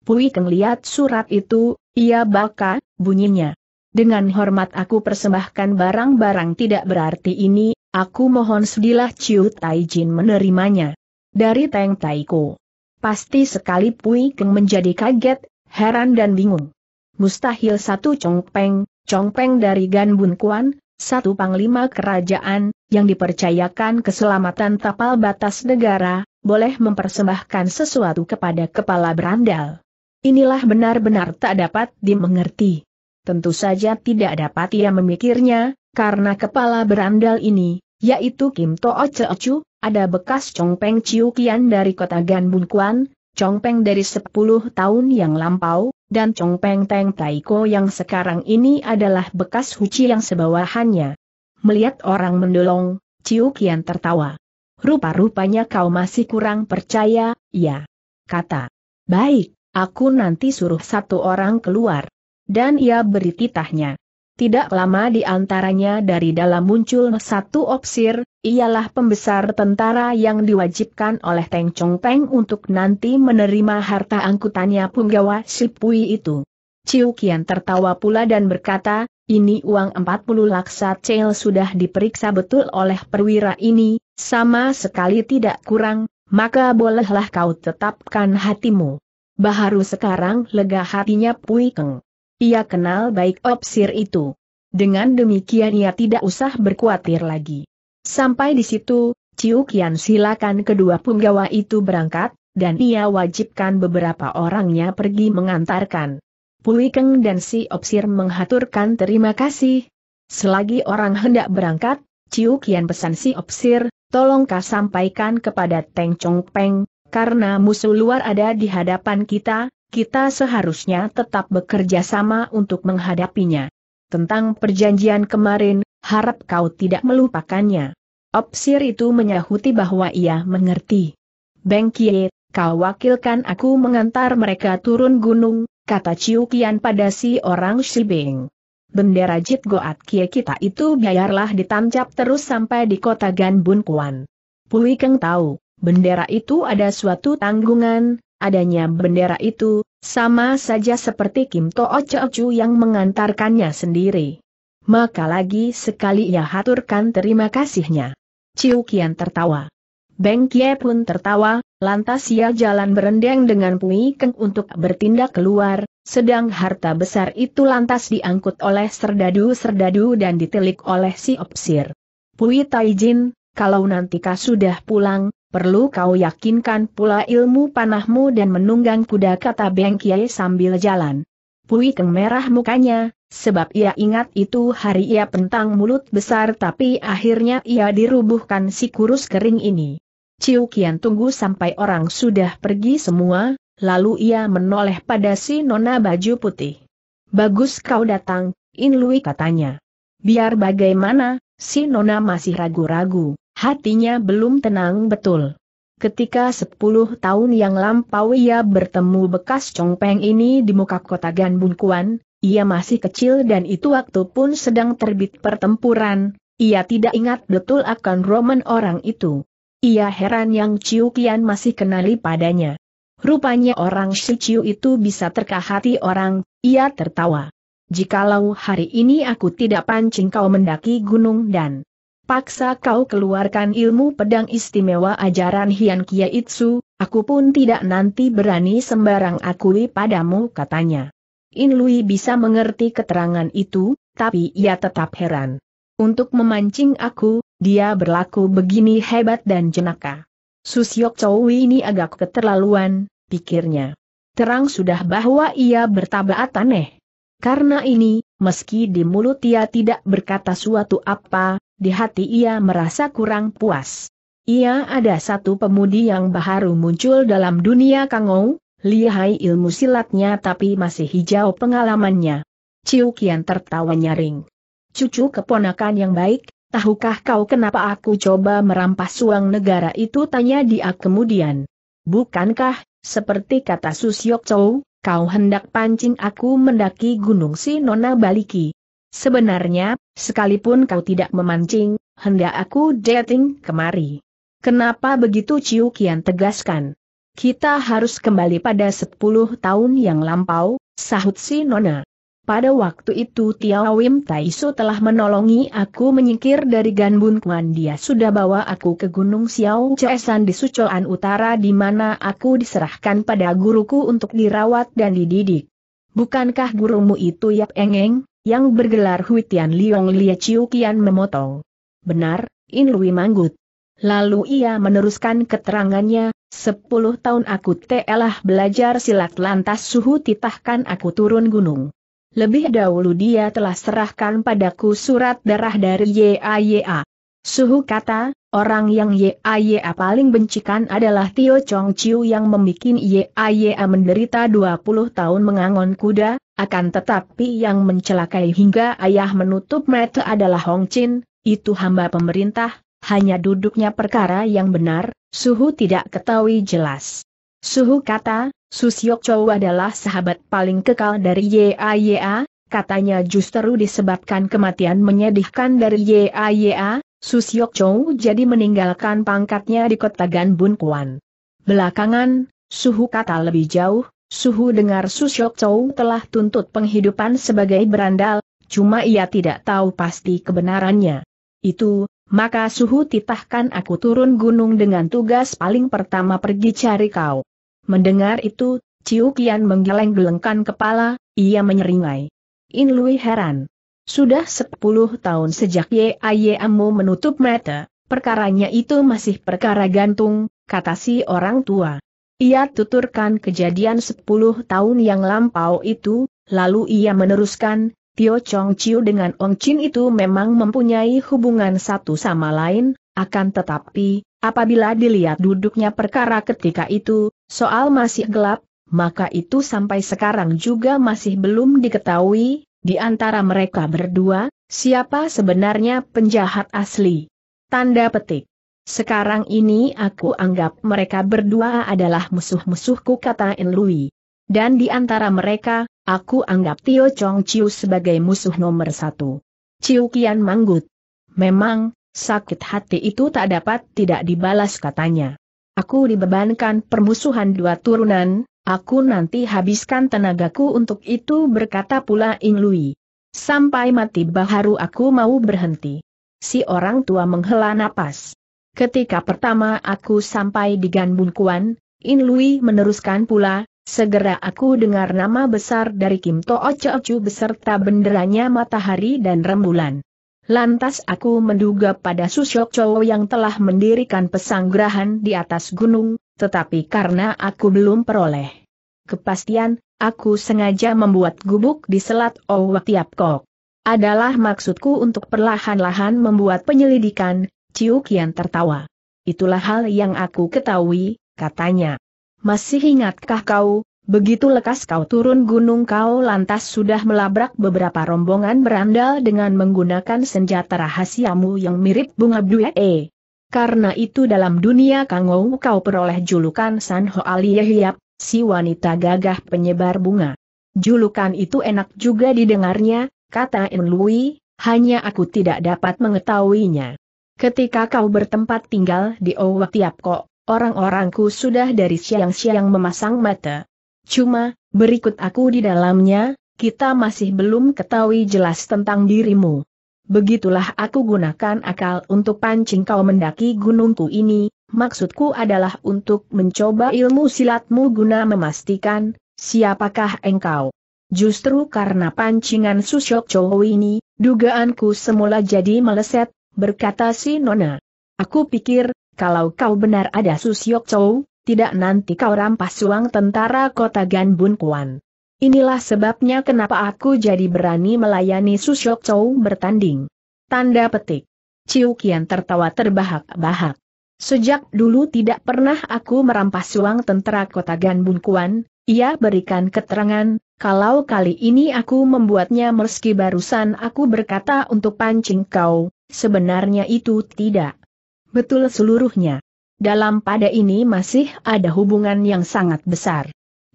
S1: Pui Keng lihat surat itu, ia baka, bunyinya. Dengan hormat aku persembahkan barang-barang tidak berarti ini, aku mohon sedilah Tai Taijin menerimanya. Dari Teng Tai Ko. Pasti sekali Pui Keng menjadi kaget, heran dan bingung. Mustahil satu congpeng, congpeng dari Gan Bun Kuan, satu panglima kerajaan, yang dipercayakan keselamatan tapal batas negara, boleh mempersembahkan sesuatu kepada kepala berandal. Inilah benar-benar tak dapat dimengerti. Tentu saja tidak dapat ia memikirnya, karena kepala berandal ini, yaitu Kim To'o Ceocu, ada bekas Chongpeng Chiu Kian dari kota Ganbunkuan, Kuan, Chongpeng dari 10 tahun yang lampau, dan Chongpeng Teng Taiko yang sekarang ini adalah bekas Huci yang sebawahannya. Melihat orang mendolong, Chiu Kian tertawa. Rupa-rupanya kau masih kurang percaya, ya. Kata. Baik, aku nanti suruh satu orang keluar. Dan ia beri titahnya. Tidak lama di antaranya dari dalam muncul satu opsir, ialah pembesar tentara yang diwajibkan oleh Teng Chong Peng untuk nanti menerima harta angkutannya punggawa Sipui itu. Ciu Kian tertawa pula dan berkata, ini uang 40 laksa cel sudah diperiksa betul oleh perwira ini, sama sekali tidak kurang, maka bolehlah kau tetapkan hatimu. Baharu sekarang lega hatinya Pui Keng. Ia kenal baik opsir itu. Dengan demikian ia tidak usah berkuatir lagi. Sampai di situ, Ciu Kian silakan kedua punggawa itu berangkat, dan ia wajibkan beberapa orangnya pergi mengantarkan. Pui Keng dan si opsir menghaturkan terima kasih. Selagi orang hendak berangkat, Ciu Kian pesan si opsir, tolongkah sampaikan kepada Teng Chong Peng, karena musuh luar ada di hadapan kita, kita seharusnya tetap bekerja sama untuk menghadapinya. Tentang perjanjian kemarin, harap kau tidak melupakannya. Opsir itu menyahuti bahwa ia mengerti. Beng Kie, kau wakilkan aku mengantar mereka turun gunung, kata Ciu Kian pada si orang Beng. Bendera Jit Goat Kie kita itu biarlah ditancap terus sampai di kota Ganbun Kuan. Pui Keng tahu, bendera itu ada suatu tanggungan, adanya bendera itu, sama saja seperti Kim To'o Chu yang mengantarkannya sendiri. Maka lagi sekali ia haturkan terima kasihnya. Ciu Kian tertawa. Beng Kie pun tertawa, lantas ia jalan berendeng dengan Pui Keng untuk bertindak keluar, sedang harta besar itu lantas diangkut oleh serdadu-serdadu dan ditelik oleh si Opsir. Pui Taijin, kalau nanti kau sudah pulang, Perlu kau yakinkan pula ilmu panahmu dan menunggang kuda kata Beng Kiai sambil jalan. Pui Keng merah mukanya, sebab ia ingat itu hari ia pentang mulut besar tapi akhirnya ia dirubuhkan si kurus kering ini. Ciu Kian tunggu sampai orang sudah pergi semua, lalu ia menoleh pada si nona baju putih. Bagus kau datang, In Lui katanya. Biar bagaimana, si nona masih ragu-ragu hatinya belum tenang betul. Ketika sepuluh tahun yang lampau ia bertemu bekas congpeng ini di muka kota Ganbunkuan, ia masih kecil dan itu waktu pun sedang terbit pertempuran, ia tidak ingat betul akan roman orang itu. Ia heran yang Ciu Kian masih kenali padanya. Rupanya orang si Ciu itu bisa terkahati orang, ia tertawa. Jikalau hari ini aku tidak pancing kau mendaki gunung dan paksa kau keluarkan ilmu pedang istimewa ajaran Hian Itsu, aku pun tidak nanti berani sembarang akui padamu katanya. In Lui bisa mengerti keterangan itu, tapi ia tetap heran. Untuk memancing aku, dia berlaku begini hebat dan jenaka. Susyok Chowi ini agak keterlaluan, pikirnya. Terang sudah bahwa ia bertabat aneh. Karena ini, meski di mulut ia tidak berkata suatu apa, di hati ia merasa kurang puas. Ia ada satu pemudi yang baru muncul dalam dunia Kangou, lihai ilmu silatnya tapi masih hijau pengalamannya. Ciu Kian tertawa nyaring. Cucu keponakan yang baik, tahukah kau kenapa aku coba merampas uang negara itu tanya dia kemudian. Bukankah, seperti kata Susyok Chow, kau hendak pancing aku mendaki Gunung si nona Baliki. Sebenarnya, sekalipun kau tidak memancing, hendak aku dating kemari. Kenapa begitu Ciu Kian tegaskan? Kita harus kembali pada 10 tahun yang lampau, sahut si Nona. Pada waktu itu Tiao Wim Taiso telah menolongi aku menyingkir dari Ganbun Kuan. Dia sudah bawa aku ke Gunung Xiao Chesan di Sucoan Utara di mana aku diserahkan pada guruku untuk dirawat dan dididik. Bukankah gurumu itu Yap Engeng? yang bergelar Huitian Liong Lia Chiu Kian memotong. Benar, In Lui Manggut. Lalu ia meneruskan keterangannya, sepuluh tahun aku telah belajar silat lantas suhu titahkan aku turun gunung. Lebih dahulu dia telah serahkan padaku surat darah dari YAYA. Suhu kata, orang yang YAYA paling bencikan adalah Tio Chong Chiu yang membuat YAYA menderita 20 tahun mengangon kuda, akan tetapi yang mencelakai hingga ayah menutup mata adalah Hong Chin, itu hamba pemerintah, hanya duduknya perkara yang benar, Suhu tidak ketahui jelas. Suhu kata, Susyok Chow adalah sahabat paling kekal dari YAYA, katanya justru disebabkan kematian menyedihkan dari YAYA, Susyok Chow jadi meninggalkan pangkatnya di kota Ganbun Kuan. Belakangan, Suhu kata lebih jauh, Suhu dengar Susyok Chow telah tuntut penghidupan sebagai berandal, cuma ia tidak tahu pasti kebenarannya. Itu, maka Suhu titahkan aku turun gunung dengan tugas paling pertama pergi cari kau. Mendengar itu, Ciu Kian menggeleng-gelengkan kepala, ia menyeringai. In Lui heran. Sudah sepuluh tahun sejak Ye Amu menutup mata, perkaranya itu masih perkara gantung, kata si orang tua. Ia tuturkan kejadian 10 tahun yang lampau itu, lalu ia meneruskan, Tio Chong Chiu dengan Ong Chin itu memang mempunyai hubungan satu sama lain, akan tetapi, apabila dilihat duduknya perkara ketika itu, soal masih gelap, maka itu sampai sekarang juga masih belum diketahui, di antara mereka berdua, siapa sebenarnya penjahat asli. Tanda petik. Sekarang ini aku anggap mereka berdua adalah musuh-musuhku kata In Lui. Dan di antara mereka, aku anggap Tio Chong Chiu sebagai musuh nomor satu. Chiu Kian manggut. Memang, sakit hati itu tak dapat tidak dibalas katanya. Aku dibebankan permusuhan dua turunan, aku nanti habiskan tenagaku untuk itu berkata pula In Lui. Sampai mati baharu aku mau berhenti. Si orang tua menghela napas. Ketika pertama aku sampai di Ganbun Kuan, In Lui meneruskan pula, segera aku dengar nama besar dari Kim Toa Chu beserta benderanya matahari dan rembulan. Lantas aku menduga pada Susyok cowok yang telah mendirikan pesanggrahan di atas gunung, tetapi karena aku belum peroleh kepastian, aku sengaja membuat gubuk di Selat Owa Kok. Adalah maksudku untuk perlahan-lahan membuat penyelidikan, Ciu Kian tertawa. Itulah hal yang aku ketahui, katanya. Masih ingatkah kau, begitu lekas kau turun gunung kau lantas sudah melabrak beberapa rombongan berandal dengan menggunakan senjata rahasiamu yang mirip bunga Eh. Karena itu dalam dunia kangou kau peroleh julukan San Ali Yehiap, si wanita gagah penyebar bunga. Julukan itu enak juga didengarnya, kata Enlui, hanya aku tidak dapat mengetahuinya. Ketika kau bertempat tinggal di Owak Tiapko, orang-orangku sudah dari siang-siang memasang mata. Cuma, berikut aku di dalamnya, kita masih belum ketahui jelas tentang dirimu. Begitulah aku gunakan akal untuk pancing kau mendaki gunungku ini, maksudku adalah untuk mencoba ilmu silatmu guna memastikan, siapakah engkau. Justru karena pancingan Susyok Chow ini, dugaanku semula jadi meleset, berkata si Nona. Aku pikir, kalau kau benar ada Susyok Chow, tidak nanti kau rampas uang tentara kota Ganbun Kuan. Inilah sebabnya kenapa aku jadi berani melayani Susyok Chow bertanding. Tanda petik. Ciu Kian tertawa terbahak-bahak. Sejak dulu tidak pernah aku merampas uang tentara kota Ganbun Kuan, ia berikan keterangan, kalau kali ini aku membuatnya meski barusan aku berkata untuk pancing kau, Sebenarnya itu tidak. Betul seluruhnya. Dalam pada ini masih ada hubungan yang sangat besar.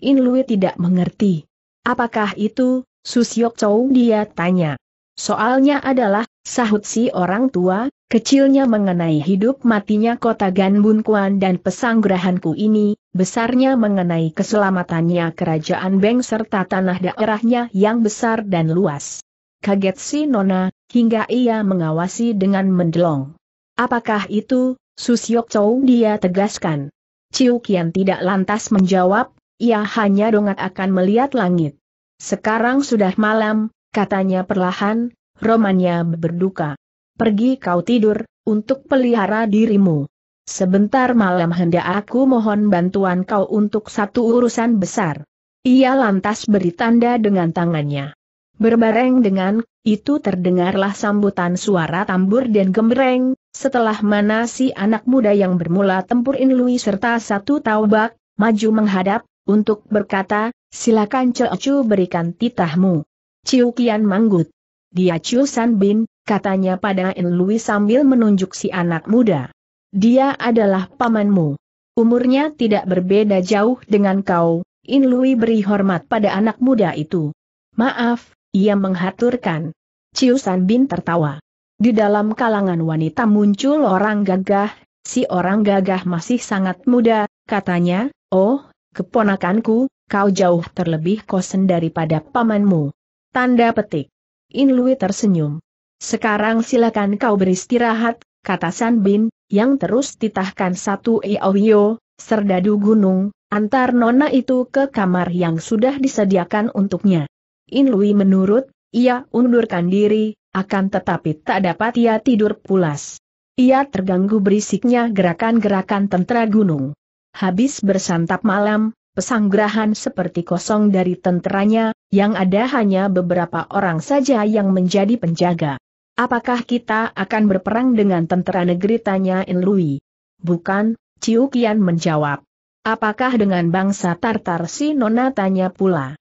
S1: Lui tidak mengerti. Apakah itu, Susyok Chow dia tanya. Soalnya adalah, sahut si orang tua, kecilnya mengenai hidup matinya kota Ganbun Kuan dan pesanggerahanku ini, besarnya mengenai keselamatannya kerajaan Beng serta tanah daerahnya yang besar dan luas kaget si Nona, hingga ia mengawasi dengan mendelong. Apakah itu, Susyok Chow dia tegaskan. Ciu Kian tidak lantas menjawab, ia hanya dongat akan melihat langit. Sekarang sudah malam, katanya perlahan, romannya berduka. Pergi kau tidur, untuk pelihara dirimu. Sebentar malam hendak aku mohon bantuan kau untuk satu urusan besar. Ia lantas beri tanda dengan tangannya. Berbareng dengan, itu terdengarlah sambutan suara tambur dan gembereng, setelah mana si anak muda yang bermula tempur inlui serta satu taubak, maju menghadap, untuk berkata, silakan Cecu berikan titahmu. Ciu Kian Manggut. Dia Ciu San Bin, katanya pada Inlui sambil menunjuk si anak muda. Dia adalah pamanmu. Umurnya tidak berbeda jauh dengan kau, Inlui beri hormat pada anak muda itu. Maaf, ia menghaturkan. Ciusan Bin tertawa. Di dalam kalangan wanita muncul orang gagah, si orang gagah masih sangat muda, katanya, oh, keponakanku, kau jauh terlebih kosen daripada pamanmu. Tanda petik. In Lui tersenyum. Sekarang silakan kau beristirahat, kata San Bin, yang terus titahkan satu iowio, serdadu gunung, antar nona itu ke kamar yang sudah disediakan untuknya. In Lui menurut, ia undurkan diri, akan tetapi tak dapat ia tidur pulas. Ia terganggu berisiknya gerakan-gerakan tentara gunung. Habis bersantap malam, pesanggrahan seperti kosong dari tenteranya, yang ada hanya beberapa orang saja yang menjadi penjaga. Apakah kita akan berperang dengan tentara negeri tanya In Lui? Bukan, Ciu Kian menjawab. Apakah dengan bangsa Tartar si Nona tanya pula.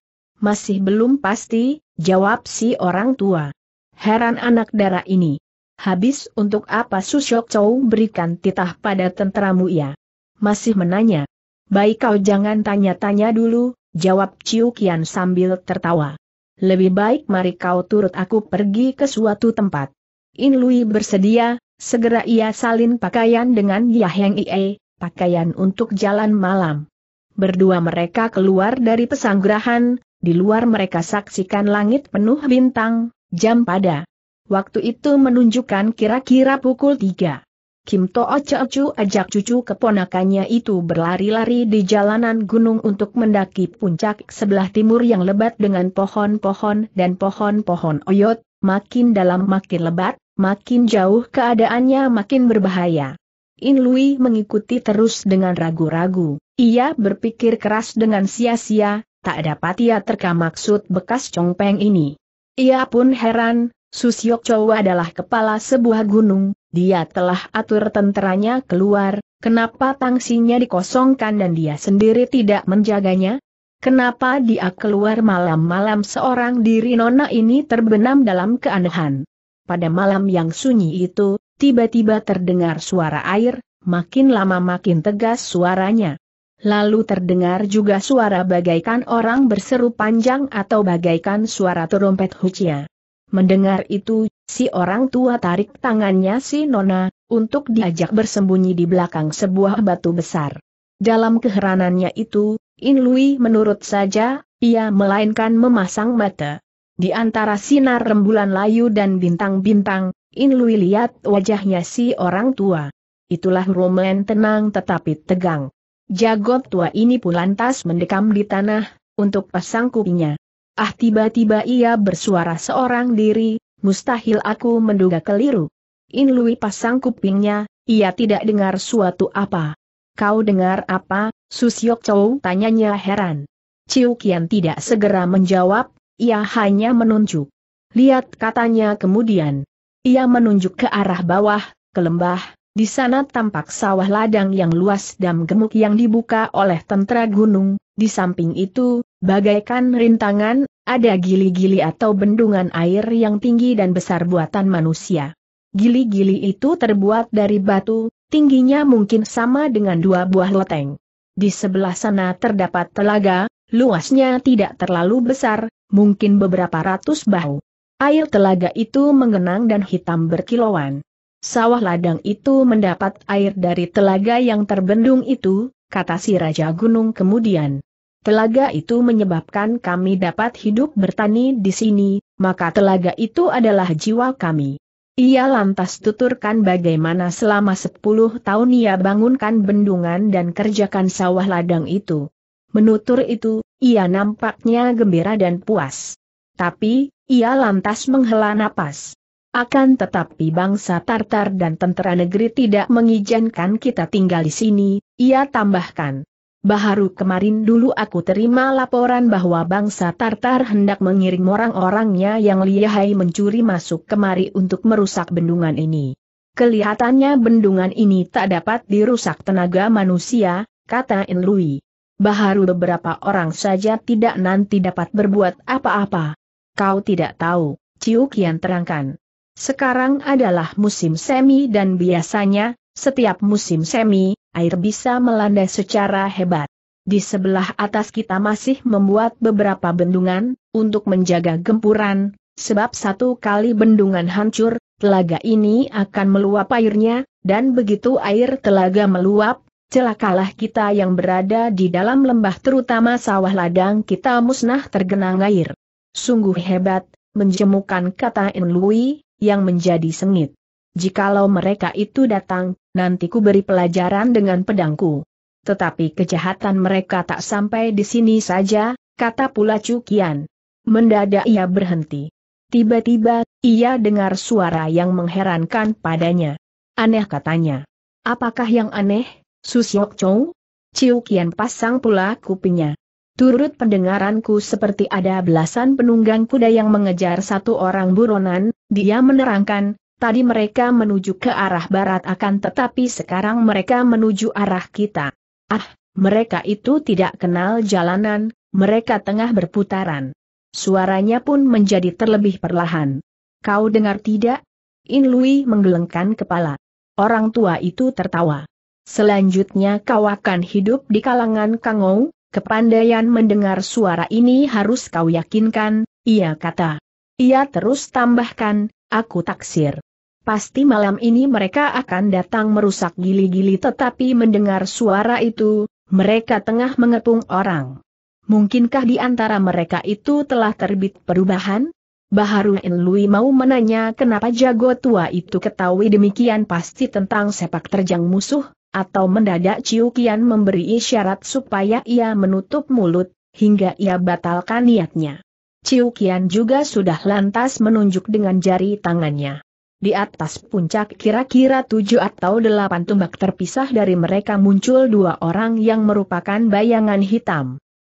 S1: Masih belum pasti, jawab si orang tua. Heran anak darah ini. Habis untuk apa Susyok Chow berikan titah pada tenteramu ya? Masih menanya. Baik kau jangan tanya-tanya dulu, jawab Ciukian Kian sambil tertawa. Lebih baik mari kau turut aku pergi ke suatu tempat. In Lui bersedia, segera ia salin pakaian dengan Heng Ie, pakaian untuk jalan malam. Berdua mereka keluar dari pesanggrahan, di luar mereka saksikan langit penuh bintang, jam pada. Waktu itu menunjukkan kira-kira pukul tiga. Kim To'o Chu ajak cucu keponakannya itu berlari-lari di jalanan gunung untuk mendaki puncak sebelah timur yang lebat dengan pohon-pohon dan pohon-pohon oyot, makin dalam makin lebat, makin jauh keadaannya makin berbahaya. In Lui mengikuti terus dengan ragu-ragu. Ia berpikir keras dengan sia-sia, tak dapat ia terka maksud bekas congpeng ini. Ia pun heran, Susyok Chow adalah kepala sebuah gunung, dia telah atur tenteranya keluar, kenapa tangsinya dikosongkan dan dia sendiri tidak menjaganya? Kenapa dia keluar malam-malam seorang diri nona ini terbenam dalam keanehan? Pada malam yang sunyi itu, tiba-tiba terdengar suara air, makin lama makin tegas suaranya. Lalu terdengar juga suara bagaikan orang berseru panjang atau bagaikan suara terompet hucia. Mendengar itu, si orang tua tarik tangannya si Nona, untuk diajak bersembunyi di belakang sebuah batu besar. Dalam keheranannya itu, In Lui menurut saja, ia melainkan memasang mata. Di antara sinar rembulan layu dan bintang-bintang, In Lui lihat wajahnya si orang tua. Itulah Roman tenang tetapi tegang. Jagot tua ini pun lantas mendekam di tanah, untuk pasang kupingnya. Ah tiba-tiba ia bersuara seorang diri, mustahil aku menduga keliru. In Lui pasang kupingnya, ia tidak dengar suatu apa. Kau dengar apa, Susyok Chow tanyanya heran. Ciu Kian tidak segera menjawab, ia hanya menunjuk. Lihat katanya kemudian. Ia menunjuk ke arah bawah, ke lembah, di sana tampak sawah ladang yang luas dan gemuk yang dibuka oleh tentara gunung, di samping itu, bagaikan rintangan, ada gili-gili atau bendungan air yang tinggi dan besar buatan manusia. Gili-gili itu terbuat dari batu, tingginya mungkin sama dengan dua buah loteng. Di sebelah sana terdapat telaga, luasnya tidak terlalu besar, mungkin beberapa ratus bahu. Air telaga itu mengenang dan hitam berkilauan sawah ladang itu mendapat air dari telaga yang terbendung itu, kata si Raja Gunung kemudian. Telaga itu menyebabkan kami dapat hidup bertani di sini, maka telaga itu adalah jiwa kami. Ia lantas tuturkan bagaimana selama sepuluh tahun ia bangunkan bendungan dan kerjakan sawah ladang itu. Menutur itu, ia nampaknya gembira dan puas. Tapi, ia lantas menghela napas. Akan tetapi bangsa Tartar dan tentara negeri tidak mengizinkan kita tinggal di sini, ia tambahkan. Baharu kemarin dulu aku terima laporan bahwa bangsa Tartar hendak mengirim orang-orangnya yang lihai mencuri masuk kemari untuk merusak bendungan ini. Kelihatannya bendungan ini tak dapat dirusak tenaga manusia, kata Enlui. Baharu beberapa orang saja tidak nanti dapat berbuat apa-apa. Kau tidak tahu, Ciu Kian terangkan. Sekarang adalah musim semi dan biasanya, setiap musim semi, air bisa melanda secara hebat. Di sebelah atas kita masih membuat beberapa bendungan, untuk menjaga gempuran, sebab satu kali bendungan hancur, telaga ini akan meluap airnya, dan begitu air telaga meluap, celakalah kita yang berada di dalam lembah terutama sawah ladang kita musnah tergenang air. Sungguh hebat, menjemukan kata Enlui, yang menjadi sengit. Jikalau mereka itu datang, nanti ku beri pelajaran dengan pedangku. Tetapi kejahatan mereka tak sampai di sini saja, kata pula Cukian. Mendadak ia berhenti. Tiba-tiba, ia dengar suara yang mengherankan padanya. Aneh katanya. Apakah yang aneh, Susyok Chow? Ciukian pasang pula kupingnya. Turut pendengaranku seperti ada belasan penunggang kuda yang mengejar satu orang buronan, dia menerangkan, tadi mereka menuju ke arah barat akan tetapi sekarang mereka menuju arah kita. Ah, mereka itu tidak kenal jalanan, mereka tengah berputaran. Suaranya pun menjadi terlebih perlahan. Kau dengar tidak? In lui menggelengkan kepala. Orang tua itu tertawa. Selanjutnya kau akan hidup di kalangan Kangou, Kepandaian mendengar suara ini harus kau yakinkan, ia kata. Ia terus tambahkan, aku taksir. Pasti malam ini mereka akan datang merusak gili-gili tetapi mendengar suara itu, mereka tengah mengepung orang. Mungkinkah di antara mereka itu telah terbit perubahan? Baharu Lui mau menanya kenapa jago tua itu ketahui demikian pasti tentang sepak terjang musuh, atau mendadak Ciu Kian memberi isyarat supaya ia menutup mulut, hingga ia batalkan niatnya. Ciu Kian juga sudah lantas menunjuk dengan jari tangannya. Di atas puncak kira-kira tujuh atau delapan tumbak terpisah dari mereka muncul dua orang yang merupakan bayangan hitam.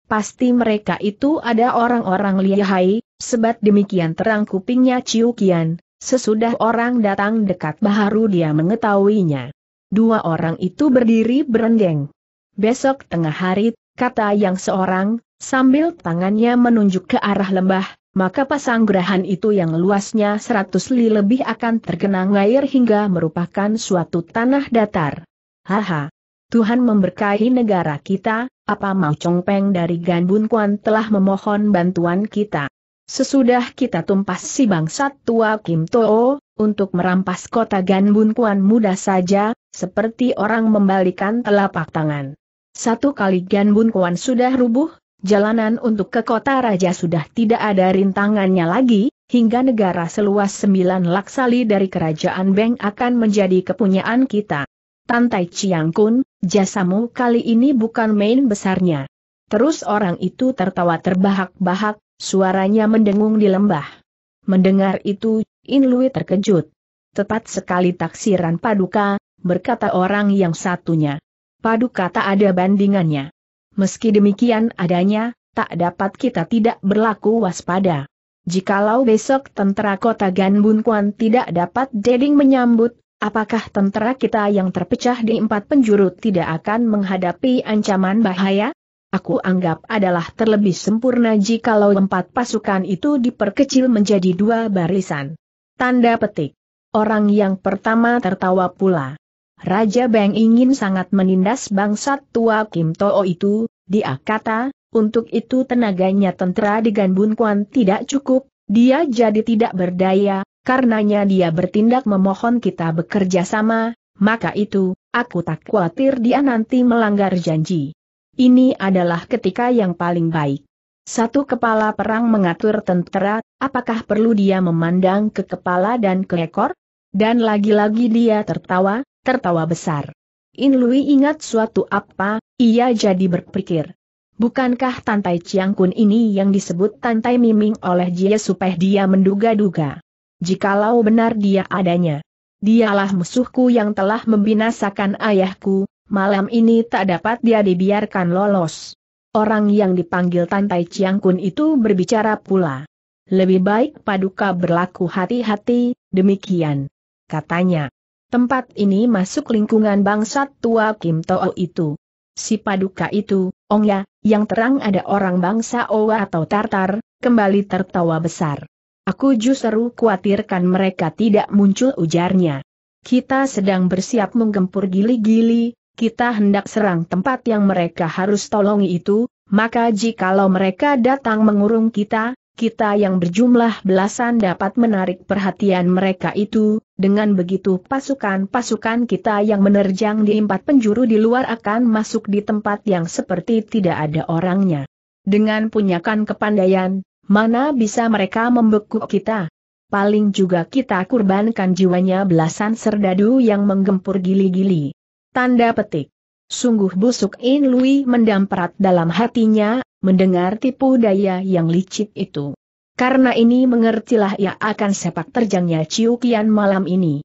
S1: Pasti mereka itu ada orang-orang lihai, sebat demikian terang kupingnya Ciu Kian, sesudah orang datang dekat baharu dia mengetahuinya. Dua orang itu berdiri berendeng. Besok tengah hari, kata yang seorang, sambil tangannya menunjuk ke arah lembah, maka pasanggrahan itu yang luasnya seratus li lebih akan tergenang air hingga merupakan suatu tanah datar. Haha. Tuhan memberkahi negara kita, apa mau congpeng dari Ganbun Kuan telah memohon bantuan kita. Sesudah kita tumpas si bangsat tua Kim Too, untuk merampas kota Ganbun Kuan mudah saja, seperti orang membalikan telapak tangan. Satu kali Ganbun Kuan sudah rubuh, jalanan untuk ke kota raja sudah tidak ada rintangannya lagi, hingga negara seluas sembilan laksali dari kerajaan Beng akan menjadi kepunyaan kita. Tantai Chiang Kun, jasamu kali ini bukan main besarnya. Terus orang itu tertawa terbahak-bahak, suaranya mendengung di lembah. Mendengar itu, In Lui terkejut. Tepat sekali taksiran Paduka, berkata orang yang satunya. Paduka tak ada bandingannya. Meski demikian adanya, tak dapat kita tidak berlaku waspada. Jikalau besok tentara kota Ganbun Kuan tidak dapat deding menyambut, apakah tentara kita yang terpecah di empat penjuru tidak akan menghadapi ancaman bahaya? Aku anggap adalah terlebih sempurna jikalau empat pasukan itu diperkecil menjadi dua barisan. Tanda petik. Orang yang pertama tertawa pula. Raja Beng ingin sangat menindas bangsat tua Kim Too itu, dia kata, untuk itu tenaganya tentara di Ganbun Kuan tidak cukup, dia jadi tidak berdaya, karenanya dia bertindak memohon kita bekerja sama, maka itu, aku tak khawatir dia nanti melanggar janji. Ini adalah ketika yang paling baik. Satu kepala perang mengatur tentara, apakah perlu dia memandang ke kepala dan ke ekor? Dan lagi-lagi dia tertawa, tertawa besar. In Lui ingat suatu apa, ia jadi berpikir. Bukankah Tantai Chiang Kun ini yang disebut Tantai Miming oleh Jie supaya dia menduga-duga? Jikalau benar dia adanya. Dialah musuhku yang telah membinasakan ayahku, malam ini tak dapat dia dibiarkan lolos. Orang yang dipanggil Tantai Kun itu berbicara pula. Lebih baik Paduka berlaku hati-hati, demikian. Katanya. Tempat ini masuk lingkungan bangsa tua Kim To'o itu. Si Paduka itu, ya, yang terang ada orang bangsa Owa atau Tartar, kembali tertawa besar. Aku justru khawatirkan mereka tidak muncul ujarnya. Kita sedang bersiap menggempur gili-gili, kita hendak serang tempat yang mereka harus tolongi itu, maka jikalau mereka datang mengurung kita, kita yang berjumlah belasan dapat menarik perhatian mereka itu, dengan begitu pasukan-pasukan kita yang menerjang di empat penjuru di luar akan masuk di tempat yang seperti tidak ada orangnya. Dengan punyakan kepandaian, mana bisa mereka membeku kita? Paling juga kita kurbankan jiwanya belasan serdadu yang menggempur gili-gili. Tanda petik. Sungguh busuk In Lui mendamprat dalam hatinya, mendengar tipu daya yang licik itu. Karena ini mengertilah ia akan sepak terjangnya Ciu Kian malam ini.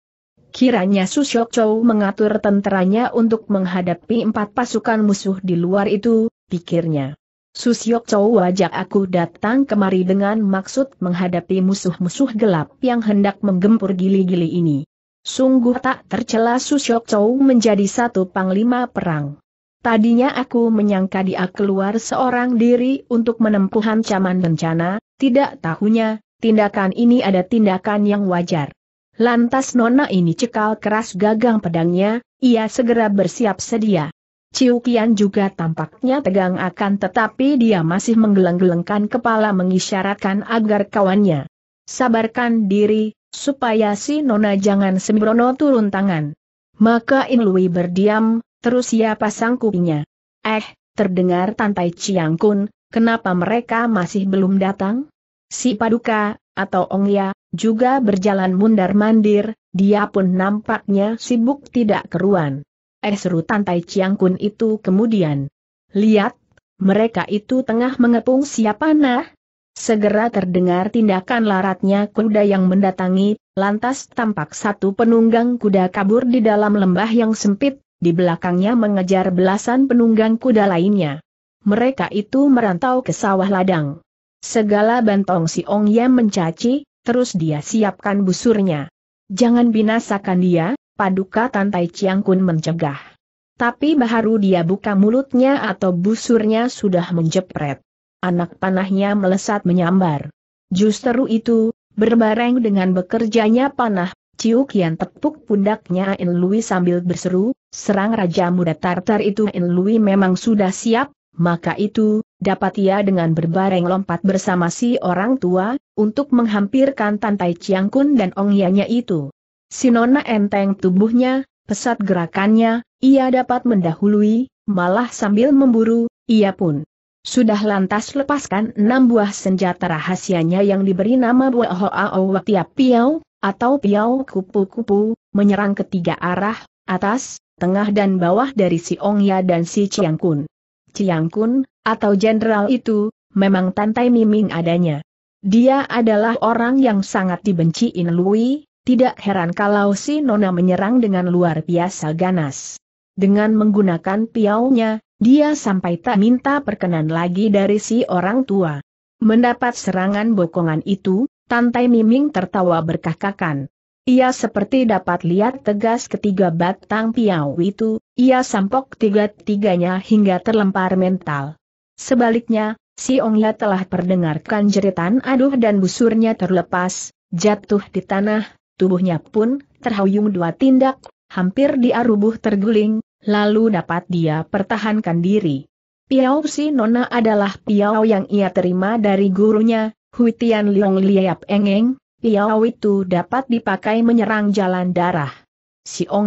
S1: Kiranya Susyok Chou mengatur tenteranya untuk menghadapi empat pasukan musuh di luar itu, pikirnya. Susyok Chou wajak aku datang kemari dengan maksud menghadapi musuh-musuh gelap yang hendak menggempur gili-gili ini. Sungguh tak tercela Susyok Chow menjadi satu panglima perang. Tadinya aku menyangka dia keluar seorang diri untuk menempuh ancaman bencana, tidak tahunya, tindakan ini ada tindakan yang wajar. Lantas nona ini cekal keras gagang pedangnya, ia segera bersiap sedia. Ciu Kian juga tampaknya tegang akan tetapi dia masih menggeleng-gelengkan kepala mengisyaratkan agar kawannya. Sabarkan diri, supaya si Nona jangan sembrono turun tangan. Maka Inlui berdiam, terus ia pasang kupingnya. Eh, terdengar Tantai Chiang Kun, kenapa mereka masih belum datang? Si Paduka, atau Ong Ya juga berjalan mundar-mandir, dia pun nampaknya sibuk tidak keruan. Eh seru Tantai Chiang Kun itu kemudian. Lihat, mereka itu tengah mengepung siapa nah? Segera terdengar tindakan laratnya kuda yang mendatangi, lantas tampak satu penunggang kuda kabur di dalam lembah yang sempit, di belakangnya mengejar belasan penunggang kuda lainnya. Mereka itu merantau ke sawah ladang. Segala bantong si Ong Yam mencaci, terus dia siapkan busurnya. Jangan binasakan dia, paduka Tantai Chiang Kun mencegah. Tapi baharu dia buka mulutnya atau busurnya sudah menjepret anak panahnya melesat menyambar. Justru itu, berbareng dengan bekerjanya panah, Ciu Kian tepuk pundaknya In Lui sambil berseru, serang Raja Muda Tartar itu In Lui memang sudah siap, maka itu, dapat ia dengan berbareng lompat bersama si orang tua, untuk menghampirkan Tantai Kun dan Ong Yanya itu. Sinona enteng tubuhnya, pesat gerakannya, ia dapat mendahului, malah sambil memburu, ia pun sudah lantas lepaskan enam buah senjata rahasianya yang diberi nama Bua Hoao Tiap Piau, atau Piau Kupu-Kupu, menyerang ketiga arah, atas, tengah dan bawah dari si Ong ya dan si Chiang Kun. Chiang Kun, atau jenderal itu, memang tantai miming adanya. Dia adalah orang yang sangat dibenci In Lui, tidak heran kalau si Nona menyerang dengan luar biasa ganas. Dengan menggunakan piaunya, dia sampai tak minta perkenan lagi dari si orang tua. Mendapat serangan bokongan itu, Tantai Miming tertawa berkakakan. Ia seperti dapat lihat tegas ketiga batang piau itu, ia sampok tiga-tiganya hingga terlempar mental. Sebaliknya, si Ongya telah perdengarkan jeritan aduh dan busurnya terlepas, jatuh di tanah, tubuhnya pun terhuyung dua tindak, hampir diarubuh terguling, lalu dapat dia pertahankan diri. Piao si Nona adalah piao yang ia terima dari gurunya, Huitian Liong Liap Engeng, piao itu dapat dipakai menyerang jalan darah.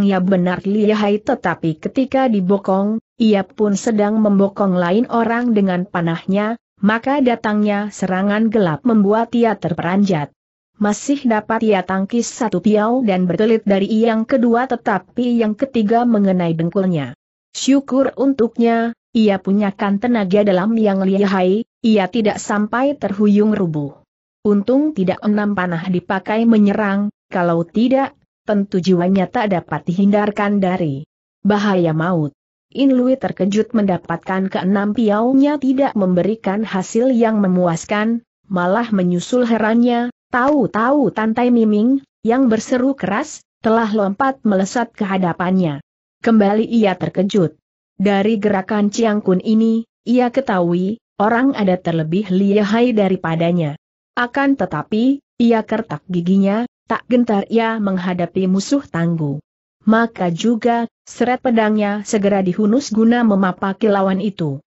S1: ya benar lihai tetapi ketika dibokong, ia pun sedang membokong lain orang dengan panahnya, maka datangnya serangan gelap membuat ia terperanjat. Masih dapat ia tangkis satu piau dan berkelit dari yang kedua tetapi yang ketiga mengenai dengkulnya. Syukur untuknya, ia punyakan tenaga dalam yang lihai, ia tidak sampai terhuyung rubuh. Untung tidak enam panah dipakai menyerang, kalau tidak, tentu jiwanya tak dapat dihindarkan dari bahaya maut. Inlui terkejut mendapatkan keenam piaunya tidak memberikan hasil yang memuaskan, malah menyusul herannya, Tahu-tahu Tantai Miming, yang berseru keras, telah lompat melesat ke hadapannya. Kembali ia terkejut. Dari gerakan Ciang Kun ini, ia ketahui, orang ada terlebih lihai daripadanya. Akan tetapi, ia kertak giginya, tak gentar ia menghadapi musuh tangguh. Maka juga, seret pedangnya segera dihunus guna memapaki lawan itu.